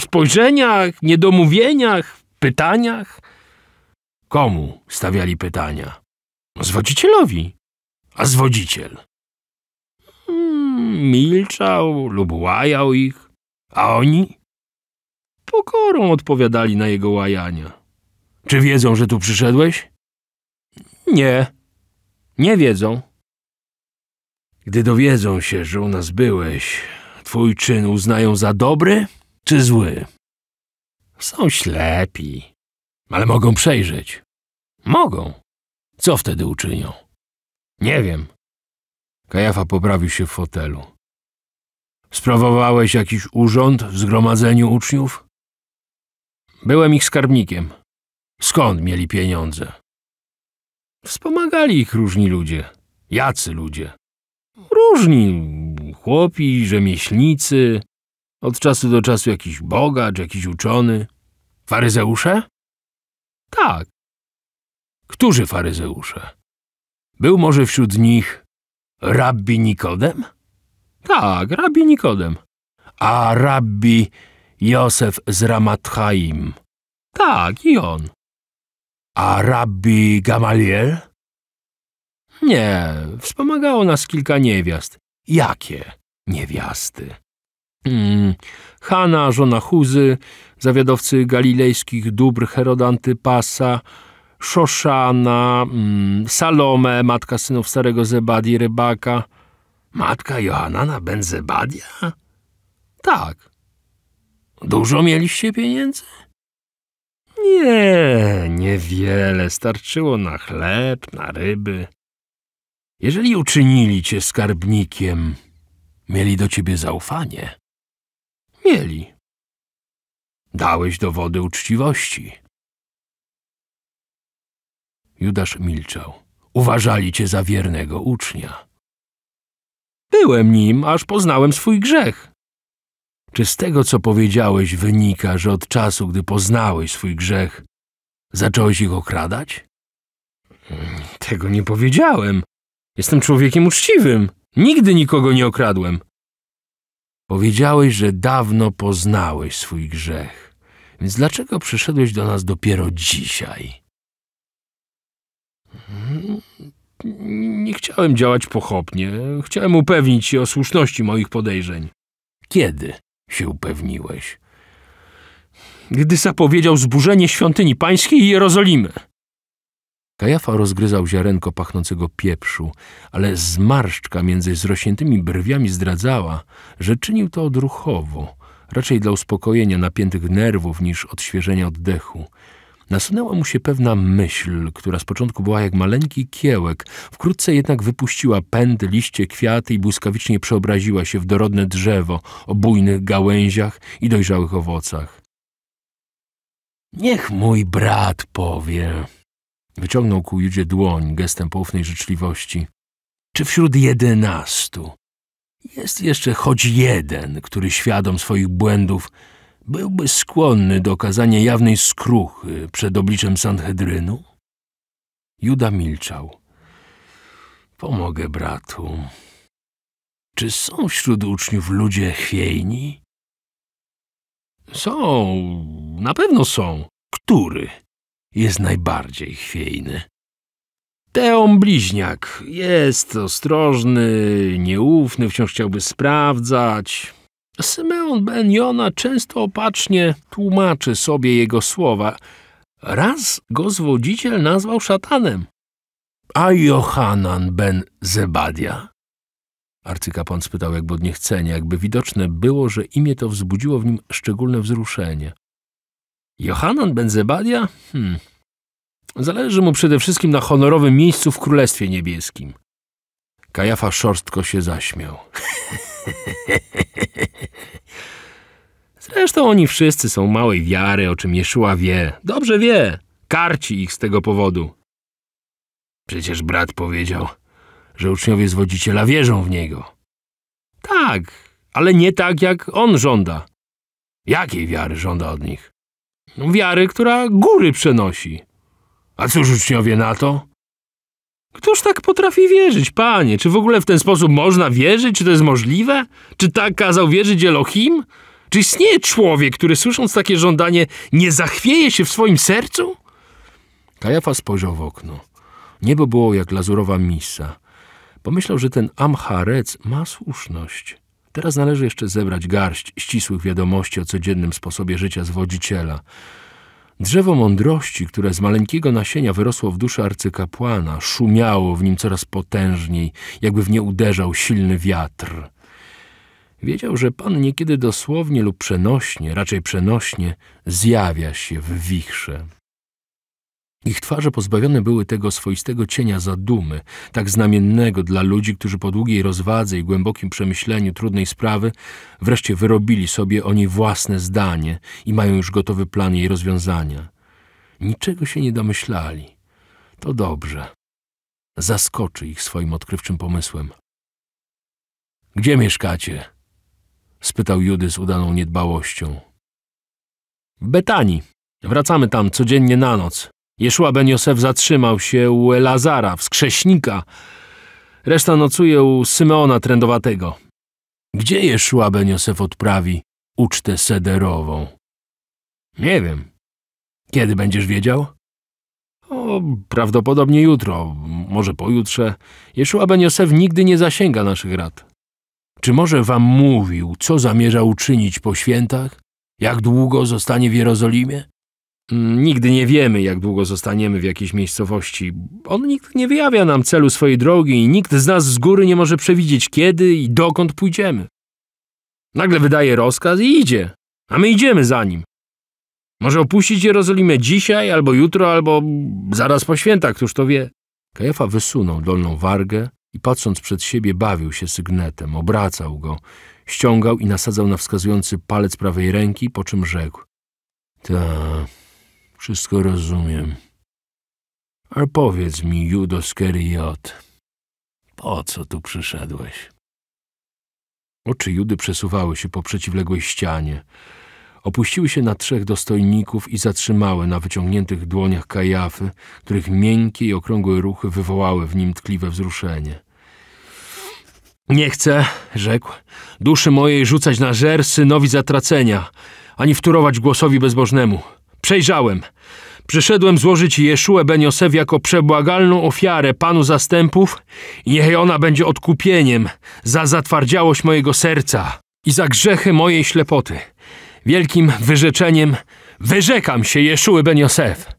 spojrzeniach, niedomówieniach, pytaniach. Komu stawiali pytania? Zwodzicielowi. A zwodziciel? Hmm, milczał lub łajał ich. A oni? pokorą odpowiadali na jego łajania. Czy wiedzą, że tu przyszedłeś? Nie. Nie wiedzą. Gdy dowiedzą się, że u nas byłeś, twój czyn uznają za dobry czy zły? Są ślepi, ale mogą przejrzeć. Mogą. Co wtedy uczynią? Nie wiem. Kajafa poprawił się w fotelu. Sprawowałeś jakiś urząd w zgromadzeniu uczniów? Byłem ich skarbnikiem. Skąd mieli pieniądze? Wspomagali ich różni ludzie. Jacy ludzie? Różni. Chłopi, rzemieślnicy, od czasu do czasu jakiś bogacz, jakiś uczony. Faryzeusze? Tak. Którzy faryzeusze? Był może wśród nich rabbi Nikodem? Tak, rabbi Nikodem. A rabbi Józef z Ramat Tak, i on. A rabbi Gamaliel? Nie, wspomagało nas kilka niewiast. Jakie niewiasty? Hmm, Hanna, żona Huzy, zawiadowcy galilejskich dóbr Heroda Antypasa, Szoszana, hmm, Salome, matka synów starego Zebadi Rybaka. Matka Johanana ben Zebadia? Tak, Dużo mieliście pieniędzy? Nie, niewiele. Starczyło na chleb, na ryby. Jeżeli uczynili cię skarbnikiem, mieli do ciebie zaufanie. Mieli. Dałeś dowody uczciwości. Judasz milczał. Uważali cię za wiernego ucznia. Byłem nim, aż poznałem swój grzech. Czy z tego, co powiedziałeś, wynika, że od czasu, gdy poznałeś swój grzech, zacząłeś ich okradać? Tego nie powiedziałem. Jestem człowiekiem uczciwym. Nigdy nikogo nie okradłem. Powiedziałeś, że dawno poznałeś swój grzech. Więc dlaczego przyszedłeś do nas dopiero dzisiaj? Nie chciałem działać pochopnie. Chciałem upewnić się o słuszności moich podejrzeń. Kiedy się upewniłeś? Gdy zapowiedział zburzenie świątyni pańskiej i Jerozolimy. Kajafa rozgryzał ziarenko pachnącego pieprzu, ale zmarszczka między zrośniętymi brwiami zdradzała, że czynił to odruchowo, raczej dla uspokojenia napiętych nerwów niż odświeżenia oddechu. Nasunęła mu się pewna myśl, która z początku była jak maleńki kiełek, wkrótce jednak wypuściła pęd, liście, kwiaty i błyskawicznie przeobraziła się w dorodne drzewo o bujnych gałęziach i dojrzałych owocach. Niech mój brat powie. Wyciągnął ku Judzie dłoń gestem poufnej życzliwości. Czy wśród jedenastu jest jeszcze choć jeden, który świadom swoich błędów byłby skłonny do okazania jawnej skruchy przed obliczem Sanhedrynu? Juda milczał. Pomogę bratu. Czy są wśród uczniów ludzie chwiejni? Są, na pewno są. Który jest najbardziej chwiejny? Teon bliźniak jest ostrożny, nieufny, wciąż chciałby sprawdzać, Symeon Jona często opacznie tłumaczy sobie jego słowa. Raz go zwodziciel nazwał szatanem, a Johanan ben Zebadia. Arcykapłan spytał jakby od niechcenia, jakby widoczne było, że imię to wzbudziło w nim szczególne wzruszenie. Johanan ben Zebadia? Hmm. Zależy mu przede wszystkim na honorowym miejscu w Królestwie Niebieskim. Kajafa szorstko się zaśmiał. Zresztą oni wszyscy są małej wiary, o czym Jeszuła wie. Dobrze wie. Karci ich z tego powodu. Przecież brat powiedział, że uczniowie zwodziciela wierzą w niego. Tak, ale nie tak, jak on żąda. Jakiej wiary żąda od nich? No, wiary, która góry przenosi. A cóż uczniowie na to? Któż tak potrafi wierzyć, panie? Czy w ogóle w ten sposób można wierzyć? Czy to jest możliwe? Czy tak kazał wierzyć Elohim? Czy istnieje człowiek, który słysząc takie żądanie, nie zachwieje się w swoim sercu? Kajafa spojrzał w okno. Niebo było jak lazurowa misa. Pomyślał, że ten Amharec ma słuszność. Teraz należy jeszcze zebrać garść ścisłych wiadomości o codziennym sposobie życia zwodziciela. Drzewo mądrości, które z maleńkiego nasienia wyrosło w duszy arcykapłana, szumiało w nim coraz potężniej, jakby w nie uderzał silny wiatr. Wiedział, że Pan niekiedy dosłownie lub przenośnie, raczej przenośnie, zjawia się w wichrze. Ich twarze pozbawione były tego swoistego cienia zadumy, tak znamiennego dla ludzi, którzy po długiej rozwadze i głębokim przemyśleniu trudnej sprawy wreszcie wyrobili sobie o niej własne zdanie i mają już gotowy plan jej rozwiązania. Niczego się nie domyślali. To dobrze. Zaskoczy ich swoim odkrywczym pomysłem. Gdzie mieszkacie? spytał Judy z udaną niedbałością. W Wracamy tam codziennie na noc. Jeszua Ben Josef zatrzymał się u Elazara, wskrześnika. Reszta nocuje u Symeona Trędowatego. Gdzie Jeszua Ben Josef odprawi ucztę sederową? Nie wiem. Kiedy będziesz wiedział? O, prawdopodobnie jutro, może pojutrze. Jeszua Ben Josef nigdy nie zasięga naszych rad. Czy może wam mówił, co zamierza uczynić po świętach? Jak długo zostanie w Jerozolimie? Mm, nigdy nie wiemy, jak długo zostaniemy w jakiejś miejscowości. On nikt nie wyjawia nam celu swojej drogi i nikt z nas z góry nie może przewidzieć, kiedy i dokąd pójdziemy. Nagle wydaje rozkaz i idzie, a my idziemy za nim. Może opuścić Jerozolimę dzisiaj, albo jutro, albo zaraz po świętach, któż to wie. Kajafa wysunął dolną wargę, i patrząc przed siebie bawił się sygnetem, obracał go, ściągał i nasadzał na wskazujący palec prawej ręki, po czym rzekł. Ta, wszystko rozumiem. Ale powiedz mi, Judo Skeriot, po co tu przyszedłeś? Oczy Judy przesuwały się po przeciwległej ścianie. Opuściły się na trzech dostojników i zatrzymały na wyciągniętych dłoniach kajafy, których miękkie i okrągłe ruchy wywołały w nim tkliwe wzruszenie. Nie chcę, rzekł, duszy mojej rzucać na żer synowi zatracenia, ani wtórować głosowi bezbożnemu. Przejrzałem. Przyszedłem złożyć Jeszuę Beniosew jako przebłagalną ofiarę Panu Zastępów i niech ona będzie odkupieniem za zatwardziałość mojego serca i za grzechy mojej ślepoty wielkim wyrzeczeniem Wyrzekam się, Jeszuły ben Josef!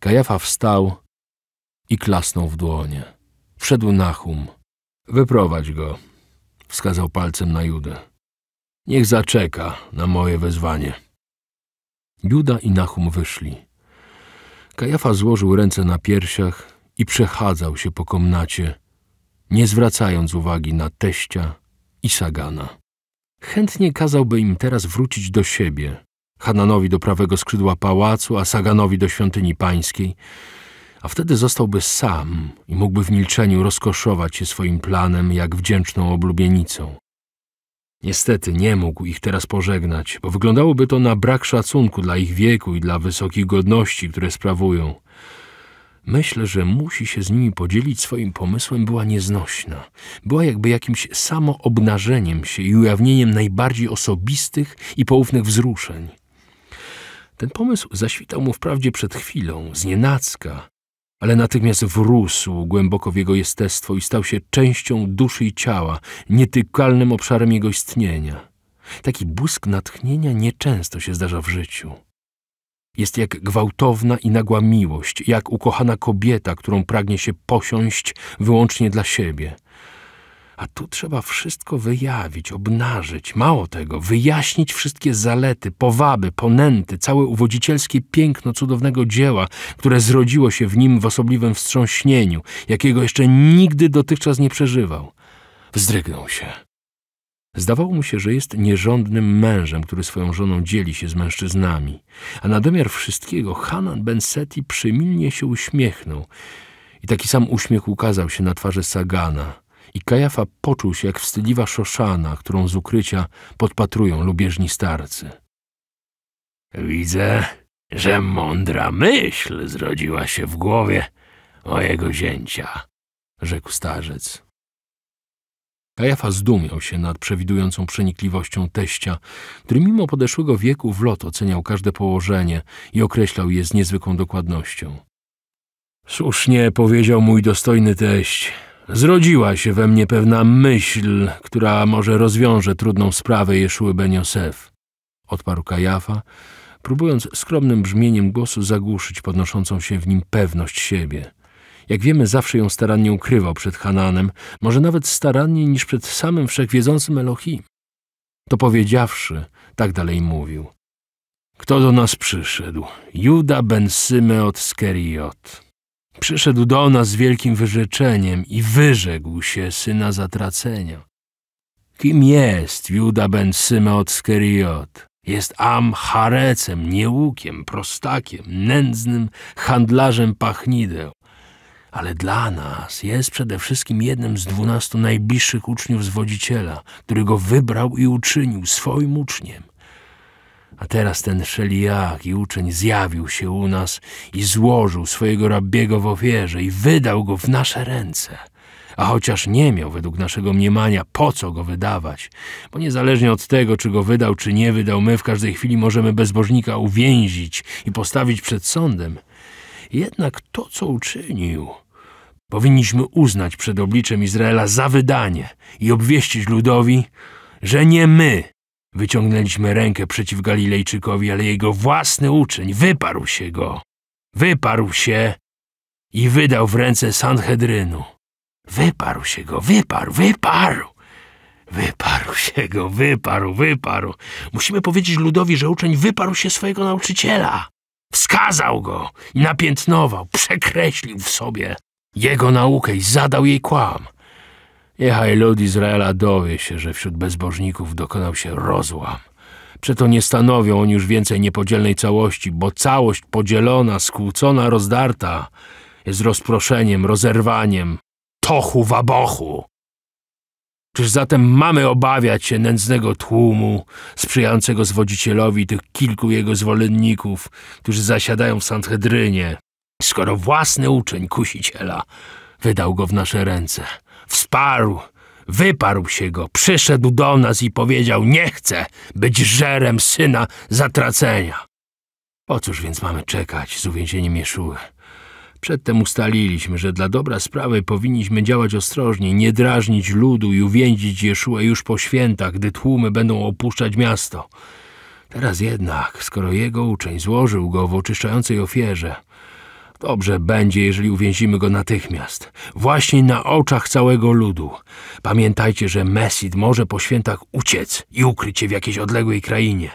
Kajafa wstał i klasnął w dłonie. Wszedł Nachum. Wyprowadź go, wskazał palcem na Judę. Niech zaczeka na moje wezwanie. Juda i Nachum wyszli. Kajafa złożył ręce na piersiach i przechadzał się po komnacie, nie zwracając uwagi na teścia i sagana. Chętnie kazałby im teraz wrócić do siebie, Hananowi do prawego skrzydła pałacu, a Saganowi do świątyni pańskiej, a wtedy zostałby sam i mógłby w milczeniu rozkoszować się swoim planem jak wdzięczną oblubienicą. Niestety nie mógł ich teraz pożegnać, bo wyglądałoby to na brak szacunku dla ich wieku i dla wysokich godności, które sprawują – Myślę, że musi się z nimi podzielić swoim pomysłem była nieznośna. Była jakby jakimś samoobnażeniem się i ujawnieniem najbardziej osobistych i poufnych wzruszeń. Ten pomysł zaświtał mu wprawdzie przed chwilą, znienacka, ale natychmiast wrósł głęboko w jego jestestwo i stał się częścią duszy i ciała, nietykalnym obszarem jego istnienia. Taki błysk natchnienia nieczęsto się zdarza w życiu jest jak gwałtowna i nagła miłość, jak ukochana kobieta, którą pragnie się posiąść wyłącznie dla siebie. A tu trzeba wszystko wyjawić, obnażyć, mało tego, wyjaśnić wszystkie zalety, powaby, ponęty, całe uwodzicielskie piękno cudownego dzieła, które zrodziło się w nim w osobliwym wstrząśnieniu, jakiego jeszcze nigdy dotychczas nie przeżywał. Wzdrygnął się. Zdawało mu się, że jest nierządnym mężem, który swoją żoną dzieli się z mężczyznami. A na domiar wszystkiego Hanan Ben Seti przymilnie się uśmiechnął. I taki sam uśmiech ukazał się na twarzy Sagana. I Kajafa poczuł się jak wstydliwa szoszana, którą z ukrycia podpatrują lubieżni starcy. Widzę, że mądra myśl zrodziła się w głowie mojego zięcia, rzekł starzec. Kajafa zdumiał się nad przewidującą przenikliwością teścia, który mimo podeszłego wieku w lot oceniał każde położenie i określał je z niezwykłą dokładnością. Słusznie powiedział mój dostojny teść. Zrodziła się we mnie pewna myśl, która może rozwiąże trudną sprawę Jeszły Ben Odparł Kajafa, próbując skromnym brzmieniem głosu zagłuszyć podnoszącą się w nim pewność siebie. Jak wiemy, zawsze ją starannie ukrywał przed Hananem, może nawet starannie niż przed samym wszechwiedzącym Elohim. To powiedziawszy, tak dalej mówił. Kto do nas przyszedł? Juda ben Symeot Skeriot. Przyszedł do nas z wielkim wyrzeczeniem i wyrzekł się syna zatracenia. Kim jest Juda ben Symeot Skeriot? Jest Am Harecem, prostakiem, nędznym handlarzem pachnideł ale dla nas jest przede wszystkim jednym z dwunastu najbliższych uczniów zwodziciela, który go wybrał i uczynił swoim uczniem. A teraz ten i uczeń zjawił się u nas i złożył swojego rabbiego w ofierze i wydał go w nasze ręce. A chociaż nie miał według naszego mniemania po co go wydawać, bo niezależnie od tego, czy go wydał, czy nie wydał, my w każdej chwili możemy bezbożnika uwięzić i postawić przed sądem – jednak to, co uczynił, powinniśmy uznać przed obliczem Izraela za wydanie i obwieścić ludowi, że nie my wyciągnęliśmy rękę przeciw Galilejczykowi, ale jego własny uczeń wyparł się go. Wyparł się i wydał w ręce Sanhedrynu. Wyparł się go, wyparł, wyparł. Wyparł się go, wyparł, wyparł. Musimy powiedzieć ludowi, że uczeń wyparł się swojego nauczyciela. Wskazał go i napiętnował, przekreślił w sobie jego naukę i zadał jej kłam. Niechaj lud Izraela dowie się, że wśród bezbożników dokonał się rozłam. Przeto nie stanowią oni już więcej niepodzielnej całości, bo całość podzielona, skłócona, rozdarta jest rozproszeniem, rozerwaniem, tochu wabochu. Czyż zatem mamy obawiać się nędznego tłumu, sprzyjającego zwodzicielowi tych kilku jego zwolenników, którzy zasiadają w Sanhedrynie, skoro własny uczeń kusiciela wydał go w nasze ręce, wsparł, wyparł się go, przyszedł do nas i powiedział, nie chcę być żerem syna zatracenia. Po cóż więc mamy czekać z uwięzieniem Jeszuły? Przedtem ustaliliśmy, że dla dobra sprawy powinniśmy działać ostrożnie, nie drażnić ludu i uwięzić Jeszua już po świętach, gdy tłumy będą opuszczać miasto. Teraz jednak, skoro jego uczeń złożył go w oczyszczającej ofierze, Dobrze będzie, jeżeli uwięzimy go natychmiast, właśnie na oczach całego ludu. Pamiętajcie, że Mesid może po świętach uciec i ukryć się w jakiejś odległej krainie.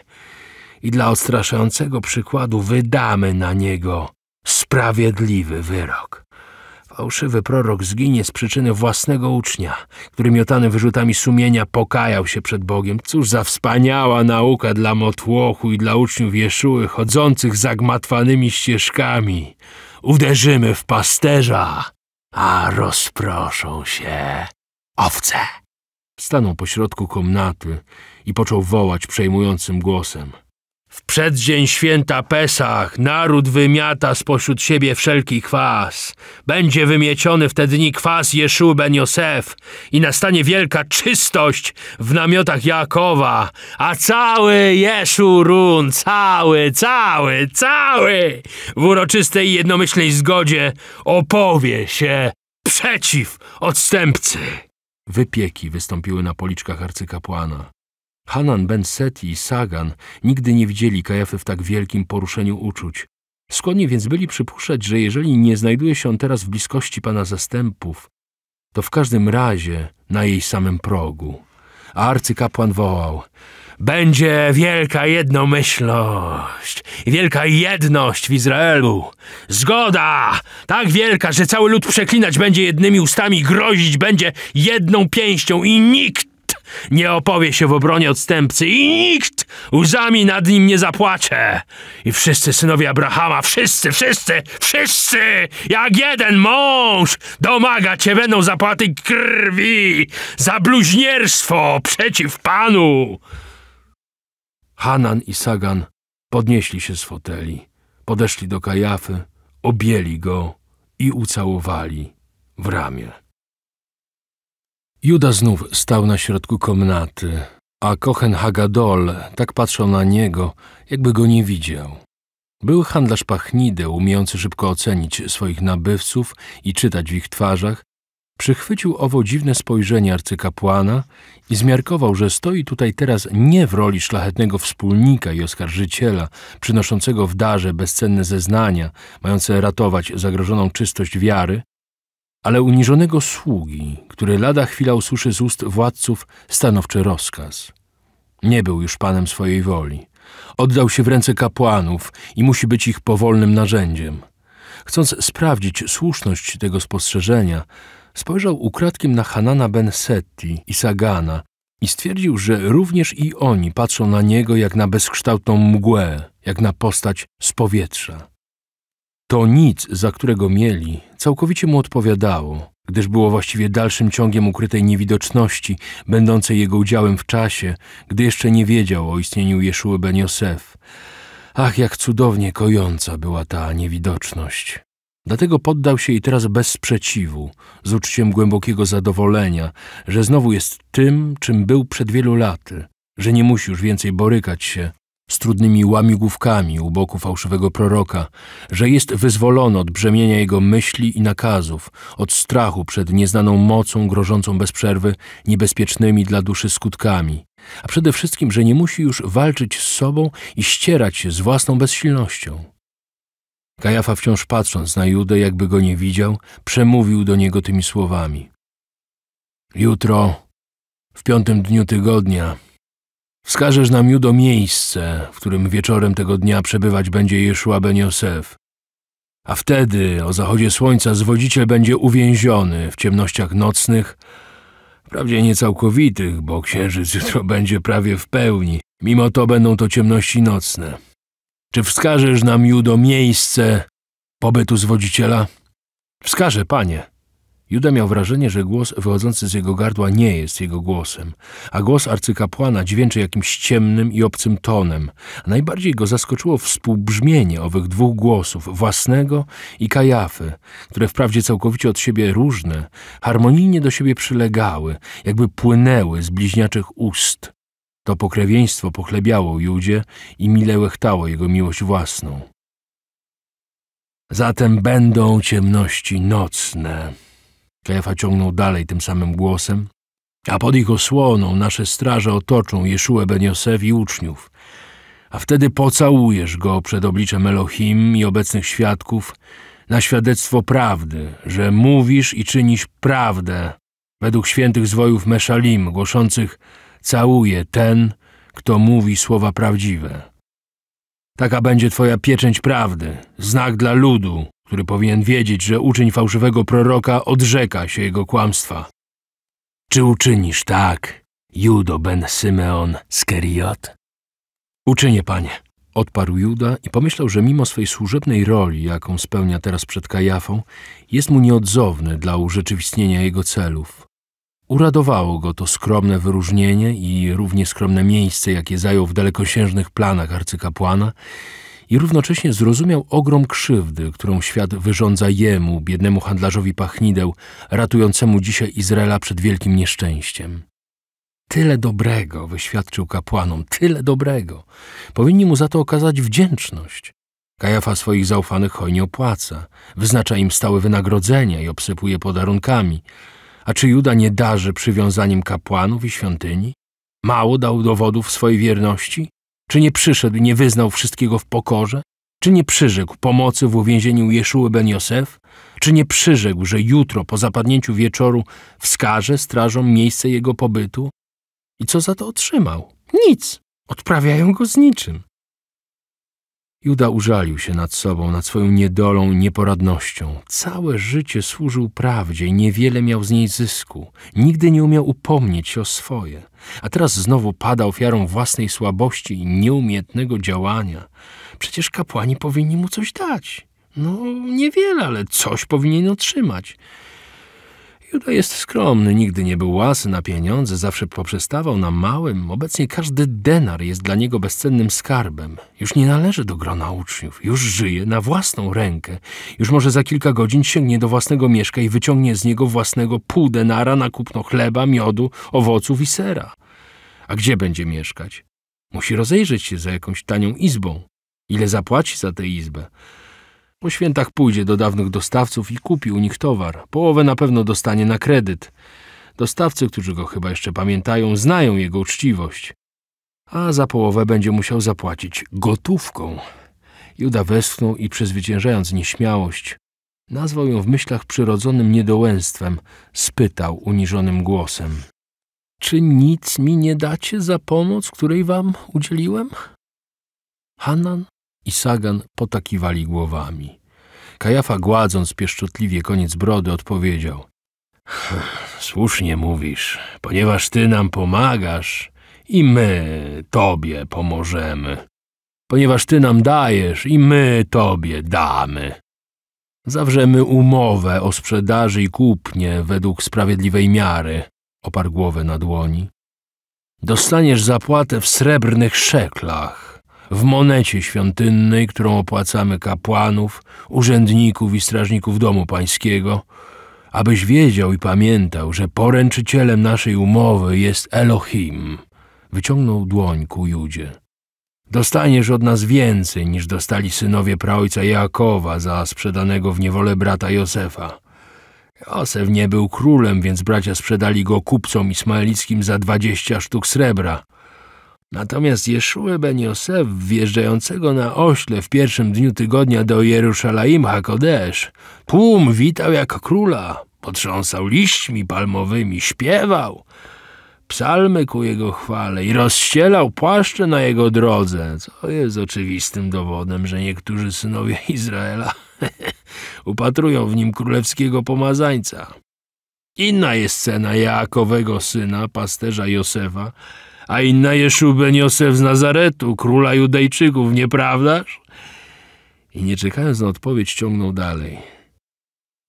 I dla odstraszającego przykładu wydamy na niego Sprawiedliwy wyrok. Fałszywy prorok zginie z przyczyny własnego ucznia, który miotany wyrzutami sumienia pokajał się przed Bogiem. Cóż za wspaniała nauka dla motłochu i dla uczniów Jeszuły chodzących zagmatwanymi ścieżkami. Uderzymy w pasterza, a rozproszą się owce. Stanął pośrodku komnaty i począł wołać przejmującym głosem. W przeddzień święta Pesach naród wymiata spośród siebie wszelki kwas. Będzie wymieciony w te dni kwas Jeszu ben Josef i nastanie wielka czystość w namiotach Jakowa, a cały Jeszu run, cały, cały, cały w uroczystej i jednomyślnej zgodzie opowie się przeciw odstępcy. Wypieki wystąpiły na policzkach arcykapłana. Hanan ben Seti i Sagan nigdy nie widzieli Kajafy w tak wielkim poruszeniu uczuć. Skłonni więc byli przypuszczać, że jeżeli nie znajduje się on teraz w bliskości pana zastępów, to w każdym razie na jej samym progu. A arcykapłan wołał będzie wielka jednomyślność, wielka jedność w Izraelu. Zgoda tak wielka, że cały lud przeklinać będzie jednymi ustami, grozić będzie jedną pięścią i nikt nie opowie się w obronie odstępcy i nikt łzami nad nim nie zapłacze. I wszyscy synowie Abrahama, wszyscy, wszyscy, wszyscy, jak jeden mąż, domagać się będą zapłaty krwi za bluźnierstwo przeciw Panu. Hanan i Sagan podnieśli się z foteli, podeszli do Kajafy, objęli go i ucałowali w ramię. Juda znów stał na środku komnaty, a Kochen Hagadol tak patrzył na niego, jakby go nie widział. Był handlarz pachnideł, umiejący szybko ocenić swoich nabywców i czytać w ich twarzach, przychwycił owo dziwne spojrzenie arcykapłana i zmiarkował, że stoi tutaj teraz nie w roli szlachetnego wspólnika i oskarżyciela, przynoszącego w darze bezcenne zeznania, mające ratować zagrożoną czystość wiary, ale uniżonego sługi, który lada chwila usłyszy z ust władców stanowczy rozkaz. Nie był już panem swojej woli. Oddał się w ręce kapłanów i musi być ich powolnym narzędziem. Chcąc sprawdzić słuszność tego spostrzeżenia, spojrzał ukradkiem na Hanana ben Setti i Sagana i stwierdził, że również i oni patrzą na niego jak na bezkształtną mgłę, jak na postać z powietrza. To nic, za którego mieli, całkowicie mu odpowiadało, gdyż było właściwie dalszym ciągiem ukrytej niewidoczności, będącej jego udziałem w czasie, gdy jeszcze nie wiedział o istnieniu Jeszuły ben Josef. Ach, jak cudownie kojąca była ta niewidoczność. Dlatego poddał się i teraz bez sprzeciwu, z uczuciem głębokiego zadowolenia, że znowu jest tym, czym był przed wielu laty, że nie musi już więcej borykać się z trudnymi łamigłówkami u boku fałszywego proroka, że jest wyzwolony od brzemienia jego myśli i nakazów, od strachu przed nieznaną mocą grożącą bez przerwy niebezpiecznymi dla duszy skutkami, a przede wszystkim, że nie musi już walczyć z sobą i ścierać się z własną bezsilnością. Kajafa wciąż patrząc na Judę, jakby go nie widział, przemówił do niego tymi słowami. Jutro, w piątym dniu tygodnia, Wskażesz nam Judo miejsce, w którym wieczorem tego dnia przebywać będzie Jeszua ben Josef. A wtedy, o zachodzie słońca, zwodziciel będzie uwięziony w ciemnościach nocnych, wprawdzie niecałkowitych, bo księżyc jutro będzie prawie w pełni. Mimo to będą to ciemności nocne. Czy wskażesz nam, Judo, miejsce pobytu zwodziciela? Wskażę, panie. Juda miał wrażenie, że głos wychodzący z jego gardła nie jest jego głosem, a głos arcykapłana dźwięczy jakimś ciemnym i obcym tonem. Najbardziej go zaskoczyło współbrzmienie owych dwóch głosów, własnego i kajafy, które wprawdzie całkowicie od siebie różne, harmonijnie do siebie przylegały, jakby płynęły z bliźniaczych ust. To pokrewieństwo pochlebiało Judzie i mile łechtało jego miłość własną. Zatem będą ciemności nocne. Kajafa ciągnął dalej tym samym głosem. A pod ich osłoną nasze straże otoczą Jeszułę Ben Josef i uczniów. A wtedy pocałujesz go przed obliczem Elohim i obecnych świadków na świadectwo prawdy, że mówisz i czynisz prawdę według świętych zwojów Meszalim, głoszących całuje ten, kto mówi słowa prawdziwe. Taka będzie twoja pieczęć prawdy, znak dla ludu, który powinien wiedzieć, że uczyń fałszywego proroka odrzeka się jego kłamstwa. Czy uczynisz tak, Judo ben Symeon z Uczynię, panie, odparł Juda i pomyślał, że mimo swej służebnej roli, jaką spełnia teraz przed Kajafą, jest mu nieodzowny dla urzeczywistnienia jego celów. Uradowało go to skromne wyróżnienie i równie skromne miejsce, jakie zajął w dalekosiężnych planach arcykapłana i równocześnie zrozumiał ogrom krzywdy, którą świat wyrządza jemu, biednemu handlarzowi pachnideł, ratującemu dzisiaj Izraela przed wielkim nieszczęściem. Tyle dobrego wyświadczył kapłanom, tyle dobrego. Powinni mu za to okazać wdzięczność. Kajafa swoich zaufanych hojnie opłaca, wyznacza im stałe wynagrodzenia i obsypuje podarunkami. A czy Juda nie darzy przywiązaniem kapłanów i świątyni? Mało dał dowodów swojej wierności? Czy nie przyszedł, nie wyznał wszystkiego w pokorze? Czy nie przyrzekł pomocy w uwięzieniu Jeszuły ben Josef? Czy nie przyrzekł, że jutro po zapadnięciu wieczoru wskaże strażom miejsce jego pobytu? I co za to otrzymał? Nic. Odprawiają go z niczym. Juda użalił się nad sobą, nad swoją niedolą i nieporadnością. Całe życie służył prawdzie i niewiele miał z niej zysku. Nigdy nie umiał upomnieć się o swoje. A teraz znowu pada ofiarą własnej słabości i nieumiejętnego działania. Przecież kapłani powinni mu coś dać. No, niewiele, ale coś powinien otrzymać. Juda jest skromny, nigdy nie był łasy na pieniądze, zawsze poprzestawał na małym. Obecnie każdy denar jest dla niego bezcennym skarbem. Już nie należy do grona uczniów, już żyje na własną rękę. Już może za kilka godzin sięgnie do własnego mieszka i wyciągnie z niego własnego pół denara na kupno chleba, miodu, owoców i sera. A gdzie będzie mieszkać? Musi rozejrzeć się za jakąś tanią izbą. Ile zapłaci za tę izbę? Po świętach pójdzie do dawnych dostawców i kupi u nich towar. Połowę na pewno dostanie na kredyt. Dostawcy, którzy go chyba jeszcze pamiętają, znają jego uczciwość. A za połowę będzie musiał zapłacić gotówką. Juda westchnął i przezwyciężając nieśmiałość, nazwał ją w myślach przyrodzonym niedołęstwem, spytał uniżonym głosem. Czy nic mi nie dacie za pomoc, której wam udzieliłem? Hanan i Sagan potakiwali głowami. Kajafa gładząc pieszczotliwie koniec brody odpowiedział. Słusznie mówisz, ponieważ ty nam pomagasz i my tobie pomożemy. Ponieważ ty nam dajesz i my tobie damy. Zawrzemy umowę o sprzedaży i kupnie według sprawiedliwej miary, oparł głowę na dłoni. Dostaniesz zapłatę w srebrnych szeklach w monecie świątynnej, którą opłacamy kapłanów, urzędników i strażników domu pańskiego, abyś wiedział i pamiętał, że poręczycielem naszej umowy jest Elohim. Wyciągnął dłoń ku Judzie. Dostaniesz od nas więcej niż dostali synowie praojca Jakowa za sprzedanego w niewolę brata Józefa. Josef nie był królem, więc bracia sprzedali go kupcom ismaelickim za dwadzieścia sztuk srebra, Natomiast Jeszue ben Josef, wjeżdżającego na ośle w pierwszym dniu tygodnia do Jerusalem Hakodesz, tłum witał jak króla, potrząsał liśćmi palmowymi, śpiewał psalmy ku jego chwale i rozścielał płaszcze na jego drodze, co jest oczywistym dowodem, że niektórzy synowie Izraela upatrują w nim królewskiego pomazańca. Inna jest scena jakowego syna, pasterza Josefa, a inna Jeszubę niosę z Nazaretu, króla Judejczyków, nieprawdaż? I nie czekając na odpowiedź, ciągnął dalej.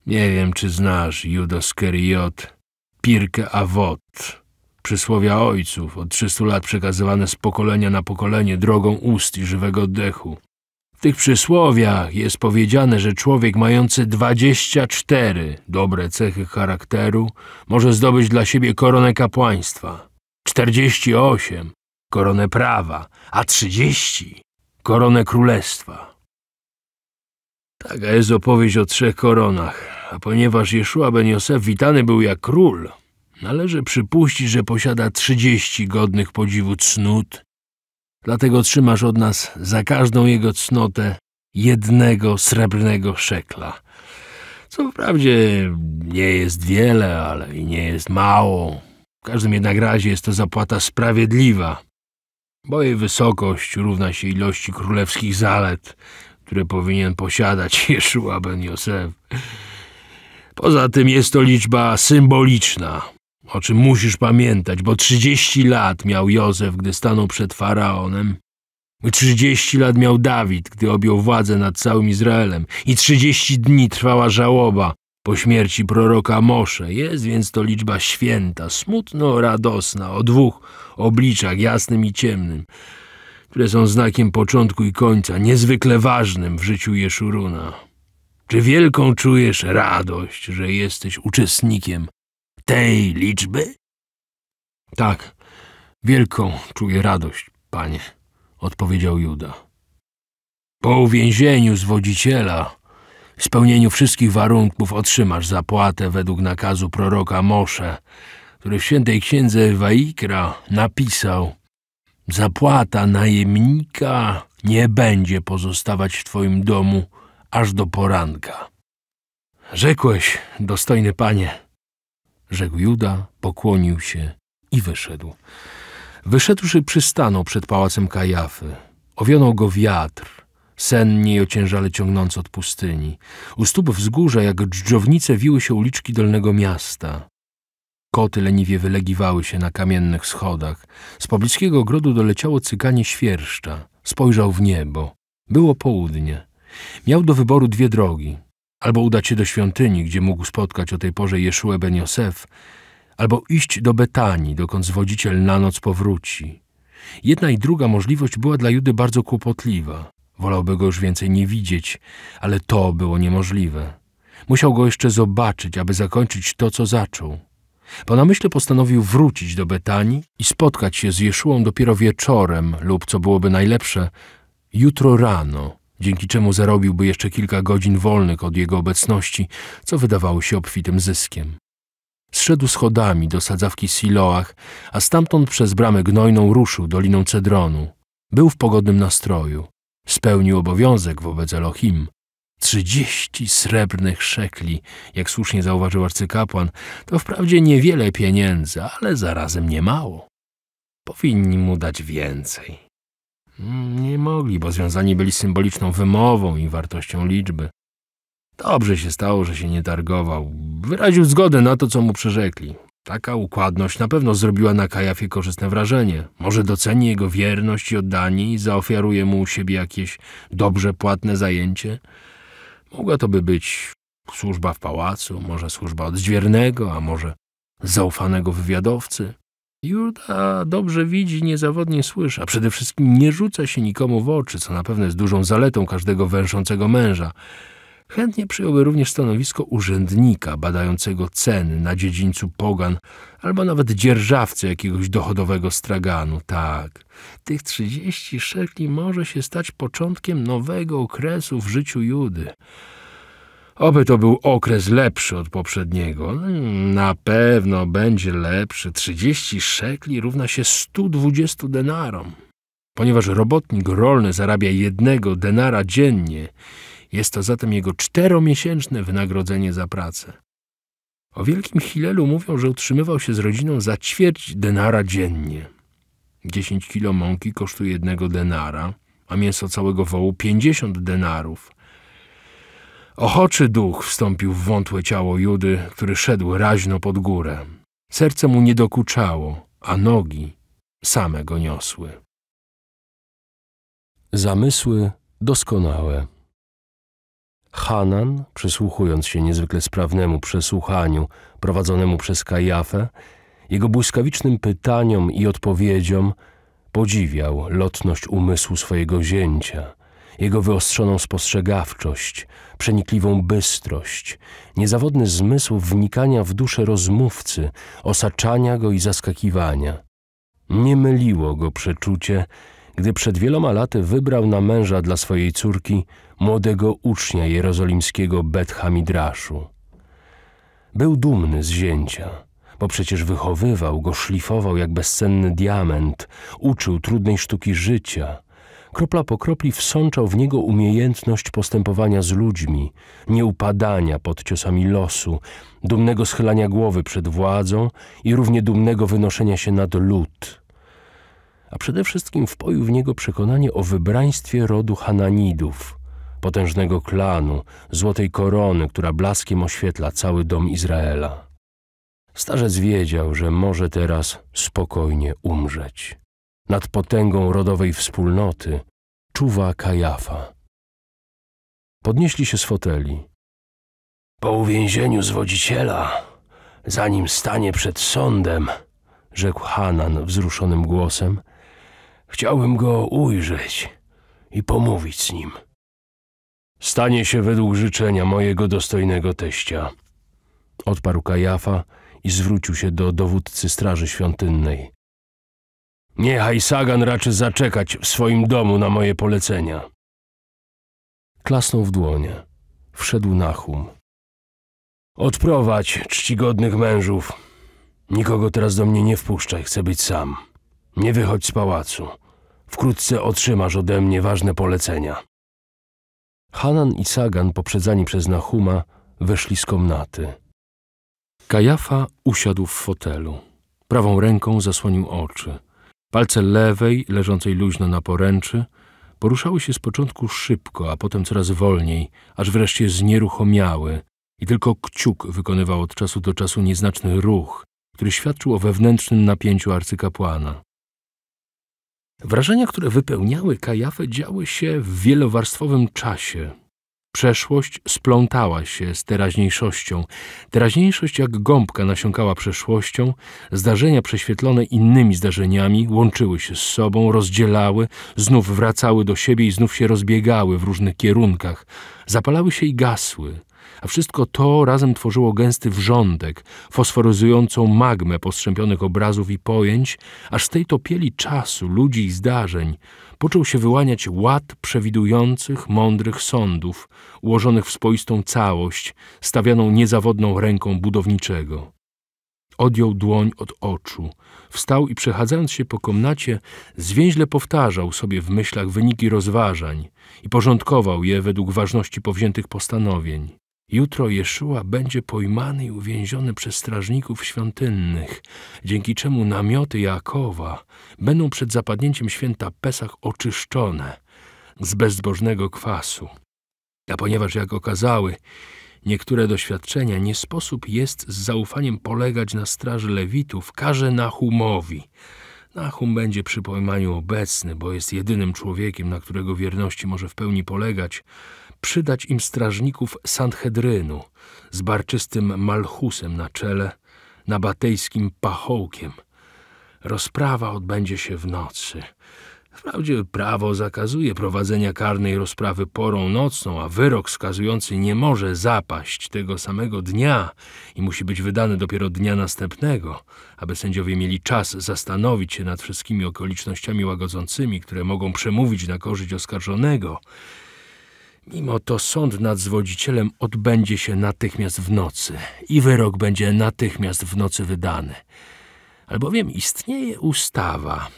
Nie wiem, czy znasz Judas Keriot, Pirke Avot, przysłowia ojców, od trzystu lat przekazywane z pokolenia na pokolenie drogą ust i żywego oddechu. W tych przysłowiach jest powiedziane, że człowiek mający 24 dobre cechy charakteru może zdobyć dla siebie koronę kapłaństwa czterdzieści osiem koronę prawa, a trzydzieści koronę królestwa. Taka jest opowieść o trzech koronach, a ponieważ Jeszua ben Josef witany był jak król, należy przypuścić, że posiada trzydzieści godnych podziwu cnót, dlatego trzymasz od nas za każdą jego cnotę jednego srebrnego szekla. Co wprawdzie nie jest wiele, ale i nie jest mało. W każdym jednak razie jest to zapłata sprawiedliwa, bo jej wysokość równa się ilości królewskich zalet, które powinien posiadać Jeszua ben Josef. Poza tym jest to liczba symboliczna, o czym musisz pamiętać, bo 30 lat miał Józef, gdy stanął przed Faraonem, 30 lat miał Dawid, gdy objął władzę nad całym Izraelem i 30 dni trwała żałoba, po śmierci proroka Mosze. Jest więc to liczba święta, smutno-radosna, o dwóch obliczach, jasnym i ciemnym, które są znakiem początku i końca, niezwykle ważnym w życiu Jeszuruna. Czy wielką czujesz radość, że jesteś uczestnikiem tej liczby? Tak, wielką czuję radość, panie, odpowiedział Juda. Po uwięzieniu zwodziciela spełnieniu wszystkich warunków otrzymasz zapłatę według nakazu proroka Mosze, który w świętej księdze Waikra napisał Zapłata najemnika nie będzie pozostawać w twoim domu aż do poranka. Rzekłeś, dostojny panie, rzekł Juda, pokłonił się i wyszedł. Wyszedłszy przystanął przed pałacem Kajafy. Owionął go wiatr, sennie i ociężale ciągnąc od pustyni. U stóp wzgórza jak dżdżownice wiły się uliczki dolnego miasta. Koty leniwie wylegiwały się na kamiennych schodach. Z pobliskiego ogrodu doleciało cykanie świerszcza. Spojrzał w niebo. Było południe. Miał do wyboru dwie drogi. Albo udać się do świątyni, gdzie mógł spotkać o tej porze Jeszue Ben Josef, albo iść do Betanii, dokąd zwodziciel na noc powróci. Jedna i druga możliwość była dla Judy bardzo kłopotliwa. Wolałby go już więcej nie widzieć, ale to było niemożliwe. Musiał go jeszcze zobaczyć, aby zakończyć to, co zaczął. Po namyśle postanowił wrócić do Betanii i spotkać się z Jeszułą dopiero wieczorem lub, co byłoby najlepsze, jutro rano, dzięki czemu zarobiłby jeszcze kilka godzin wolnych od jego obecności, co wydawało się obfitym zyskiem. Zszedł schodami do sadzawki Siloach, a stamtąd przez bramę gnojną ruszył doliną Cedronu. Był w pogodnym nastroju. Spełnił obowiązek wobec Elohim. Trzydzieści srebrnych szekli, jak słusznie zauważył arcykapłan, to wprawdzie niewiele pieniędzy, ale zarazem niemało. Powinni mu dać więcej. Mm, nie mogli, bo związani byli symboliczną wymową i wartością liczby. Dobrze się stało, że się nie targował. Wyraził zgodę na to, co mu przyrzekli. Taka układność na pewno zrobiła na Kajafie korzystne wrażenie. Może doceni jego wierność i oddanie i zaofiaruje mu u siebie jakieś dobrze płatne zajęcie? Mogła to by być służba w pałacu, może służba odźwiernego, a może zaufanego wywiadowcy. Juda dobrze widzi, niezawodnie słyszy, a przede wszystkim nie rzuca się nikomu w oczy, co na pewno jest dużą zaletą każdego węszącego męża – Chętnie przyjąłby również stanowisko urzędnika badającego ceny na dziedzińcu pogan albo nawet dzierżawcy jakiegoś dochodowego straganu. Tak, tych 30 szekli może się stać początkiem nowego okresu w życiu Judy. Oby to był okres lepszy od poprzedniego. No na pewno będzie lepszy. 30 szekli równa się 120 denarom. Ponieważ robotnik rolny zarabia jednego denara dziennie jest to zatem jego czteromiesięczne wynagrodzenie za pracę. O wielkim Hilelu mówią, że utrzymywał się z rodziną za ćwierć denara dziennie. 10 kilo mąki kosztuje jednego denara, a mięso całego wołu 50 denarów. Ochoczy duch wstąpił w wątłe ciało Judy, który szedł raźno pod górę. Serce mu nie dokuczało, a nogi same go niosły. Zamysły doskonałe. Hanan, przysłuchując się niezwykle sprawnemu przesłuchaniu prowadzonemu przez Kajafę, jego błyskawicznym pytaniom i odpowiedziom podziwiał lotność umysłu swojego zięcia, jego wyostrzoną spostrzegawczość, przenikliwą bystrość, niezawodny zmysł wnikania w duszę rozmówcy, osaczania go i zaskakiwania. Nie myliło go przeczucie, gdy przed wieloma laty wybrał na męża dla swojej córki młodego ucznia jerozolimskiego Bet Był dumny z zięcia, bo przecież wychowywał go, szlifował jak bezcenny diament, uczył trudnej sztuki życia. Kropla po kropli wsączał w niego umiejętność postępowania z ludźmi, nieupadania pod ciosami losu, dumnego schylania głowy przed władzą i równie dumnego wynoszenia się nad lud – a przede wszystkim wpoił w niego przekonanie o wybraństwie rodu Hananidów, potężnego klanu, złotej korony, która blaskiem oświetla cały dom Izraela. Starzec wiedział, że może teraz spokojnie umrzeć. Nad potęgą rodowej wspólnoty czuwa Kajafa. Podnieśli się z foteli. Po uwięzieniu zwodziciela, zanim stanie przed sądem, rzekł Hanan wzruszonym głosem – Chciałbym go ujrzeć i pomówić z nim. Stanie się według życzenia mojego dostojnego teścia. Odparł Kajafa i zwrócił się do dowódcy Straży Świątynnej. Niechaj Sagan raczy zaczekać w swoim domu na moje polecenia. Klasnął w dłonie. Wszedł na hum. Odprowadź czcigodnych mężów. Nikogo teraz do mnie nie wpuszczaj, chcę być sam. Nie wychodź z pałacu. Wkrótce otrzymasz ode mnie ważne polecenia. Hanan i Sagan, poprzedzani przez Nahuma, weszli z komnaty. Kajafa usiadł w fotelu. Prawą ręką zasłonił oczy. Palce lewej, leżącej luźno na poręczy, poruszały się z początku szybko, a potem coraz wolniej, aż wreszcie znieruchomiały i tylko kciuk wykonywał od czasu do czasu nieznaczny ruch, który świadczył o wewnętrznym napięciu arcykapłana. Wrażenia, które wypełniały kajafę, działy się w wielowarstwowym czasie. Przeszłość splątała się z teraźniejszością. Teraźniejszość jak gąbka nasiąkała przeszłością, zdarzenia prześwietlone innymi zdarzeniami łączyły się z sobą, rozdzielały, znów wracały do siebie i znów się rozbiegały w różnych kierunkach, zapalały się i gasły – a wszystko to razem tworzyło gęsty wrządek, fosforyzującą magmę postrzępionych obrazów i pojęć, aż z tej topieli czasu, ludzi i zdarzeń począł się wyłaniać ład przewidujących, mądrych sądów, ułożonych w swoistą całość, stawianą niezawodną ręką budowniczego. Odjął dłoń od oczu, wstał i przechadzając się po komnacie, zwięźle powtarzał sobie w myślach wyniki rozważań i porządkował je według ważności powziętych postanowień. Jutro Jeszua będzie pojmany i uwięziony przez strażników świątynnych, dzięki czemu namioty Jakowa będą przed zapadnięciem święta Pesach oczyszczone z bezbożnego kwasu. A ponieważ, jak okazały, niektóre doświadczenia nie sposób jest z zaufaniem polegać na straży Lewitów, każe Nahumowi. Nahum będzie przy pojmaniu obecny, bo jest jedynym człowiekiem, na którego wierności może w pełni polegać, przydać im strażników Sanhedrynu z barczystym malchusem na czele, nabatejskim pachołkiem. Rozprawa odbędzie się w nocy. Wprawdzie prawo zakazuje prowadzenia karnej rozprawy porą nocną, a wyrok skazujący nie może zapaść tego samego dnia i musi być wydany dopiero dnia następnego, aby sędziowie mieli czas zastanowić się nad wszystkimi okolicznościami łagodzącymi, które mogą przemówić na korzyść oskarżonego Mimo to sąd nad zwodzicielem odbędzie się natychmiast w nocy i wyrok będzie natychmiast w nocy wydany. Albowiem istnieje ustawa.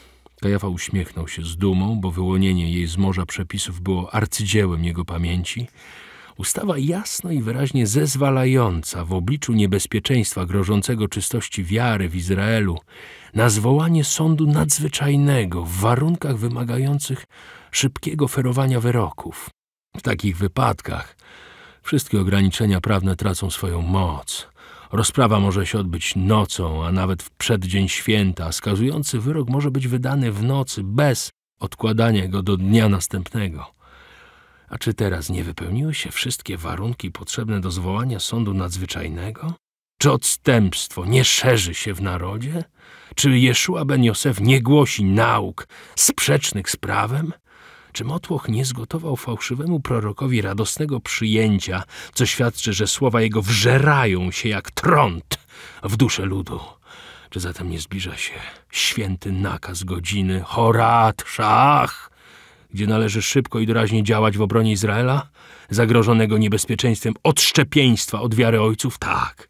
Kajafa uśmiechnął się z dumą, bo wyłonienie jej z morza przepisów było arcydziełem jego pamięci. Ustawa jasno i wyraźnie zezwalająca w obliczu niebezpieczeństwa grożącego czystości wiary w Izraelu na zwołanie sądu nadzwyczajnego w warunkach wymagających szybkiego ferowania wyroków. W takich wypadkach wszystkie ograniczenia prawne tracą swoją moc. Rozprawa może się odbyć nocą, a nawet w przeddzień święta. Skazujący wyrok może być wydany w nocy bez odkładania go do dnia następnego. A czy teraz nie wypełniły się wszystkie warunki potrzebne do zwołania sądu nadzwyczajnego? Czy odstępstwo nie szerzy się w narodzie? Czy Jeszua ben Josef nie głosi nauk sprzecznych z prawem? Czy Motłoch nie zgotował fałszywemu prorokowi radosnego przyjęcia, co świadczy, że słowa jego wżerają się jak trąd w duszę ludu? Czy zatem nie zbliża się święty nakaz godziny Horat Szach, gdzie należy szybko i doraźnie działać w obronie Izraela, zagrożonego niebezpieczeństwem odszczepieństwa od wiary ojców? Tak,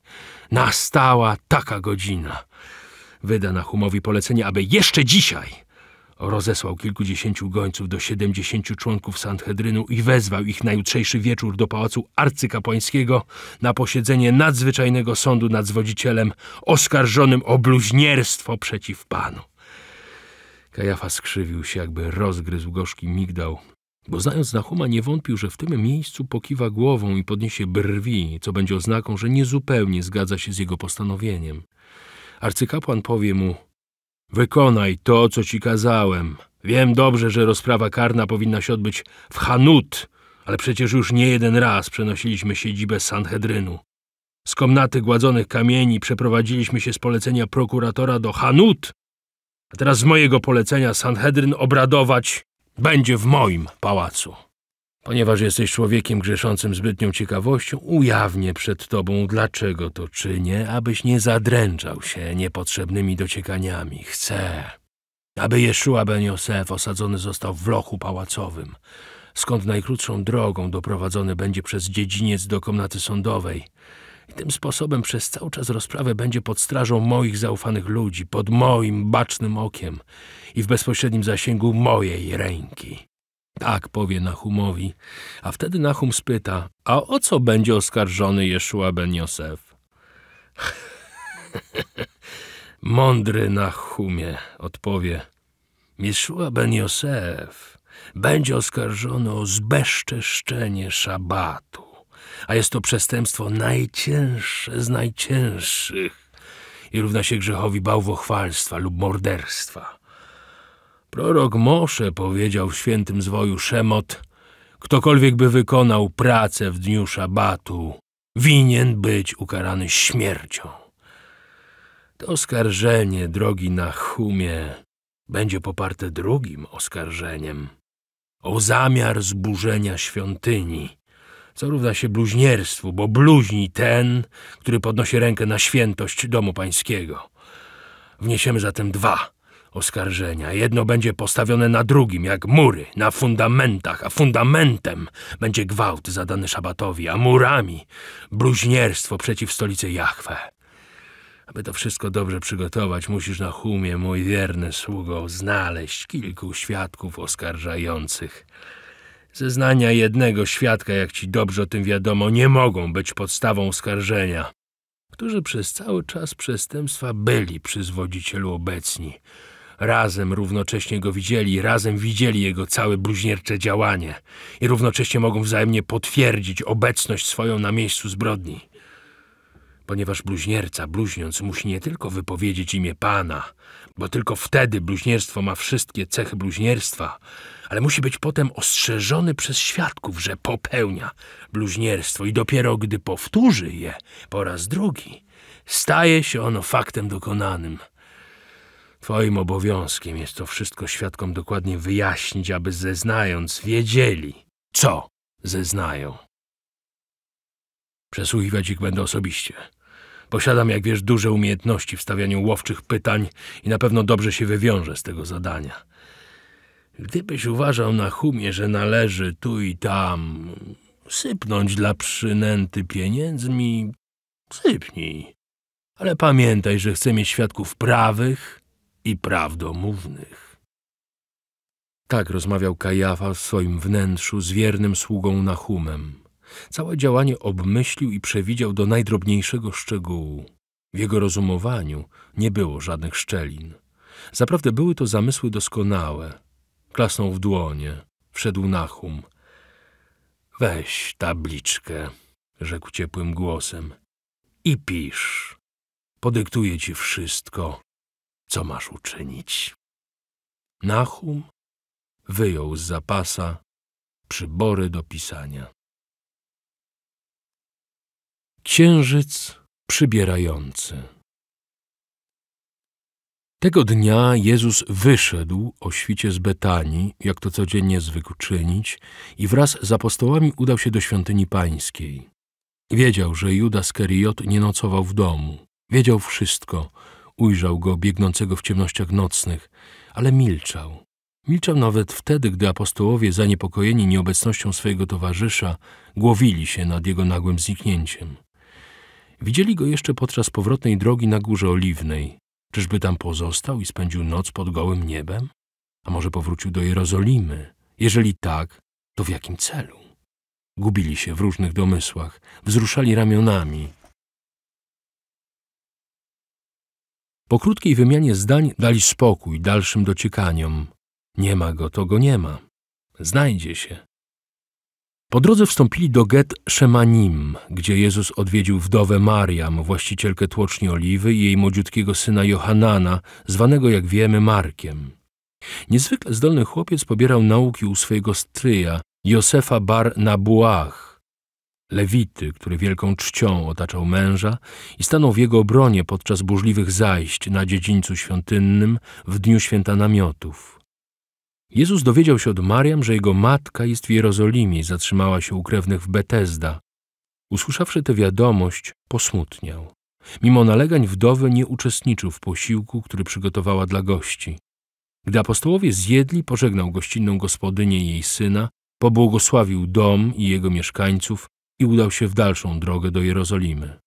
nastała taka godzina. Wyda Nahumowi polecenie, aby jeszcze dzisiaj Rozesłał kilkudziesięciu gońców do siedemdziesięciu członków Sanhedrynu i wezwał ich na jutrzejszy wieczór do pałacu arcykapłańskiego na posiedzenie nadzwyczajnego sądu nad zwodzicielem oskarżonym o bluźnierstwo przeciw Panu. Kajafa skrzywił się, jakby rozgryzł gorzki migdał, bo znając Nachuma nie wątpił, że w tym miejscu pokiwa głową i podniesie brwi, co będzie oznaką, że niezupełnie zgadza się z jego postanowieniem. Arcykapłan powie mu – Wykonaj to, co ci kazałem. Wiem dobrze, że rozprawa karna powinna się odbyć w Hanut, ale przecież już nie jeden raz przenosiliśmy siedzibę Sanhedrynu. Z komnaty gładzonych kamieni przeprowadziliśmy się z polecenia prokuratora do Hanut, a teraz z mojego polecenia Sanhedryn obradować będzie w moim pałacu. Ponieważ jesteś człowiekiem grzeszącym zbytnią ciekawością, ujawnię przed tobą, dlaczego to czynię, abyś nie zadręczał się niepotrzebnymi dociekaniami. Chcę, aby Jeszua ben Josef osadzony został w lochu pałacowym, skąd najkrótszą drogą doprowadzony będzie przez dziedziniec do komnaty sądowej. I tym sposobem przez cały czas rozprawę będzie pod strażą moich zaufanych ludzi, pod moim bacznym okiem i w bezpośrednim zasięgu mojej ręki. Tak, powie Nahumowi. A wtedy Nahum spyta, a o co będzie oskarżony Jeszua ben Josef? Mądry Nahumie, odpowie. Jeszua ben Josef będzie oskarżony o zbezczeszczenie szabatu, a jest to przestępstwo najcięższe z najcięższych i równa się grzechowi bałwochwalstwa lub morderstwa. Prorok Mosze powiedział w świętym zwoju Szemot, ktokolwiek by wykonał pracę w dniu szabatu, winien być ukarany śmiercią. To oskarżenie, drogi Nachumie, będzie poparte drugim oskarżeniem o zamiar zburzenia świątyni, co równa się bluźnierstwu, bo bluźni ten, który podnosi rękę na świętość domu pańskiego. Wniesiemy zatem dwa – oskarżenia. Jedno będzie postawione na drugim, jak mury, na fundamentach, a fundamentem będzie gwałt zadany szabatowi, a murami bluźnierstwo przeciw stolicy Jachwę. Aby to wszystko dobrze przygotować, musisz na humie, mój wierny sługo, znaleźć kilku świadków oskarżających. Zeznania jednego świadka, jak ci dobrze o tym wiadomo, nie mogą być podstawą oskarżenia, którzy przez cały czas przestępstwa byli przy zwodzicielu obecni. Razem równocześnie go widzieli, razem widzieli jego całe bluźniercze działanie i równocześnie mogą wzajemnie potwierdzić obecność swoją na miejscu zbrodni. Ponieważ bluźnierca, bluźniąc, musi nie tylko wypowiedzieć imię Pana, bo tylko wtedy bluźnierstwo ma wszystkie cechy bluźnierstwa, ale musi być potem ostrzeżony przez świadków, że popełnia bluźnierstwo i dopiero gdy powtórzy je po raz drugi, staje się ono faktem dokonanym. Twoim obowiązkiem jest to wszystko świadkom dokładnie wyjaśnić, aby zeznając wiedzieli, co zeznają. Przesłuchiwać ich będę osobiście. Posiadam, jak wiesz, duże umiejętności w stawianiu łowczych pytań i na pewno dobrze się wywiążę z tego zadania. Gdybyś uważał na humie, że należy tu i tam sypnąć dla przynęty pieniędzmi, sypnij. Ale pamiętaj, że chcę mieć świadków prawych i prawdomównych. Tak rozmawiał Kajafa w swoim wnętrzu z wiernym sługą Nahumem. Całe działanie obmyślił i przewidział do najdrobniejszego szczegółu. W jego rozumowaniu nie było żadnych szczelin. Zaprawdę były to zamysły doskonałe. Klasnął w dłonie. Wszedł Nahum. Weź tabliczkę, rzekł ciepłym głosem. I pisz. Podyktuję ci wszystko, co masz uczynić. Nachum wyjął z zapasa przybory do pisania. Księżyc przybierający. Tego dnia Jezus wyszedł o świcie z Betanii, jak to codziennie zwykł czynić, i wraz z apostołami udał się do świątyni pańskiej. Wiedział, że Judas Keriot nie nocował w domu. Wiedział wszystko, Ujrzał go biegnącego w ciemnościach nocnych, ale milczał. Milczał nawet wtedy, gdy apostołowie, zaniepokojeni nieobecnością swojego towarzysza, głowili się nad jego nagłym zniknięciem. Widzieli go jeszcze podczas powrotnej drogi na Górze Oliwnej. Czyżby tam pozostał i spędził noc pod gołym niebem? A może powrócił do Jerozolimy? Jeżeli tak, to w jakim celu? Gubili się w różnych domysłach, wzruszali ramionami, Po krótkiej wymianie zdań dali spokój dalszym dociekaniom. Nie ma go, to go nie ma. Znajdzie się. Po drodze wstąpili do get Szemanim, gdzie Jezus odwiedził wdowę Mariam, właścicielkę tłoczni oliwy i jej młodziutkiego syna Johanana, zwanego jak wiemy Markiem. Niezwykle zdolny chłopiec pobierał nauki u swojego stryja, Josefa bar Nabuach, Lewity, który wielką czcią otaczał męża i stanął w jego obronie podczas burzliwych zajść na dziedzińcu świątynnym w dniu święta namiotów. Jezus dowiedział się od Mariam, że jego matka jest w Jerozolimie i zatrzymała się u krewnych w Betesda. Usłyszawszy tę wiadomość, posmutniał. Mimo nalegań wdowy nie uczestniczył w posiłku, który przygotowała dla gości. Gdy apostołowie zjedli, pożegnał gościnną gospodynię i jej syna, pobłogosławił dom i jego mieszkańców, i udał się w dalszą drogę do Jerozolimy.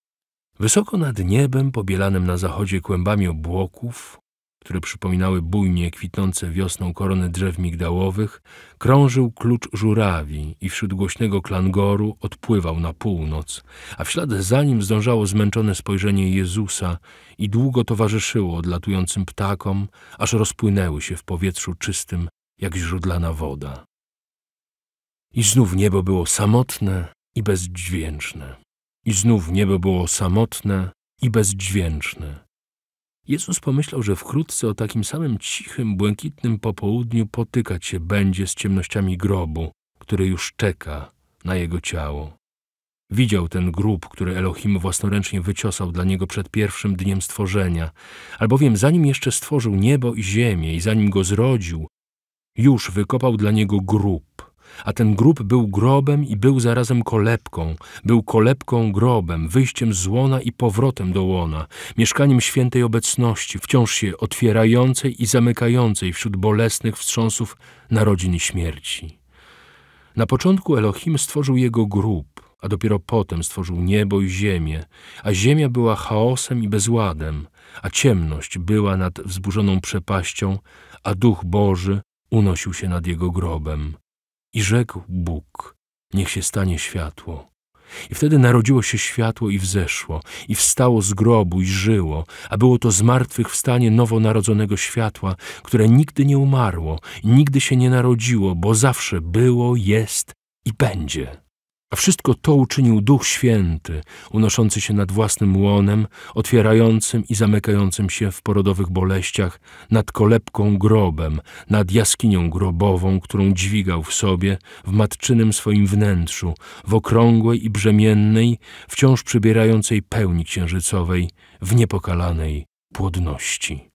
Wysoko nad niebem, pobielanym na zachodzie kłębami obłoków, które przypominały bujnie kwitnące wiosną korony drzew migdałowych, krążył klucz żurawi i wśród głośnego klangoru odpływał na północ, a w ślad za nim zdążało zmęczone spojrzenie Jezusa i długo towarzyszyło odlatującym ptakom, aż rozpłynęły się w powietrzu czystym jak źródlana woda. I znów niebo było samotne i bezdźwięczne. I znów niebo było samotne i bezdźwięczne. Jezus pomyślał, że wkrótce o takim samym cichym, błękitnym popołudniu potykać się będzie z ciemnościami grobu, który już czeka na jego ciało. Widział ten grób, który Elohim własnoręcznie wyciosał dla niego przed pierwszym dniem stworzenia, albowiem zanim jeszcze stworzył niebo i ziemię i zanim go zrodził, już wykopał dla niego grób, a ten grób był grobem i był zarazem kolebką. Był kolebką grobem, wyjściem z łona i powrotem do łona, mieszkaniem świętej obecności, wciąż się otwierającej i zamykającej wśród bolesnych wstrząsów narodzin i śmierci. Na początku Elohim stworzył jego grób, a dopiero potem stworzył niebo i ziemię, a ziemia była chaosem i bezładem, a ciemność była nad wzburzoną przepaścią, a Duch Boży unosił się nad jego grobem. I rzekł Bóg, niech się stanie światło. I wtedy narodziło się światło i wzeszło, i wstało z grobu i żyło, a było to zmartwychwstanie nowonarodzonego światła, które nigdy nie umarło, nigdy się nie narodziło, bo zawsze było, jest i będzie. A wszystko to uczynił Duch Święty, unoszący się nad własnym łonem, otwierającym i zamykającym się w porodowych boleściach, nad kolebką grobem, nad jaskinią grobową, którą dźwigał w sobie, w matczynym swoim wnętrzu, w okrągłej i brzemiennej, wciąż przybierającej pełni księżycowej, w niepokalanej płodności.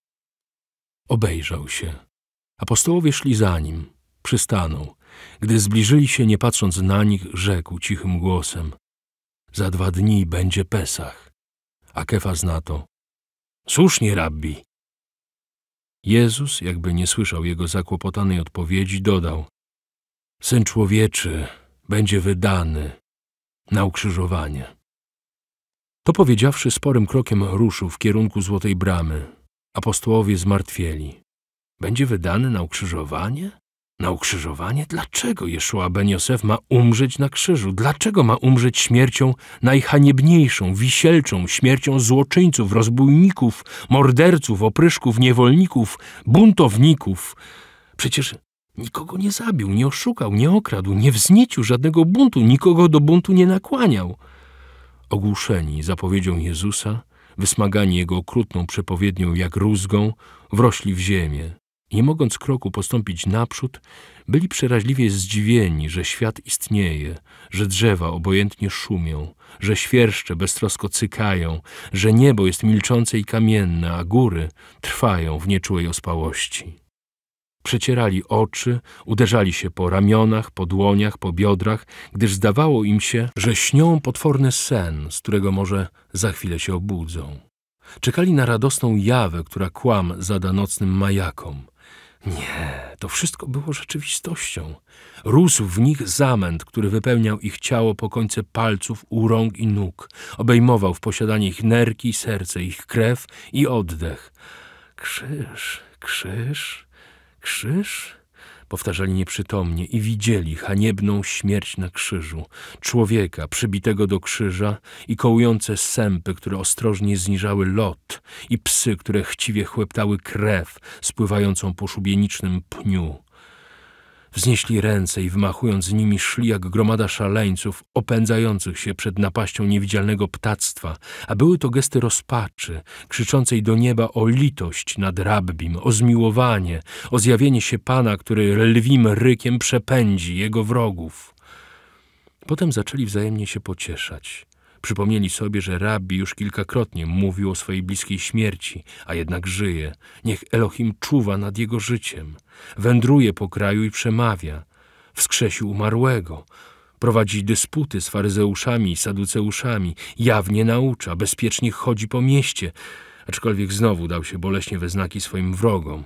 Obejrzał się. Apostołowie szli za nim, przystanął – gdy zbliżyli się, nie patrząc na nich, rzekł cichym głosem – za dwa dni będzie Pesach. A Kefa zna to – słusznie, rabbi. Jezus, jakby nie słyszał jego zakłopotanej odpowiedzi, dodał – Syn człowieczy będzie wydany na ukrzyżowanie. To powiedziawszy, sporym krokiem ruszył w kierunku Złotej Bramy. Apostołowie zmartwieli. Będzie wydany na ukrzyżowanie? Na ukrzyżowanie? Dlaczego Jeszua ben Josef ma umrzeć na krzyżu? Dlaczego ma umrzeć śmiercią najhaniebniejszą, wisielczą, śmiercią złoczyńców, rozbójników, morderców, opryszków, niewolników, buntowników? Przecież nikogo nie zabił, nie oszukał, nie okradł, nie wzniecił żadnego buntu, nikogo do buntu nie nakłaniał. Ogłuszeni zapowiedzią Jezusa, wysmagani jego okrutną przepowiednią jak rózgą, wrośli w ziemię, nie mogąc kroku postąpić naprzód, byli przeraźliwie zdziwieni, że świat istnieje, że drzewa obojętnie szumią, że świerszcze beztrosko cykają, że niebo jest milczące i kamienne, a góry trwają w nieczułej ospałości. Przecierali oczy, uderzali się po ramionach, po dłoniach, po biodrach, gdyż zdawało im się, że śnią potworny sen, z którego może za chwilę się obudzą. Czekali na radosną jawę, która kłam zada nocnym majakom. Nie, to wszystko było rzeczywistością. Rósł w nich zamęt, który wypełniał ich ciało po końce palców u rąk i nóg. Obejmował w posiadanie ich nerki i serce, ich krew i oddech. Krzyż, krzyż, krzyż? powtarzali nieprzytomnie i widzieli haniebną śmierć na krzyżu, człowieka przybitego do krzyża i kołujące sępy, które ostrożnie zniżały lot i psy, które chciwie chłeptały krew spływającą po szubienicznym pniu. Wznieśli ręce i wymachując nimi szli jak gromada szaleńców opędzających się przed napaścią niewidzialnego ptactwa, a były to gesty rozpaczy, krzyczącej do nieba o litość nad rabbim, o zmiłowanie, o zjawienie się Pana, który lwim rykiem przepędzi jego wrogów. Potem zaczęli wzajemnie się pocieszać. Przypomnieli sobie, że rabbi już kilkakrotnie mówił o swojej bliskiej śmierci, a jednak żyje. Niech Elohim czuwa nad jego życiem. Wędruje po kraju i przemawia. Wskrzesił umarłego. Prowadzi dysputy z faryzeuszami i saduceuszami. Jawnie naucza, bezpiecznie chodzi po mieście, aczkolwiek znowu dał się boleśnie we znaki swoim wrogom.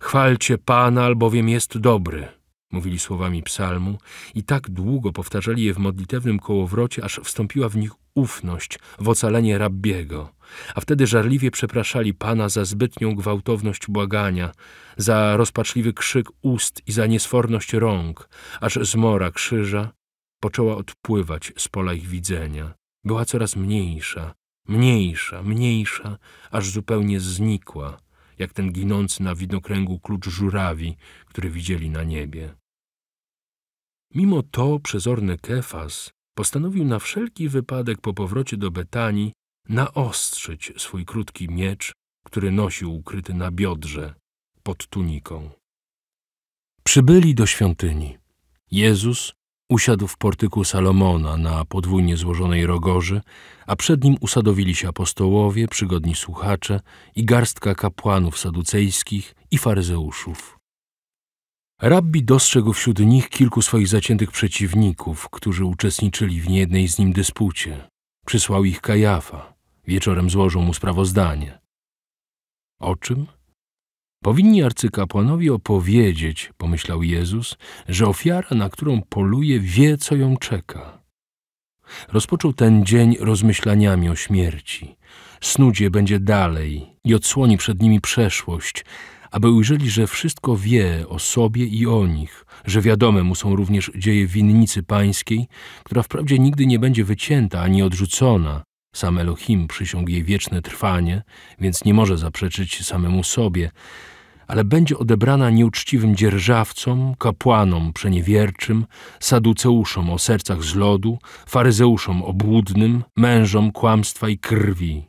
Chwalcie Pana, albowiem jest dobry, mówili słowami psalmu i tak długo powtarzali je w modlitewnym kołowrocie, aż wstąpiła w nich ufność w ocalenie rabbiego a wtedy żarliwie przepraszali Pana za zbytnią gwałtowność błagania, za rozpaczliwy krzyk ust i za niesforność rąk, aż zmora krzyża poczęła odpływać z pola ich widzenia. Była coraz mniejsza, mniejsza, mniejsza, aż zupełnie znikła, jak ten ginący na widnokręgu klucz żurawi, który widzieli na niebie. Mimo to przezorny Kefas postanowił na wszelki wypadek po powrocie do Betanii naostrzyć swój krótki miecz, który nosił ukryty na biodrze, pod tuniką. Przybyli do świątyni. Jezus usiadł w portyku Salomona na podwójnie złożonej rogorze, a przed nim usadowili się apostołowie, przygodni słuchacze i garstka kapłanów saducejskich i faryzeuszów. Rabbi dostrzegł wśród nich kilku swoich zaciętych przeciwników, którzy uczestniczyli w niejednej z nim dyspucie. Przysłał ich Kajafa, Wieczorem złożą mu sprawozdanie. O czym? Powinni arcykapłanowi opowiedzieć, pomyślał Jezus, że ofiara, na którą poluje, wie, co ją czeka. Rozpoczął ten dzień rozmyślaniami o śmierci. Snudzie będzie dalej i odsłoni przed nimi przeszłość, aby ujrzeli, że wszystko wie o sobie i o nich, że wiadome mu są również dzieje winnicy pańskiej, która wprawdzie nigdy nie będzie wycięta ani odrzucona, sam Elohim przysiągł jej wieczne trwanie, więc nie może zaprzeczyć samemu sobie, ale będzie odebrana nieuczciwym dzierżawcom, kapłanom przeniewierczym, saduceuszom o sercach z lodu, faryzeuszom obłudnym, mężom kłamstwa i krwi.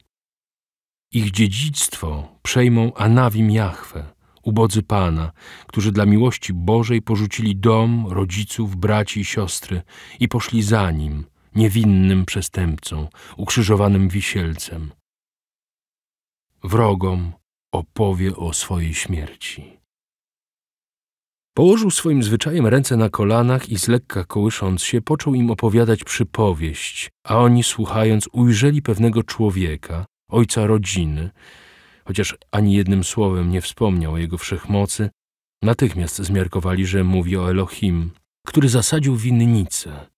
Ich dziedzictwo przejmą Anawim Jahwe, ubodzy Pana, którzy dla miłości Bożej porzucili dom, rodziców, braci i siostry i poszli za Nim – niewinnym przestępcą, ukrzyżowanym wisielcem. Wrogom opowie o swojej śmierci. Położył swoim zwyczajem ręce na kolanach i z lekka kołysząc się począł im opowiadać przypowieść, a oni słuchając ujrzeli pewnego człowieka, ojca rodziny, chociaż ani jednym słowem nie wspomniał o jego wszechmocy, natychmiast zmiarkowali, że mówi o Elohim, który zasadził winnicę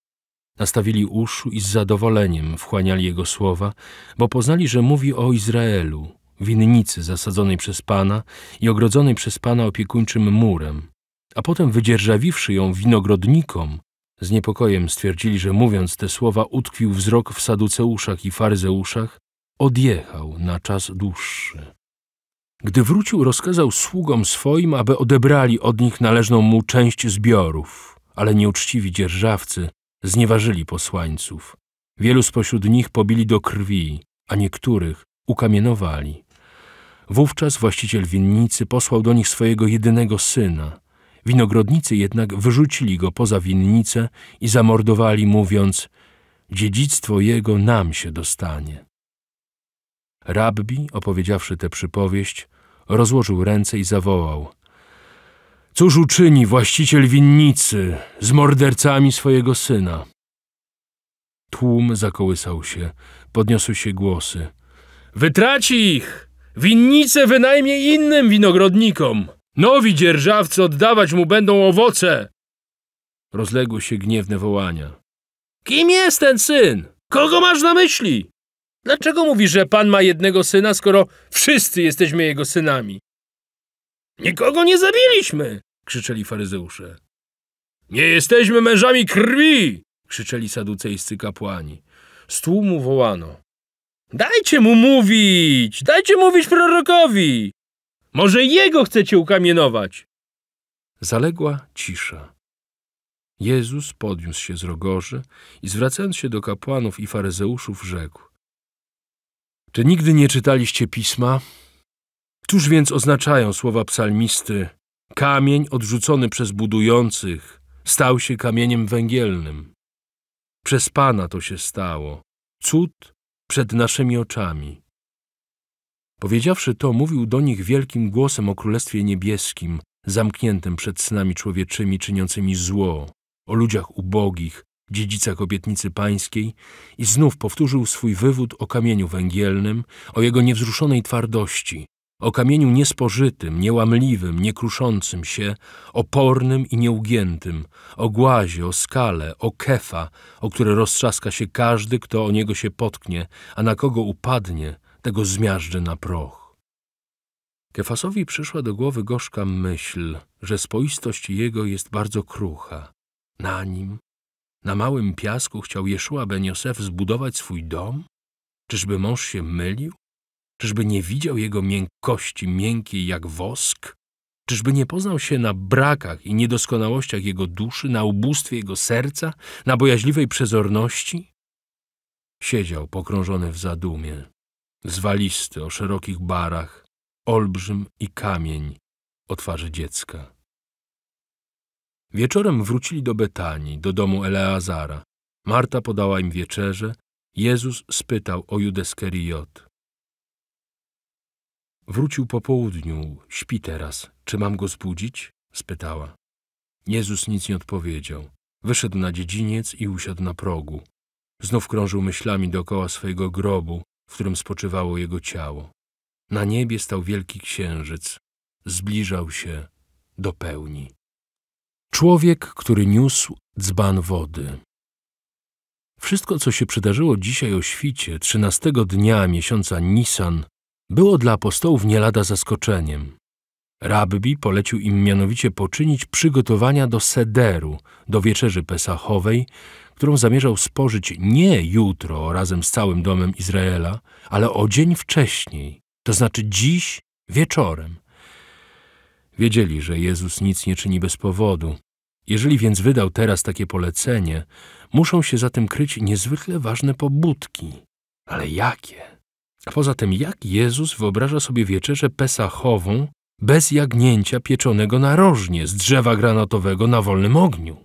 Nastawili uszu i z zadowoleniem wchłaniali jego słowa, bo poznali, że mówi o Izraelu, winnicy zasadzonej przez Pana i ogrodzonej przez Pana opiekuńczym murem, a potem wydzierżawiwszy ją winogrodnikom, z niepokojem stwierdzili, że mówiąc te słowa utkwił wzrok w saduceuszach i faryzeuszach, odjechał na czas dłuższy. Gdy wrócił, rozkazał sługom swoim, aby odebrali od nich należną mu część zbiorów, ale nieuczciwi dzierżawcy znieważyli posłańców. Wielu spośród nich pobili do krwi, a niektórych ukamienowali. Wówczas właściciel winnicy posłał do nich swojego jedynego syna. Winogrodnicy jednak wyrzucili go poza winnicę i zamordowali, mówiąc Dziedzictwo jego nam się dostanie. Rabbi, opowiedziawszy tę przypowieść, rozłożył ręce i zawołał – Cóż uczyni właściciel winnicy z mordercami swojego syna? Tłum zakołysał się, podniosły się głosy. Wytraci ich! Winnice wynajmie innym winogrodnikom! Nowi dzierżawcy oddawać mu będą owoce! Rozległy się gniewne wołania. Kim jest ten syn? Kogo masz na myśli? Dlaczego mówisz, że pan ma jednego syna, skoro wszyscy jesteśmy jego synami? Nikogo nie zabiliśmy! krzyczeli faryzeusze. Nie jesteśmy mężami krwi! krzyczeli saducejscy kapłani. Z tłumu wołano. Dajcie mu mówić! Dajcie mówić prorokowi! Może jego chcecie ukamienować! Zaległa cisza. Jezus podniósł się z rogorzy i zwracając się do kapłanów i faryzeuszów rzekł. Czy nigdy nie czytaliście pisma, Cóż więc oznaczają słowa psalmisty? Kamień odrzucony przez budujących stał się kamieniem węgielnym. Przez Pana to się stało. Cud przed naszymi oczami. Powiedziawszy to, mówił do nich wielkim głosem o Królestwie Niebieskim, zamkniętym przed snami człowieczymi czyniącymi zło, o ludziach ubogich, dziedzicach obietnicy pańskiej i znów powtórzył swój wywód o kamieniu węgielnym, o jego niewzruszonej twardości, o kamieniu niespożytym, niełamliwym, niekruszącym się, opornym i nieugiętym, o głazie, o skale, o kefa, o które roztrzaska się każdy, kto o niego się potknie, a na kogo upadnie, tego zmiażdży na proch. Kefasowi przyszła do głowy gorzka myśl, że spoistość jego jest bardzo krucha. Na nim, na małym piasku chciał Jeszua Ben Josef zbudować swój dom? Czyżby mąż się mylił? Czyżby nie widział jego miękkości, miękkiej jak wosk? Czyżby nie poznał się na brakach i niedoskonałościach jego duszy, na ubóstwie jego serca, na bojaźliwej przezorności? Siedział pokrążony w zadumie, zwalisty o szerokich barach, olbrzym i kamień o twarzy dziecka. Wieczorem wrócili do Betanii, do domu Eleazara. Marta podała im wieczerze. Jezus spytał o Judeskeriot. Wrócił po południu, śpi teraz. Czy mam go zbudzić? spytała. Jezus nic nie odpowiedział. Wyszedł na dziedziniec i usiadł na progu. Znów krążył myślami dookoła swojego grobu, w którym spoczywało jego ciało. Na niebie stał wielki księżyc. Zbliżał się do pełni. Człowiek, który niósł dzban wody. Wszystko, co się przydarzyło dzisiaj o świcie, trzynastego dnia miesiąca Nisan, było dla apostołów nie lada zaskoczeniem. Rabbi polecił im mianowicie poczynić przygotowania do sederu, do wieczerzy pesachowej, którą zamierzał spożyć nie jutro razem z całym domem Izraela, ale o dzień wcześniej, to znaczy dziś wieczorem. Wiedzieli, że Jezus nic nie czyni bez powodu. Jeżeli więc wydał teraz takie polecenie, muszą się za tym kryć niezwykle ważne pobudki. Ale jakie? A poza tym, jak Jezus wyobraża sobie wieczerzę pesachową bez jagnięcia pieczonego narożnie z drzewa granatowego na wolnym ogniu?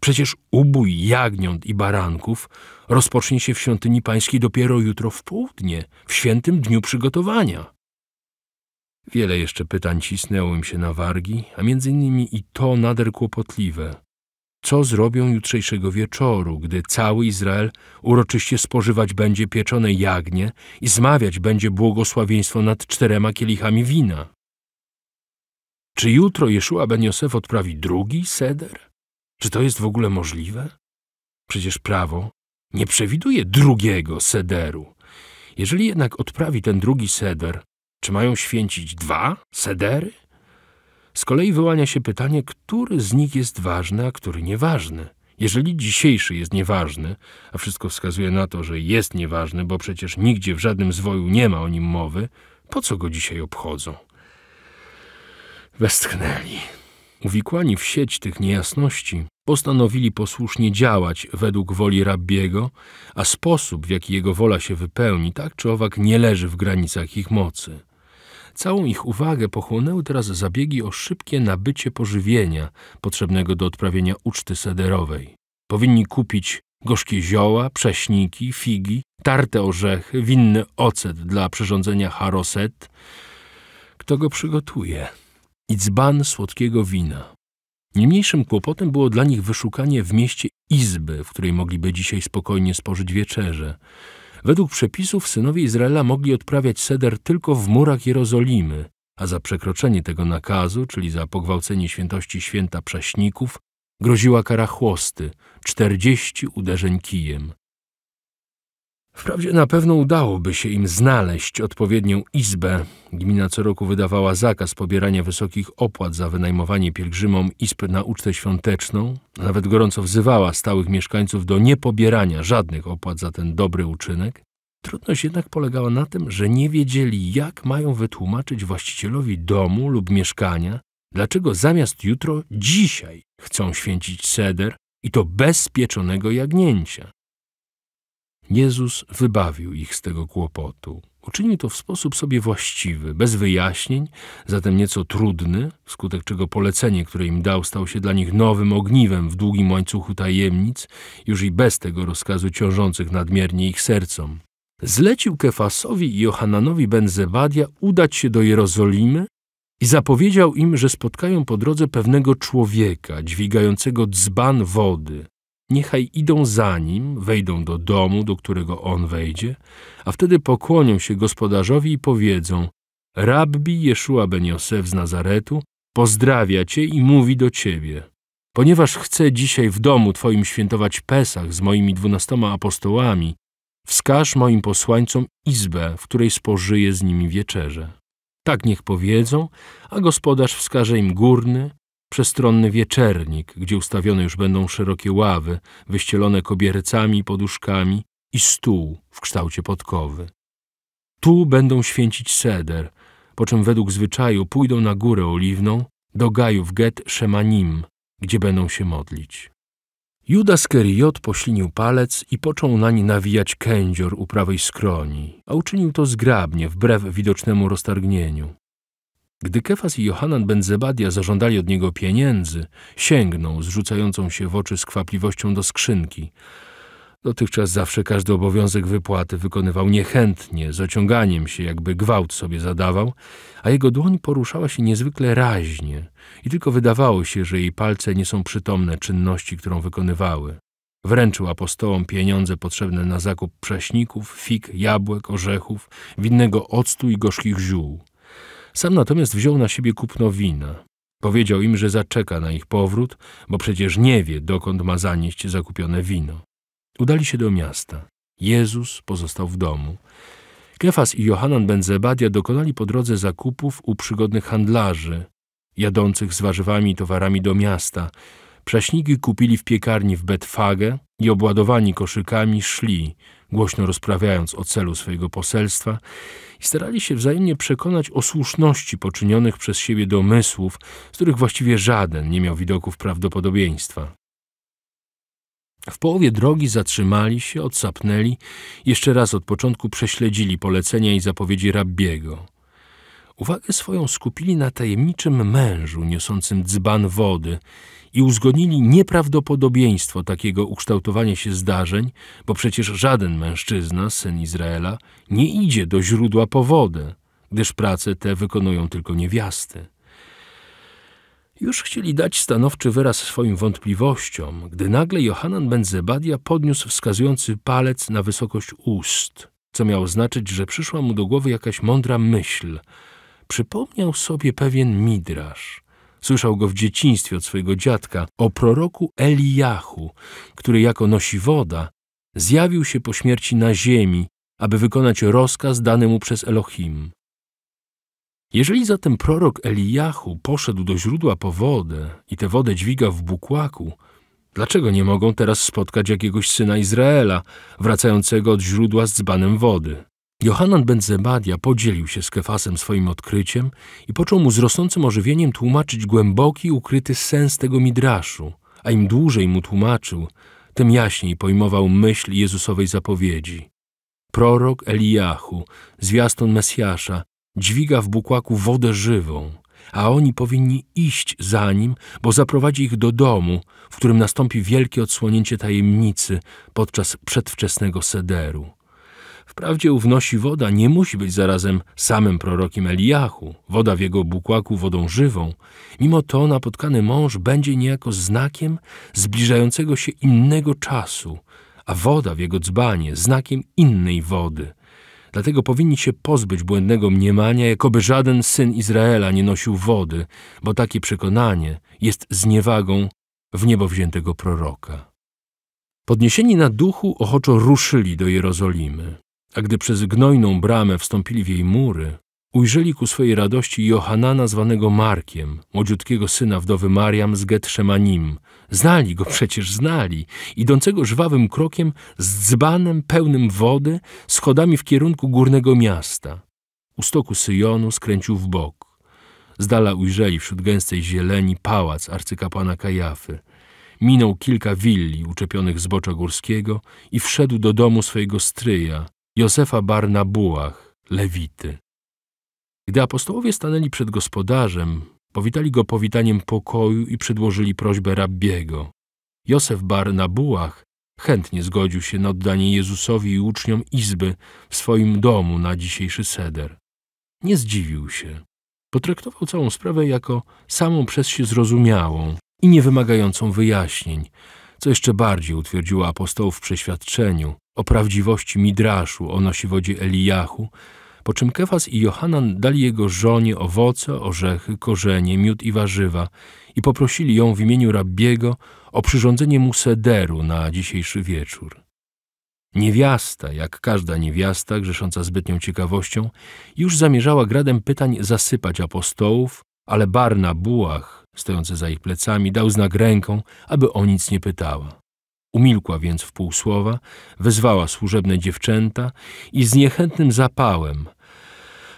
Przecież ubój jagniąt i baranków rozpocznie się w świątyni pańskiej dopiero jutro w południe, w świętym dniu przygotowania. Wiele jeszcze pytań cisnęło im się na wargi, a między innymi i to nader kłopotliwe – co zrobią jutrzejszego wieczoru, gdy cały Izrael uroczyście spożywać będzie pieczone jagnie i zmawiać będzie błogosławieństwo nad czterema kielichami wina. Czy jutro Jeszua ben Josef odprawi drugi seder? Czy to jest w ogóle możliwe? Przecież prawo nie przewiduje drugiego sederu. Jeżeli jednak odprawi ten drugi seder, czy mają święcić dwa sedery? Z kolei wyłania się pytanie, który z nich jest ważny, a który nieważny. Jeżeli dzisiejszy jest nieważny, a wszystko wskazuje na to, że jest nieważny, bo przecież nigdzie w żadnym zwoju nie ma o nim mowy, po co go dzisiaj obchodzą? Westchnęli. Uwikłani w sieć tych niejasności, postanowili posłusznie działać według woli rabbiego, a sposób, w jaki jego wola się wypełni, tak czy owak nie leży w granicach ich mocy. Całą ich uwagę pochłonęły teraz zabiegi o szybkie nabycie pożywienia potrzebnego do odprawienia uczty sederowej. Powinni kupić gorzkie zioła, prześniki, figi, tarte orzechy, winny ocet dla przyrządzenia haroset. Kto go przygotuje? I dzban słodkiego wina. Niemniejszym kłopotem było dla nich wyszukanie w mieście izby, w której mogliby dzisiaj spokojnie spożyć wieczerze. Według przepisów synowie Izraela mogli odprawiać seder tylko w murach Jerozolimy, a za przekroczenie tego nakazu, czyli za pogwałcenie świętości święta prześników, groziła kara chłosty, czterdzieści uderzeń kijem. Wprawdzie na pewno udałoby się im znaleźć odpowiednią izbę. Gmina co roku wydawała zakaz pobierania wysokich opłat za wynajmowanie pielgrzymom izb na ucztę świąteczną. Nawet gorąco wzywała stałych mieszkańców do niepobierania żadnych opłat za ten dobry uczynek. Trudność jednak polegała na tym, że nie wiedzieli, jak mają wytłumaczyć właścicielowi domu lub mieszkania, dlaczego zamiast jutro dzisiaj chcą święcić seder i to bez pieczonego jagnięcia. Jezus wybawił ich z tego kłopotu. Uczynił to w sposób sobie właściwy, bez wyjaśnień, zatem nieco trudny, wskutek czego polecenie, które im dał, stało się dla nich nowym ogniwem w długim łańcuchu tajemnic, już i bez tego rozkazu ciążących nadmiernie ich sercom. Zlecił Kefasowi i Johananowi ben Zebadia udać się do Jerozolimy i zapowiedział im, że spotkają po drodze pewnego człowieka dźwigającego dzban wody, niechaj idą za nim, wejdą do domu, do którego on wejdzie, a wtedy pokłonią się gospodarzowi i powiedzą: Rabbi Jeszua ben Josef z Nazaretu pozdrawia cię i mówi do ciebie. Ponieważ chcę dzisiaj w domu twoim świętować Pesach z moimi dwunastoma apostołami, wskaż moim posłańcom izbę, w której spożyję z nimi wieczerze. Tak niech powiedzą, a gospodarz wskaże im górny, przestronny wieczernik, gdzie ustawione już będą szerokie ławy, wyścielone kobiercami i poduszkami i stół w kształcie podkowy. Tu będą święcić seder, po czym według zwyczaju pójdą na górę oliwną do gajów Get Shemanim, gdzie będą się modlić. Judas Keriot poślinił palec i począł nań nawijać kędzior u prawej skroni, a uczynił to zgrabnie, wbrew widocznemu roztargnieniu. Gdy Kefas i Johanan ben Zebadia zażądali od niego pieniędzy, sięgnął zrzucającą się w oczy skwapliwością do skrzynki. Dotychczas zawsze każdy obowiązek wypłaty wykonywał niechętnie, ociąganiem się, jakby gwałt sobie zadawał, a jego dłoń poruszała się niezwykle raźnie i tylko wydawało się, że jej palce nie są przytomne czynności, którą wykonywały. Wręczył apostołom pieniądze potrzebne na zakup prześników, fig, jabłek, orzechów, winnego octu i gorzkich ziół. Sam natomiast wziął na siebie kupno wina. Powiedział im, że zaczeka na ich powrót, bo przecież nie wie, dokąd ma zanieść zakupione wino. Udali się do miasta. Jezus pozostał w domu. Kefas i Johanan Benzebadia dokonali po drodze zakupów u przygodnych handlarzy, jadących z warzywami i towarami do miasta. Prześniki kupili w piekarni w Betfage i obładowani koszykami szli, głośno rozprawiając o celu swojego poselstwa i starali się wzajemnie przekonać o słuszności poczynionych przez siebie domysłów, z których właściwie żaden nie miał widoków prawdopodobieństwa. W połowie drogi zatrzymali się, odsapnęli, jeszcze raz od początku prześledzili polecenia i zapowiedzi rabbiego. Uwagę swoją skupili na tajemniczym mężu niosącym dzban wody – i uzgodnili nieprawdopodobieństwo takiego ukształtowania się zdarzeń, bo przecież żaden mężczyzna, syn Izraela, nie idzie do źródła po wodę, gdyż prace te wykonują tylko niewiasty. Już chcieli dać stanowczy wyraz swoim wątpliwościom, gdy nagle Johanan ben Zebadia podniósł wskazujący palec na wysokość ust, co miało znaczyć, że przyszła mu do głowy jakaś mądra myśl. Przypomniał sobie pewien midrasz – Słyszał go w dzieciństwie od swojego dziadka o proroku Eliachu, który jako nosi woda zjawił się po śmierci na ziemi, aby wykonać rozkaz dany mu przez Elohim. Jeżeli zatem prorok Eliachu poszedł do źródła po wodę i tę wodę dźwiga w bukłaku, dlaczego nie mogą teraz spotkać jakiegoś syna Izraela, wracającego od źródła z dzbanem wody? Johanan Ben Zebadia podzielił się z Kefasem swoim odkryciem i począł mu z rosnącym ożywieniem tłumaczyć głęboki, ukryty sens tego midraszu, a im dłużej mu tłumaczył, tym jaśniej pojmował myśl Jezusowej zapowiedzi. Prorok Eliachu, zwiastun Mesjasza, dźwiga w bukłaku wodę żywą, a oni powinni iść za nim, bo zaprowadzi ich do domu, w którym nastąpi wielkie odsłonięcie tajemnicy podczas przedwczesnego sederu. Wprawdzie ów nosi woda nie musi być zarazem samym prorokiem Eliachu, woda w jego bukłaku wodą żywą, mimo to napotkany mąż będzie niejako znakiem zbliżającego się innego czasu, a woda w jego dzbanie znakiem innej wody. Dlatego powinni się pozbyć błędnego mniemania, jakoby żaden syn Izraela nie nosił wody, bo takie przekonanie jest zniewagą w niebowziętego proroka. Podniesieni na duchu ochoczo ruszyli do Jerozolimy. A gdy przez gnojną bramę wstąpili w jej mury, ujrzeli ku swojej radości Johanana zwanego Markiem, młodziutkiego syna wdowy Mariam z Getszemanim. Znali go przecież, znali, idącego żwawym krokiem z dzbanem pełnym wody, schodami w kierunku górnego miasta. U stoku Syjonu skręcił w bok. Z dala ujrzeli wśród gęstej zieleni pałac arcykapłana Kajafy. Minął kilka willi uczepionych zbocza górskiego i wszedł do domu swojego stryja, Józefa Barna Bułach, Lewity. Gdy apostołowie stanęli przed gospodarzem, powitali go powitaniem pokoju i przedłożyli prośbę rabbiego. Józef Barna Bułach chętnie zgodził się na oddanie Jezusowi i uczniom izby w swoim domu na dzisiejszy seder. Nie zdziwił się. Potraktował całą sprawę jako samą przez się zrozumiałą i nie wymagającą wyjaśnień, co jeszcze bardziej utwierdziło apostołów w przeświadczeniu, o prawdziwości Midraszu, o nosiwodzie Eliachu, po czym Kefas i Johanan dali jego żonie owoce, orzechy, korzenie, miód i warzywa i poprosili ją w imieniu rabiego o przyrządzenie mu sederu na dzisiejszy wieczór. Niewiasta, jak każda niewiasta, grzesząca zbytnią ciekawością, już zamierzała gradem pytań zasypać apostołów, ale Barna Bułach, stojący za ich plecami, dał znak ręką, aby o nic nie pytała. Umilkła więc w półsłowa, wezwała służebne dziewczęta i z niechętnym zapałem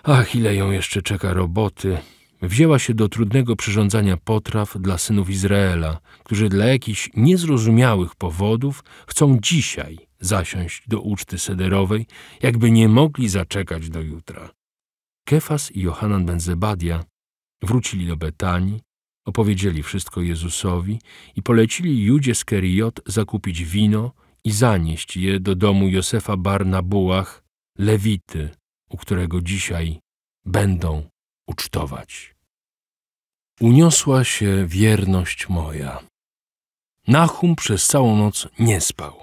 Ach, ile ją jeszcze czeka roboty! Wzięła się do trudnego przyrządzania potraw dla synów Izraela, którzy dla jakichś niezrozumiałych powodów chcą dzisiaj zasiąść do uczty sederowej, jakby nie mogli zaczekać do jutra. Kefas i Johanan ben Zebadia wrócili do Betanii, Opowiedzieli wszystko Jezusowi i polecili Judzie z Keriot zakupić wino i zanieść je do domu Josefa Barnabułach, Bułach, Lewity, u którego dzisiaj będą ucztować. Uniosła się wierność moja. Nachum przez całą noc nie spał.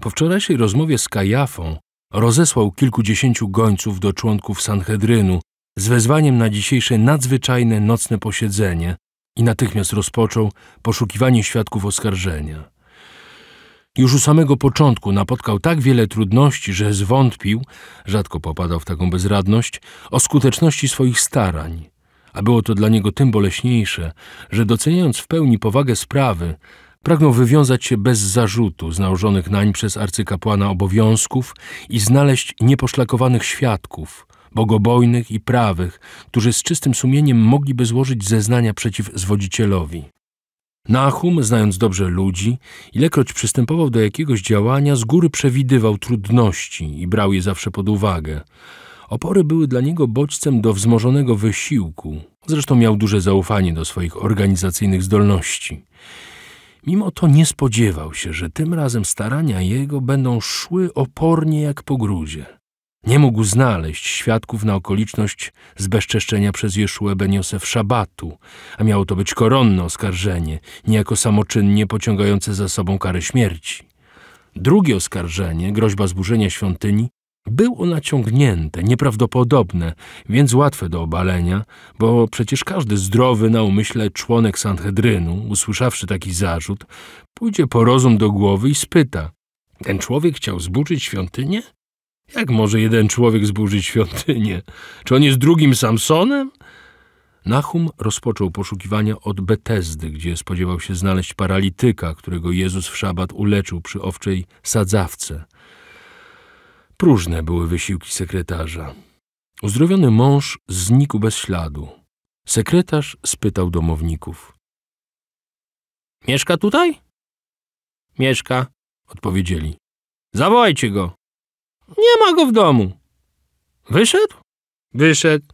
Po wczorajszej rozmowie z Kajafą rozesłał kilkudziesięciu gońców do członków Sanhedrynu z wezwaniem na dzisiejsze nadzwyczajne nocne posiedzenie, i natychmiast rozpoczął poszukiwanie świadków oskarżenia. Już u samego początku napotkał tak wiele trudności, że zwątpił, rzadko popadał w taką bezradność, o skuteczności swoich starań. A było to dla niego tym boleśniejsze, że doceniając w pełni powagę sprawy, pragnął wywiązać się bez zarzutu z nałożonych nań przez arcykapłana obowiązków i znaleźć nieposzlakowanych świadków, bogobojnych i prawych, którzy z czystym sumieniem mogliby złożyć zeznania przeciw zwodzicielowi. Nachum, znając dobrze ludzi, ilekroć przystępował do jakiegoś działania, z góry przewidywał trudności i brał je zawsze pod uwagę. Opory były dla niego bodźcem do wzmożonego wysiłku. Zresztą miał duże zaufanie do swoich organizacyjnych zdolności. Mimo to nie spodziewał się, że tym razem starania jego będą szły opornie jak po gruzie. Nie mógł znaleźć świadków na okoliczność zbezczeszczenia przez Jeszuę Ben Josef szabatu, a miało to być koronne oskarżenie, niejako samoczynnie pociągające za sobą karę śmierci. Drugie oskarżenie, groźba zburzenia świątyni, było naciągnięte, nieprawdopodobne, więc łatwe do obalenia, bo przecież każdy zdrowy na umyśle członek Sanhedrynu, usłyszawszy taki zarzut, pójdzie po rozum do głowy i spyta – ten człowiek chciał zburzyć świątynię? Jak może jeden człowiek zburzyć świątynię? Czy on jest drugim Samsonem? Nahum rozpoczął poszukiwania od Betezdy, gdzie spodziewał się znaleźć paralityka, którego Jezus w szabat uleczył przy owczej sadzawce. Próżne były wysiłki sekretarza. Uzdrowiony mąż znikł bez śladu. Sekretarz spytał domowników. Mieszka tutaj? Mieszka, odpowiedzieli. Zawołajcie go. Nie ma go w domu. Wyszedł? Wyszedł.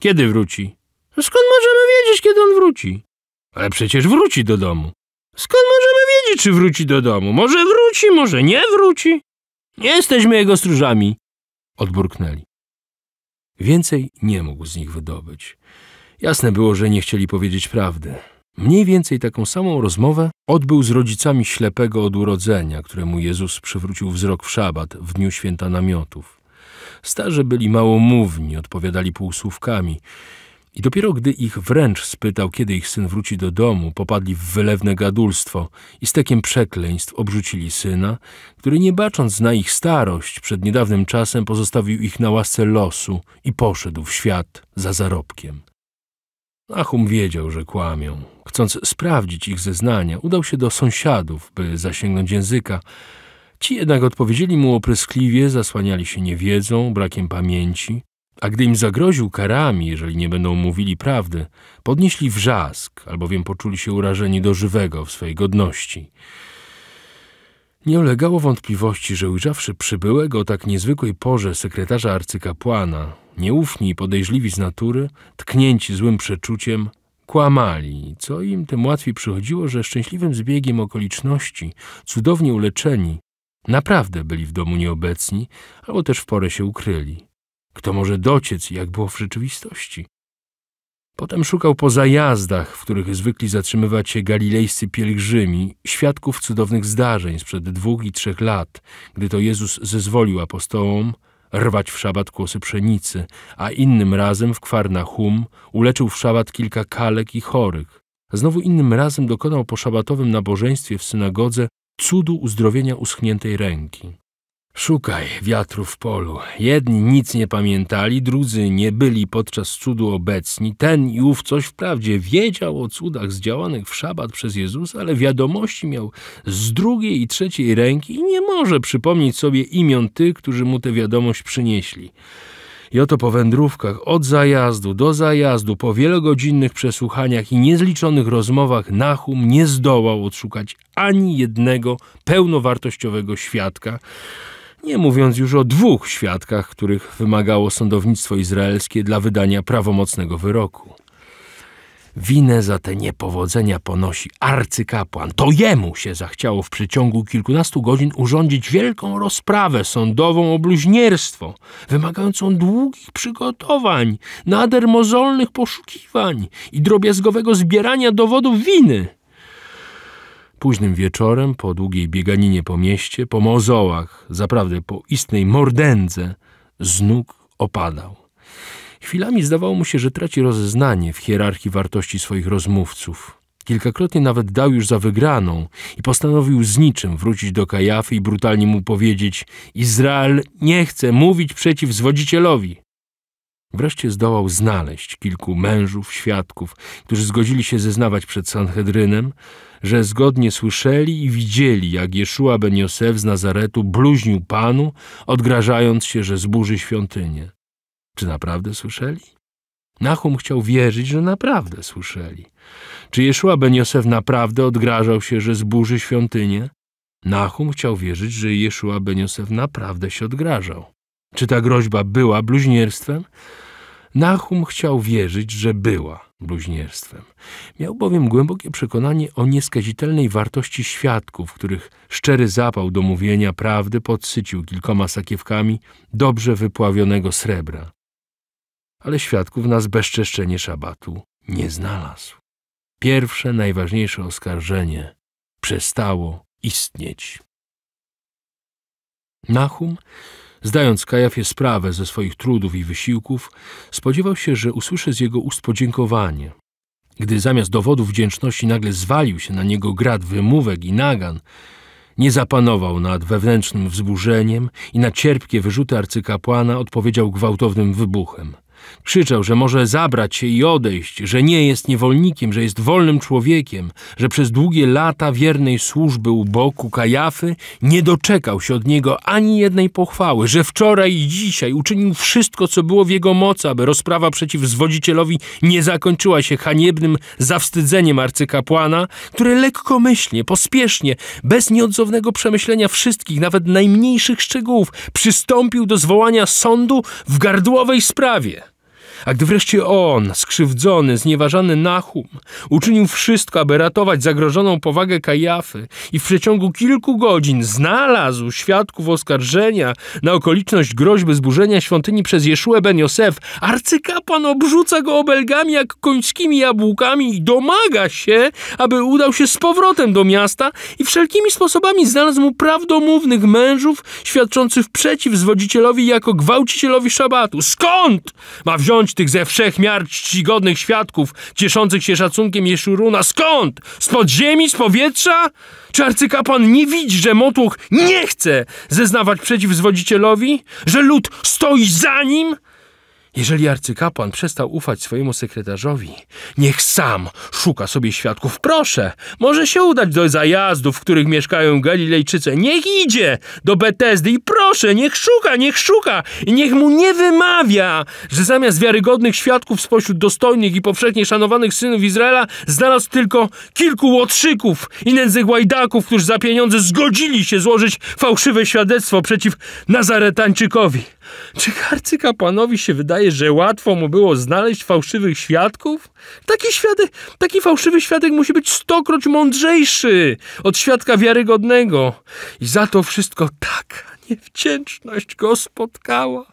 Kiedy wróci? Skąd możemy wiedzieć, kiedy on wróci? Ale przecież wróci do domu. Skąd możemy wiedzieć, czy wróci do domu? Może wróci, może nie wróci. Nie jesteśmy jego stróżami. Odburknęli. Więcej nie mógł z nich wydobyć. Jasne było, że nie chcieli powiedzieć prawdy. Mniej więcej taką samą rozmowę odbył z rodzicami ślepego od urodzenia, któremu Jezus przywrócił wzrok w szabat w dniu święta namiotów. Starzy byli małomówni, odpowiadali półsłówkami. I dopiero gdy ich wręcz spytał, kiedy ich syn wróci do domu, popadli w wylewne gadulstwo i stekiem przekleństw obrzucili syna, który nie bacząc na ich starość, przed niedawnym czasem pozostawił ich na łasce losu i poszedł w świat za zarobkiem. Achum wiedział, że kłamią. Chcąc sprawdzić ich zeznania, udał się do sąsiadów, by zasięgnąć języka. Ci jednak odpowiedzieli mu opryskliwie, zasłaniali się niewiedzą, brakiem pamięci, a gdy im zagroził karami, jeżeli nie będą mówili prawdy, podnieśli wrzask, albowiem poczuli się urażeni do żywego w swojej godności. Nie ulegało wątpliwości, że ujrzawszy przybyłego o tak niezwykłej porze sekretarza arcykapłana, nieufni i podejrzliwi z natury, tknięci złym przeczuciem, kłamali, co im tym łatwiej przychodziło, że szczęśliwym zbiegiem okoliczności, cudownie uleczeni, naprawdę byli w domu nieobecni, albo też w porę się ukryli. Kto może dociec, jak było w rzeczywistości? Potem szukał po zajazdach, w których zwykli zatrzymywać się galilejscy pielgrzymi, świadków cudownych zdarzeń sprzed dwóch i trzech lat, gdy to Jezus zezwolił apostołom rwać w szabat kłosy pszenicy, a innym razem w Kwarnachum uleczył w szabat kilka kalek i chorych. Znowu innym razem dokonał po szabatowym nabożeństwie w synagodze cudu uzdrowienia uschniętej ręki. Szukaj wiatru w polu. Jedni nic nie pamiętali, drudzy nie byli podczas cudu obecni. Ten i ów coś wprawdzie wiedział o cudach zdziałanych w szabat przez Jezusa, ale wiadomości miał z drugiej i trzeciej ręki i nie może przypomnieć sobie imion tych, którzy mu tę wiadomość przynieśli. I oto po wędrówkach od zajazdu do zajazdu, po wielogodzinnych przesłuchaniach i niezliczonych rozmowach Nahum nie zdołał odszukać ani jednego pełnowartościowego świadka, nie mówiąc już o dwóch świadkach, których wymagało sądownictwo izraelskie dla wydania prawomocnego wyroku. Winę za te niepowodzenia ponosi arcykapłan. To jemu się zachciało w przeciągu kilkunastu godzin urządzić wielką rozprawę sądową o bluźnierstwo, wymagającą długich przygotowań, nader mozolnych poszukiwań i drobiazgowego zbierania dowodów winy. Późnym wieczorem, po długiej bieganinie po mieście, po mozołach, zaprawdę po istnej mordędze, z nóg opadał. Chwilami zdawało mu się, że traci rozeznanie w hierarchii wartości swoich rozmówców. Kilkakrotnie nawet dał już za wygraną i postanowił z niczym wrócić do Kajafy i brutalnie mu powiedzieć Izrael nie chce mówić przeciw zwodzicielowi. Wreszcie zdołał znaleźć kilku mężów, świadków, którzy zgodzili się zeznawać przed Sanhedrynem, że zgodnie słyszeli i widzieli, jak Jeszua ben Josef z Nazaretu bluźnił Panu, odgrażając się, że zburzy świątynię. Czy naprawdę słyszeli? Nachum chciał wierzyć, że naprawdę słyszeli. Czy Jeszua ben Josef naprawdę odgrażał się, że zburzy świątynię? Nachum chciał wierzyć, że Jeszua ben Josef naprawdę się odgrażał. Czy ta groźba była bluźnierstwem? Nahum chciał wierzyć, że była bluźnierstwem. Miał bowiem głębokie przekonanie o nieskazitelnej wartości świadków, których szczery zapał do mówienia prawdy podsycił kilkoma sakiewkami dobrze wypławionego srebra. Ale świadków na zbezczeszczenie szabatu nie znalazł. Pierwsze, najważniejsze oskarżenie przestało istnieć. Nahum Zdając Kajafie sprawę ze swoich trudów i wysiłków, spodziewał się, że usłyszy z jego ust podziękowanie. Gdy zamiast dowodów wdzięczności nagle zwalił się na niego grad wymówek i nagan, nie zapanował nad wewnętrznym wzburzeniem i na cierpkie wyrzuty arcykapłana odpowiedział gwałtownym wybuchem – Krzyczał, że może zabrać się i odejść, że nie jest niewolnikiem, że jest wolnym człowiekiem, że przez długie lata wiernej służby u boku Kajafy nie doczekał się od niego ani jednej pochwały, że wczoraj i dzisiaj uczynił wszystko, co było w jego mocy, aby rozprawa przeciw zwodzicielowi nie zakończyła się haniebnym zawstydzeniem arcykapłana, który lekkomyślnie, pospiesznie, bez nieodzownego przemyślenia wszystkich, nawet najmniejszych szczegółów, przystąpił do zwołania sądu w gardłowej sprawie. A gdy wreszcie on, skrzywdzony, znieważany Nahum, uczynił wszystko, aby ratować zagrożoną powagę Kajafy i w przeciągu kilku godzin znalazł świadków oskarżenia na okoliczność groźby zburzenia świątyni przez Jeszue Ben Josef, arcykapłan obrzuca go obelgami jak końskimi jabłkami i domaga się, aby udał się z powrotem do miasta i wszelkimi sposobami znalazł mu prawdomównych mężów świadczących przeciw zwodzicielowi jako gwałcicielowi szabatu. Skąd ma wziąć tych ze wszech miar czcigodnych świadków, cieszących się szacunkiem Jeszuruna. Skąd? Z podziemi? Z powietrza? Czy arcykapłan nie widzi, że Motłoch nie chce zeznawać przeciw zwodzicielowi? Że lud stoi za nim? Jeżeli arcykapłan przestał ufać swojemu sekretarzowi, niech sam szuka sobie świadków. Proszę, może się udać do zajazdów, w których mieszkają Galilejczycy. Niech idzie do Betesdy i proszę, niech szuka, niech szuka i niech mu nie wymawia, że zamiast wiarygodnych świadków spośród dostojnych i powszechnie szanowanych synów Izraela znalazł tylko kilku łotrzyków i nędznych łajdaków, którzy za pieniądze zgodzili się złożyć fałszywe świadectwo przeciw Nazaretańczykowi. Czy arcykapłanowi się wydaje, że łatwo mu było znaleźć fałszywych świadków? Taki, świadek, taki fałszywy świadek musi być stokroć mądrzejszy od świadka wiarygodnego. I za to wszystko taka niewdzięczność go spotkała.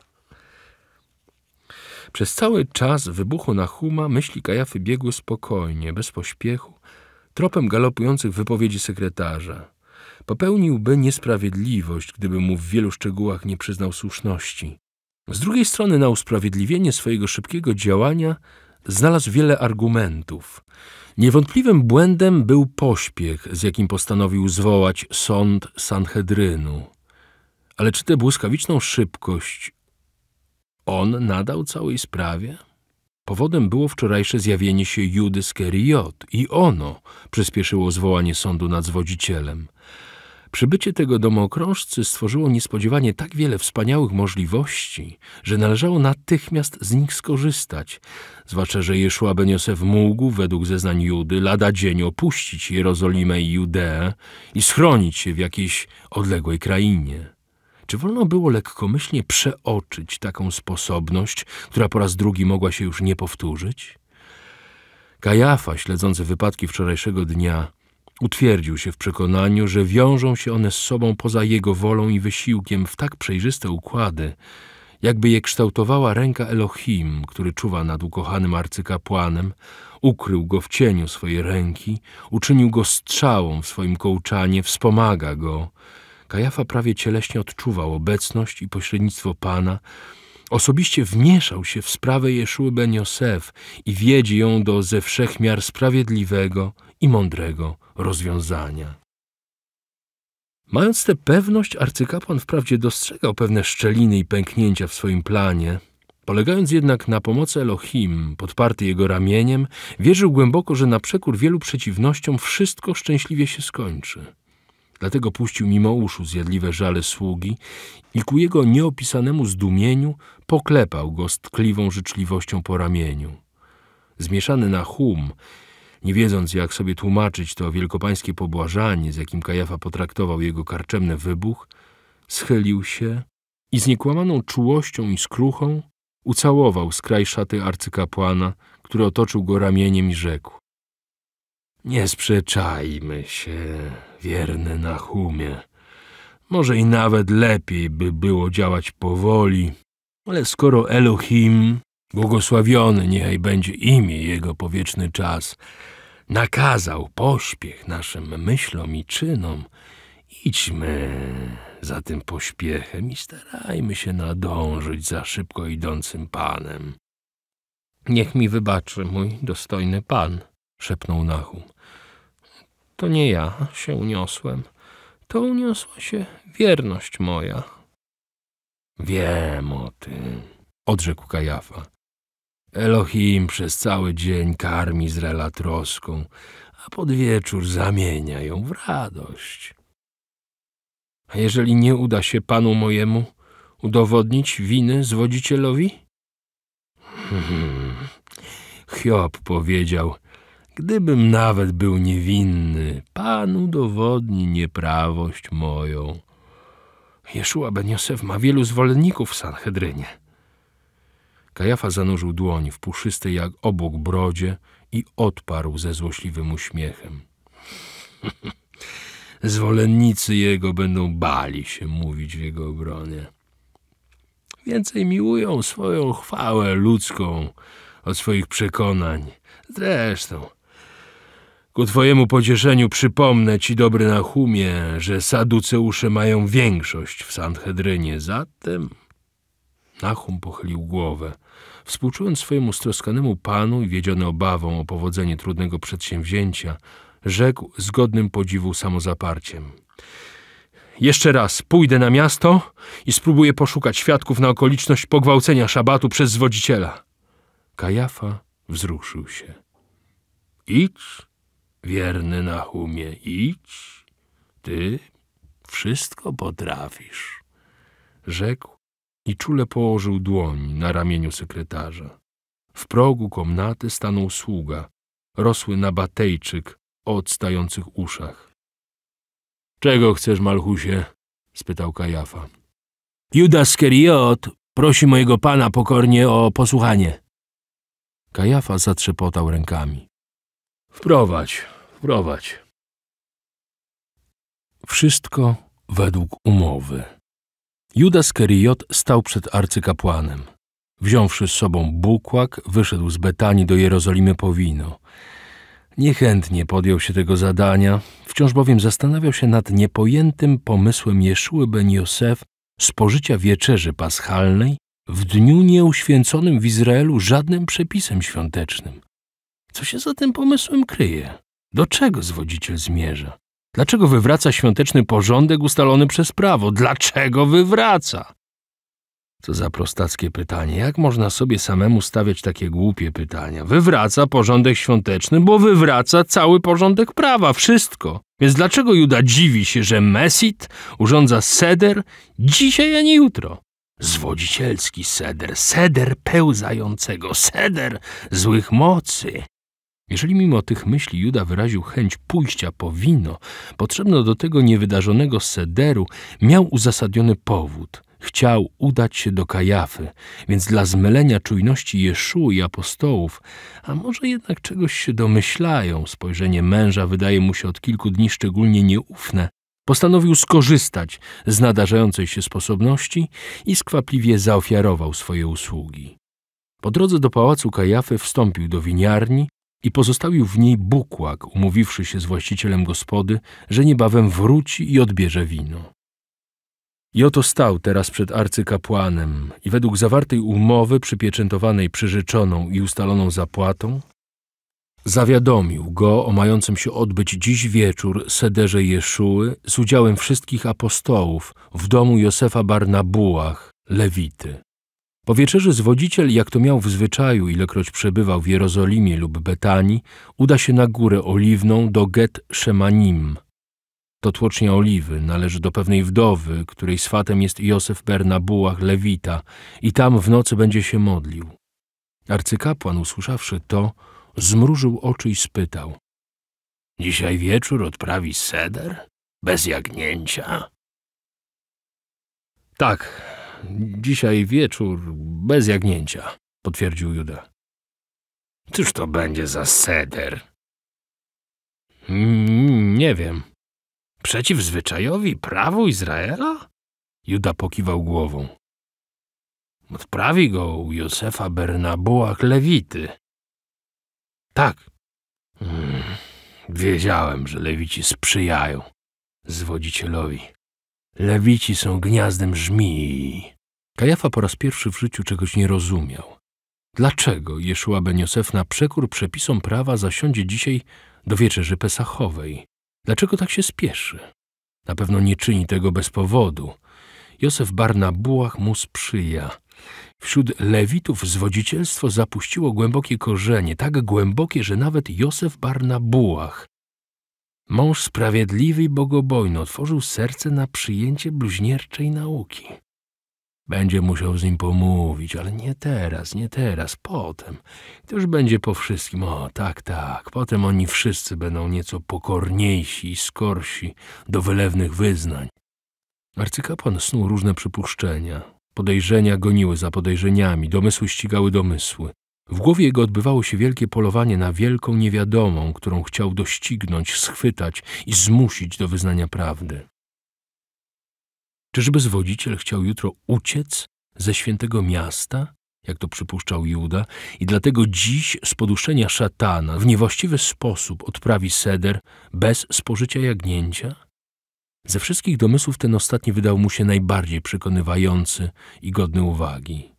Przez cały czas wybuchu na huma myśli Kajafy biegły spokojnie, bez pośpiechu, tropem galopujących wypowiedzi sekretarza. Popełniłby niesprawiedliwość, gdyby mu w wielu szczegółach nie przyznał słuszności. Z drugiej strony, na usprawiedliwienie swojego szybkiego działania znalazł wiele argumentów. Niewątpliwym błędem był pośpiech, z jakim postanowił zwołać sąd Sanhedrynu. Ale czy tę błyskawiczną szybkość on nadał całej sprawie? Powodem było wczorajsze zjawienie się Judy Skeriot i ono przyspieszyło zwołanie sądu nad zwodzicielem. Przybycie tego domokrążcy stworzyło niespodziewanie tak wiele wspaniałych możliwości, że należało natychmiast z nich skorzystać, zwłaszcza, że Jeszua ben Josef mógł, według zeznań Judy, lada dzień opuścić Jerozolimę i Judeę i schronić się w jakiejś odległej krainie. Czy wolno było lekkomyślnie przeoczyć taką sposobność, która po raz drugi mogła się już nie powtórzyć? Kajafa, śledzący wypadki wczorajszego dnia, Utwierdził się w przekonaniu, że wiążą się one z sobą poza jego wolą i wysiłkiem w tak przejrzyste układy, jakby je kształtowała ręka Elohim, który czuwa nad ukochanym arcykapłanem, ukrył go w cieniu swojej ręki, uczynił go strzałą w swoim kołczanie, wspomaga go. Kajafa prawie cieleśnie odczuwał obecność i pośrednictwo Pana, osobiście wmieszał się w sprawę Jeszuły Ben Josef i wiedzi ją do ze wszech miar sprawiedliwego i mądrego rozwiązania. Mając tę pewność, arcykapłan wprawdzie dostrzegał pewne szczeliny i pęknięcia w swoim planie, polegając jednak na pomocy Elohim, podparty jego ramieniem, wierzył głęboko, że na przekór wielu przeciwnościom wszystko szczęśliwie się skończy. Dlatego puścił mimo uszu zjadliwe żale sługi i ku jego nieopisanemu zdumieniu poklepał go z tkliwą życzliwością po ramieniu. Zmieszany na hum nie wiedząc, jak sobie tłumaczyć to wielkopańskie pobłażanie, z jakim Kajafa potraktował jego karczemny wybuch, schylił się i z niekłamaną czułością i skruchą ucałował skraj szaty arcykapłana, który otoczył go ramieniem i rzekł. Nie sprzeczajmy się, wierny Nachumie. Może i nawet lepiej by było działać powoli, ale skoro Elohim, błogosławiony niechaj będzie imię jego powieczny czas, nakazał pośpiech naszym myślom i czynom, idźmy za tym pośpiechem i starajmy się nadążyć za szybko idącym panem. Niech mi wybaczy, mój dostojny pan, szepnął Nahum. To nie ja się uniosłem, to uniosła się wierność moja. Wiem o tym, odrzekł Kajafa. Elohim przez cały dzień karmi Izraela troską, a pod wieczór zamienia ją w radość. A jeżeli nie uda się panu mojemu udowodnić winy zwodzicielowi? Hmm. Hiob powiedział, gdybym nawet był niewinny, pan udowodni nieprawość moją. Jeszua Ben ma wielu zwolenników w Sanhedrynie. Kajafa zanurzył dłoń w puszystej jak obok brodzie i odparł ze złośliwym uśmiechem. Zwolennicy jego będą bali się mówić w jego obronie. Więcej miłują swoją chwałę ludzką od swoich przekonań. Zresztą, ku twojemu pocieszeniu przypomnę ci, dobry nachumie, że saduceusze mają większość w Sanhedrynie. Zatem Nachum pochylił głowę – Współczując swojemu stroskanemu panu i wiedziony obawą o powodzenie trudnego przedsięwzięcia, rzekł z godnym podziwu samozaparciem. Jeszcze raz pójdę na miasto i spróbuję poszukać świadków na okoliczność pogwałcenia szabatu przez zwodziciela. Kajafa wzruszył się. Idź, wierny Nahumie, idź. Ty wszystko potrafisz, rzekł i czule położył dłoń na ramieniu sekretarza. W progu komnaty stanął sługa, rosły na batejczyk o odstających uszach. Czego chcesz, Malchusie? spytał Kajafa. Judas Keriot prosi mojego pana pokornie o posłuchanie. Kajafa zatrzepotał rękami. Wprowadź, wprowadź. Wszystko według umowy. Judas Keriot stał przed arcykapłanem. Wziąwszy z sobą bukłak, wyszedł z Betanii do Jerozolimy po wino. Niechętnie podjął się tego zadania, wciąż bowiem zastanawiał się nad niepojętym pomysłem Jeszuły ben Josef spożycia wieczerzy paschalnej w dniu nieuświęconym w Izraelu żadnym przepisem świątecznym. Co się za tym pomysłem kryje? Do czego zwodziciel zmierza? Dlaczego wywraca świąteczny porządek ustalony przez prawo? Dlaczego wywraca? Co za prostackie pytanie. Jak można sobie samemu stawiać takie głupie pytania? Wywraca porządek świąteczny, bo wywraca cały porządek prawa, wszystko. Więc dlaczego Juda dziwi się, że Mesit urządza seder dzisiaj, a nie jutro? Zwodzicielski seder, seder pełzającego, seder złych mocy, jeżeli mimo tych myśli Juda wyraził chęć pójścia po wino, potrzebno do tego niewydarzonego sederu, miał uzasadniony powód. Chciał udać się do Kajafy, więc dla zmylenia czujności Jeszu i apostołów, a może jednak czegoś się domyślają, spojrzenie męża wydaje mu się od kilku dni szczególnie nieufne, postanowił skorzystać z nadarzającej się sposobności i skwapliwie zaofiarował swoje usługi. Po drodze do pałacu Kajafy wstąpił do winiarni, i pozostawił w niej bukłak, umówiwszy się z właścicielem gospody, że niebawem wróci i odbierze wino. I oto stał teraz przed arcykapłanem i według zawartej umowy przypieczętowanej przyrzeczoną i ustaloną zapłatą zawiadomił go o mającym się odbyć dziś wieczór sederze Jeszuły z udziałem wszystkich apostołów w domu Josefa Barnabułach, Lewity. Po wieczerzy zwodziciel, jak to miał w zwyczaju, ilekroć przebywał w Jerozolimie lub Betanii, uda się na górę oliwną do Get Shemanim. To tłocznia oliwy, należy do pewnej wdowy, której swatem jest Józef Bernabuach Lewita i tam w nocy będzie się modlił. Arcykapłan, usłyszawszy to, zmrużył oczy i spytał. Dzisiaj wieczór odprawi seder? Bez jagnięcia? Tak, Dzisiaj wieczór bez jagnięcia, potwierdził Juda. Cóż to będzie za seder? Mm, nie wiem. Przeciw zwyczajowi prawu Izraela? Juda pokiwał głową. Odprawi go u Józefa Bernabuła Lewity. Tak. Mm, wiedziałem, że Lewici sprzyjają zwodzicielowi. Lewici są gniazdem żmii. Kajafa po raz pierwszy w życiu czegoś nie rozumiał. Dlaczego Jeszua Ben Josef na przekór przepisom prawa zasiądzie dzisiaj do wieczerzy pesachowej? Dlaczego tak się spieszy? Na pewno nie czyni tego bez powodu. Józef Barnabułach mu sprzyja. Wśród lewitów zwodzicielstwo zapuściło głębokie korzenie, tak głębokie, że nawet Józef Barnabułach, mąż sprawiedliwy i bogobojny, otworzył serce na przyjęcie bluźnierczej nauki. Będzie musiał z nim pomówić, ale nie teraz, nie teraz, potem. To już będzie po wszystkim. O, tak, tak. Potem oni wszyscy będą nieco pokorniejsi i skorsi do wylewnych wyznań. Arcykapłan snuł różne przypuszczenia. Podejrzenia goniły za podejrzeniami, domysły ścigały domysły. W głowie jego odbywało się wielkie polowanie na wielką niewiadomą, którą chciał doścignąć, schwytać i zmusić do wyznania prawdy. Czyżby zwodziciel chciał jutro uciec ze świętego miasta, jak to przypuszczał Juda, i dlatego dziś z poduszenia szatana w niewłaściwy sposób odprawi seder bez spożycia jagnięcia? Ze wszystkich domysłów ten ostatni wydał mu się najbardziej przekonywający i godny uwagi.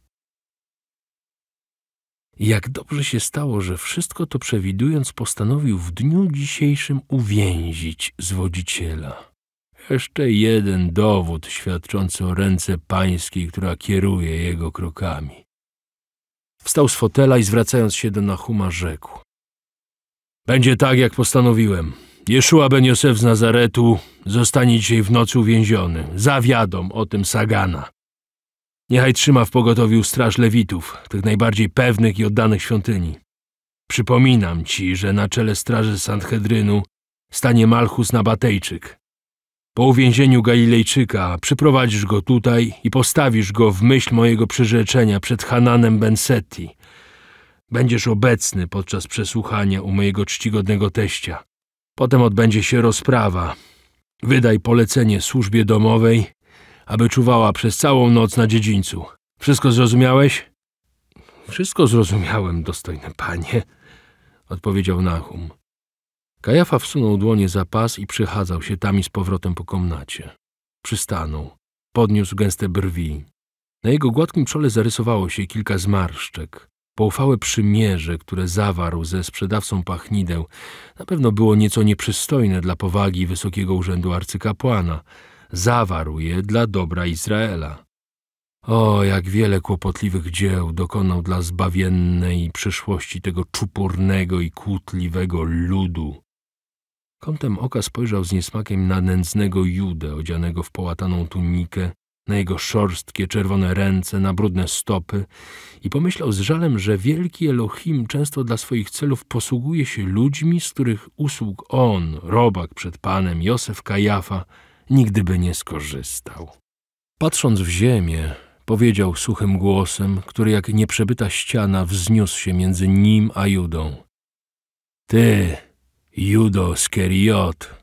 Jak dobrze się stało, że wszystko to przewidując postanowił w dniu dzisiejszym uwięzić zwodziciela. Jeszcze jeden dowód świadczący o ręce pańskiej, która kieruje jego krokami. Wstał z fotela i zwracając się do Nachuma rzekł. Będzie tak, jak postanowiłem. Jeszua ben Josef z Nazaretu zostanie dzisiaj w nocy uwięziony. Zawiadom o tym Sagana. Niechaj trzyma w pogotowiu straż lewitów, tych najbardziej pewnych i oddanych świątyni. Przypominam ci, że na czele straży Sanhedrynu stanie Malchus Nabatejczyk, po uwięzieniu Galilejczyka przyprowadzisz go tutaj i postawisz go w myśl mojego przyrzeczenia przed Hananem Bensetti. Będziesz obecny podczas przesłuchania u mojego czcigodnego teścia. Potem odbędzie się rozprawa. Wydaj polecenie służbie domowej, aby czuwała przez całą noc na dziedzińcu. Wszystko zrozumiałeś? Wszystko zrozumiałem, dostojny panie, odpowiedział Nahum. Kajafa wsunął dłonie za pas i przechadzał się tam i z powrotem po komnacie. Przystanął. Podniósł gęste brwi. Na jego gładkim czole zarysowało się kilka zmarszczek. Poufałe przymierze, które zawarł ze sprzedawcą pachnideł, na pewno było nieco nieprzystojne dla powagi wysokiego urzędu arcykapłana. Zawarł je dla dobra Izraela. O, jak wiele kłopotliwych dzieł dokonał dla zbawiennej przyszłości tego czupurnego i kłótliwego ludu. Kątem oka spojrzał z niesmakiem na nędznego Judę odzianego w połataną tunikę, na jego szorstkie, czerwone ręce, na brudne stopy i pomyślał z żalem, że wielki Elohim często dla swoich celów posługuje się ludźmi, z których usług on, robak przed Panem, Józef Kajafa, nigdy by nie skorzystał. Patrząc w ziemię, powiedział suchym głosem, który jak nieprzebyta ściana wzniósł się między nim a Judą. Ty, Judo z Keriot,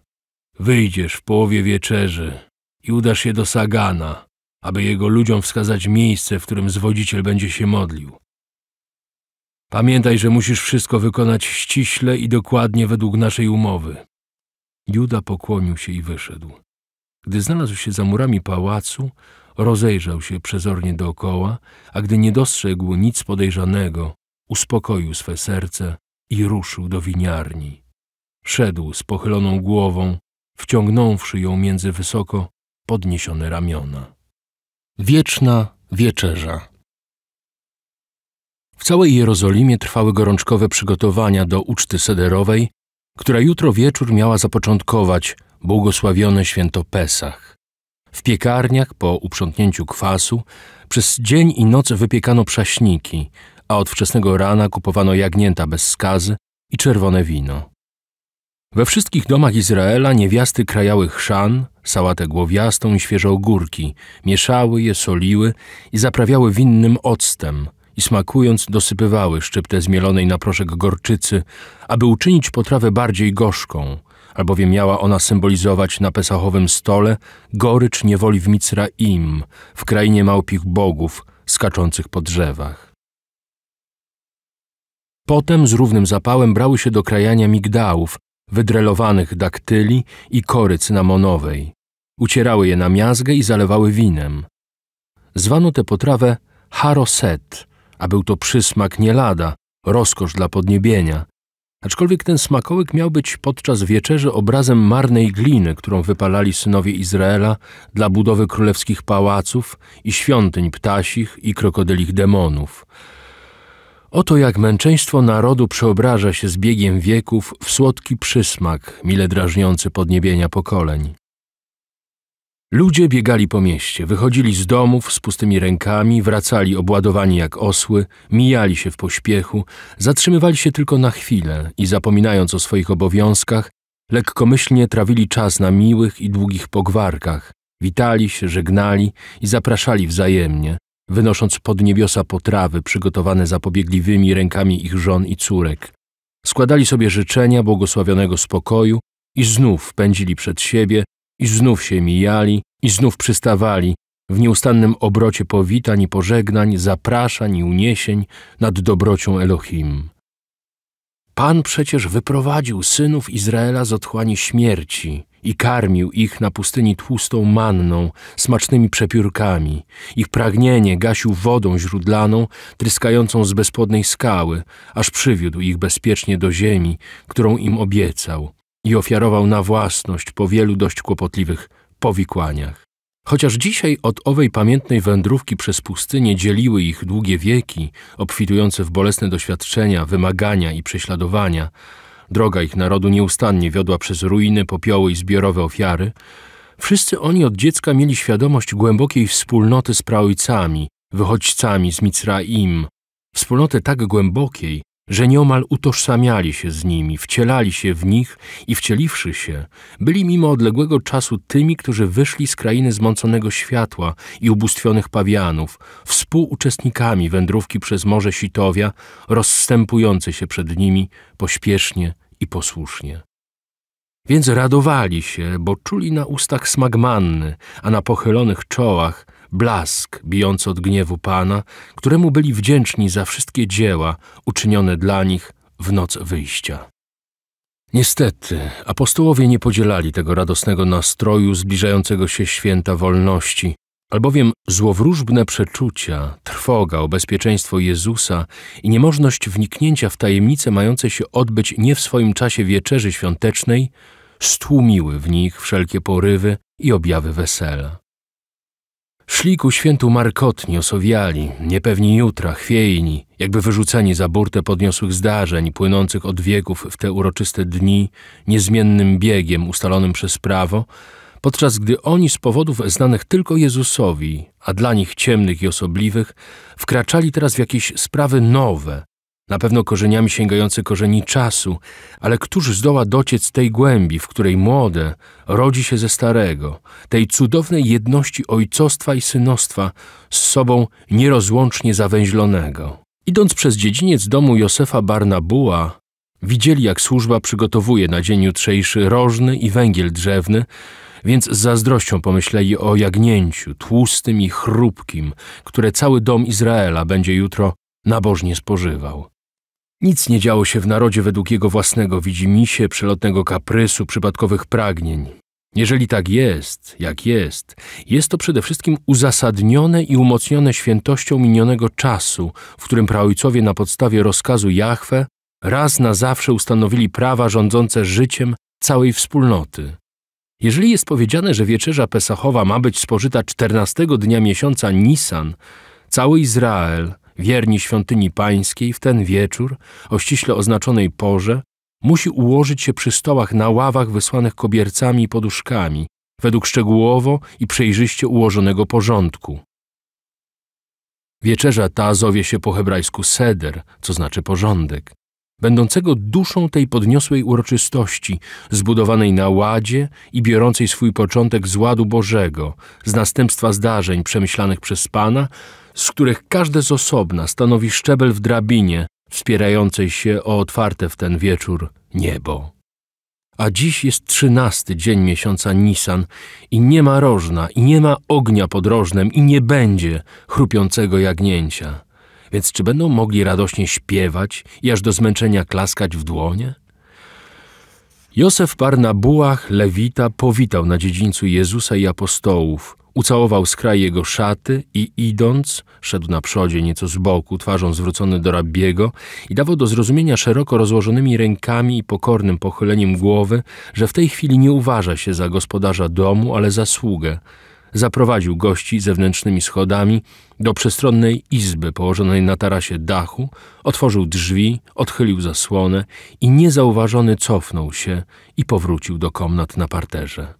wyjdziesz w połowie wieczerzy i udasz się do Sagana, aby jego ludziom wskazać miejsce, w którym zwodziciel będzie się modlił. Pamiętaj, że musisz wszystko wykonać ściśle i dokładnie według naszej umowy. Juda pokłonił się i wyszedł. Gdy znalazł się za murami pałacu, rozejrzał się przezornie dookoła, a gdy nie dostrzegł nic podejrzanego, uspokoił swe serce i ruszył do winiarni. Szedł z pochyloną głową, wciągnąwszy ją między wysoko podniesione ramiona. Wieczna wieczerza. W całej Jerozolimie trwały gorączkowe przygotowania do uczty sederowej, która jutro wieczór miała zapoczątkować błogosławione święto Pesach. W piekarniach po uprzątnięciu kwasu przez dzień i noc wypiekano prześniki, a od wczesnego rana kupowano jagnięta bez skazy i czerwone wino. We wszystkich domach Izraela niewiasty krajały chrzan, sałatę głowiastą i świeże ogórki, mieszały je, soliły i zaprawiały winnym octem i smakując dosypywały szczyptę zmielonej na proszek gorczycy, aby uczynić potrawę bardziej gorzką, albowiem miała ona symbolizować na pesachowym stole gorycz niewoli w Micraim, w krainie małpich bogów skaczących po drzewach. Potem z równym zapałem brały się do krajania migdałów, wydrelowanych daktyli i kory cynamonowej. Ucierały je na miazgę i zalewały winem. Zwano tę potrawę haroset, a był to przysmak nie lada, rozkosz dla podniebienia. Aczkolwiek ten smakołyk miał być podczas wieczerzy obrazem marnej gliny, którą wypalali synowie Izraela dla budowy królewskich pałaców i świątyń ptasich i krokodylich demonów – Oto jak męczeństwo narodu przeobraża się z biegiem wieków w słodki przysmak, mile drażniący podniebienia pokoleń. Ludzie biegali po mieście, wychodzili z domów z pustymi rękami, wracali obładowani jak osły, mijali się w pośpiechu, zatrzymywali się tylko na chwilę i zapominając o swoich obowiązkach, lekkomyślnie trawili czas na miłych i długich pogwarkach, witali się, żegnali i zapraszali wzajemnie, wynosząc pod niebiosa potrawy przygotowane zapobiegliwymi rękami ich żon i córek. Składali sobie życzenia błogosławionego spokoju i znów pędzili przed siebie, i znów się mijali, i znów przystawali, w nieustannym obrocie powitań i pożegnań, zapraszań i uniesień nad dobrocią Elohim. Pan przecież wyprowadził synów Izraela z otchłani śmierci i karmił ich na pustyni tłustą manną, smacznymi przepiórkami. Ich pragnienie gasił wodą źródlaną, tryskającą z bezpłodnej skały, aż przywiódł ich bezpiecznie do ziemi, którą im obiecał i ofiarował na własność po wielu dość kłopotliwych powikłaniach. Chociaż dzisiaj od owej pamiętnej wędrówki przez pustynię dzieliły ich długie wieki, obfitujące w bolesne doświadczenia, wymagania i prześladowania, droga ich narodu nieustannie wiodła przez ruiny, popioły i zbiorowe ofiary, wszyscy oni od dziecka mieli świadomość głębokiej wspólnoty z praojcami, wychodźcami z Mitzraim, wspólnoty tak głębokiej, że nieomal utożsamiali się z nimi, wcielali się w nich i wcieliwszy się, byli mimo odległego czasu tymi, którzy wyszli z krainy zmąconego światła i ubóstwionych pawianów, współuczestnikami wędrówki przez Morze Sitowia, rozstępujące się przed nimi pośpiesznie i posłusznie. Więc radowali się, bo czuli na ustach smagmany, a na pochylonych czołach blask bijący od gniewu Pana, któremu byli wdzięczni za wszystkie dzieła uczynione dla nich w noc wyjścia. Niestety, apostołowie nie podzielali tego radosnego nastroju zbliżającego się święta wolności, albowiem złowróżbne przeczucia, trwoga o bezpieczeństwo Jezusa i niemożność wniknięcia w tajemnice mające się odbyć nie w swoim czasie wieczerzy świątecznej stłumiły w nich wszelkie porywy i objawy wesela. Szli ku świętu markotni, osowiali, niepewni jutra, chwiejni, jakby wyrzuceni za burtę podniosłych zdarzeń, płynących od wieków w te uroczyste dni, niezmiennym biegiem ustalonym przez prawo, podczas gdy oni z powodów znanych tylko Jezusowi, a dla nich ciemnych i osobliwych, wkraczali teraz w jakieś sprawy nowe, na pewno korzeniami sięgające korzeni czasu, ale któż zdoła dociec tej głębi, w której młode rodzi się ze starego, tej cudownej jedności ojcostwa i synostwa z sobą nierozłącznie zawęźlonego. Idąc przez dziedziniec domu Josefa Barnabuła, widzieli jak służba przygotowuje na dzień jutrzejszy rożny i węgiel drzewny, więc z zazdrością pomyśleli o jagnięciu, tłustym i chrupkim, które cały dom Izraela będzie jutro nabożnie spożywał. Nic nie działo się w narodzie według jego własnego widzimisię, przelotnego kaprysu, przypadkowych pragnień. Jeżeli tak jest, jak jest, jest to przede wszystkim uzasadnione i umocnione świętością minionego czasu, w którym praojcowie na podstawie rozkazu Jahwe raz na zawsze ustanowili prawa rządzące życiem całej wspólnoty. Jeżeli jest powiedziane, że wieczerza pesachowa ma być spożyta 14 dnia miesiąca Nisan, cały Izrael – wierni świątyni pańskiej, w ten wieczór, o ściśle oznaczonej porze, musi ułożyć się przy stołach na ławach wysłanych kobiercami i poduszkami, według szczegółowo i przejrzyście ułożonego porządku. Wieczerza ta zowie się po hebrajsku seder, co znaczy porządek będącego duszą tej podniosłej uroczystości, zbudowanej na ładzie i biorącej swój początek z ładu Bożego, z następstwa zdarzeń przemyślanych przez Pana, z których każde z osobna stanowi szczebel w drabinie wspierającej się o otwarte w ten wieczór niebo. A dziś jest trzynasty dzień miesiąca Nisan i nie ma rożna, i nie ma ognia pod rożnem, i nie będzie chrupiącego jagnięcia. Więc czy będą mogli radośnie śpiewać i aż do zmęczenia klaskać w dłonie? Józef Barnabuach, lewita, powitał na dziedzińcu Jezusa i apostołów. Ucałował skraj jego szaty i idąc, szedł na przodzie, nieco z boku, twarzą zwrócony do rabiego i dawał do zrozumienia szeroko rozłożonymi rękami i pokornym pochyleniem głowy, że w tej chwili nie uważa się za gospodarza domu, ale za sługę – zaprowadził gości zewnętrznymi schodami do przestronnej izby położonej na tarasie dachu, otworzył drzwi, odchylił zasłonę i niezauważony cofnął się i powrócił do komnat na parterze.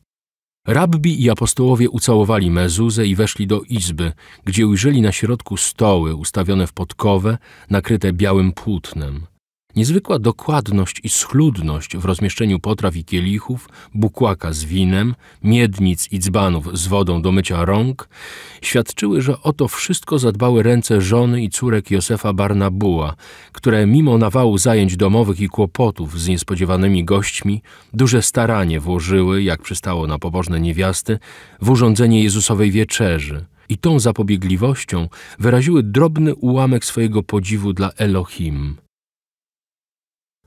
Rabbi i apostołowie ucałowali mezuzę i weszli do izby, gdzie ujrzeli na środku stoły ustawione w podkowę, nakryte białym płótnem – Niezwykła dokładność i schludność w rozmieszczeniu potraw i kielichów, bukłaka z winem, miednic i dzbanów z wodą do mycia rąk świadczyły, że o to wszystko zadbały ręce żony i córek Józefa Barnabuła, które mimo nawału zajęć domowych i kłopotów z niespodziewanymi gośćmi duże staranie włożyły, jak przystało na pobożne niewiasty, w urządzenie Jezusowej Wieczerzy – i tą zapobiegliwością wyraziły drobny ułamek swojego podziwu dla Elohim.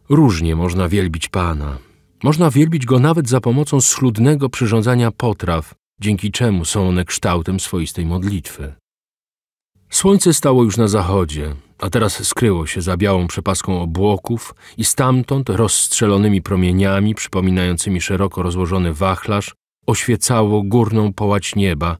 Różnie można wielbić Pana. Można wielbić Go nawet za pomocą schludnego przyrządzania potraw, dzięki czemu są one kształtem swoistej modlitwy. Słońce stało już na zachodzie, a teraz skryło się za białą przepaską obłoków i stamtąd rozstrzelonymi promieniami, przypominającymi szeroko rozłożony wachlarz, oświecało górną połać nieba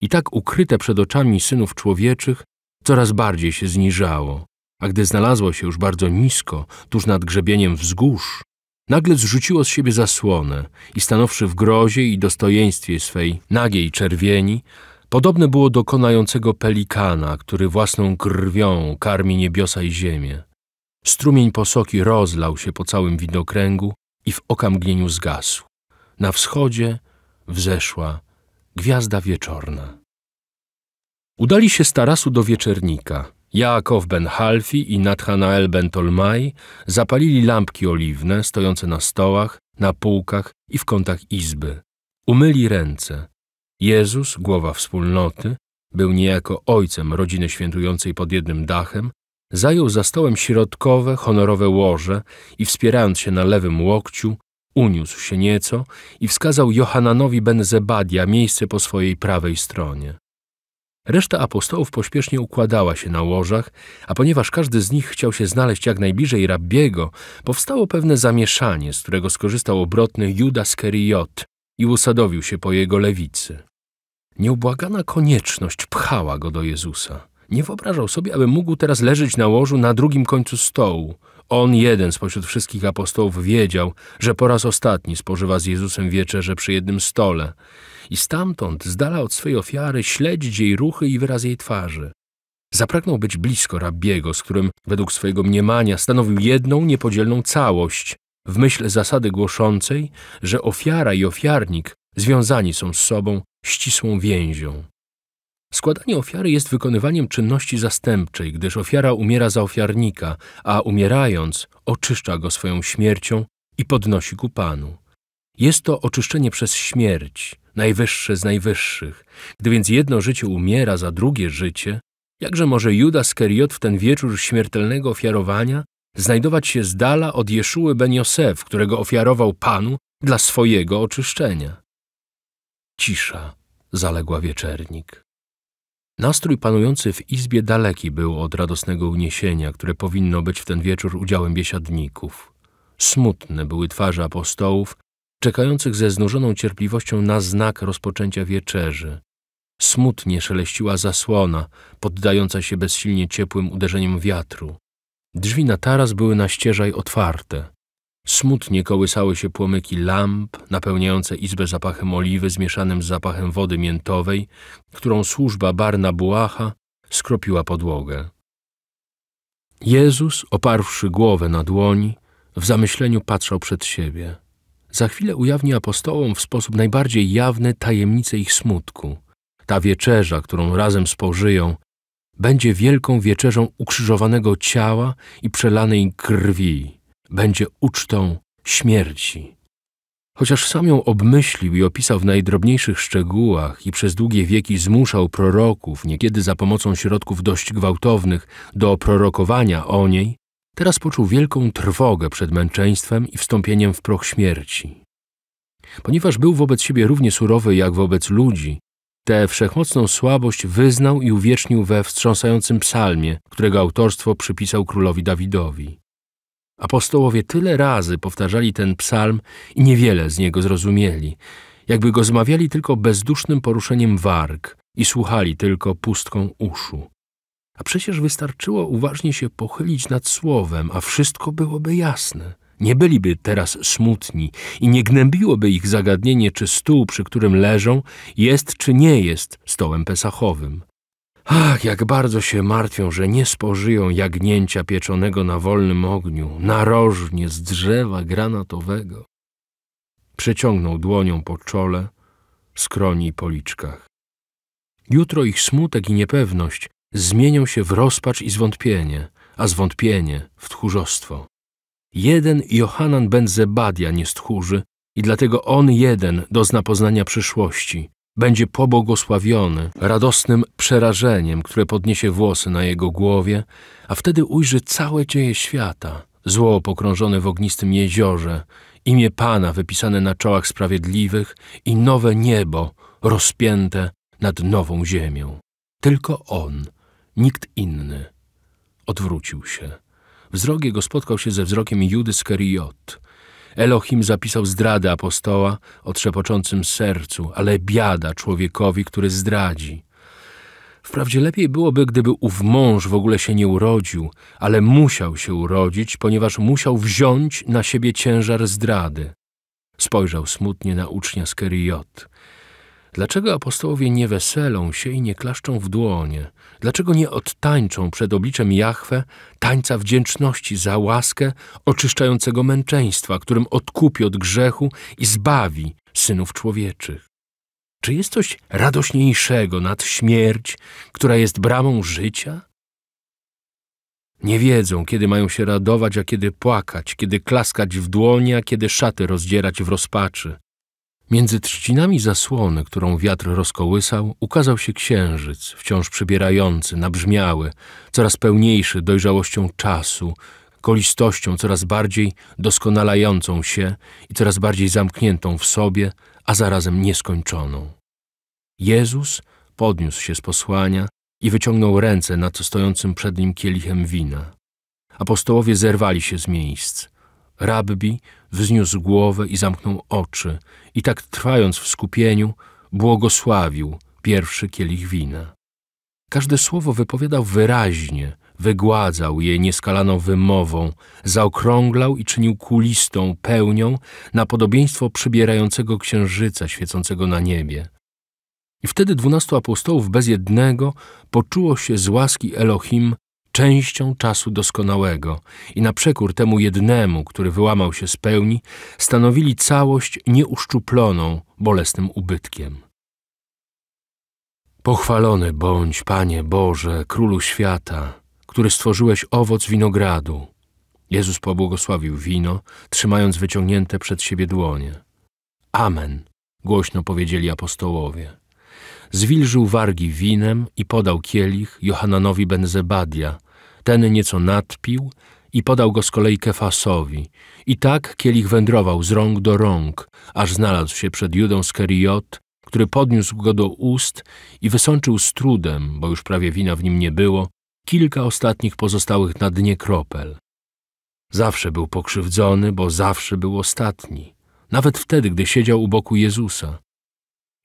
i tak ukryte przed oczami synów człowieczych coraz bardziej się zniżało, a gdy znalazło się już bardzo nisko, tuż nad grzebieniem wzgórz, nagle zrzuciło z siebie zasłonę i stanowszy w grozie i dostojeństwie swej nagiej czerwieni, podobne było do konającego pelikana, który własną krwią karmi niebiosa i ziemię. Strumień posoki rozlał się po całym widokręgu i w okamgnieniu zgasł. Na wschodzie wzeszła gwiazda wieczorna. Udali się z tarasu do wieczernika – Jaakow ben Halfi i Nathanael ben Tolmai zapalili lampki oliwne stojące na stołach, na półkach i w kątach izby. Umyli ręce. Jezus, głowa wspólnoty, był niejako ojcem rodziny świętującej pod jednym dachem, zajął za stołem środkowe, honorowe łoże i wspierając się na lewym łokciu, uniósł się nieco i wskazał Johananowi ben Zebadia miejsce po swojej prawej stronie. Reszta apostołów pośpiesznie układała się na łożach, a ponieważ każdy z nich chciał się znaleźć jak najbliżej rabbiego, powstało pewne zamieszanie, z którego skorzystał obrotny Judas Keriot i usadowił się po jego lewicy. Nieubłagana konieczność pchała go do Jezusa. Nie wyobrażał sobie, aby mógł teraz leżeć na łożu na drugim końcu stołu. On jeden spośród wszystkich apostołów wiedział, że po raz ostatni spożywa z Jezusem wieczerze przy jednym stole – i stamtąd, z dala od swej ofiary, śledzić jej ruchy i wyraz jej twarzy. Zapragnął być blisko rabiego, z którym, według swojego mniemania, stanowił jedną niepodzielną całość, w myśl zasady głoszącej, że ofiara i ofiarnik związani są z sobą ścisłą więzią. Składanie ofiary jest wykonywaniem czynności zastępczej, gdyż ofiara umiera za ofiarnika, a umierając oczyszcza go swoją śmiercią i podnosi ku Panu. Jest to oczyszczenie przez śmierć, najwyższe z najwyższych. Gdy więc jedno życie umiera za drugie życie, jakże może Judas Keriot w ten wieczór śmiertelnego ofiarowania znajdować się z dala od Jeszuły ben Josef, którego ofiarował Panu dla swojego oczyszczenia? Cisza zaległa wieczernik. Nastrój panujący w izbie daleki był od radosnego uniesienia, które powinno być w ten wieczór udziałem biesiadników. Smutne były twarze apostołów, czekających ze znużoną cierpliwością na znak rozpoczęcia wieczerzy. Smutnie szeleściła zasłona, poddająca się bezsilnie ciepłym uderzeniom wiatru. Drzwi na taras były na ścieżaj otwarte. Smutnie kołysały się płomyki lamp, napełniające izbę zapachem oliwy zmieszanym z zapachem wody miętowej, którą służba barna bułacha skropiła podłogę. Jezus, oparwszy głowę na dłoni, w zamyśleniu patrzał przed siebie za chwilę ujawni apostołom w sposób najbardziej jawny tajemnicę ich smutku. Ta wieczerza, którą razem spożyją, będzie wielką wieczerzą ukrzyżowanego ciała i przelanej krwi, będzie ucztą śmierci. Chociaż sam ją obmyślił i opisał w najdrobniejszych szczegółach i przez długie wieki zmuszał proroków, niekiedy za pomocą środków dość gwałtownych, do prorokowania o niej, Teraz poczuł wielką trwogę przed męczeństwem i wstąpieniem w proch śmierci. Ponieważ był wobec siebie równie surowy jak wobec ludzi, tę wszechmocną słabość wyznał i uwiecznił we wstrząsającym psalmie, którego autorstwo przypisał królowi Dawidowi. Apostołowie tyle razy powtarzali ten psalm i niewiele z niego zrozumieli, jakby go zmawiali tylko bezdusznym poruszeniem warg i słuchali tylko pustką uszu. A przecież wystarczyło uważnie się pochylić nad słowem, a wszystko byłoby jasne. Nie byliby teraz smutni i nie gnębiłoby ich zagadnienie, czy stół, przy którym leżą, jest czy nie jest stołem pesachowym. Ach, jak bardzo się martwią, że nie spożyją jagnięcia pieczonego na wolnym ogniu, narożnie z drzewa granatowego. Przeciągnął dłonią po czole, skroni i policzkach. Jutro ich smutek i niepewność zmienią się w rozpacz i zwątpienie, a zwątpienie w tchórzostwo. Jeden Johanan ben Zebadia nie stchórzy i dlatego on jeden dozna poznania przyszłości. Będzie pobłogosławiony radosnym przerażeniem, które podniesie włosy na jego głowie, a wtedy ujrzy całe dzieje świata, zło pokrążone w ognistym jeziorze, imię Pana wypisane na czołach sprawiedliwych i nowe niebo rozpięte nad nową ziemią. Tylko On Nikt inny. Odwrócił się. Wzrok jego spotkał się ze wzrokiem Judy z Elohim zapisał zdradę apostoła o trzepoczącym sercu, ale biada człowiekowi, który zdradzi. Wprawdzie lepiej byłoby, gdyby ów mąż w ogóle się nie urodził, ale musiał się urodzić, ponieważ musiał wziąć na siebie ciężar zdrady. Spojrzał smutnie na ucznia z Dlaczego apostołowie nie weselą się i nie klaszczą w dłonie? Dlaczego nie odtańczą przed obliczem jachwę tańca wdzięczności za łaskę oczyszczającego męczeństwa, którym odkupi od grzechu i zbawi synów człowieczych? Czy jest coś radośniejszego nad śmierć, która jest bramą życia? Nie wiedzą, kiedy mają się radować, a kiedy płakać, kiedy klaskać w dłonie, a kiedy szaty rozdzierać w rozpaczy. Między trzcinami zasłony, którą wiatr rozkołysał, ukazał się księżyc, wciąż przybierający, nabrzmiały, coraz pełniejszy dojrzałością czasu, kolistością coraz bardziej doskonalającą się i coraz bardziej zamkniętą w sobie, a zarazem nieskończoną. Jezus podniósł się z posłania i wyciągnął ręce nad stojącym przed nim kielichem wina. Apostołowie zerwali się z miejsc. Rabbi wzniósł głowę i zamknął oczy i tak trwając w skupieniu, błogosławił pierwszy kielich wina. Każde słowo wypowiadał wyraźnie, wygładzał je nieskalaną wymową, zaokrąglał i czynił kulistą pełnią na podobieństwo przybierającego księżyca świecącego na niebie. I wtedy dwunastu apostołów bez jednego poczuło się z łaski Elohim częścią czasu doskonałego i na przekór temu jednemu, który wyłamał się z pełni, stanowili całość nieuszczuploną bolesnym ubytkiem. Pochwalony bądź, Panie Boże, Królu Świata, który stworzyłeś owoc winogradu. Jezus pobłogosławił wino, trzymając wyciągnięte przed siebie dłonie. Amen, głośno powiedzieli apostołowie zwilżył wargi winem i podał kielich Johananowi Benzebadia, ten nieco nadpił i podał go z kolei Kefasowi. I tak kielich wędrował z rąk do rąk, aż znalazł się przed Judą Skeriot, który podniósł go do ust i wysączył z trudem, bo już prawie wina w nim nie było, kilka ostatnich pozostałych na dnie kropel. Zawsze był pokrzywdzony, bo zawsze był ostatni, nawet wtedy, gdy siedział u boku Jezusa.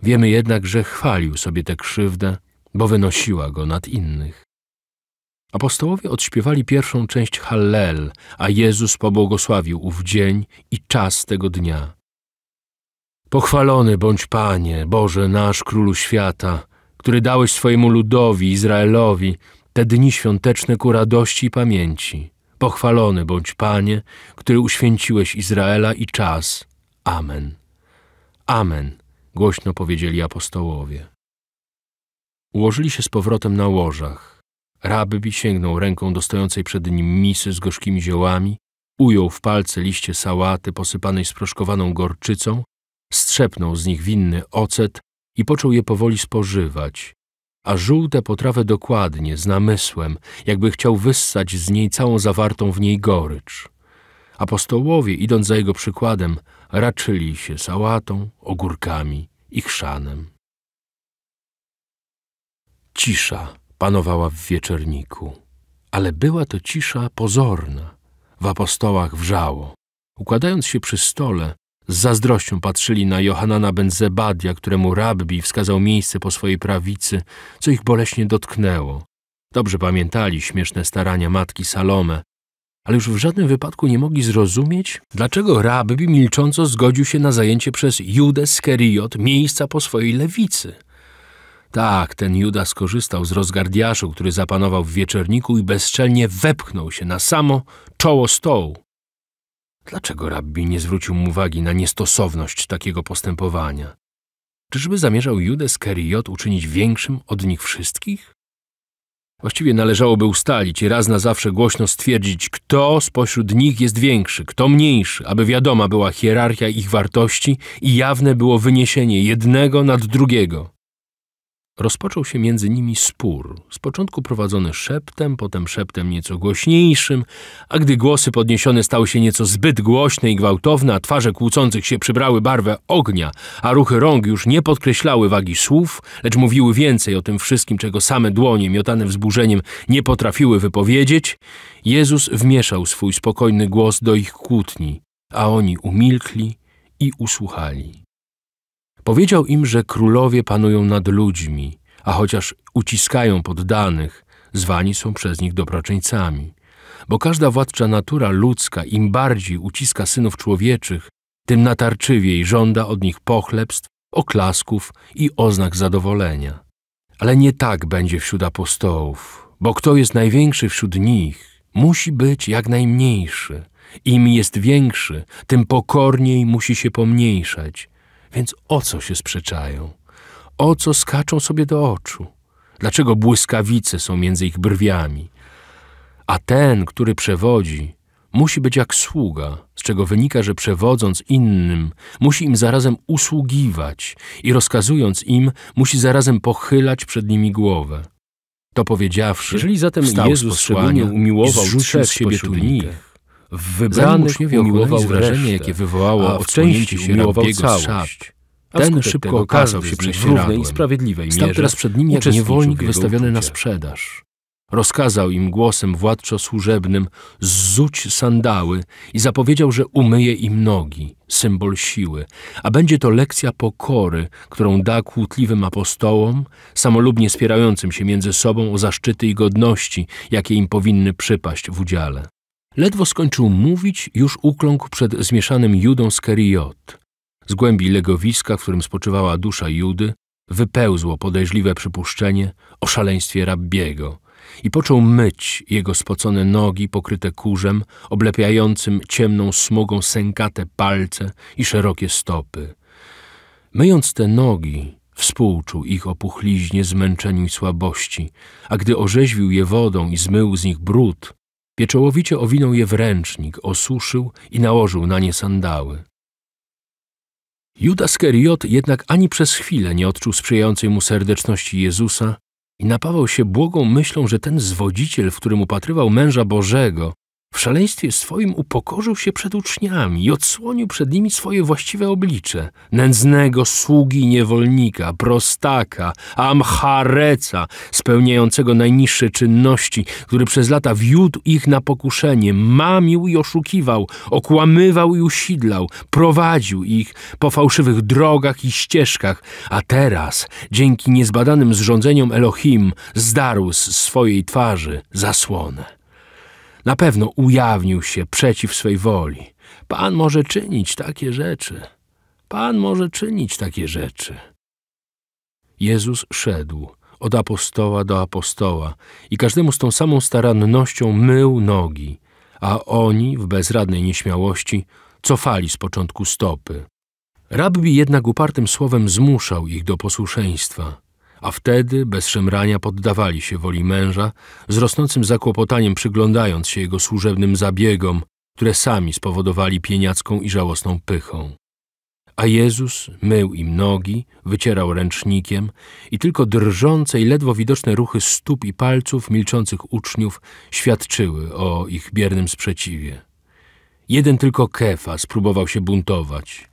Wiemy jednak, że chwalił sobie tę krzywdę, bo wynosiła go nad innych. Apostołowie odśpiewali pierwszą część Hallel, a Jezus pobłogosławił ów dzień i czas tego dnia. Pochwalony bądź Panie, Boże nasz Królu Świata, który dałeś swojemu ludowi, Izraelowi, te dni świąteczne ku radości i pamięci. Pochwalony bądź Panie, który uświęciłeś Izraela i czas. Amen. Amen, głośno powiedzieli apostołowie. Ułożyli się z powrotem na łożach. Rabbi sięgnął ręką do stojącej przed nim misy z gorzkimi ziołami, ujął w palce liście sałaty posypanej sproszkowaną gorczycą, strzepnął z nich winny ocet i począł je powoli spożywać, a żółte potrawę dokładnie, z namysłem, jakby chciał wyssać z niej całą zawartą w niej gorycz. Apostołowie, idąc za jego przykładem, raczyli się sałatą, ogórkami i chrzanem. Cisza panowała w wieczorniku. Ale była to cisza pozorna. W apostołach wrzało. Układając się przy stole, z zazdrością patrzyli na Johanana Benzebadia, któremu rabbi wskazał miejsce po swojej prawicy, co ich boleśnie dotknęło. Dobrze pamiętali śmieszne starania matki Salome, ale już w żadnym wypadku nie mogli zrozumieć, dlaczego rabbi milcząco zgodził się na zajęcie przez Judę Skeriot miejsca po swojej lewicy. Tak, ten Juda skorzystał z rozgardiaszu, który zapanował w wieczorniku i bezczelnie wepchnął się na samo czoło stołu. Dlaczego rabbi nie zwrócił mu uwagi na niestosowność takiego postępowania? Czyżby zamierzał Judę z Keriot uczynić większym od nich wszystkich? Właściwie należałoby ustalić i raz na zawsze głośno stwierdzić, kto spośród nich jest większy, kto mniejszy, aby wiadoma była hierarchia ich wartości i jawne było wyniesienie jednego nad drugiego. Rozpoczął się między nimi spór, z początku prowadzony szeptem, potem szeptem nieco głośniejszym, a gdy głosy podniesione stały się nieco zbyt głośne i gwałtowne, a twarze kłócących się przybrały barwę ognia, a ruchy rąk już nie podkreślały wagi słów, lecz mówiły więcej o tym wszystkim, czego same dłonie miotane wzburzeniem nie potrafiły wypowiedzieć, Jezus wmieszał swój spokojny głos do ich kłótni, a oni umilkli i usłuchali. Powiedział im, że królowie panują nad ludźmi, a chociaż uciskają poddanych, zwani są przez nich dobroczyńcami. Bo każda władcza natura ludzka im bardziej uciska synów człowieczych, tym natarczywiej żąda od nich pochlebstw, oklasków i oznak zadowolenia. Ale nie tak będzie wśród apostołów, bo kto jest największy wśród nich, musi być jak najmniejszy. Im jest większy, tym pokorniej musi się pomniejszać, więc o co się sprzeczają? O co skaczą sobie do oczu? Dlaczego błyskawice są między ich brwiami? A ten, który przewodzi, musi być jak sługa, z czego wynika, że przewodząc innym, musi im zarazem usługiwać i rozkazując im, musi zarazem pochylać przed nimi głowę. To powiedziawszy, jeżeli zatem Jezus szczególnie umiłował trzech siebie pośród nich, w wybranych umiłował wrażenie, jakie wywołało części się Rabiego całość. Ten szybko okazał się przeciwrównej i sprawiedliwej mierze. Stał teraz przed nimi jak niewolnik wystawiony na sprzedaż. Rozkazał im głosem władczo-służebnym zzuć sandały i zapowiedział, że umyje im nogi, symbol siły, a będzie to lekcja pokory, którą da kłótliwym apostołom, samolubnie spierającym się między sobą o zaszczyty i godności, jakie im powinny przypaść w udziale. Ledwo skończył mówić, już ukląkł przed zmieszanym Judą z Keriot. Z głębi legowiska, w którym spoczywała dusza Judy, wypełzło podejrzliwe przypuszczenie o szaleństwie rabbiego i począł myć jego spocone nogi pokryte kurzem, oblepiającym ciemną smugą sękate palce i szerokie stopy. Myjąc te nogi, współczuł ich opuchliźnie, zmęczeniu i słabości, a gdy orzeźwił je wodą i zmył z nich brud, Pieczołowicie owinął je w ręcznik, osuszył i nałożył na nie sandały. Judas Keriot jednak ani przez chwilę nie odczuł sprzyjającej mu serdeczności Jezusa i napawał się błogą myślą, że ten zwodziciel, w którym upatrywał męża Bożego, w szaleństwie swoim upokorzył się przed uczniami i odsłonił przed nimi swoje właściwe oblicze. Nędznego sługi niewolnika, prostaka, amchareca, spełniającego najniższe czynności, który przez lata wiódł ich na pokuszenie, mamił i oszukiwał, okłamywał i usidlał, prowadził ich po fałszywych drogach i ścieżkach, a teraz, dzięki niezbadanym zrządzeniom Elohim, zdarł z swojej twarzy zasłonę. Na pewno ujawnił się przeciw swej woli. Pan może czynić takie rzeczy. Pan może czynić takie rzeczy. Jezus szedł od apostoła do apostoła i każdemu z tą samą starannością mył nogi, a oni w bezradnej nieśmiałości cofali z początku stopy. Rabbi jednak upartym słowem zmuszał ich do posłuszeństwa – a wtedy bez szemrania poddawali się woli męża, z rosnącym zakłopotaniem przyglądając się jego służebnym zabiegom, które sami spowodowali pieniacką i żałosną pychą. A Jezus mył im nogi, wycierał ręcznikiem i tylko drżące i ledwo widoczne ruchy stóp i palców milczących uczniów świadczyły o ich biernym sprzeciwie. Jeden tylko Kefa spróbował się buntować –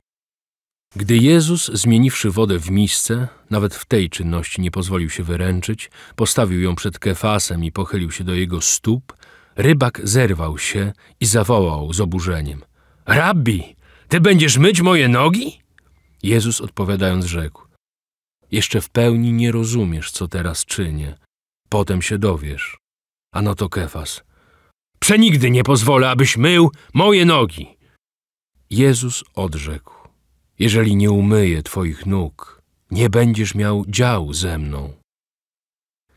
gdy Jezus, zmieniwszy wodę w misce, nawet w tej czynności nie pozwolił się wyręczyć, postawił ją przed Kefasem i pochylił się do jego stóp, rybak zerwał się i zawołał z oburzeniem. Rabbi, ty będziesz myć moje nogi? Jezus odpowiadając rzekł. Jeszcze w pełni nie rozumiesz, co teraz czynię. Potem się dowiesz. A no to Kefas. Przenigdy nie pozwolę, abyś mył moje nogi. Jezus odrzekł. Jeżeli nie umyję twoich nóg, nie będziesz miał dział ze mną.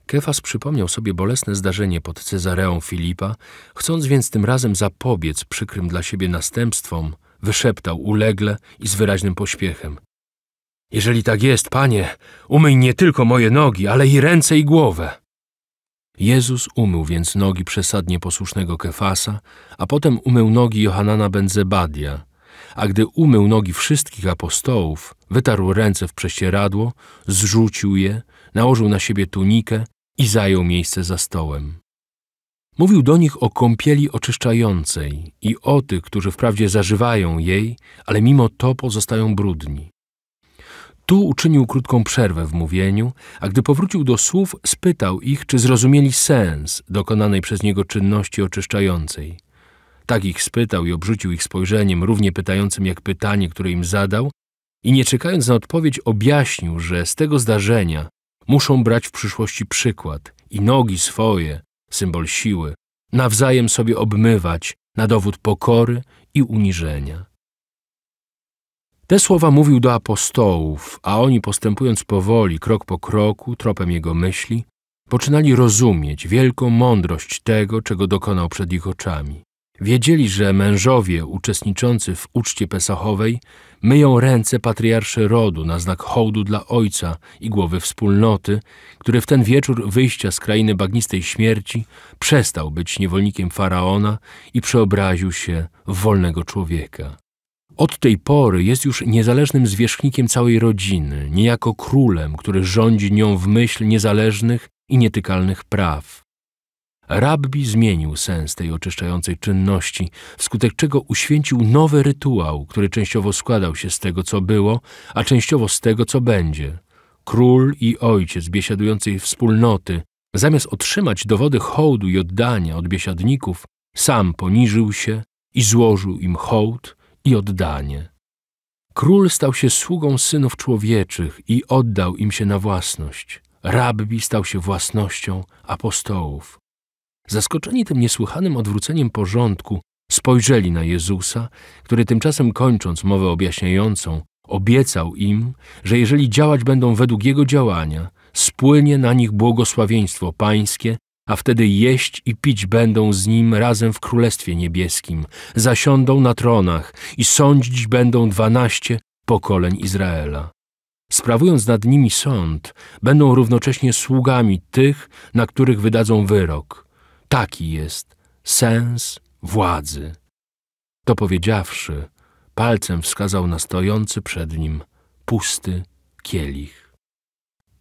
Kefas przypomniał sobie bolesne zdarzenie pod Cezareą Filipa, chcąc więc tym razem zapobiec przykrym dla siebie następstwom, wyszeptał ulegle i z wyraźnym pośpiechem. Jeżeli tak jest, panie, umyj nie tylko moje nogi, ale i ręce i głowę. Jezus umył więc nogi przesadnie posłusznego Kefasa, a potem umył nogi Johanana Benzebadia, a gdy umył nogi wszystkich apostołów, wytarł ręce w prześcieradło, zrzucił je, nałożył na siebie tunikę i zajął miejsce za stołem. Mówił do nich o kąpieli oczyszczającej i o tych, którzy wprawdzie zażywają jej, ale mimo to pozostają brudni. Tu uczynił krótką przerwę w mówieniu, a gdy powrócił do słów, spytał ich, czy zrozumieli sens dokonanej przez niego czynności oczyszczającej. Tak ich spytał i obrzucił ich spojrzeniem, równie pytającym jak pytanie, które im zadał, i nie czekając na odpowiedź, objaśnił, że z tego zdarzenia muszą brać w przyszłości przykład i nogi swoje, symbol siły, nawzajem sobie obmywać na dowód pokory i uniżenia. Te słowa mówił do apostołów, a oni postępując powoli, krok po kroku, tropem jego myśli, poczynali rozumieć wielką mądrość tego, czego dokonał przed ich oczami. Wiedzieli, że mężowie uczestniczący w uczcie pesachowej myją ręce patriarszy rodu na znak hołdu dla ojca i głowy wspólnoty, który w ten wieczór wyjścia z krainy bagnistej śmierci przestał być niewolnikiem faraona i przeobraził się w wolnego człowieka. Od tej pory jest już niezależnym zwierzchnikiem całej rodziny, niejako królem, który rządzi nią w myśl niezależnych i nietykalnych praw. Rabbi zmienił sens tej oczyszczającej czynności, wskutek czego uświęcił nowy rytuał, który częściowo składał się z tego, co było, a częściowo z tego, co będzie. Król i ojciec biesiadującej wspólnoty, zamiast otrzymać dowody hołdu i oddania od biesiadników, sam poniżył się i złożył im hołd i oddanie. Król stał się sługą synów człowieczych i oddał im się na własność. Rabbi stał się własnością apostołów. Zaskoczeni tym niesłychanym odwróceniem porządku, spojrzeli na Jezusa, który tymczasem kończąc mowę objaśniającą, obiecał im, że jeżeli działać będą według jego działania, spłynie na nich błogosławieństwo pańskie, a wtedy jeść i pić będą z nim razem w Królestwie Niebieskim, zasiądą na tronach i sądzić będą dwanaście pokoleń Izraela. Sprawując nad nimi sąd, będą równocześnie sługami tych, na których wydadzą wyrok – Taki jest sens władzy. To powiedziawszy, palcem wskazał na stojący przed nim pusty kielich.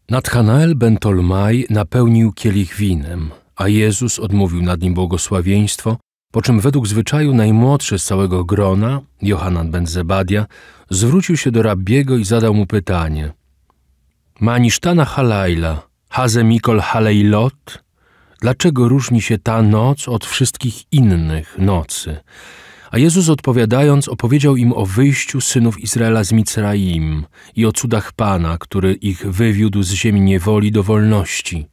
Nathanael Bentolmaj napełnił kielich winem, a Jezus odmówił nad nim błogosławieństwo, po czym według zwyczaju najmłodszy z całego grona, Johanan ben Zebadia, zwrócił się do rabbiego i zadał mu pytanie. Manisztana halajla, hazemikol halejlot, Dlaczego różni się ta noc od wszystkich innych nocy? A Jezus odpowiadając, opowiedział im o wyjściu synów Izraela z Mizraim i o cudach Pana, który ich wywiódł z ziemi niewoli do wolności,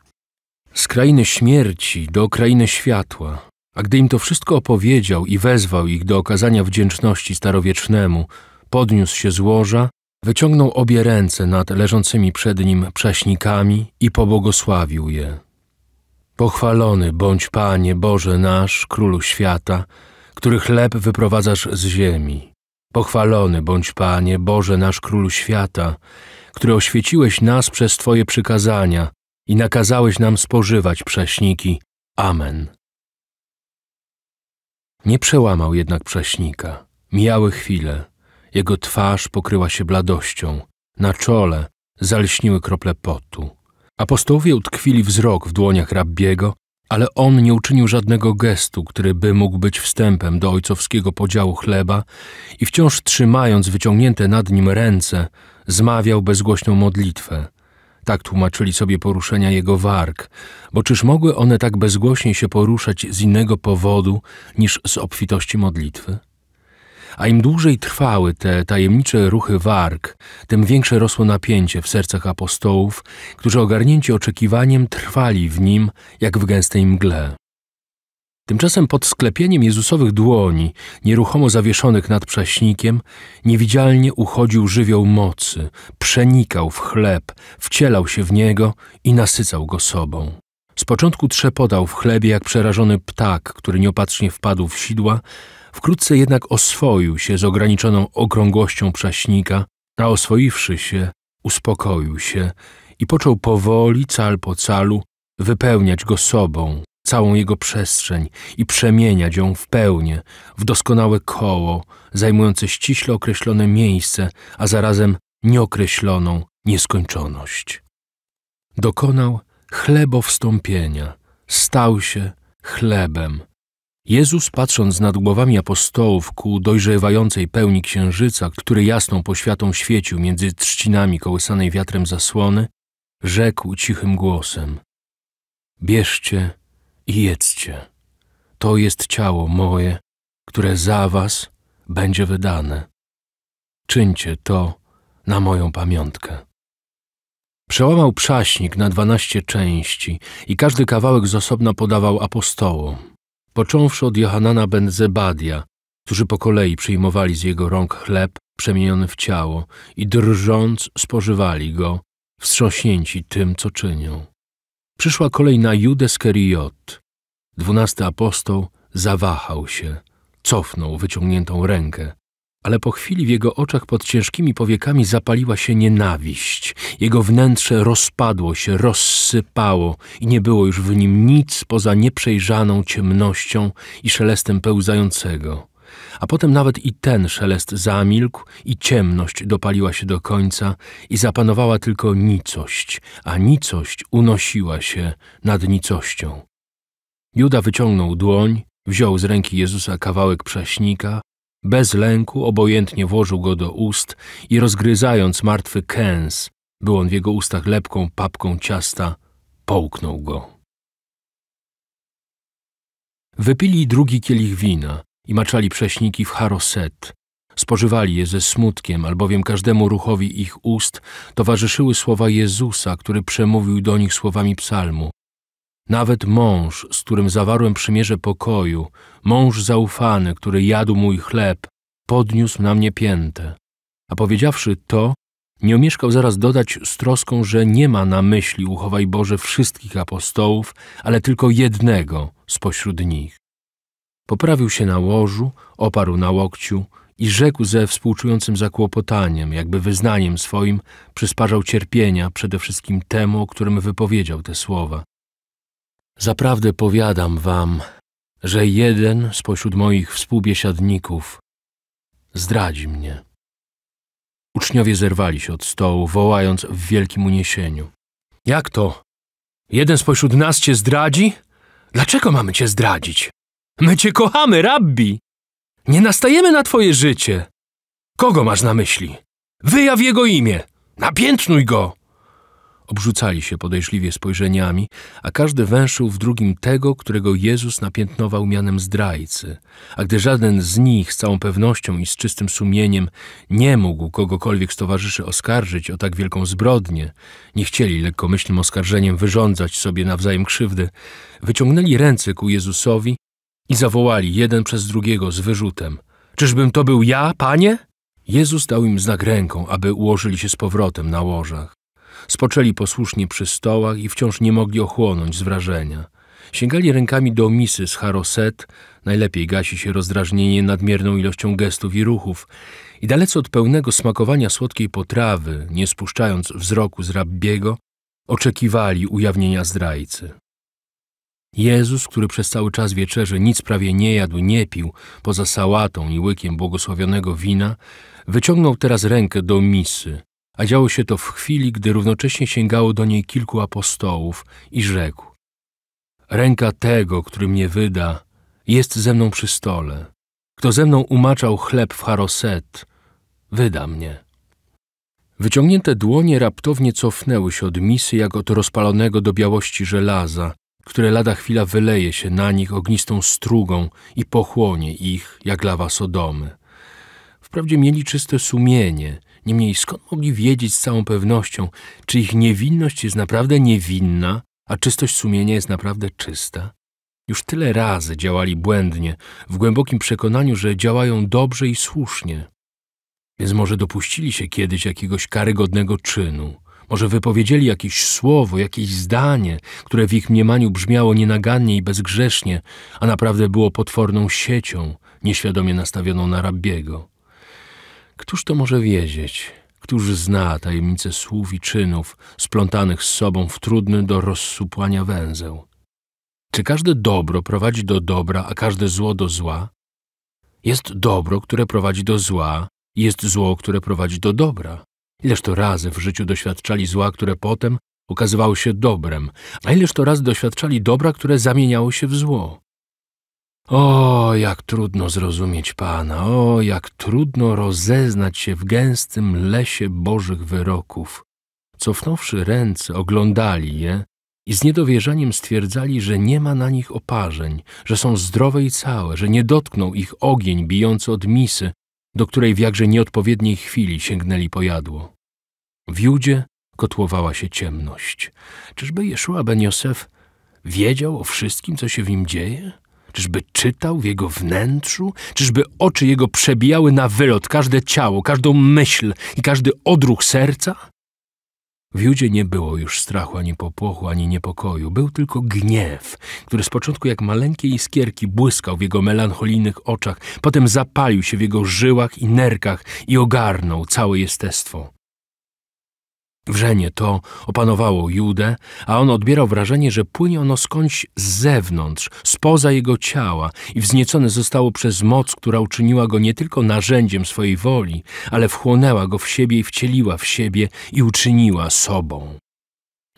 z krainy śmierci do krainy światła. A gdy im to wszystko opowiedział i wezwał ich do okazania wdzięczności starowiecznemu, podniósł się z łoża, wyciągnął obie ręce nad leżącymi przed nim prześnikami i pobłogosławił je. Pochwalony bądź Panie Boże nasz, Królu świata, który chleb wyprowadzasz z ziemi. Pochwalony bądź Panie Boże nasz, Królu świata, który oświeciłeś nas przez Twoje przykazania i nakazałeś nam spożywać prześniki. Amen. Nie przełamał jednak prześnika. Mijały chwile. Jego twarz pokryła się bladością. Na czole zalśniły krople potu. Apostołowie utkwili wzrok w dłoniach rabbiego, ale on nie uczynił żadnego gestu, który by mógł być wstępem do ojcowskiego podziału chleba i wciąż trzymając wyciągnięte nad nim ręce, zmawiał bezgłośną modlitwę. Tak tłumaczyli sobie poruszenia jego warg, bo czyż mogły one tak bezgłośnie się poruszać z innego powodu niż z obfitości modlitwy? A im dłużej trwały te tajemnicze ruchy warg, tym większe rosło napięcie w sercach apostołów, którzy ogarnięci oczekiwaniem trwali w nim jak w gęstej mgle. Tymczasem pod sklepieniem Jezusowych dłoni, nieruchomo zawieszonych nad prześnikiem, niewidzialnie uchodził żywioł mocy, przenikał w chleb, wcielał się w niego i nasycał go sobą. Z początku trzepotał w chlebie jak przerażony ptak, który nieopatrznie wpadł w sidła, Wkrótce jednak oswoił się z ograniczoną okrągłością prześnika, a oswoiwszy się, uspokoił się i począł powoli, cal po calu, wypełniać go sobą, całą jego przestrzeń i przemieniać ją w pełnię, w doskonałe koło, zajmujące ściśle określone miejsce, a zarazem nieokreśloną nieskończoność. Dokonał chlebowstąpienia, stał się chlebem, Jezus, patrząc nad głowami apostołów ku dojrzewającej pełni księżyca, który jasną poświatą świecił między trzcinami kołysanej wiatrem zasłony, rzekł cichym głosem: Bierzcie i jedzcie. To jest ciało moje, które za was będzie wydane. Czyńcie to na moją pamiątkę. Przełamał przaśnik na dwanaście części i każdy kawałek z osobna podawał apostołom począwszy od Johanana ben Zebadia, którzy po kolei przyjmowali z jego rąk chleb przemieniony w ciało i drżąc spożywali go, wstrząśnięci tym, co czynią. Przyszła kolej na Judę Skeriot. Dwunasty apostoł zawahał się, cofnął wyciągniętą rękę, ale po chwili w jego oczach pod ciężkimi powiekami zapaliła się nienawiść. Jego wnętrze rozpadło się, rozsypało i nie było już w nim nic poza nieprzejrzaną ciemnością i szelestem pełzającego. A potem nawet i ten szelest zamilkł i ciemność dopaliła się do końca i zapanowała tylko nicość, a nicość unosiła się nad nicością. Juda wyciągnął dłoń, wziął z ręki Jezusa kawałek prześnika, bez lęku obojętnie włożył go do ust i rozgryzając martwy kęs, był on w jego ustach lepką papką ciasta, połknął go. Wypili drugi kielich wina i maczali prześniki w haroset. Spożywali je ze smutkiem, albowiem każdemu ruchowi ich ust towarzyszyły słowa Jezusa, który przemówił do nich słowami psalmu. Nawet mąż, z którym zawarłem przymierze pokoju, mąż zaufany, który jadł mój chleb, podniósł na mnie piętę. A powiedziawszy to, nie omieszkał zaraz dodać z troską, że nie ma na myśli, uchowaj Boże, wszystkich apostołów, ale tylko jednego spośród nich. Poprawił się na łożu, oparł na łokciu i rzekł ze współczującym zakłopotaniem, jakby wyznaniem swoim, przysparzał cierpienia przede wszystkim temu, o którym wypowiedział te słowa. Zaprawdę powiadam wam, że jeden spośród moich współbiesiadników zdradzi mnie. Uczniowie zerwali się od stołu, wołając w wielkim uniesieniu. Jak to? Jeden spośród nas cię zdradzi? Dlaczego mamy cię zdradzić? My cię kochamy, rabbi! Nie nastajemy na twoje życie! Kogo masz na myśli? Wyjaw jego imię! Napiętnuj go! Obrzucali się podejrzliwie spojrzeniami, a każdy węszył w drugim tego, którego Jezus napiętnował mianem zdrajcy. A gdy żaden z nich z całą pewnością i z czystym sumieniem nie mógł kogokolwiek z towarzyszy oskarżyć o tak wielką zbrodnię, nie chcieli lekkomyślnym oskarżeniem wyrządzać sobie nawzajem krzywdy, wyciągnęli ręce ku Jezusowi i zawołali jeden przez drugiego z wyrzutem: Czyżbym to był ja, panie? Jezus dał im znak ręką, aby ułożyli się z powrotem na łożach. Spoczęli posłusznie przy stołach i wciąż nie mogli ochłonąć z wrażenia. Sięgali rękami do misy z haroset, najlepiej gasi się rozdrażnienie nadmierną ilością gestów i ruchów, i dalece od pełnego smakowania słodkiej potrawy, nie spuszczając wzroku z rabbiego, oczekiwali ujawnienia zdrajcy. Jezus, który przez cały czas wieczerzy nic prawie nie jadł, nie pił, poza sałatą i łykiem błogosławionego wina, wyciągnął teraz rękę do misy, a działo się to w chwili, gdy równocześnie sięgało do niej kilku apostołów i rzekł: Ręka tego, który mnie wyda, jest ze mną przy stole. Kto ze mną umaczał chleb w haroset, wyda mnie. Wyciągnięte dłonie raptownie cofnęły się od misy, jak od rozpalonego do białości żelaza, które lada chwila wyleje się na nich ognistą strugą i pochłonie ich jak lawa Sodomy. Wprawdzie mieli czyste sumienie Niemniej skąd mogli wiedzieć z całą pewnością, czy ich niewinność jest naprawdę niewinna, a czystość sumienia jest naprawdę czysta? Już tyle razy działali błędnie, w głębokim przekonaniu, że działają dobrze i słusznie. Więc może dopuścili się kiedyś jakiegoś karygodnego czynu, może wypowiedzieli jakieś słowo, jakieś zdanie, które w ich mniemaniu brzmiało nienagannie i bezgrzesznie, a naprawdę było potworną siecią, nieświadomie nastawioną na rabbiego. Któż to może wiedzieć? Któż zna tajemnice słów i czynów splątanych z sobą w trudny do rozsupłania węzeł? Czy każde dobro prowadzi do dobra, a każde zło do zła? Jest dobro, które prowadzi do zła, i jest zło, które prowadzi do dobra. Ileż to razy w życiu doświadczali zła, które potem okazywało się dobrem, a ileż to razy doświadczali dobra, które zamieniało się w zło. O, jak trudno zrozumieć Pana, o, jak trudno rozeznać się w gęstym lesie Bożych wyroków. Cofnąwszy ręce, oglądali je i z niedowierzaniem stwierdzali, że nie ma na nich oparzeń, że są zdrowe i całe, że nie dotknął ich ogień bijący od misy, do której w jakże nieodpowiedniej chwili sięgnęli po jadło. W Judzie kotłowała się ciemność. Czyżby Jeszua ben Josef wiedział o wszystkim, co się w nim dzieje? Czyżby czytał w jego wnętrzu? Czyżby oczy jego przebijały na wylot każde ciało, każdą myśl i każdy odruch serca? W Judzie nie było już strachu, ani popłochu, ani niepokoju. Był tylko gniew, który z początku jak maleńkie iskierki błyskał w jego melancholijnych oczach, potem zapalił się w jego żyłach i nerkach i ogarnął całe jestestwo. Wrzenie to opanowało Judę, a on odbierał wrażenie, że płynie ono skądś z zewnątrz, spoza jego ciała i wzniecone zostało przez moc, która uczyniła go nie tylko narzędziem swojej woli, ale wchłonęła go w siebie i wcieliła w siebie i uczyniła sobą.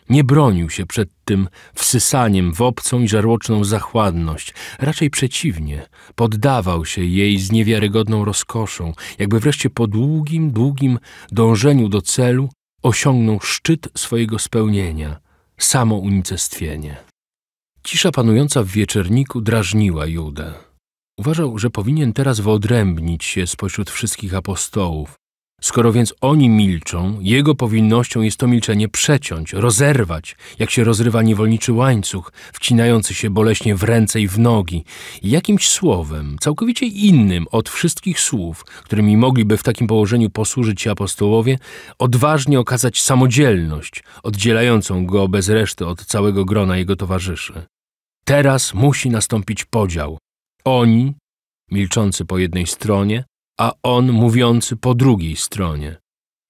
Nie bronił się przed tym wsysaniem w obcą i żarłoczną zachładność, raczej przeciwnie, poddawał się jej z niewiarygodną rozkoszą, jakby wreszcie po długim, długim dążeniu do celu osiągnął szczyt swojego spełnienia, samo unicestwienie. Cisza panująca w wieczerniku drażniła Judę. Uważał, że powinien teraz wyodrębnić się spośród wszystkich apostołów, Skoro więc oni milczą, jego powinnością jest to milczenie przeciąć, rozerwać, jak się rozrywa niewolniczy łańcuch, wcinający się boleśnie w ręce i w nogi, jakimś słowem, całkowicie innym od wszystkich słów, którymi mogliby w takim położeniu posłużyć się apostołowie, odważnie okazać samodzielność, oddzielającą go bez reszty od całego grona jego towarzyszy. Teraz musi nastąpić podział. Oni, milczący po jednej stronie, a on mówiący po drugiej stronie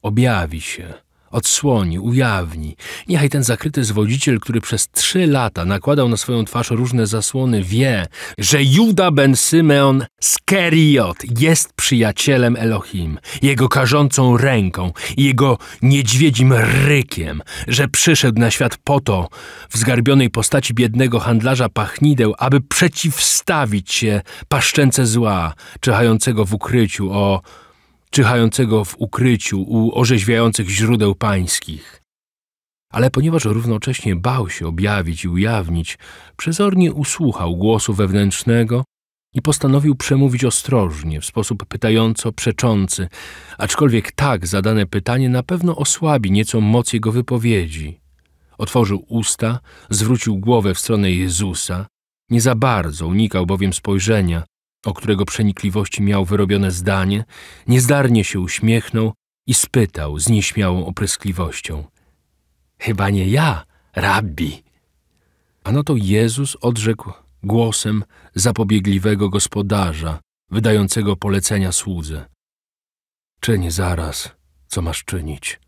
objawi się odsłoni, ujawni. Niechaj ten zakryty zwodziciel, który przez trzy lata nakładał na swoją twarz różne zasłony, wie, że Juda ben Symeon Skeriot jest przyjacielem Elohim, jego karzącą ręką i jego niedźwiedzim rykiem, że przyszedł na świat po to, w zgarbionej postaci biednego handlarza pachnideł, aby przeciwstawić się paszczęce zła, czyhającego w ukryciu o czyhającego w ukryciu u orzeźwiających źródeł pańskich. Ale ponieważ równocześnie bał się objawić i ujawnić, przezornie usłuchał głosu wewnętrznego i postanowił przemówić ostrożnie, w sposób pytająco przeczący, aczkolwiek tak zadane pytanie na pewno osłabi nieco moc jego wypowiedzi. Otworzył usta, zwrócił głowę w stronę Jezusa, nie za bardzo unikał bowiem spojrzenia, o którego przenikliwości miał wyrobione zdanie, niezdarnie się uśmiechnął i spytał z nieśmiałą opryskliwością. Chyba nie ja, rabbi. A no to Jezus odrzekł głosem zapobiegliwego gospodarza, wydającego polecenia słudze. Czyń zaraz, co masz czynić.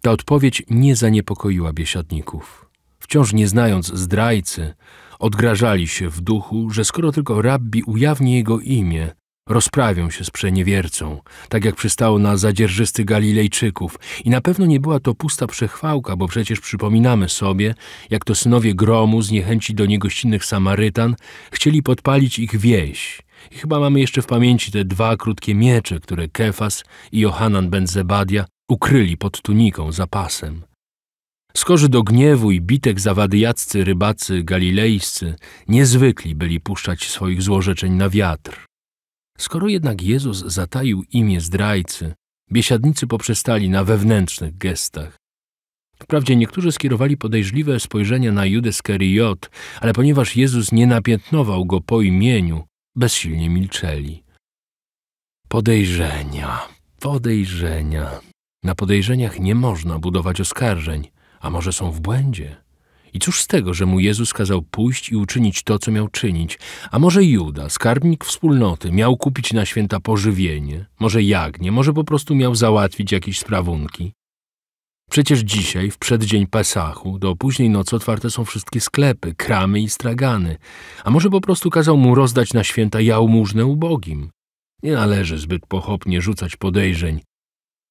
Ta odpowiedź nie zaniepokoiła biesiadników. Wciąż nie znając zdrajcy, Odgrażali się w duchu, że skoro tylko rabbi ujawni jego imię, rozprawią się z przeniewiercą, tak jak przystało na zadzierżysty Galilejczyków. I na pewno nie była to pusta przechwałka, bo przecież przypominamy sobie, jak to synowie gromu z niechęci do niegościnnych Samarytan chcieli podpalić ich wieś. I chyba mamy jeszcze w pamięci te dwa krótkie miecze, które Kefas i Johanan ben Zebadia ukryli pod tuniką za pasem. Skorzy do gniewu i bitek zawadyjaccy rybacy galilejscy niezwykli byli puszczać swoich złorzeczeń na wiatr. Skoro jednak Jezus zataił imię zdrajcy, biesiadnicy poprzestali na wewnętrznych gestach. Wprawdzie niektórzy skierowali podejrzliwe spojrzenia na Judę Skeriot, ale ponieważ Jezus nie napiętnował go po imieniu, bezsilnie milczeli. Podejrzenia, podejrzenia. Na podejrzeniach nie można budować oskarżeń. A może są w błędzie? I cóż z tego, że mu Jezus kazał pójść i uczynić to, co miał czynić? A może Juda, skarbnik wspólnoty, miał kupić na święta pożywienie, może jagnie, może po prostu miał załatwić jakieś sprawunki? Przecież dzisiaj, w przeddzień Pesachu, do późnej nocy otwarte są wszystkie sklepy, kramy i stragany. A może po prostu kazał mu rozdać na święta jałmużnę ubogim? Nie należy zbyt pochopnie rzucać podejrzeń.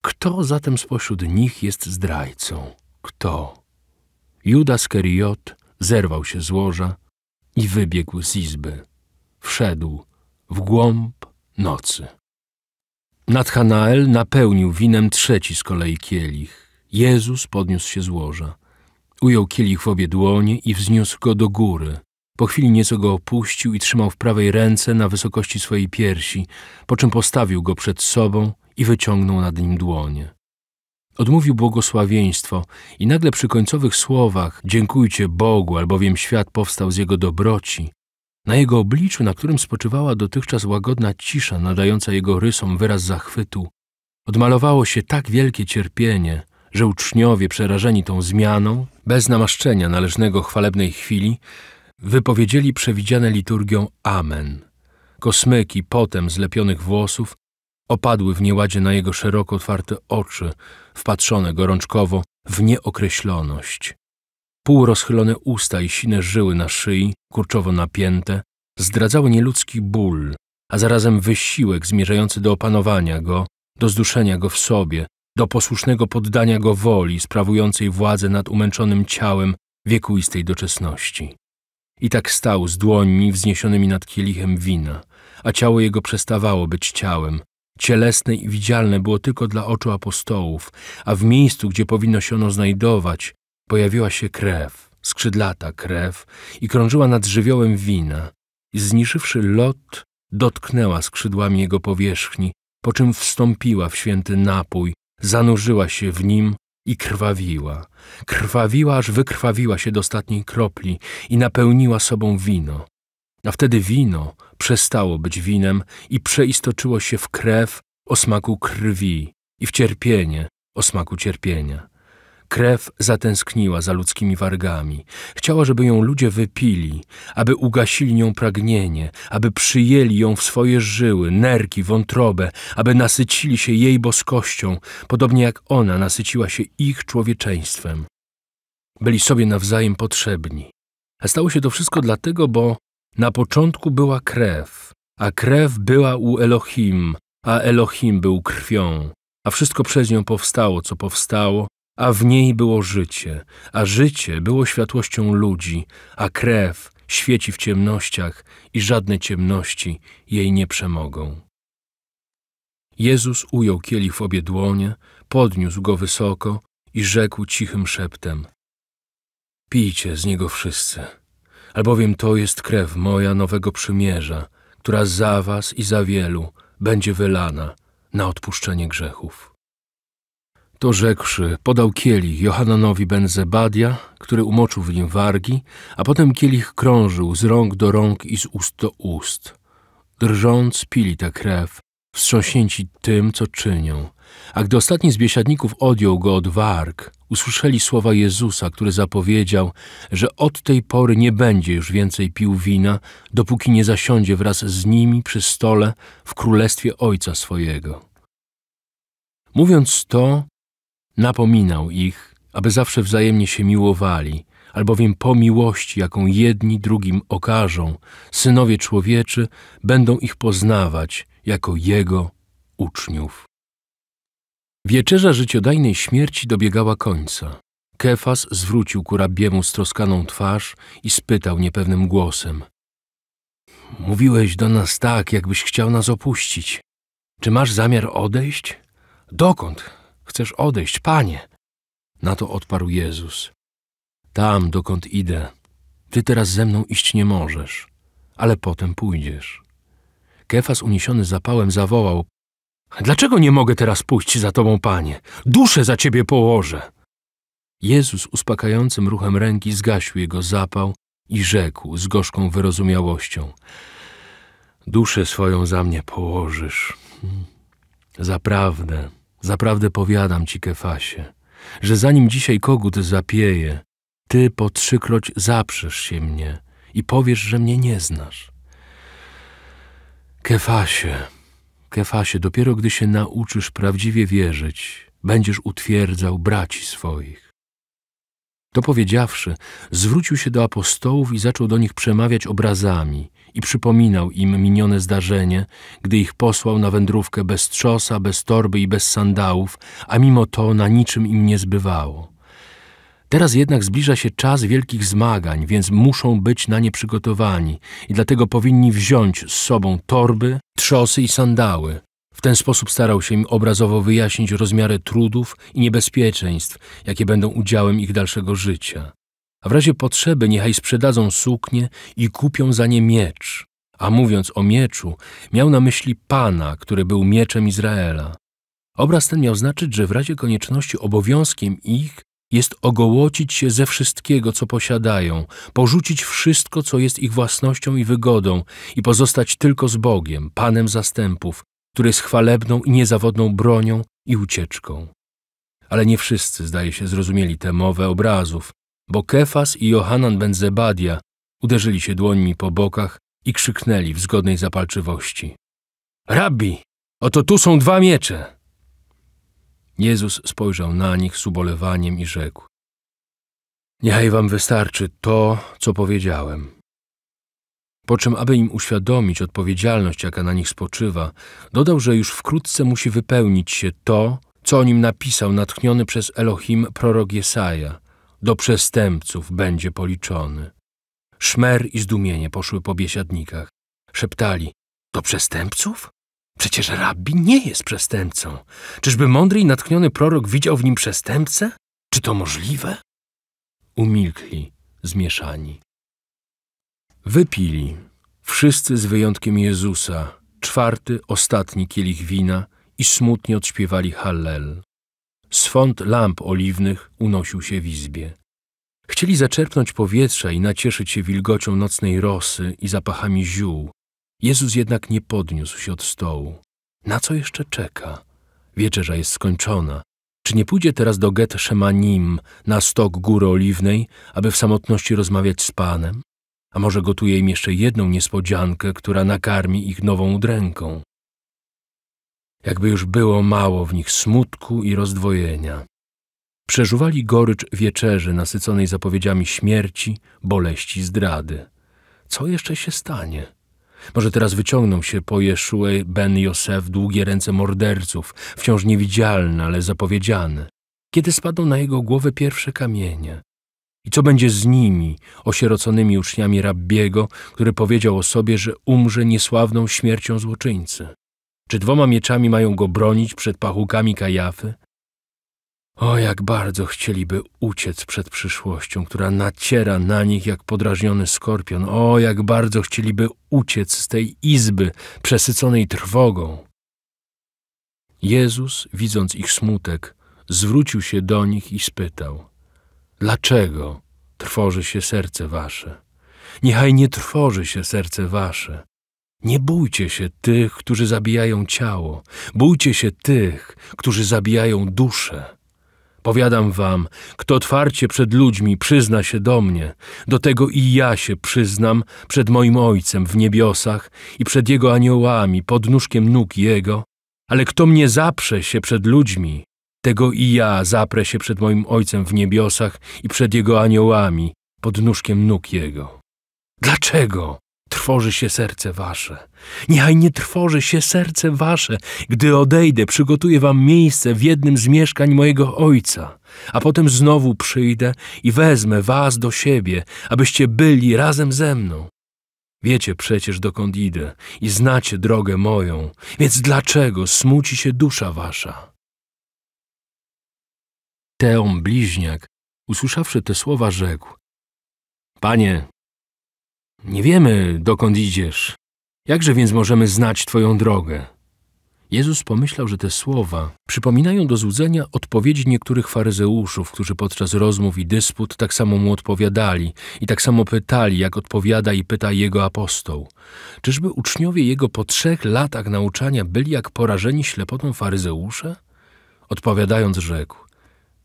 Kto zatem spośród nich jest zdrajcą? Kto? Judas Keriot zerwał się z łoża i wybiegł z izby. Wszedł w głąb nocy. Nadhanael napełnił winem trzeci z kolei kielich. Jezus podniósł się z łoża. Ujął kielich w obie dłonie i wzniósł go do góry. Po chwili nieco go opuścił i trzymał w prawej ręce na wysokości swojej piersi, po czym postawił go przed sobą i wyciągnął nad nim dłonie. Odmówił błogosławieństwo i nagle przy końcowych słowach dziękujcie Bogu, albowiem świat powstał z Jego dobroci. Na jego obliczu, na którym spoczywała dotychczas łagodna cisza, nadająca jego rysom wyraz zachwytu, odmalowało się tak wielkie cierpienie, że uczniowie przerażeni tą zmianą, bez namaszczenia należnego chwalebnej chwili, wypowiedzieli przewidziane liturgią Amen. Kosmyki potem zlepionych włosów Opadły w nieładzie na jego szeroko otwarte oczy, wpatrzone gorączkowo w nieokreśloność. Półrozchylone usta i sine żyły na szyi, kurczowo napięte, zdradzały nieludzki ból, a zarazem wysiłek zmierzający do opanowania go, do zduszenia go w sobie, do posłusznego poddania go woli sprawującej władzę nad umęczonym ciałem wiekuistej doczesności. I tak stał z dłońmi wzniesionymi nad kielichem wina, a ciało jego przestawało być ciałem, cielesne i widzialne było tylko dla oczu apostołów, a w miejscu, gdzie powinno się ono znajdować, pojawiła się krew, skrzydlata krew i krążyła nad żywiołem wina i zniszczywszy lot, dotknęła skrzydłami jego powierzchni, po czym wstąpiła w święty napój, zanurzyła się w nim i krwawiła. Krwawiła, aż wykrwawiła się do ostatniej kropli i napełniła sobą wino. A wtedy wino przestało być winem i przeistoczyło się w krew o smaku krwi i w cierpienie o smaku cierpienia. Krew zatęskniła za ludzkimi wargami. Chciała, żeby ją ludzie wypili, aby ugasili nią pragnienie, aby przyjęli ją w swoje żyły, nerki, wątrobę, aby nasycili się jej boskością, podobnie jak ona nasyciła się ich człowieczeństwem. Byli sobie nawzajem potrzebni. A stało się to wszystko dlatego, bo na początku była krew, a krew była u Elohim, a Elohim był krwią, a wszystko przez nią powstało, co powstało, a w niej było życie, a życie było światłością ludzi, a krew świeci w ciemnościach i żadne ciemności jej nie przemogą. Jezus ujął kielich w obie dłonie, podniósł go wysoko i rzekł cichym szeptem: Pijcie z niego wszyscy albowiem to jest krew moja nowego przymierza, która za was i za wielu będzie wylana na odpuszczenie grzechów. To rzekszy, podał kielich Johananowi Benzebadia, który umoczył w nim wargi, a potem kielich krążył z rąk do rąk i z ust do ust. Drżąc pili tę krew, wstrząśnięci tym, co czynią. A gdy ostatni z biesiadników odjął go od warg, usłyszeli słowa Jezusa, który zapowiedział, że od tej pory nie będzie już więcej pił wina, dopóki nie zasiądzie wraz z nimi przy stole w królestwie Ojca swojego. Mówiąc to, napominał ich, aby zawsze wzajemnie się miłowali, albowiem po miłości, jaką jedni drugim okażą, synowie człowieczy będą ich poznawać – jako Jego uczniów. Wieczerza życiodajnej śmierci dobiegała końca. Kefas zwrócił ku rabiemu stroskaną twarz i spytał niepewnym głosem. Mówiłeś do nas tak, jakbyś chciał nas opuścić. Czy masz zamiar odejść? Dokąd chcesz odejść, panie? Na to odparł Jezus. Tam, dokąd idę. Ty teraz ze mną iść nie możesz, ale potem pójdziesz. Kefas uniesiony zapałem zawołał. Dlaczego nie mogę teraz pójść za tobą, panie? Duszę za ciebie położę. Jezus uspokajającym ruchem ręki zgasił jego zapał i rzekł z gorzką wyrozumiałością. Duszę swoją za mnie położysz. Zaprawdę, zaprawdę powiadam ci, Kefasie, że zanim dzisiaj kogut zapieje, ty po trzykroć zaprzesz się mnie i powiesz, że mnie nie znasz. Kefasie, Kefasie, dopiero gdy się nauczysz prawdziwie wierzyć, będziesz utwierdzał braci swoich. To powiedziawszy, zwrócił się do apostołów i zaczął do nich przemawiać obrazami i przypominał im minione zdarzenie, gdy ich posłał na wędrówkę bez trzosa, bez torby i bez sandałów, a mimo to na niczym im nie zbywało. Teraz jednak zbliża się czas wielkich zmagań, więc muszą być na nie przygotowani i dlatego powinni wziąć z sobą torby, trzosy i sandały. W ten sposób starał się im obrazowo wyjaśnić rozmiary trudów i niebezpieczeństw, jakie będą udziałem ich dalszego życia. A w razie potrzeby niechaj sprzedadzą suknie i kupią za nie miecz. A mówiąc o mieczu, miał na myśli Pana, który był mieczem Izraela. Obraz ten miał znaczyć, że w razie konieczności obowiązkiem ich jest ogołocić się ze wszystkiego, co posiadają, porzucić wszystko, co jest ich własnością i wygodą i pozostać tylko z Bogiem, Panem zastępów, który jest chwalebną i niezawodną bronią i ucieczką. Ale nie wszyscy, zdaje się, zrozumieli tę mowę obrazów, bo Kefas i Johanan ben Zebadia uderzyli się dłońmi po bokach i krzyknęli w zgodnej zapalczywości. Rabbi, oto tu są dwa miecze! Jezus spojrzał na nich z ubolewaniem i rzekł: Niechaj wam wystarczy to, co powiedziałem. Po czym, aby im uświadomić odpowiedzialność, jaka na nich spoczywa, dodał, że już wkrótce musi wypełnić się to, co o nim napisał natchniony przez Elohim prorok Jesaja. Do przestępców będzie policzony. Szmer i zdumienie poszły po biesiadnikach. Szeptali, do przestępców? Przecież rabbi nie jest przestępcą. Czyżby mądry i natchniony prorok widział w nim przestępcę? Czy to możliwe? Umilkli, zmieszani. Wypili, wszyscy z wyjątkiem Jezusa, czwarty, ostatni kielich wina i smutnie odśpiewali Hallel. Swąd lamp oliwnych unosił się w izbie. Chcieli zaczerpnąć powietrza i nacieszyć się wilgocią nocnej rosy i zapachami ziół, Jezus jednak nie podniósł się od stołu. Na co jeszcze czeka? Wieczerza jest skończona. Czy nie pójdzie teraz do Get Shemanim, na stok Góry Oliwnej, aby w samotności rozmawiać z Panem? A może gotuje im jeszcze jedną niespodziankę, która nakarmi ich nową udręką? Jakby już było mało w nich smutku i rozdwojenia. Przeżuwali gorycz wieczerzy nasyconej zapowiedziami śmierci, boleści, zdrady. Co jeszcze się stanie? Może teraz wyciągną się po Jeszue Ben Josef długie ręce morderców, wciąż niewidzialne, ale zapowiedziane. Kiedy spadną na jego głowę pierwsze kamienie? I co będzie z nimi, osieroconymi uczniami rabbiego, który powiedział o sobie, że umrze niesławną śmiercią złoczyńcy? Czy dwoma mieczami mają go bronić przed pachukami Kajafy? O, jak bardzo chcieliby uciec przed przyszłością, która naciera na nich jak podrażniony skorpion. O, jak bardzo chcieliby uciec z tej izby przesyconej trwogą. Jezus, widząc ich smutek, zwrócił się do nich i spytał: Dlaczego trwoży się serce wasze? Niechaj nie trwoży się serce wasze. Nie bójcie się tych, którzy zabijają ciało, bójcie się tych, którzy zabijają duszę. Powiadam wam, kto otwarcie przed ludźmi przyzna się do mnie, do tego i ja się przyznam przed moim Ojcem w niebiosach i przed Jego aniołami pod nóżkiem nóg Jego, ale kto mnie zaprze się przed ludźmi, tego i ja zaprę się przed moim Ojcem w niebiosach i przed Jego aniołami pod nóżkiem nóg Jego. Dlaczego? Trwoży się serce wasze. Niechaj nie trwoży się serce wasze. Gdy odejdę, przygotuję wam miejsce w jednym z mieszkań mojego ojca, a potem znowu przyjdę i wezmę was do siebie, abyście byli razem ze mną. Wiecie przecież, dokąd idę i znacie drogę moją, więc dlaczego smuci się dusza wasza? Teom bliźniak, usłyszawszy te słowa, rzekł: Panie, nie wiemy, dokąd idziesz. Jakże więc możemy znać Twoją drogę? Jezus pomyślał, że te słowa przypominają do złudzenia odpowiedzi niektórych faryzeuszów, którzy podczas rozmów i dysput tak samo mu odpowiadali i tak samo pytali, jak odpowiada i pyta jego apostoł. Czyżby uczniowie jego po trzech latach nauczania byli jak porażeni ślepotą faryzeusze? Odpowiadając rzekł,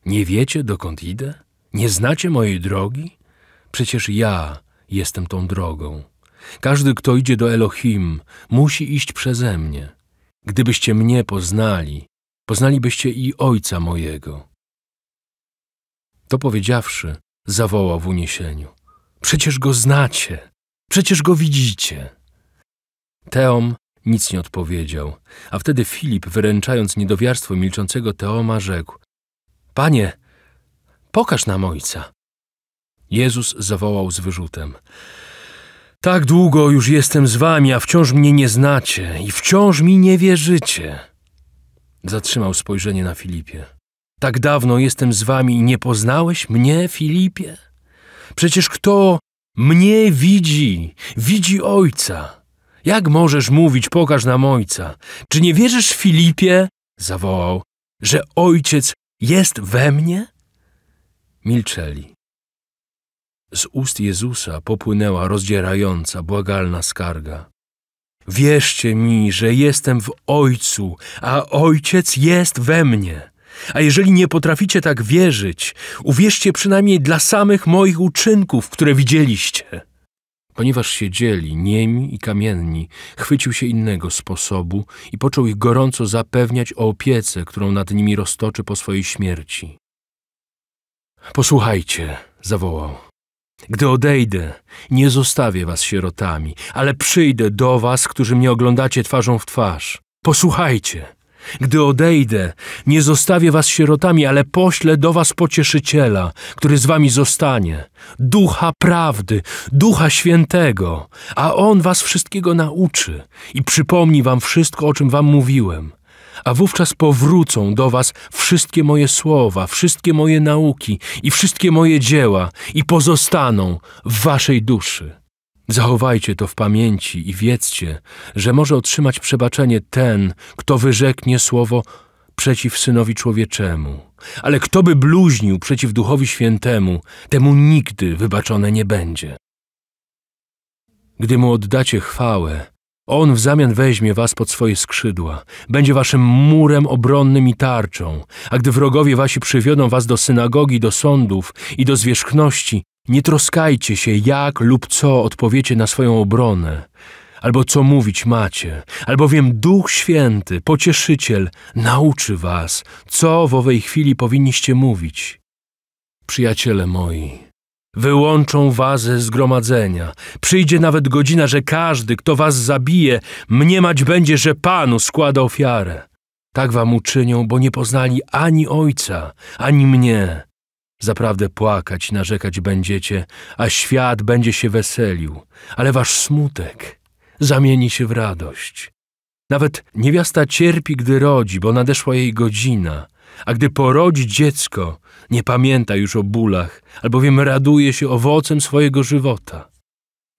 nie wiecie dokąd idę? Nie znacie mojej drogi? Przecież ja, jestem tą drogą. Każdy, kto idzie do Elohim, musi iść przeze mnie. Gdybyście mnie poznali, poznalibyście i Ojca mojego. To powiedziawszy, zawołał w uniesieniu. Przecież go znacie, przecież go widzicie. Teom nic nie odpowiedział, a wtedy Filip, wyręczając niedowiarstwo milczącego Teoma, rzekł: Panie, pokaż nam ojca, Jezus zawołał z wyrzutem. Tak długo już jestem z wami, a wciąż mnie nie znacie i wciąż mi nie wierzycie. Zatrzymał spojrzenie na Filipie. Tak dawno jestem z wami i nie poznałeś mnie, Filipie? Przecież kto mnie widzi, widzi Ojca. Jak możesz mówić, pokaż nam Ojca? Czy nie wierzysz, Filipie, zawołał, że Ojciec jest we mnie? Milczeli. Z ust Jezusa popłynęła rozdzierająca, błagalna skarga. Wierzcie mi, że jestem w Ojcu, a Ojciec jest we mnie. A jeżeli nie potraficie tak wierzyć, uwierzcie przynajmniej dla samych moich uczynków, które widzieliście. Ponieważ siedzieli niemi i kamienni, chwycił się innego sposobu i począł ich gorąco zapewniać o opiece, którą nad nimi roztoczy po swojej śmierci. Posłuchajcie, zawołał. Gdy odejdę, nie zostawię was sierotami, ale przyjdę do was, którzy mnie oglądacie twarzą w twarz. Posłuchajcie. Gdy odejdę, nie zostawię was sierotami, ale poślę do was pocieszyciela, który z wami zostanie, ducha prawdy, ducha świętego, a on was wszystkiego nauczy i przypomni wam wszystko, o czym wam mówiłem a wówczas powrócą do was wszystkie moje słowa, wszystkie moje nauki i wszystkie moje dzieła i pozostaną w waszej duszy. Zachowajcie to w pamięci i wiedzcie, że może otrzymać przebaczenie ten, kto wyrzeknie słowo przeciw Synowi Człowieczemu. Ale kto by bluźnił przeciw Duchowi Świętemu, temu nigdy wybaczone nie będzie. Gdy mu oddacie chwałę, on w zamian weźmie was pod swoje skrzydła, będzie waszym murem obronnym i tarczą, a gdy wrogowie wasi przywiodą was do synagogi, do sądów i do zwierzchności, nie troskajcie się, jak lub co odpowiecie na swoją obronę, albo co mówić macie, albowiem Duch Święty, Pocieszyciel, nauczy was, co w owej chwili powinniście mówić. Przyjaciele moi, Wyłączą was ze zgromadzenia. Przyjdzie nawet godzina, że każdy, kto was zabije, mniemać będzie, że Panu składa ofiarę. Tak wam uczynią, bo nie poznali ani Ojca, ani mnie. Zaprawdę płakać narzekać będziecie, a świat będzie się weselił, ale wasz smutek zamieni się w radość. Nawet niewiasta cierpi, gdy rodzi, bo nadeszła jej godzina, a gdy porodzi dziecko, nie pamięta już o bólach, albowiem raduje się owocem swojego żywota.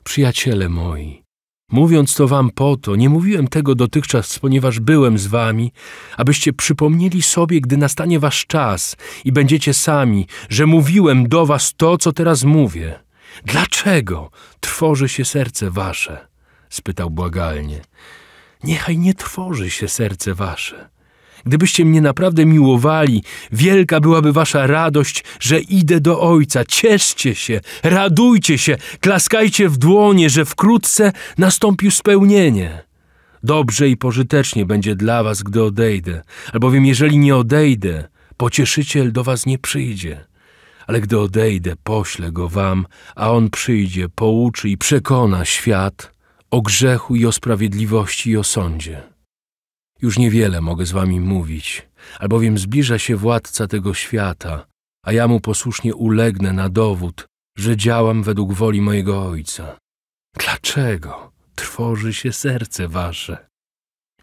Przyjaciele moi, mówiąc to wam po to, nie mówiłem tego dotychczas, ponieważ byłem z wami, abyście przypomnieli sobie, gdy nastanie wasz czas i będziecie sami, że mówiłem do was to, co teraz mówię. Dlaczego trwoży się serce wasze? spytał błagalnie. Niechaj nie trwoży się serce wasze. Gdybyście mnie naprawdę miłowali, wielka byłaby wasza radość, że idę do Ojca. Cieszcie się, radujcie się, klaskajcie w dłonie, że wkrótce nastąpił spełnienie. Dobrze i pożytecznie będzie dla was, gdy odejdę, albowiem jeżeli nie odejdę, pocieszyciel do was nie przyjdzie. Ale gdy odejdę, poślę go wam, a on przyjdzie, pouczy i przekona świat o grzechu i o sprawiedliwości i o sądzie. Już niewiele mogę z wami mówić, albowiem zbliża się władca tego świata, a ja mu posłusznie ulegnę na dowód, że działam według woli mojego Ojca. Dlaczego trwoży się serce wasze?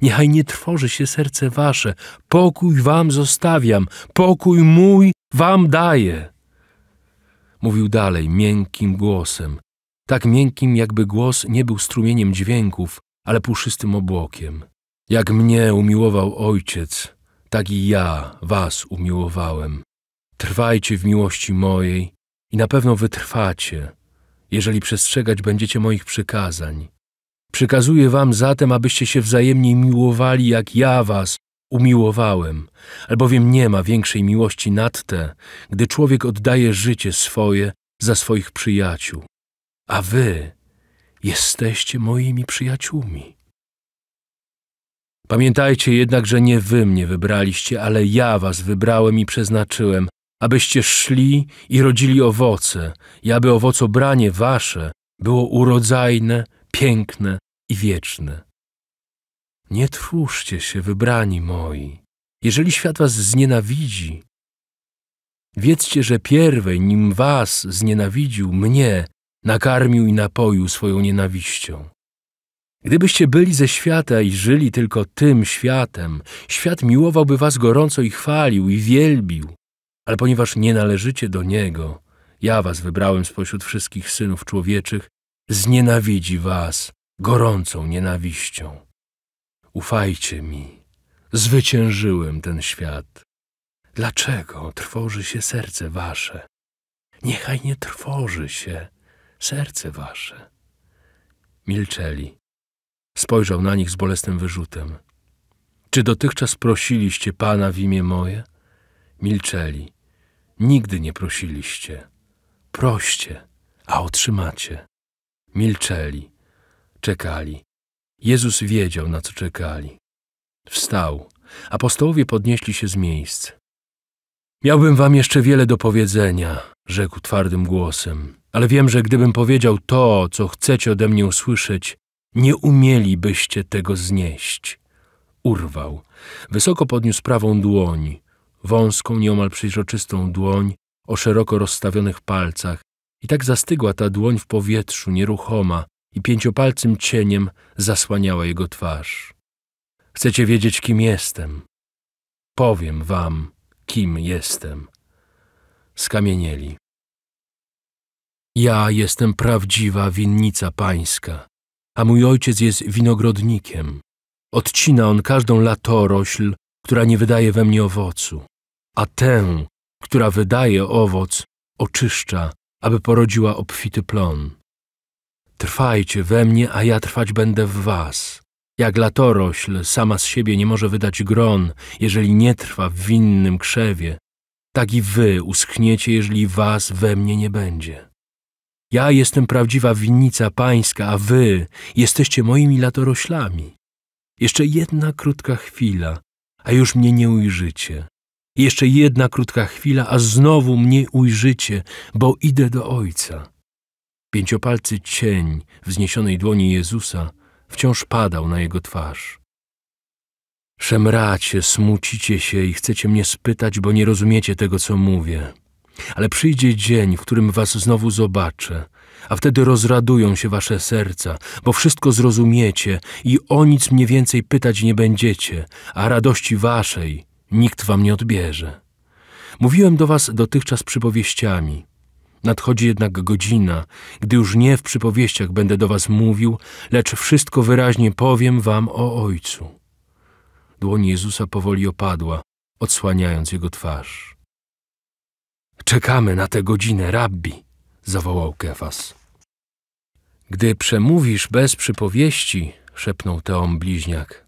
Niechaj nie trwoży się serce wasze. Pokój wam zostawiam, pokój mój wam daję. Mówił dalej miękkim głosem, tak miękkim, jakby głos nie był strumieniem dźwięków, ale puszystym obłokiem. Jak mnie umiłował Ojciec, tak i ja was umiłowałem. Trwajcie w miłości mojej i na pewno wytrwacie, jeżeli przestrzegać będziecie moich przykazań. Przykazuję wam zatem, abyście się wzajemnie miłowali, jak ja was umiłowałem, albowiem nie ma większej miłości nad te, gdy człowiek oddaje życie swoje za swoich przyjaciół. A wy jesteście moimi przyjaciółmi Pamiętajcie jednak, że nie wy mnie wybraliście, ale ja was wybrałem i przeznaczyłem, abyście szli i rodzili owoce, i aby owocobranie wasze było urodzajne, piękne i wieczne. Nie twórzcie się, wybrani moi. Jeżeli świat was znienawidzi, wiedzcie, że pierwej, nim was znienawidził, mnie nakarmił i napoił swoją nienawiścią. Gdybyście byli ze świata i żyli tylko tym światem, świat miłowałby was gorąco i chwalił i wielbił. Ale ponieważ nie należycie do niego, ja was wybrałem spośród wszystkich synów człowieczych, znienawidzi was gorącą nienawiścią. Ufajcie mi, zwyciężyłem ten świat. Dlaczego trwoży się serce wasze? Niechaj nie trwoży się serce wasze. Milczeli. Spojrzał na nich z bolesnym wyrzutem. Czy dotychczas prosiliście Pana w imię moje? Milczeli. Nigdy nie prosiliście. Proście, a otrzymacie. Milczeli. Czekali. Jezus wiedział, na co czekali. Wstał. Apostołowie podnieśli się z miejsc. Miałbym wam jeszcze wiele do powiedzenia, rzekł twardym głosem, ale wiem, że gdybym powiedział to, co chcecie ode mnie usłyszeć, nie umielibyście tego znieść. Urwał. Wysoko podniósł prawą dłoń, wąską, nieomal przeźroczystą dłoń o szeroko rozstawionych palcach. I tak zastygła ta dłoń w powietrzu, nieruchoma, i pięciopalcym cieniem zasłaniała jego twarz. Chcecie wiedzieć, kim jestem? Powiem wam, kim jestem. Skamienieli. Ja jestem prawdziwa winnica pańska a mój ojciec jest winogrodnikiem. Odcina on każdą latorośl, która nie wydaje we mnie owocu, a tę, która wydaje owoc, oczyszcza, aby porodziła obfity plon. Trwajcie we mnie, a ja trwać będę w was. Jak latorośl sama z siebie nie może wydać gron, jeżeli nie trwa w winnym krzewie, tak i wy uschniecie, jeżeli was we mnie nie będzie. Ja jestem prawdziwa winnica pańska, a wy jesteście moimi latoroślami. Jeszcze jedna krótka chwila, a już mnie nie ujrzycie. Jeszcze jedna krótka chwila, a znowu mnie ujrzycie, bo idę do Ojca. Pięciopalcy cień wzniesionej dłoni Jezusa wciąż padał na jego twarz. Szemracie, smucicie się i chcecie mnie spytać, bo nie rozumiecie tego, co mówię. Ale przyjdzie dzień, w którym was znowu zobaczę, a wtedy rozradują się wasze serca, bo wszystko zrozumiecie i o nic mnie więcej pytać nie będziecie, a radości waszej nikt wam nie odbierze. Mówiłem do was dotychczas przypowieściami. Nadchodzi jednak godzina, gdy już nie w przypowieściach będę do was mówił, lecz wszystko wyraźnie powiem wam o Ojcu. Dłoń Jezusa powoli opadła, odsłaniając jego twarz. Czekamy na tę godzinę, rabbi, zawołał Kefas. Gdy przemówisz bez przypowieści, szepnął Teom bliźniak.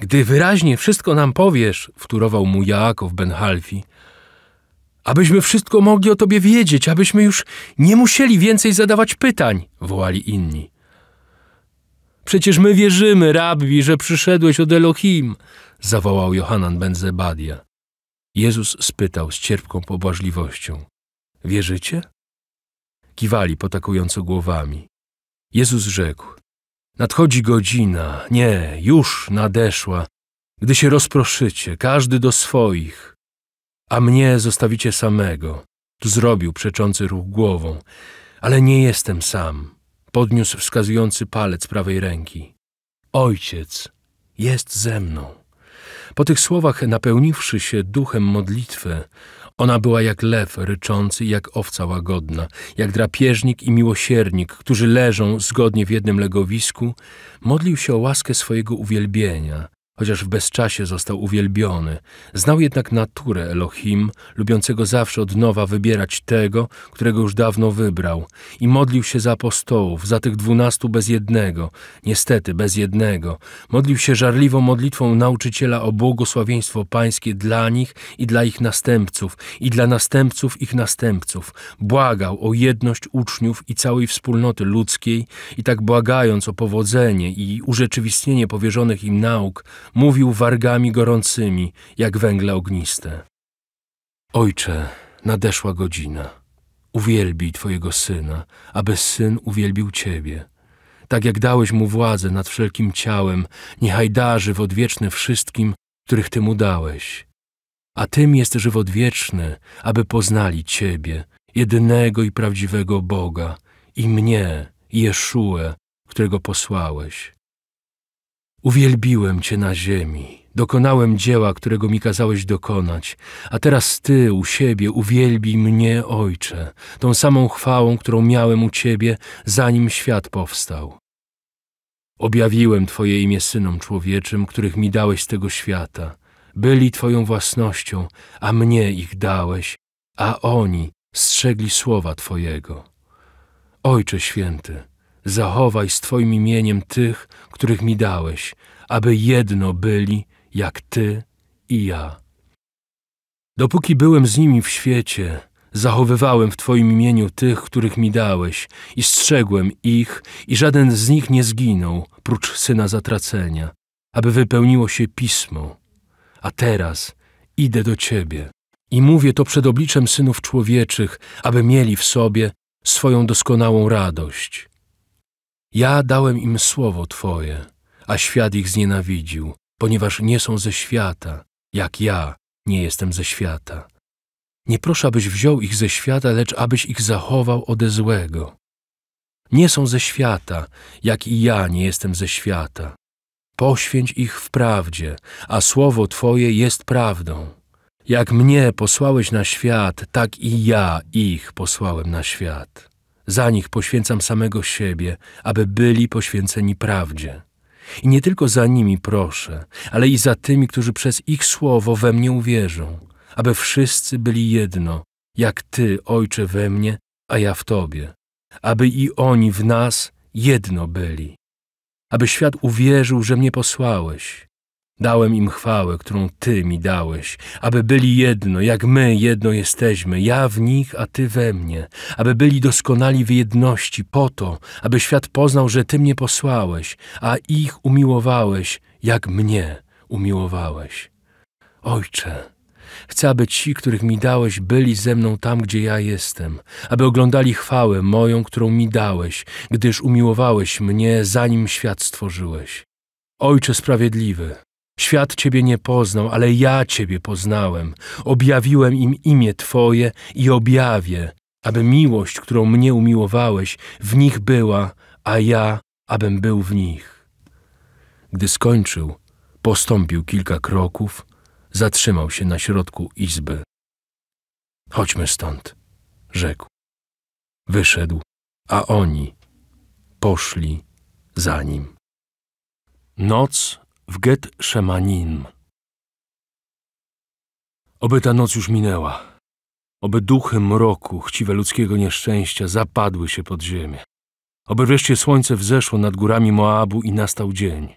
Gdy wyraźnie wszystko nam powiesz, wtórował mu Jaakow ben Halfi, abyśmy wszystko mogli o tobie wiedzieć, abyśmy już nie musieli więcej zadawać pytań, wołali inni. Przecież my wierzymy, rabbi, że przyszedłeś od Elohim, zawołał Johanan ben Zebadia. Jezus spytał z cierpką pobłażliwością: Wierzycie? Kiwali potakująco głowami. Jezus rzekł: Nadchodzi godzina, nie, już nadeszła, gdy się rozproszycie, każdy do swoich, a mnie zostawicie samego. Tu zrobił przeczący ruch głową, ale nie jestem sam. Podniósł wskazujący palec prawej ręki. Ojciec jest ze mną. Po tych słowach, napełniwszy się duchem modlitwy, ona była jak lew ryczący i jak owca łagodna, jak drapieżnik i miłosiernik, którzy leżą zgodnie w jednym legowisku, modlił się o łaskę swojego uwielbienia, Chociaż w bezczasie został uwielbiony, znał jednak naturę Elohim, lubiącego zawsze od nowa wybierać tego, którego już dawno wybrał, i modlił się za apostołów, za tych dwunastu bez jednego, niestety bez jednego. Modlił się żarliwą modlitwą nauczyciela o błogosławieństwo pańskie dla nich i dla ich następców, i dla następców ich następców. Błagał o jedność uczniów i całej wspólnoty ludzkiej, i tak błagając o powodzenie i urzeczywistnienie powierzonych im nauk, mówił wargami gorącymi, jak węgle ogniste. Ojcze, nadeszła godzina. Uwielbij Twojego Syna, aby Syn uwielbił Ciebie. Tak jak dałeś Mu władzę nad wszelkim ciałem, niechaj da żywot wieczny wszystkim, których Ty Mu dałeś. A Tym jest żywot wieczny, aby poznali Ciebie, jedynego i prawdziwego Boga, i mnie, Jeszuę, którego posłałeś. Uwielbiłem Cię na ziemi, dokonałem dzieła, którego mi kazałeś dokonać, a teraz Ty u siebie uwielbi mnie, Ojcze, tą samą chwałą, którą miałem u Ciebie, zanim świat powstał. Objawiłem Twoje imię synom człowieczym, których mi dałeś z tego świata. Byli Twoją własnością, a mnie ich dałeś, a oni strzegli słowa Twojego. Ojcze święty, zachowaj z Twoim imieniem tych, których mi dałeś, aby jedno byli jak Ty i ja. Dopóki byłem z nimi w świecie, zachowywałem w Twoim imieniu tych, których mi dałeś, i strzegłem ich, i żaden z nich nie zginął, prócz syna zatracenia, aby wypełniło się pismo. A teraz idę do Ciebie. I mówię to przed obliczem synów człowieczych, aby mieli w sobie swoją doskonałą radość. Ja dałem im słowo Twoje, a świat ich znienawidził, ponieważ nie są ze świata, jak ja nie jestem ze świata. Nie proszę, abyś wziął ich ze świata, lecz abyś ich zachował ode złego. Nie są ze świata, jak i ja nie jestem ze świata. Poświęć ich w prawdzie, a słowo Twoje jest prawdą. Jak mnie posłałeś na świat, tak i ja ich posłałem na świat. Za nich poświęcam samego siebie, aby byli poświęceni prawdzie. I nie tylko za nimi proszę, ale i za tymi, którzy przez ich słowo we mnie uwierzą, aby wszyscy byli jedno, jak Ty, Ojcze, we mnie, a ja w Tobie, aby i oni w nas jedno byli, aby świat uwierzył, że mnie posłałeś Dałem im chwałę, którą Ty mi dałeś, aby byli jedno, jak my jedno jesteśmy, ja w nich, a Ty we mnie, aby byli doskonali w jedności, po to, aby świat poznał, że Ty mnie posłałeś, a ich umiłowałeś, jak mnie umiłowałeś. Ojcze, chcę, aby ci, których mi dałeś, byli ze mną tam, gdzie ja jestem, aby oglądali chwałę moją, którą mi dałeś, gdyż umiłowałeś mnie, zanim świat stworzyłeś. Ojcze Sprawiedliwy, Świat Ciebie nie poznał, ale ja Ciebie poznałem. Objawiłem im imię Twoje i objawię, aby miłość, którą mnie umiłowałeś, w nich była, a ja, abym był w nich. Gdy skończył, postąpił kilka kroków, zatrzymał się na środku izby. Chodźmy stąd, rzekł. Wyszedł, a oni poszli za nim. Noc w Get Shemanim. Oby ta noc już minęła. Oby duchy mroku, chciwe ludzkiego nieszczęścia zapadły się pod ziemię. Oby wreszcie słońce wzeszło nad górami Moabu i nastał dzień.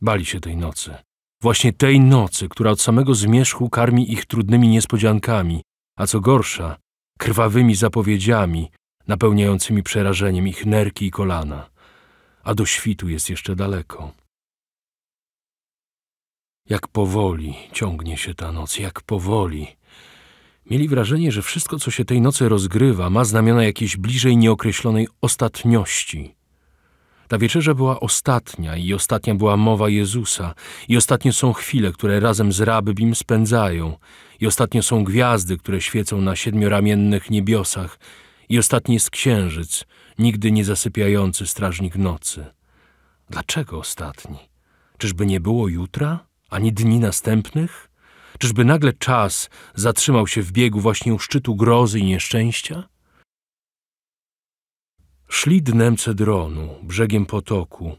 Bali się tej nocy. Właśnie tej nocy, która od samego zmierzchu karmi ich trudnymi niespodziankami, a co gorsza, krwawymi zapowiedziami, napełniającymi przerażeniem ich nerki i kolana. A do świtu jest jeszcze daleko. Jak powoli ciągnie się ta noc, jak powoli. Mieli wrażenie, że wszystko, co się tej nocy rozgrywa, ma znamiona jakiejś bliżej nieokreślonej ostatniości. Ta wieczerza była ostatnia i ostatnia była mowa Jezusa i ostatnie są chwile, które razem z Rabbim spędzają i ostatnie są gwiazdy, które świecą na siedmioramiennych niebiosach i ostatni jest księżyc, nigdy nie zasypiający strażnik nocy. Dlaczego ostatni? Czyżby nie było jutra? ani dni następnych? Czyżby nagle czas zatrzymał się w biegu właśnie u szczytu grozy i nieszczęścia? Szli dnem Cedronu, brzegiem potoku,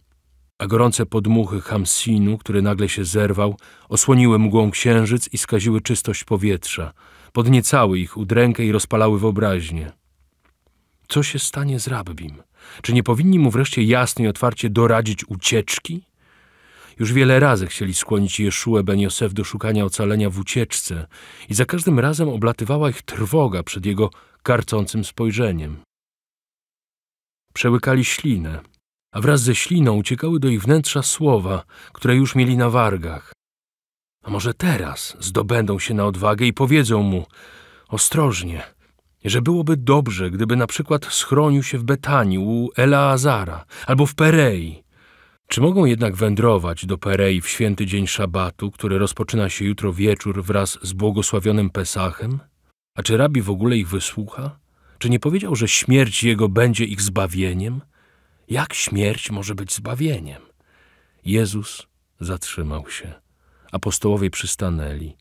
a gorące podmuchy Hamsinu, który nagle się zerwał, osłoniły mgłą księżyc i skaziły czystość powietrza, podniecały ich udrękę i rozpalały wyobraźnię. Co się stanie z Rabbim? Czy nie powinni mu wreszcie jasno i otwarcie doradzić ucieczki? Już wiele razy chcieli skłonić Jeszuę Ben Josef do szukania ocalenia w ucieczce i za każdym razem oblatywała ich trwoga przed jego karcącym spojrzeniem. Przełykali ślinę, a wraz ze śliną uciekały do ich wnętrza słowa, które już mieli na wargach. A może teraz zdobędą się na odwagę i powiedzą mu ostrożnie, że byłoby dobrze, gdyby na przykład schronił się w Betanii u Elaazara albo w Perei, czy mogą jednak wędrować do Perei w święty dzień szabatu, który rozpoczyna się jutro wieczór wraz z błogosławionym Pesachem? A czy rabi w ogóle ich wysłucha? Czy nie powiedział, że śmierć jego będzie ich zbawieniem? Jak śmierć może być zbawieniem? Jezus zatrzymał się. Apostołowie przystanęli.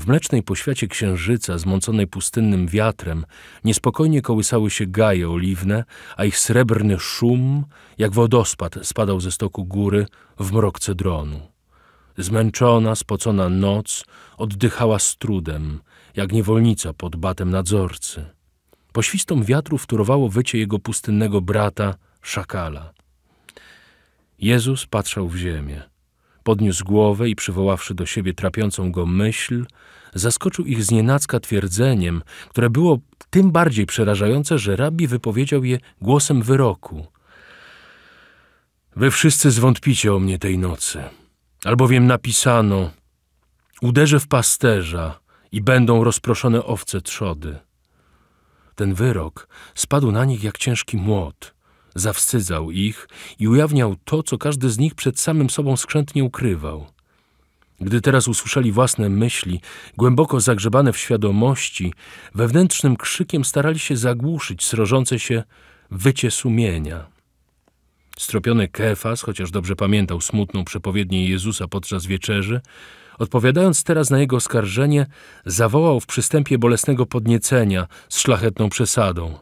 W mlecznej poświacie księżyca, zmąconej pustynnym wiatrem, niespokojnie kołysały się gaje oliwne, a ich srebrny szum, jak wodospad, spadał ze stoku góry w mrokce dronu. Zmęczona, spocona noc oddychała z trudem, jak niewolnica pod batem nadzorcy. Poświstą wiatru wtórowało wycie jego pustynnego brata, szakala. Jezus patrzał w ziemię. Podniósł głowę i przywoławszy do siebie trapiącą go myśl, zaskoczył ich znienacka twierdzeniem, które było tym bardziej przerażające, że rabbi wypowiedział je głosem wyroku. Wy wszyscy zwątpicie o mnie tej nocy, albowiem napisano: Uderzę w pasterza i będą rozproszone owce trzody. Ten wyrok spadł na nich jak ciężki młot zawstydzał ich i ujawniał to, co każdy z nich przed samym sobą skrzętnie ukrywał. Gdy teraz usłyszeli własne myśli, głęboko zagrzebane w świadomości, wewnętrznym krzykiem starali się zagłuszyć srożące się wycie sumienia. Stropiony Kefas, chociaż dobrze pamiętał smutną przepowiednię Jezusa podczas wieczerzy, odpowiadając teraz na jego oskarżenie, zawołał w przystępie bolesnego podniecenia z szlachetną przesadą –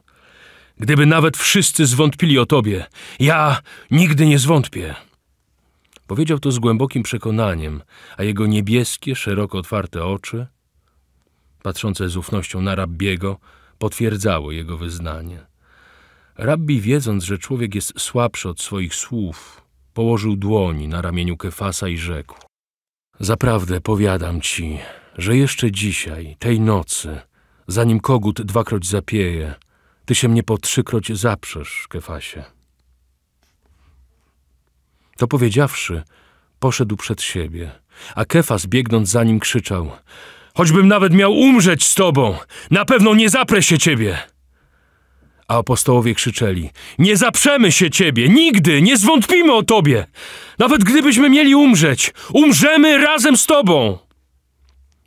Gdyby nawet wszyscy zwątpili o tobie, ja nigdy nie zwątpię. Powiedział to z głębokim przekonaniem, a jego niebieskie, szeroko otwarte oczy, patrzące z ufnością na rabbiego, potwierdzało jego wyznanie. Rabbi, wiedząc, że człowiek jest słabszy od swoich słów, położył dłoni na ramieniu Kefasa i rzekł: Zaprawdę powiadam ci, że jeszcze dzisiaj, tej nocy, zanim kogut dwakroć zapieje, ty się mnie po trzykroć zaprzesz, Kefasie. To powiedziawszy, poszedł przed siebie, a Kefas biegnąc za nim krzyczał Choćbym nawet miał umrzeć z tobą, na pewno nie zaprę się ciebie! A apostołowie krzyczeli Nie zaprzemy się ciebie, nigdy, nie zwątpimy o tobie! Nawet gdybyśmy mieli umrzeć, umrzemy razem z tobą!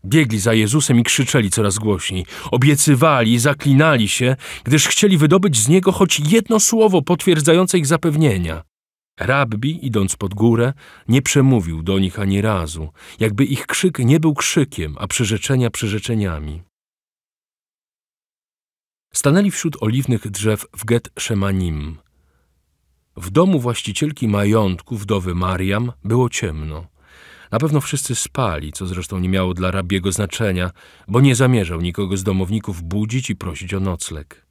Biegli za Jezusem i krzyczeli coraz głośniej. Obiecywali, zaklinali się, gdyż chcieli wydobyć z niego choć jedno słowo potwierdzające ich zapewnienia. Rabbi, idąc pod górę, nie przemówił do nich ani razu, jakby ich krzyk nie był krzykiem, a przyrzeczenia przyrzeczeniami. Stanęli wśród oliwnych drzew w Get Szemanim. W domu właścicielki majątku, wdowy Mariam, było ciemno. Na pewno wszyscy spali, co zresztą nie miało dla rabiego znaczenia, bo nie zamierzał nikogo z domowników budzić i prosić o nocleg.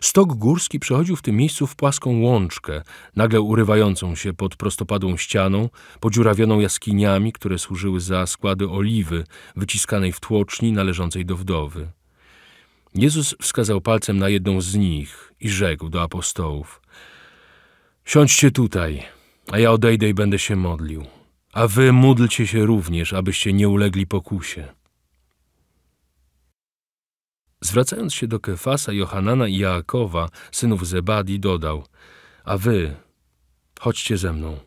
Stok górski przechodził w tym miejscu w płaską łączkę, nagle urywającą się pod prostopadłą ścianą, podziurawioną jaskiniami, które służyły za składy oliwy wyciskanej w tłoczni należącej do wdowy. Jezus wskazał palcem na jedną z nich i rzekł do apostołów: Siądźcie tutaj, a ja odejdę i będę się modlił. A wy módlcie się również, abyście nie ulegli pokusie. Zwracając się do Kefasa, Johanana i Jaakowa, synów Zebadi, dodał – a wy, chodźcie ze mną.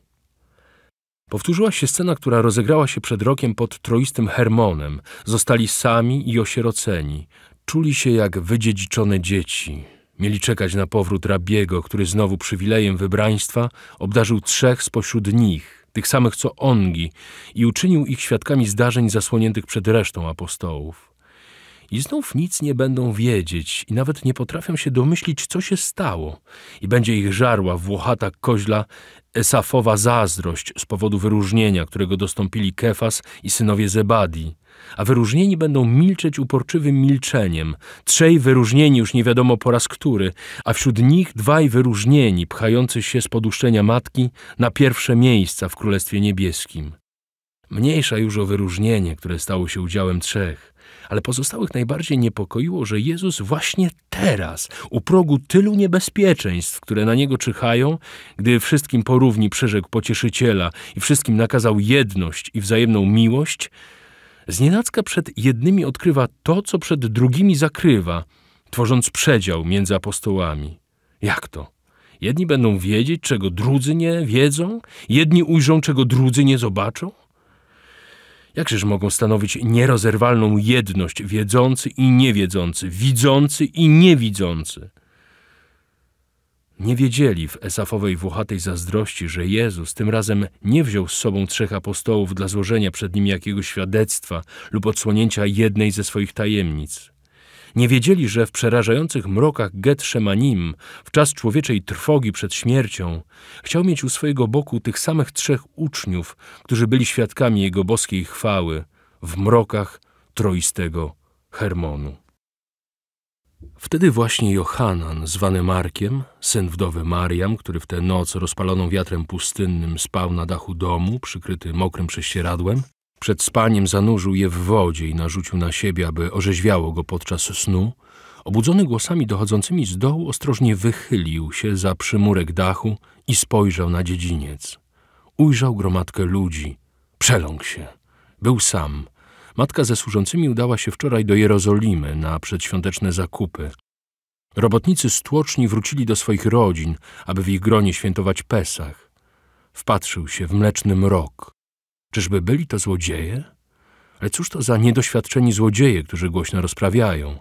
Powtórzyła się scena, która rozegrała się przed rokiem pod troistym Hermonem. Zostali sami i osieroceni. Czuli się jak wydziedziczone dzieci. Mieli czekać na powrót rabiego, który znowu przywilejem wybraństwa obdarzył trzech spośród nich – tych samych co ongi, i uczynił ich świadkami zdarzeń zasłoniętych przed resztą apostołów. I znów nic nie będą wiedzieć i nawet nie potrafią się domyślić, co się stało. I będzie ich żarła włochata koźla Esafowa zazdrość z powodu wyróżnienia, którego dostąpili Kefas i synowie Zebadi a wyróżnieni będą milczeć uporczywym milczeniem. Trzej wyróżnieni już nie wiadomo po raz który, a wśród nich dwaj wyróżnieni, pchający się z poduszczenia matki na pierwsze miejsca w Królestwie Niebieskim. Mniejsza już o wyróżnienie, które stało się udziałem trzech, ale pozostałych najbardziej niepokoiło, że Jezus właśnie teraz, u progu tylu niebezpieczeństw, które na niego czyhają, gdy wszystkim porówni przyrzekł pocieszyciela i wszystkim nakazał jedność i wzajemną miłość, Znienacka przed jednymi odkrywa to, co przed drugimi zakrywa, tworząc przedział między apostołami. Jak to? Jedni będą wiedzieć, czego drudzy nie wiedzą, jedni ujrzą, czego drudzy nie zobaczą? Jakżeż mogą stanowić nierozerwalną jedność wiedzący i niewiedzący, widzący i niewidzący? Nie wiedzieli w Esafowej włochatej zazdrości, że Jezus tym razem nie wziął z sobą trzech apostołów dla złożenia przed nimi jakiegoś świadectwa lub odsłonięcia jednej ze swoich tajemnic. Nie wiedzieli, że w przerażających mrokach Getsemanim, w czas człowieczej trwogi przed śmiercią, chciał mieć u swojego boku tych samych trzech uczniów, którzy byli świadkami jego boskiej chwały w mrokach troistego Hermonu. Wtedy właśnie Johanan, zwany Markiem, syn wdowy Mariam, który w tę noc rozpaloną wiatrem pustynnym spał na dachu domu, przykryty mokrym prześcieradłem, przed spaniem zanurzył je w wodzie i narzucił na siebie, aby orzeźwiało go podczas snu, obudzony głosami dochodzącymi z dołu, ostrożnie wychylił się za przymurek dachu i spojrzał na dziedziniec. Ujrzał gromadkę ludzi. Przeląkł się. Był sam. Matka ze służącymi udała się wczoraj do Jerozolimy na przedświąteczne zakupy. Robotnicy stłoczni wrócili do swoich rodzin, aby w ich gronie świętować Pesach. Wpatrzył się w mleczny mrok. Czyżby byli to złodzieje? Ale cóż to za niedoświadczeni złodzieje, którzy głośno rozprawiają?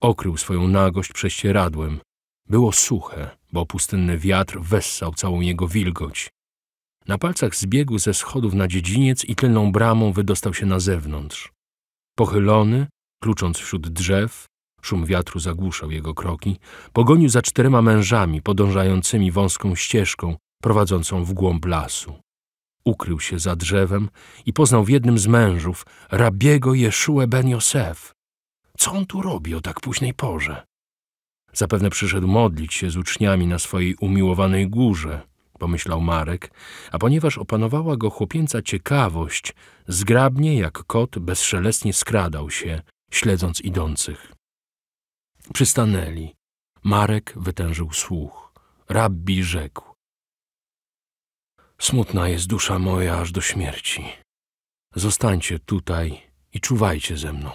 Okrył swoją nagość prześcieradłem. Było suche, bo pustynny wiatr wessał całą jego wilgoć. Na palcach zbiegł ze schodów na dziedziniec i tylną bramą wydostał się na zewnątrz. Pochylony, klucząc wśród drzew, szum wiatru zagłuszał jego kroki, pogonił za czterema mężami podążającymi wąską ścieżką prowadzącą w głąb lasu. Ukrył się za drzewem i poznał w jednym z mężów rabiego Jeszue ben Josef. Co on tu robi o tak późnej porze? Zapewne przyszedł modlić się z uczniami na swojej umiłowanej górze, pomyślał Marek, a ponieważ opanowała go chłopięca ciekawość, zgrabnie jak kot bezszelestnie skradał się, śledząc idących. Przystanęli. Marek wytężył słuch. Rabbi rzekł. Smutna jest dusza moja aż do śmierci. Zostańcie tutaj i czuwajcie ze mną.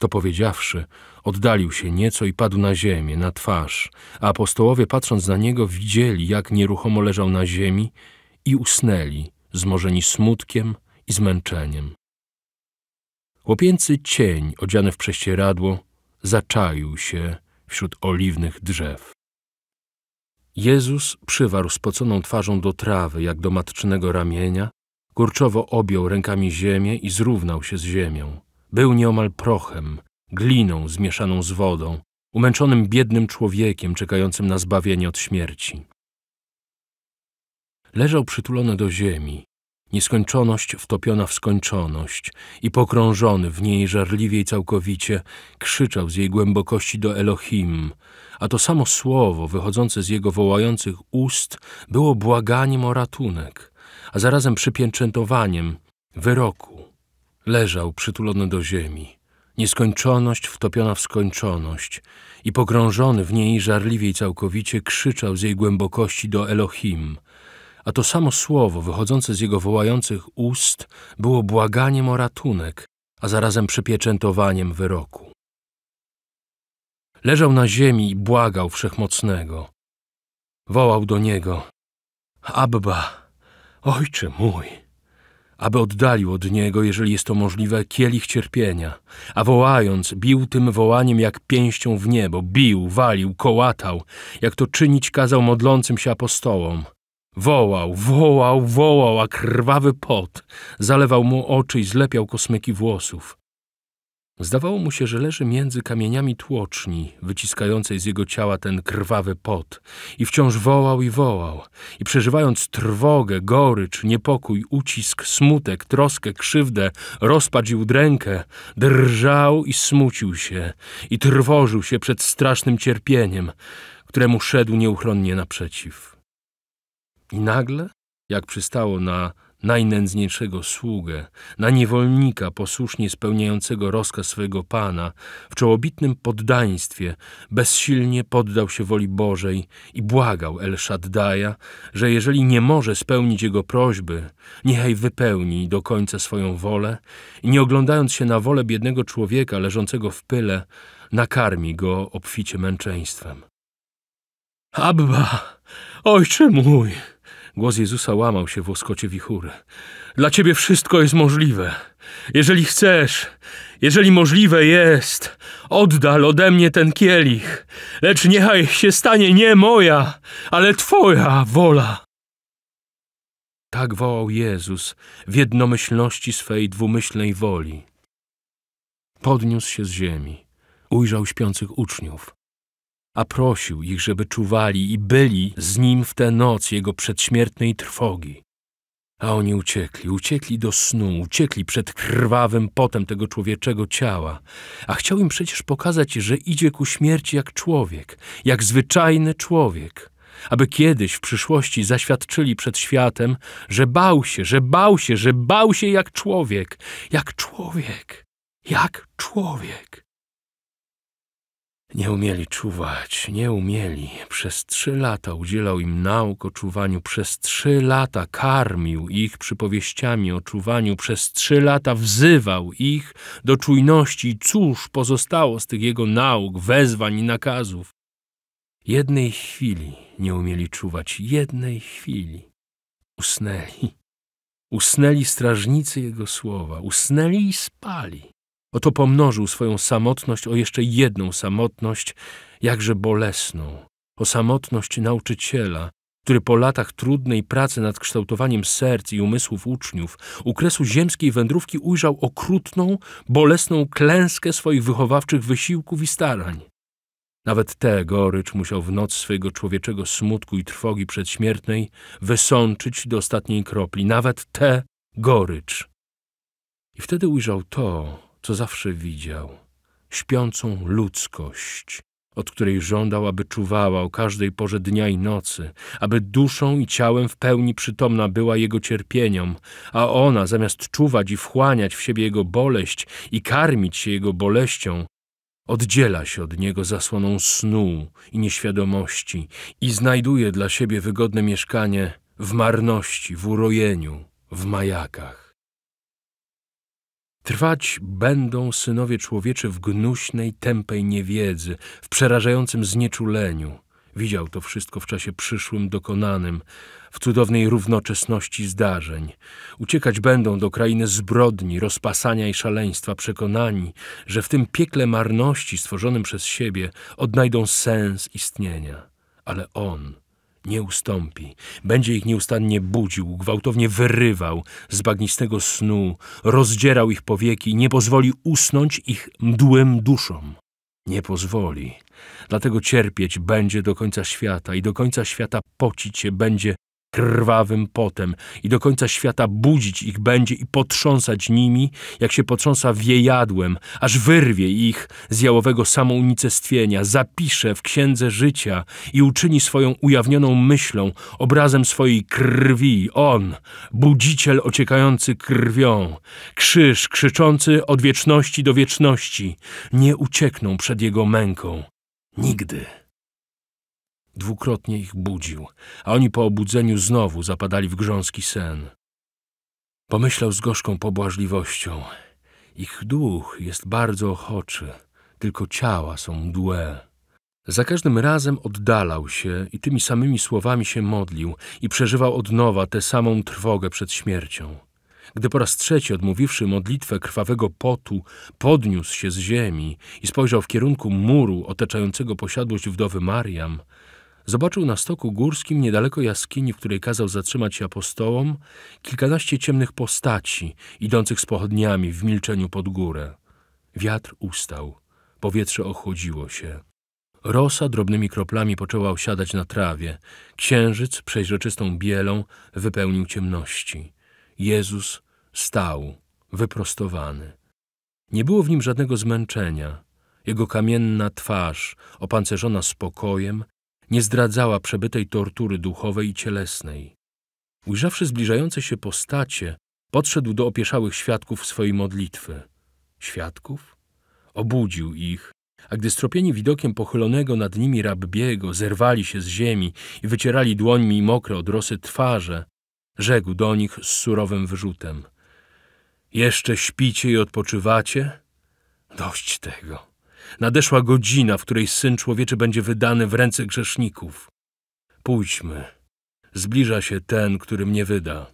To powiedziawszy, Oddalił się nieco i padł na ziemię, na twarz, a apostołowie patrząc na niego widzieli, jak nieruchomo leżał na ziemi i usnęli, zmorzeni smutkiem i zmęczeniem. Łopięcy cień, odziany w prześcieradło, zaczaił się wśród oliwnych drzew. Jezus przywarł spoconą twarzą do trawy, jak do matczynego ramienia, kurczowo objął rękami ziemię i zrównał się z ziemią. Był nieomal prochem, gliną zmieszaną z wodą, umęczonym biednym człowiekiem czekającym na zbawienie od śmierci. Leżał przytulony do ziemi, nieskończoność wtopiona w skończoność i pokrążony w niej żarliwie i całkowicie, krzyczał z jej głębokości do Elohim, a to samo słowo wychodzące z jego wołających ust było błaganiem o ratunek, a zarazem przypięczętowaniem wyroku. Leżał przytulony do ziemi, Nieskończoność wtopiona w skończoność i pogrążony w niej żarliwie i całkowicie krzyczał z jej głębokości do Elohim, a to samo słowo wychodzące z jego wołających ust było błaganiem o ratunek, a zarazem przypieczętowaniem wyroku. Leżał na ziemi i błagał Wszechmocnego. Wołał do niego – Abba, ojcze mój! aby oddalił od niego, jeżeli jest to możliwe, kielich cierpienia, a wołając, bił tym wołaniem jak pięścią w niebo, bił, walił, kołatał, jak to czynić kazał modlącym się apostołom. Wołał, wołał, wołał, a krwawy pot zalewał mu oczy i zlepiał kosmyki włosów. Zdawało mu się, że leży między kamieniami tłoczni, wyciskającej z jego ciała ten krwawy pot, i wciąż wołał i wołał, i przeżywając trwogę, gorycz, niepokój, ucisk, smutek, troskę, krzywdę, rozpacz i udrękę, drżał i smucił się, i trwożył się przed strasznym cierpieniem, któremu szedł nieuchronnie naprzeciw. I nagle, jak przystało na najnędzniejszego sługę, na niewolnika posłusznie spełniającego rozkaz swego Pana, w czołobitnym poddaństwie bezsilnie poddał się woli Bożej i błagał El Shaddaja, że jeżeli nie może spełnić jego prośby, niechaj wypełni do końca swoją wolę i nie oglądając się na wolę biednego człowieka leżącego w pyle, nakarmi go obficie męczeństwem. Abba, ojcze mój! Głos Jezusa łamał się w łoskocie wichury. Dla ciebie wszystko jest możliwe. Jeżeli chcesz, jeżeli możliwe jest, oddal ode mnie ten kielich, lecz niechaj się stanie nie moja, ale twoja wola. Tak wołał Jezus w jednomyślności swej dwumyślnej woli. Podniósł się z ziemi, ujrzał śpiących uczniów, a prosił ich, żeby czuwali i byli z nim w tę noc jego przedśmiertnej trwogi. A oni uciekli, uciekli do snu, uciekli przed krwawym potem tego człowieczego ciała, a chciał im przecież pokazać, że idzie ku śmierci jak człowiek, jak zwyczajny człowiek, aby kiedyś w przyszłości zaświadczyli przed światem, że bał się, że bał się, że bał się jak człowiek, jak człowiek, jak człowiek. Nie umieli czuwać, nie umieli. Przez trzy lata udzielał im nauk o czuwaniu, przez trzy lata karmił ich przypowieściami o czuwaniu, przez trzy lata wzywał ich do czujności. Cóż pozostało z tych jego nauk, wezwań i nakazów? Jednej chwili nie umieli czuwać, jednej chwili. Usnęli. Usnęli strażnicy jego słowa, usnęli i spali. Oto pomnożył swoją samotność o jeszcze jedną samotność, jakże bolesną, o samotność nauczyciela, który po latach trudnej pracy nad kształtowaniem serc i umysłów uczniów u kresu ziemskiej wędrówki ujrzał okrutną, bolesną klęskę swoich wychowawczych wysiłków i starań. Nawet tę gorycz musiał w noc swojego człowieczego smutku i trwogi przedśmiertnej wysączyć do ostatniej kropli. Nawet tę gorycz. I wtedy ujrzał to, co zawsze widział, śpiącą ludzkość, od której żądał, aby czuwała o każdej porze dnia i nocy, aby duszą i ciałem w pełni przytomna była jego cierpieniom, a ona, zamiast czuwać i wchłaniać w siebie jego boleść i karmić się jego boleścią, oddziela się od niego zasłoną snu i nieświadomości i znajduje dla siebie wygodne mieszkanie w marności, w urojeniu, w majakach. Trwać będą synowie człowieczy w gnuśnej, tępej niewiedzy, w przerażającym znieczuleniu. Widział to wszystko w czasie przyszłym, dokonanym, w cudownej równoczesności zdarzeń. Uciekać będą do krainy zbrodni, rozpasania i szaleństwa, przekonani, że w tym piekle marności stworzonym przez siebie odnajdą sens istnienia. Ale on, nie ustąpi. Będzie ich nieustannie budził, gwałtownie wyrywał z bagnistego snu, rozdzierał ich powieki i nie pozwoli usnąć ich mdłym duszom. Nie pozwoli. Dlatego cierpieć będzie do końca świata i do końca świata pocić się będzie krwawym potem i do końca świata budzić ich będzie i potrząsać nimi, jak się potrząsa wiejadłem, aż wyrwie ich z jałowego samounicestwienia, zapisze w księdze życia i uczyni swoją ujawnioną myślą, obrazem swojej krwi, on, budziciel ociekający krwią, krzyż krzyczący od wieczności do wieczności, nie uciekną przed jego męką. Nigdy. Dwukrotnie ich budził, a oni po obudzeniu znowu zapadali w grząski sen. Pomyślał z gorzką pobłażliwością. Ich duch jest bardzo ochoczy, tylko ciała są mdłe. Za każdym razem oddalał się i tymi samymi słowami się modlił i przeżywał od nowa tę samą trwogę przed śmiercią. Gdy po raz trzeci, odmówiwszy modlitwę krwawego potu, podniósł się z ziemi i spojrzał w kierunku muru otaczającego posiadłość wdowy Mariam, Zobaczył na stoku górskim, niedaleko jaskini, w której kazał zatrzymać się apostołom, kilkanaście ciemnych postaci, idących z pochodniami w milczeniu pod górę. Wiatr ustał, powietrze ochłodziło się. Rosa drobnymi kroplami poczęła osiadać na trawie. Księżyc przeźroczystą bielą wypełnił ciemności. Jezus stał, wyprostowany. Nie było w nim żadnego zmęczenia. Jego kamienna twarz, opancerzona spokojem, nie zdradzała przebytej tortury duchowej i cielesnej. Ujrzawszy zbliżające się postacie, podszedł do opieszałych świadków swojej modlitwy. Świadków? Obudził ich, a gdy stropieni widokiem pochylonego nad nimi rabbiego zerwali się z ziemi i wycierali dłońmi mokre od rosy twarze, rzekł do nich z surowym wyrzutem. Jeszcze śpicie i odpoczywacie? Dość tego. Nadeszła godzina, w której Syn Człowieczy będzie wydany w ręce grzeszników. Pójdźmy. Zbliża się ten, który mnie wyda.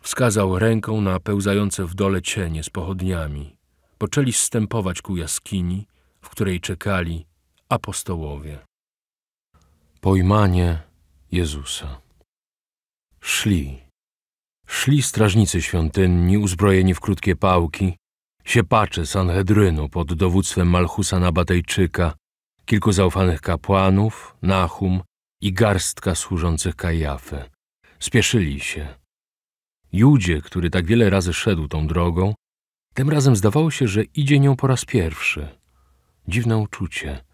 Wskazał ręką na pełzające w dole cienie z pochodniami. Poczęli stępować ku jaskini, w której czekali apostołowie. Pojmanie Jezusa. Szli. Szli strażnicy świątynni uzbrojeni w krótkie pałki, Siepacze Sanhedrynu pod dowództwem Malchusa Nabatejczyka, kilku zaufanych kapłanów, Nahum i garstka służących Kajafy. Spieszyli się. Judzie, który tak wiele razy szedł tą drogą, tym razem zdawało się, że idzie nią po raz pierwszy. Dziwne uczucie.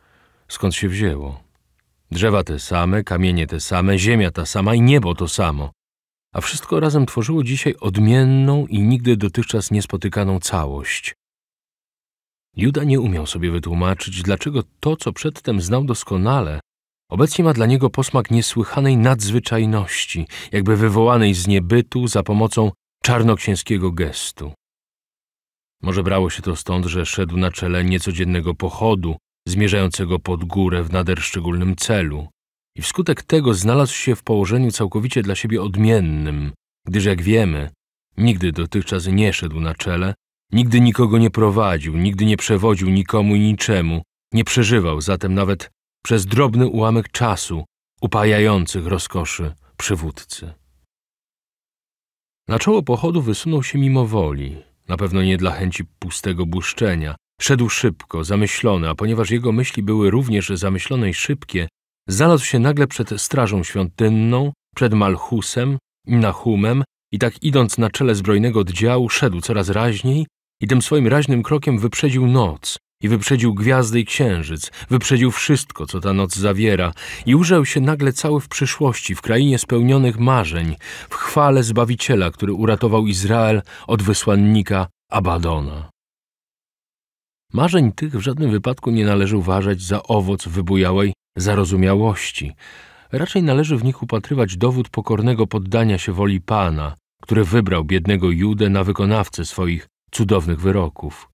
Skąd się wzięło? Drzewa te same, kamienie te same, ziemia ta sama i niebo to samo a wszystko razem tworzyło dzisiaj odmienną i nigdy dotychczas niespotykaną całość. Juda nie umiał sobie wytłumaczyć, dlaczego to, co przedtem znał doskonale, obecnie ma dla niego posmak niesłychanej nadzwyczajności, jakby wywołanej z niebytu za pomocą czarnoksięskiego gestu. Może brało się to stąd, że szedł na czele niecodziennego pochodu, zmierzającego pod górę w nader szczególnym celu i wskutek tego znalazł się w położeniu całkowicie dla siebie odmiennym, gdyż jak wiemy, nigdy dotychczas nie szedł na czele, nigdy nikogo nie prowadził, nigdy nie przewodził nikomu i niczemu, nie przeżywał zatem nawet przez drobny ułamek czasu upajających rozkoszy przywódcy. Na czoło pochodu wysunął się mimowoli, na pewno nie dla chęci pustego błyszczenia. Szedł szybko, zamyślony, a ponieważ jego myśli były również zamyślone i szybkie, Znalazł się nagle przed strażą świątynną, przed Malchusem, Nahumem i tak idąc na czele zbrojnego oddziału szedł coraz raźniej i tym swoim raźnym krokiem wyprzedził noc i wyprzedził gwiazdy i księżyc, wyprzedził wszystko, co ta noc zawiera i ujrzał się nagle cały w przyszłości, w krainie spełnionych marzeń, w chwale Zbawiciela, który uratował Izrael od wysłannika Abadona. Marzeń tych w żadnym wypadku nie należy uważać za owoc wybujałej zarozumiałości. Raczej należy w nich upatrywać dowód pokornego poddania się woli Pana, który wybrał biednego Judę na wykonawcę swoich cudownych wyroków.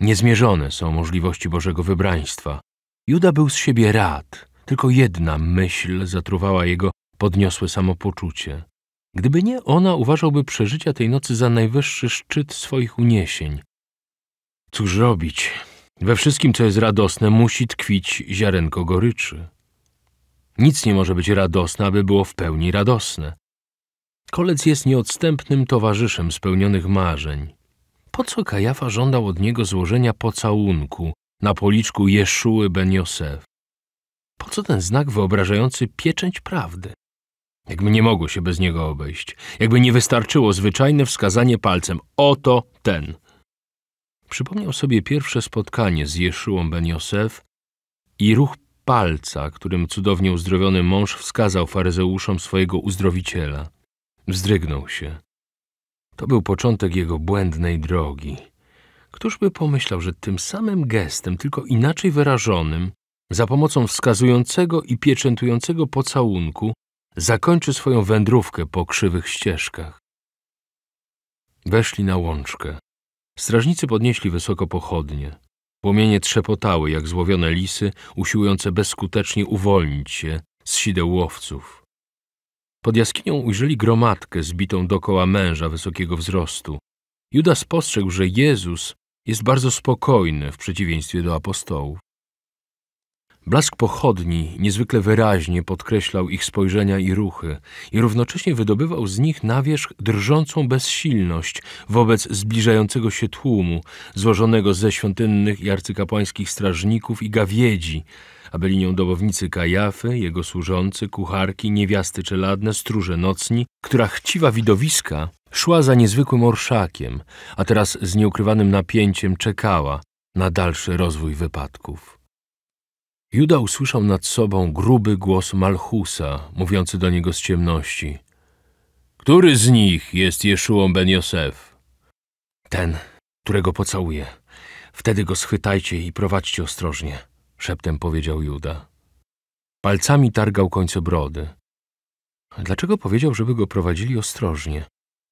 Niezmierzone są możliwości Bożego wybraństwa. Juda był z siebie rad, tylko jedna myśl zatruwała jego podniosłe samopoczucie. Gdyby nie ona, uważałby przeżycia tej nocy za najwyższy szczyt swoich uniesień. Cóż robić? We wszystkim, co jest radosne, musi tkwić ziarenko goryczy. Nic nie może być radosne, aby było w pełni radosne. Kolec jest nieodstępnym towarzyszem spełnionych marzeń. Po co Kajafa żądał od niego złożenia pocałunku na policzku Jeszuły ben Josef? Po co ten znak wyobrażający pieczęć prawdy? Jakby nie mogło się bez niego obejść, jakby nie wystarczyło zwyczajne wskazanie palcem. Oto ten – Przypomniał sobie pierwsze spotkanie z Jeszułą Ben Josef i ruch palca, którym cudownie uzdrowiony mąż wskazał faryzeuszom swojego uzdrowiciela. Wzdrygnął się. To był początek jego błędnej drogi. Któż by pomyślał, że tym samym gestem, tylko inaczej wyrażonym, za pomocą wskazującego i pieczętującego pocałunku, zakończy swoją wędrówkę po krzywych ścieżkach. Weszli na łączkę. Strażnicy podnieśli wysoko pochodnie. Płomienie trzepotały jak złowione lisy, usiłujące bezskutecznie uwolnić się z sideł łowców. Pod jaskinią ujrzeli gromadkę zbitą dokoła męża wysokiego wzrostu. Judas spostrzegł, że Jezus jest bardzo spokojny w przeciwieństwie do apostołów. Blask pochodni niezwykle wyraźnie podkreślał ich spojrzenia i ruchy i równocześnie wydobywał z nich na wierzch drżącą bezsilność wobec zbliżającego się tłumu, złożonego ze świątynnych i arcykapłańskich strażników i gawiedzi, a byli nią domownicy Kajafy, jego służący, kucharki, niewiasty czeladne, stróże nocni, która chciwa widowiska szła za niezwykłym orszakiem, a teraz z nieukrywanym napięciem czekała na dalszy rozwój wypadków. Juda usłyszał nad sobą gruby głos Malchusa, mówiący do niego z ciemności. Który z nich jest Jeszuą ben Josef? Ten, którego pocałuję. Wtedy go schwytajcie i prowadźcie ostrożnie, szeptem powiedział Juda. Palcami targał końce brody. Dlaczego powiedział, żeby go prowadzili ostrożnie?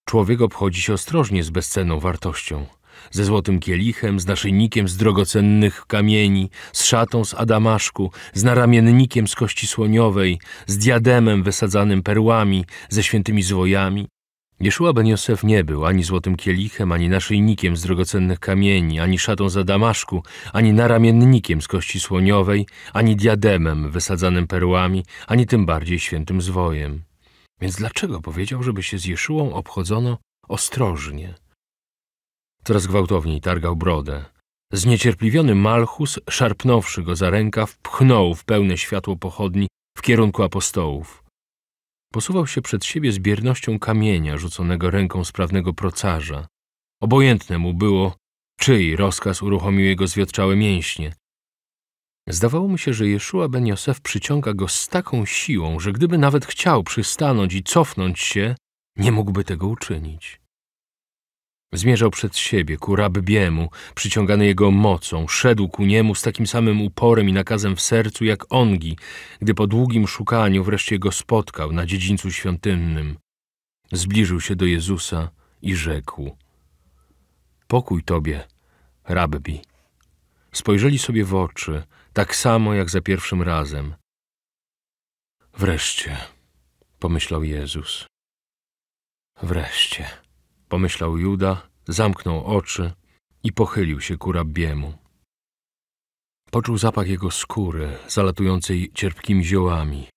Człowiek obchodzi się ostrożnie z bezcenną wartością ze złotym kielichem, z naszyjnikiem z drogocennych kamieni, z szatą z adamaszku, z naramiennikiem z kości słoniowej, z diademem wysadzanym perłami, ze świętymi zwojami. Jeszua ben Josef nie był ani złotym kielichem, ani naszyjnikiem z drogocennych kamieni, ani szatą z adamaszku, ani naramiennikiem z kości słoniowej, ani diademem wysadzanym perłami, ani tym bardziej świętym zwojem. Więc dlaczego powiedział, żeby się z Jeszułą obchodzono ostrożnie? Coraz gwałtowniej targał brodę. Zniecierpliwiony Malchus, szarpnąwszy go za rękaw, pchnął w pełne światło pochodni w kierunku apostołów. Posuwał się przed siebie z biernością kamienia rzuconego ręką sprawnego procarza. Obojętne mu było, czyj rozkaz uruchomił jego zwiotczałe mięśnie. Zdawało mu się, że Jeszua ben Josef przyciąga go z taką siłą, że gdyby nawet chciał przystanąć i cofnąć się, nie mógłby tego uczynić. Zmierzał przed siebie, ku Rabbiemu, przyciągany jego mocą, szedł ku niemu z takim samym uporem i nakazem w sercu jak Ongi, gdy po długim szukaniu wreszcie go spotkał na dziedzińcu świątynnym. Zbliżył się do Jezusa i rzekł – Pokój Tobie, Rabbi. Spojrzeli sobie w oczy, tak samo jak za pierwszym razem. Wreszcie, pomyślał Jezus, wreszcie pomyślał Juda, zamknął oczy i pochylił się ku rabbiemu. Poczuł zapach jego skóry, zalatującej cierpkimi ziołami.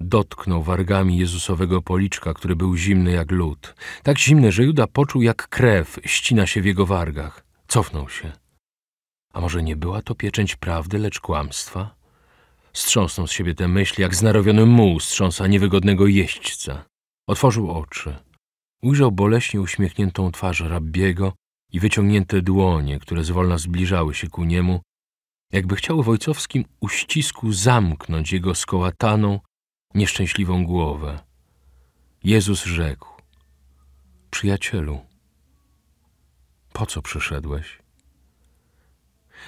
Dotknął wargami Jezusowego policzka, który był zimny jak lód. Tak zimny, że Juda poczuł, jak krew ścina się w jego wargach. Cofnął się. A może nie była to pieczęć prawdy, lecz kłamstwa? Strząsnął z siebie te myśli, jak znarowiony muł strząsa niewygodnego jeźdźca. Otworzył oczy. Ujrzał boleśnie uśmiechniętą twarz rabbiego i wyciągnięte dłonie, które zwolna zbliżały się ku niemu, jakby chciały w ojcowskim uścisku zamknąć jego skołataną, nieszczęśliwą głowę. Jezus rzekł: Przyjacielu, po co przyszedłeś?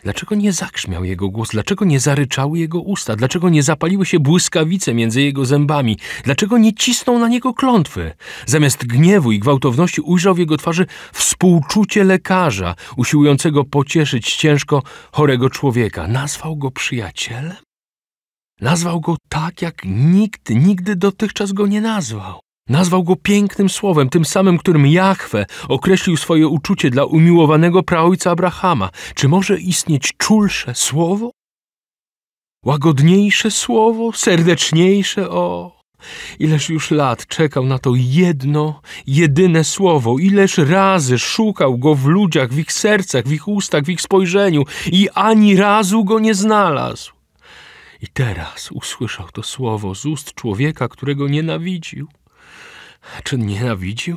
Dlaczego nie zakrzmiał jego głos? Dlaczego nie zaryczały jego usta? Dlaczego nie zapaliły się błyskawice między jego zębami? Dlaczego nie cisnął na niego klątwy? Zamiast gniewu i gwałtowności ujrzał w jego twarzy współczucie lekarza, usiłującego pocieszyć ciężko chorego człowieka. Nazwał go przyjacielem? Nazwał go tak, jak nikt nigdy dotychczas go nie nazwał. Nazwał go pięknym słowem, tym samym, którym Jahwe określił swoje uczucie dla umiłowanego praojca Abrahama. Czy może istnieć czulsze słowo? Łagodniejsze słowo, serdeczniejsze, o! Ileż już lat czekał na to jedno, jedyne słowo, ileż razy szukał go w ludziach, w ich sercach, w ich ustach, w ich spojrzeniu i ani razu go nie znalazł. I teraz usłyszał to słowo z ust człowieka, którego nienawidził. Czy nienawidził?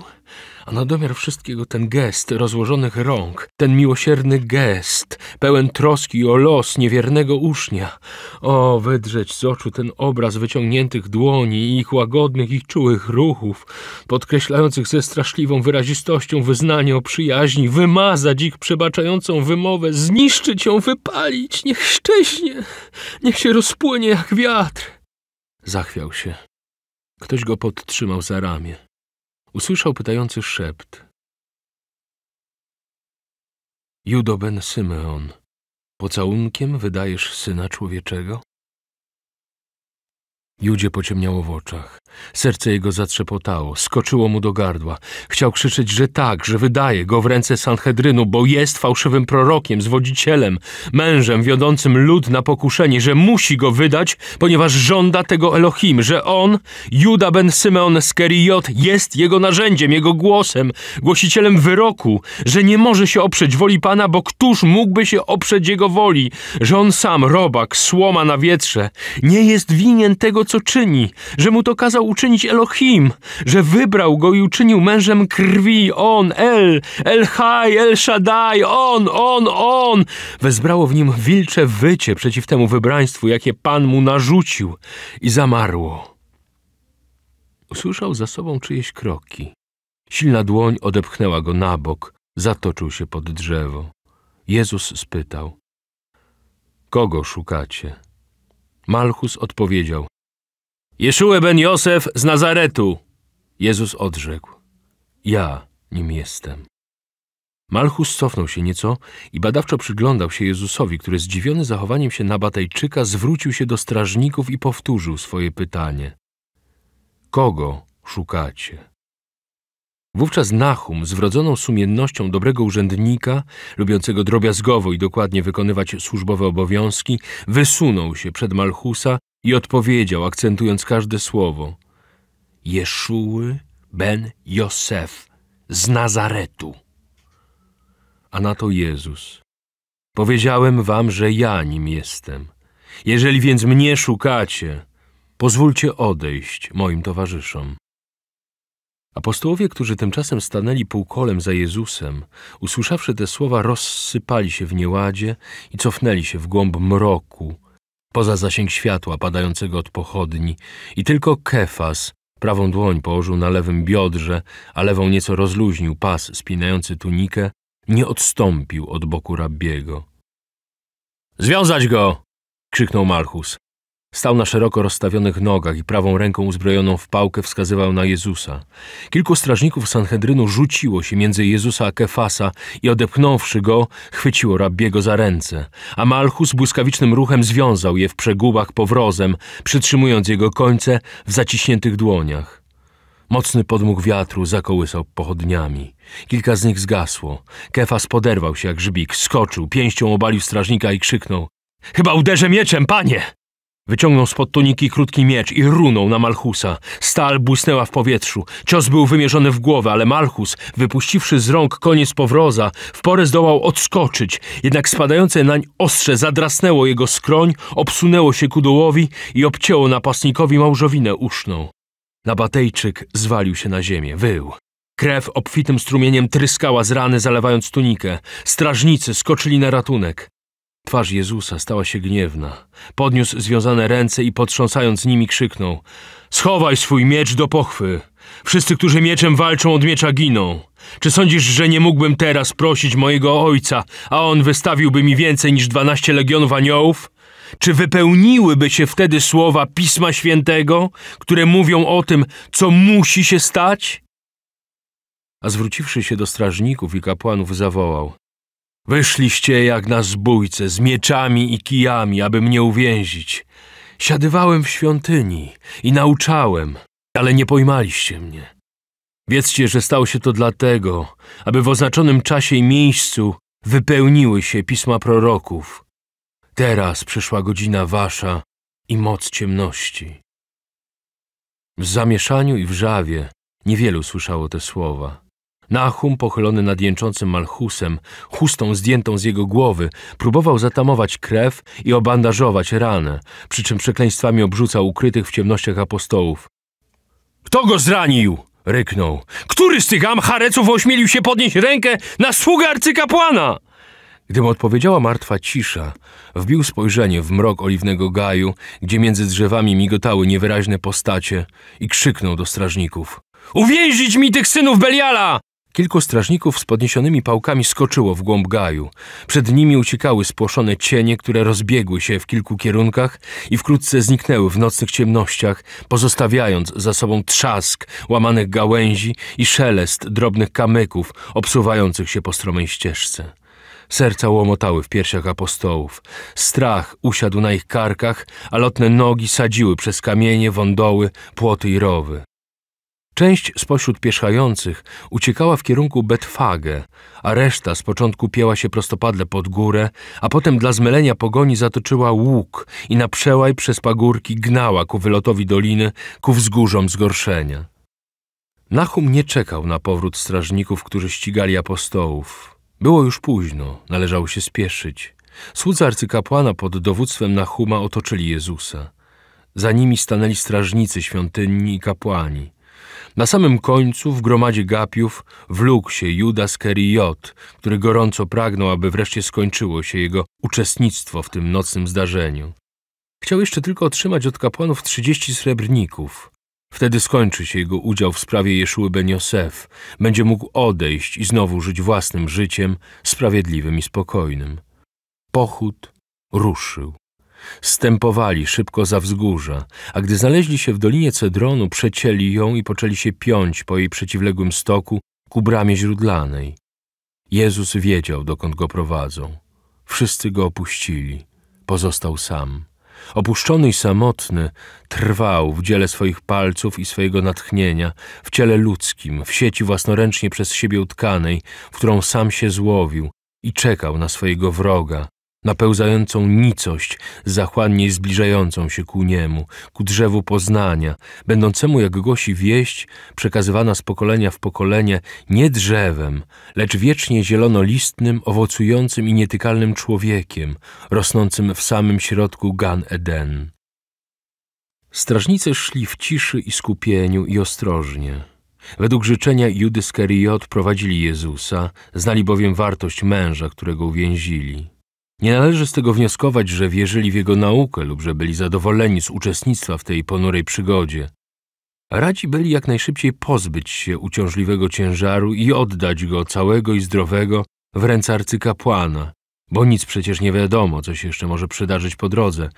A na domiar wszystkiego ten gest rozłożonych rąk, ten miłosierny gest, pełen troski o los niewiernego usznia. O, wydrzeć z oczu ten obraz wyciągniętych dłoni i ich łagodnych i czułych ruchów, podkreślających ze straszliwą wyrazistością wyznanie o przyjaźni, wymazać ich przebaczającą wymowę, zniszczyć ją, wypalić, niech szczęśnie, niech się rozpłynie jak wiatr. Zachwiał się Ktoś go podtrzymał za ramię. Usłyszał pytający szept. Judo ben Symeon, pocałunkiem wydajesz syna człowieczego? Judzie pociemniało w oczach. Serce jego zatrzepotało, skoczyło mu do gardła. Chciał krzyczeć, że tak, że wydaje go w ręce Sanhedrynu, bo jest fałszywym prorokiem, zwodzicielem, mężem wiodącym lud na pokuszenie, że musi go wydać, ponieważ żąda tego Elohim, że on, Juda ben Symeon z jest jego narzędziem, jego głosem, głosicielem wyroku, że nie może się oprzeć woli Pana, bo któż mógłby się oprzeć jego woli, że on sam, robak, słoma na wietrze, nie jest winien tego, co czyni, że mu to kazał kazał uczynić Elohim, że wybrał go i uczynił mężem krwi, on, El, El Haj, El Shaddai, on, on, on. Wezbrało w nim wilcze wycie przeciw temu wybraństwu, jakie Pan mu narzucił i zamarło. Usłyszał za sobą czyjeś kroki. Silna dłoń odepchnęła go na bok, zatoczył się pod drzewo. Jezus spytał: Kogo szukacie? Malchus odpowiedział: Jeszue ben Josef z Nazaretu. Jezus odrzekł. Ja nim jestem. Malchus cofnął się nieco i badawczo przyglądał się Jezusowi, który zdziwiony zachowaniem się Nabatejczyka zwrócił się do strażników i powtórzył swoje pytanie. Kogo szukacie? Wówczas Nachum, z wrodzoną sumiennością dobrego urzędnika, lubiącego drobiazgowo i dokładnie wykonywać służbowe obowiązki, wysunął się przed Malchusa i odpowiedział, akcentując każde słowo: Jeszuły ben Josef z Nazaretu. A na to Jezus: Powiedziałem wam, że ja nim jestem. Jeżeli więc mnie szukacie, pozwólcie odejść moim towarzyszom. Apostołowie, którzy tymczasem stanęli półkolem za Jezusem, usłyszawszy te słowa, rozsypali się w nieładzie i cofnęli się w głąb mroku, poza zasięg światła padającego od pochodni i tylko kefas, prawą dłoń położył na lewym biodrze, a lewą nieco rozluźnił pas spinający tunikę, nie odstąpił od boku rabbiego. Związać go! krzyknął Marchus. Stał na szeroko rozstawionych nogach i prawą ręką uzbrojoną w pałkę wskazywał na Jezusa. Kilku strażników Sanhedrynu rzuciło się między Jezusa a Kefasa i odepchnąwszy go, chwyciło rabiego za ręce, a Malchus błyskawicznym ruchem związał je w przegubach powrozem, przytrzymując jego końce w zaciśniętych dłoniach. Mocny podmuch wiatru zakołysał pochodniami. Kilka z nich zgasło. Kefas poderwał się jak grzybik, skoczył, pięścią obalił strażnika i krzyknął – Chyba uderzę mieczem, panie! Wyciągnął spod tuniki krótki miecz i runął na Malchusa. Stal błysnęła w powietrzu. Cios był wymierzony w głowę, ale Malchus, wypuściwszy z rąk koniec powroza, w porę zdołał odskoczyć, jednak spadające nań ostrze zadrasnęło jego skroń, obsunęło się ku dołowi i obcięło napastnikowi małżowinę uszną. Nabatejczyk zwalił się na ziemię, wył. Krew obfitym strumieniem tryskała z rany, zalewając tunikę. Strażnicy skoczyli na ratunek. Twarz Jezusa stała się gniewna. Podniósł związane ręce i potrząsając nimi krzyknął: Schowaj swój miecz do pochwy! Wszyscy, którzy mieczem walczą, od miecza giną. Czy sądzisz, że nie mógłbym teraz prosić mojego ojca, a on wystawiłby mi więcej niż dwanaście legionów aniołów? Czy wypełniłyby się wtedy słowa Pisma Świętego, które mówią o tym, co musi się stać? A zwróciwszy się do strażników i kapłanów, zawołał: Wyszliście jak na zbójce, z mieczami i kijami, aby mnie uwięzić. Siadywałem w świątyni i nauczałem, ale nie pojmaliście mnie. Wiedzcie, że stało się to dlatego, aby w oznaczonym czasie i miejscu wypełniły się pisma proroków. Teraz przyszła godzina wasza i moc ciemności. W zamieszaniu i w żawie niewielu słyszało te słowa. Nachum, pochylony nad jęczącym malchusem, chustą zdjętą z jego głowy, próbował zatamować krew i obandażować ranę, przy czym przekleństwami obrzucał ukrytych w ciemnościach apostołów. Kto go zranił? ryknął. Który z tych amchareców ośmielił się podnieść rękę na sługę arcykapłana? Gdy mu odpowiedziała martwa cisza, wbił spojrzenie w mrok oliwnego gaju, gdzie między drzewami migotały niewyraźne postacie i krzyknął do strażników. Uwięzić mi tych synów Beliala! Kilku strażników z podniesionymi pałkami skoczyło w głąb gaju. Przed nimi uciekały spłoszone cienie, które rozbiegły się w kilku kierunkach i wkrótce zniknęły w nocnych ciemnościach, pozostawiając za sobą trzask łamanych gałęzi i szelest drobnych kamyków obsuwających się po stromej ścieżce. Serca łomotały w piersiach apostołów. Strach usiadł na ich karkach, a lotne nogi sadziły przez kamienie, wądoły, płoty i rowy. Część spośród pierzchających uciekała w kierunku Betfage, a reszta z początku pięła się prostopadle pod górę, a potem dla zmylenia pogoni zatoczyła łuk i na przełaj przez pagórki gnała ku wylotowi doliny, ku wzgórzom zgorszenia. Nachum nie czekał na powrót strażników, którzy ścigali apostołów. Było już późno, należało się spieszyć. Słudzy arcykapłana pod dowództwem Nachuma otoczyli Jezusa. Za nimi stanęli strażnicy świątyni i kapłani. Na samym końcu, w gromadzie gapiów, wlókł się Judas Keriot, który gorąco pragnął, aby wreszcie skończyło się jego uczestnictwo w tym nocnym zdarzeniu. Chciał jeszcze tylko otrzymać od kapłanów trzydzieści srebrników. Wtedy skończy się jego udział w sprawie Jeszuły Ben Josef. Będzie mógł odejść i znowu żyć własnym życiem, sprawiedliwym i spokojnym. Pochód ruszył. Stępowali szybko za wzgórza, a gdy znaleźli się w dolinie Cedronu, przecięli ją i poczęli się piąć po jej przeciwległym stoku ku bramie źródlanej. Jezus wiedział, dokąd go prowadzą. Wszyscy go opuścili. Pozostał sam. Opuszczony i samotny, trwał w dziele swoich palców i swojego natchnienia, w ciele ludzkim, w sieci własnoręcznie przez siebie utkanej, w którą sam się złowił i czekał na swojego wroga, napełzającą nicość, zachłannie zbliżającą się ku niemu, ku drzewu poznania, będącemu, jak gosi wieść, przekazywana z pokolenia w pokolenie, nie drzewem, lecz wiecznie zielonolistnym, owocującym i nietykalnym człowiekiem, rosnącym w samym środku Gan Eden. Strażnicy szli w ciszy i skupieniu i ostrożnie. Według życzenia Judy odprowadzili prowadzili Jezusa, znali bowiem wartość męża, którego uwięzili. Nie należy z tego wnioskować, że wierzyli w jego naukę lub że byli zadowoleni z uczestnictwa w tej ponurej przygodzie. Radzi byli jak najszybciej pozbyć się uciążliwego ciężaru i oddać go całego i zdrowego w ręce arcykapłana, bo nic przecież nie wiadomo, co się jeszcze może przydarzyć po drodze,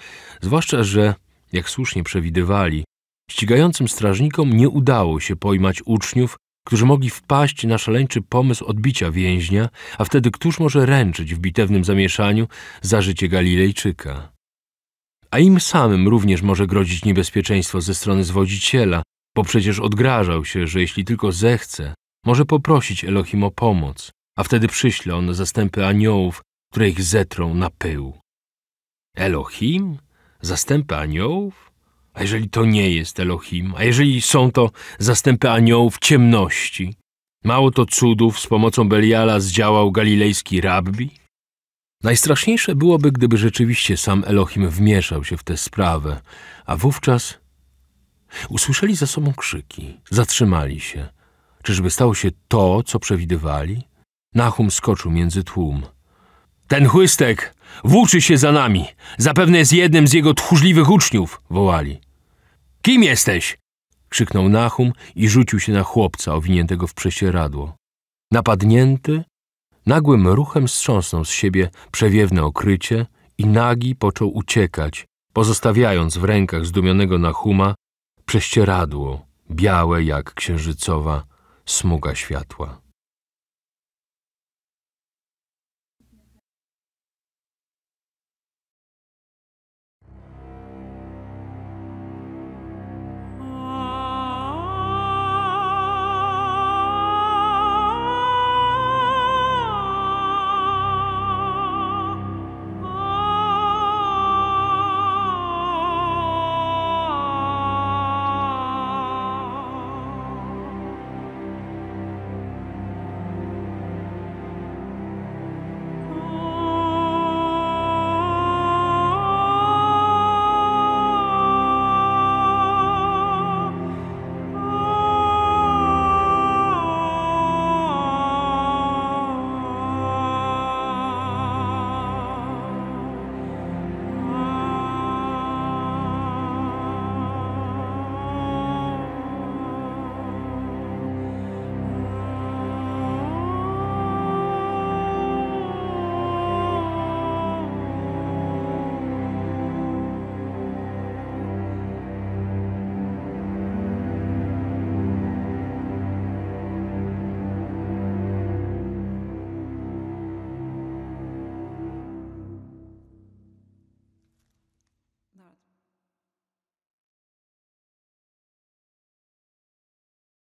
zwłaszcza, że, jak słusznie przewidywali, ścigającym strażnikom nie udało się pojmać uczniów którzy mogli wpaść na szaleńczy pomysł odbicia więźnia, a wtedy któż może ręczyć w bitewnym zamieszaniu za życie Galilejczyka? A im samym również może grozić niebezpieczeństwo ze strony zwodziciela, bo przecież odgrażał się, że jeśli tylko zechce, może poprosić Elohim o pomoc, a wtedy przyśle on zastępy aniołów, które ich zetrą na pył. Elohim? Zastępy aniołów? A jeżeli to nie jest Elohim, a jeżeli są to zastępy aniołów ciemności, mało to cudów z pomocą Beliala zdziałał galilejski rabbi? Najstraszniejsze byłoby, gdyby rzeczywiście sam Elohim wmieszał się w tę sprawę, a wówczas usłyszeli za sobą krzyki, zatrzymali się. Czyżby stało się to, co przewidywali? Nachum skoczył między tłum. Ten chłystek Włóczy się za nami. Zapewne jest jednym z jego tchórzliwych uczniów, wołali. Kim jesteś? krzyknął Nachum i rzucił się na chłopca owiniętego w prześcieradło. Napadnięty, nagłym ruchem strząsnął z siebie przewiewne okrycie i nagi począł uciekać, pozostawiając w rękach zdumionego Nachuma prześcieradło, białe jak księżycowa smuga światła.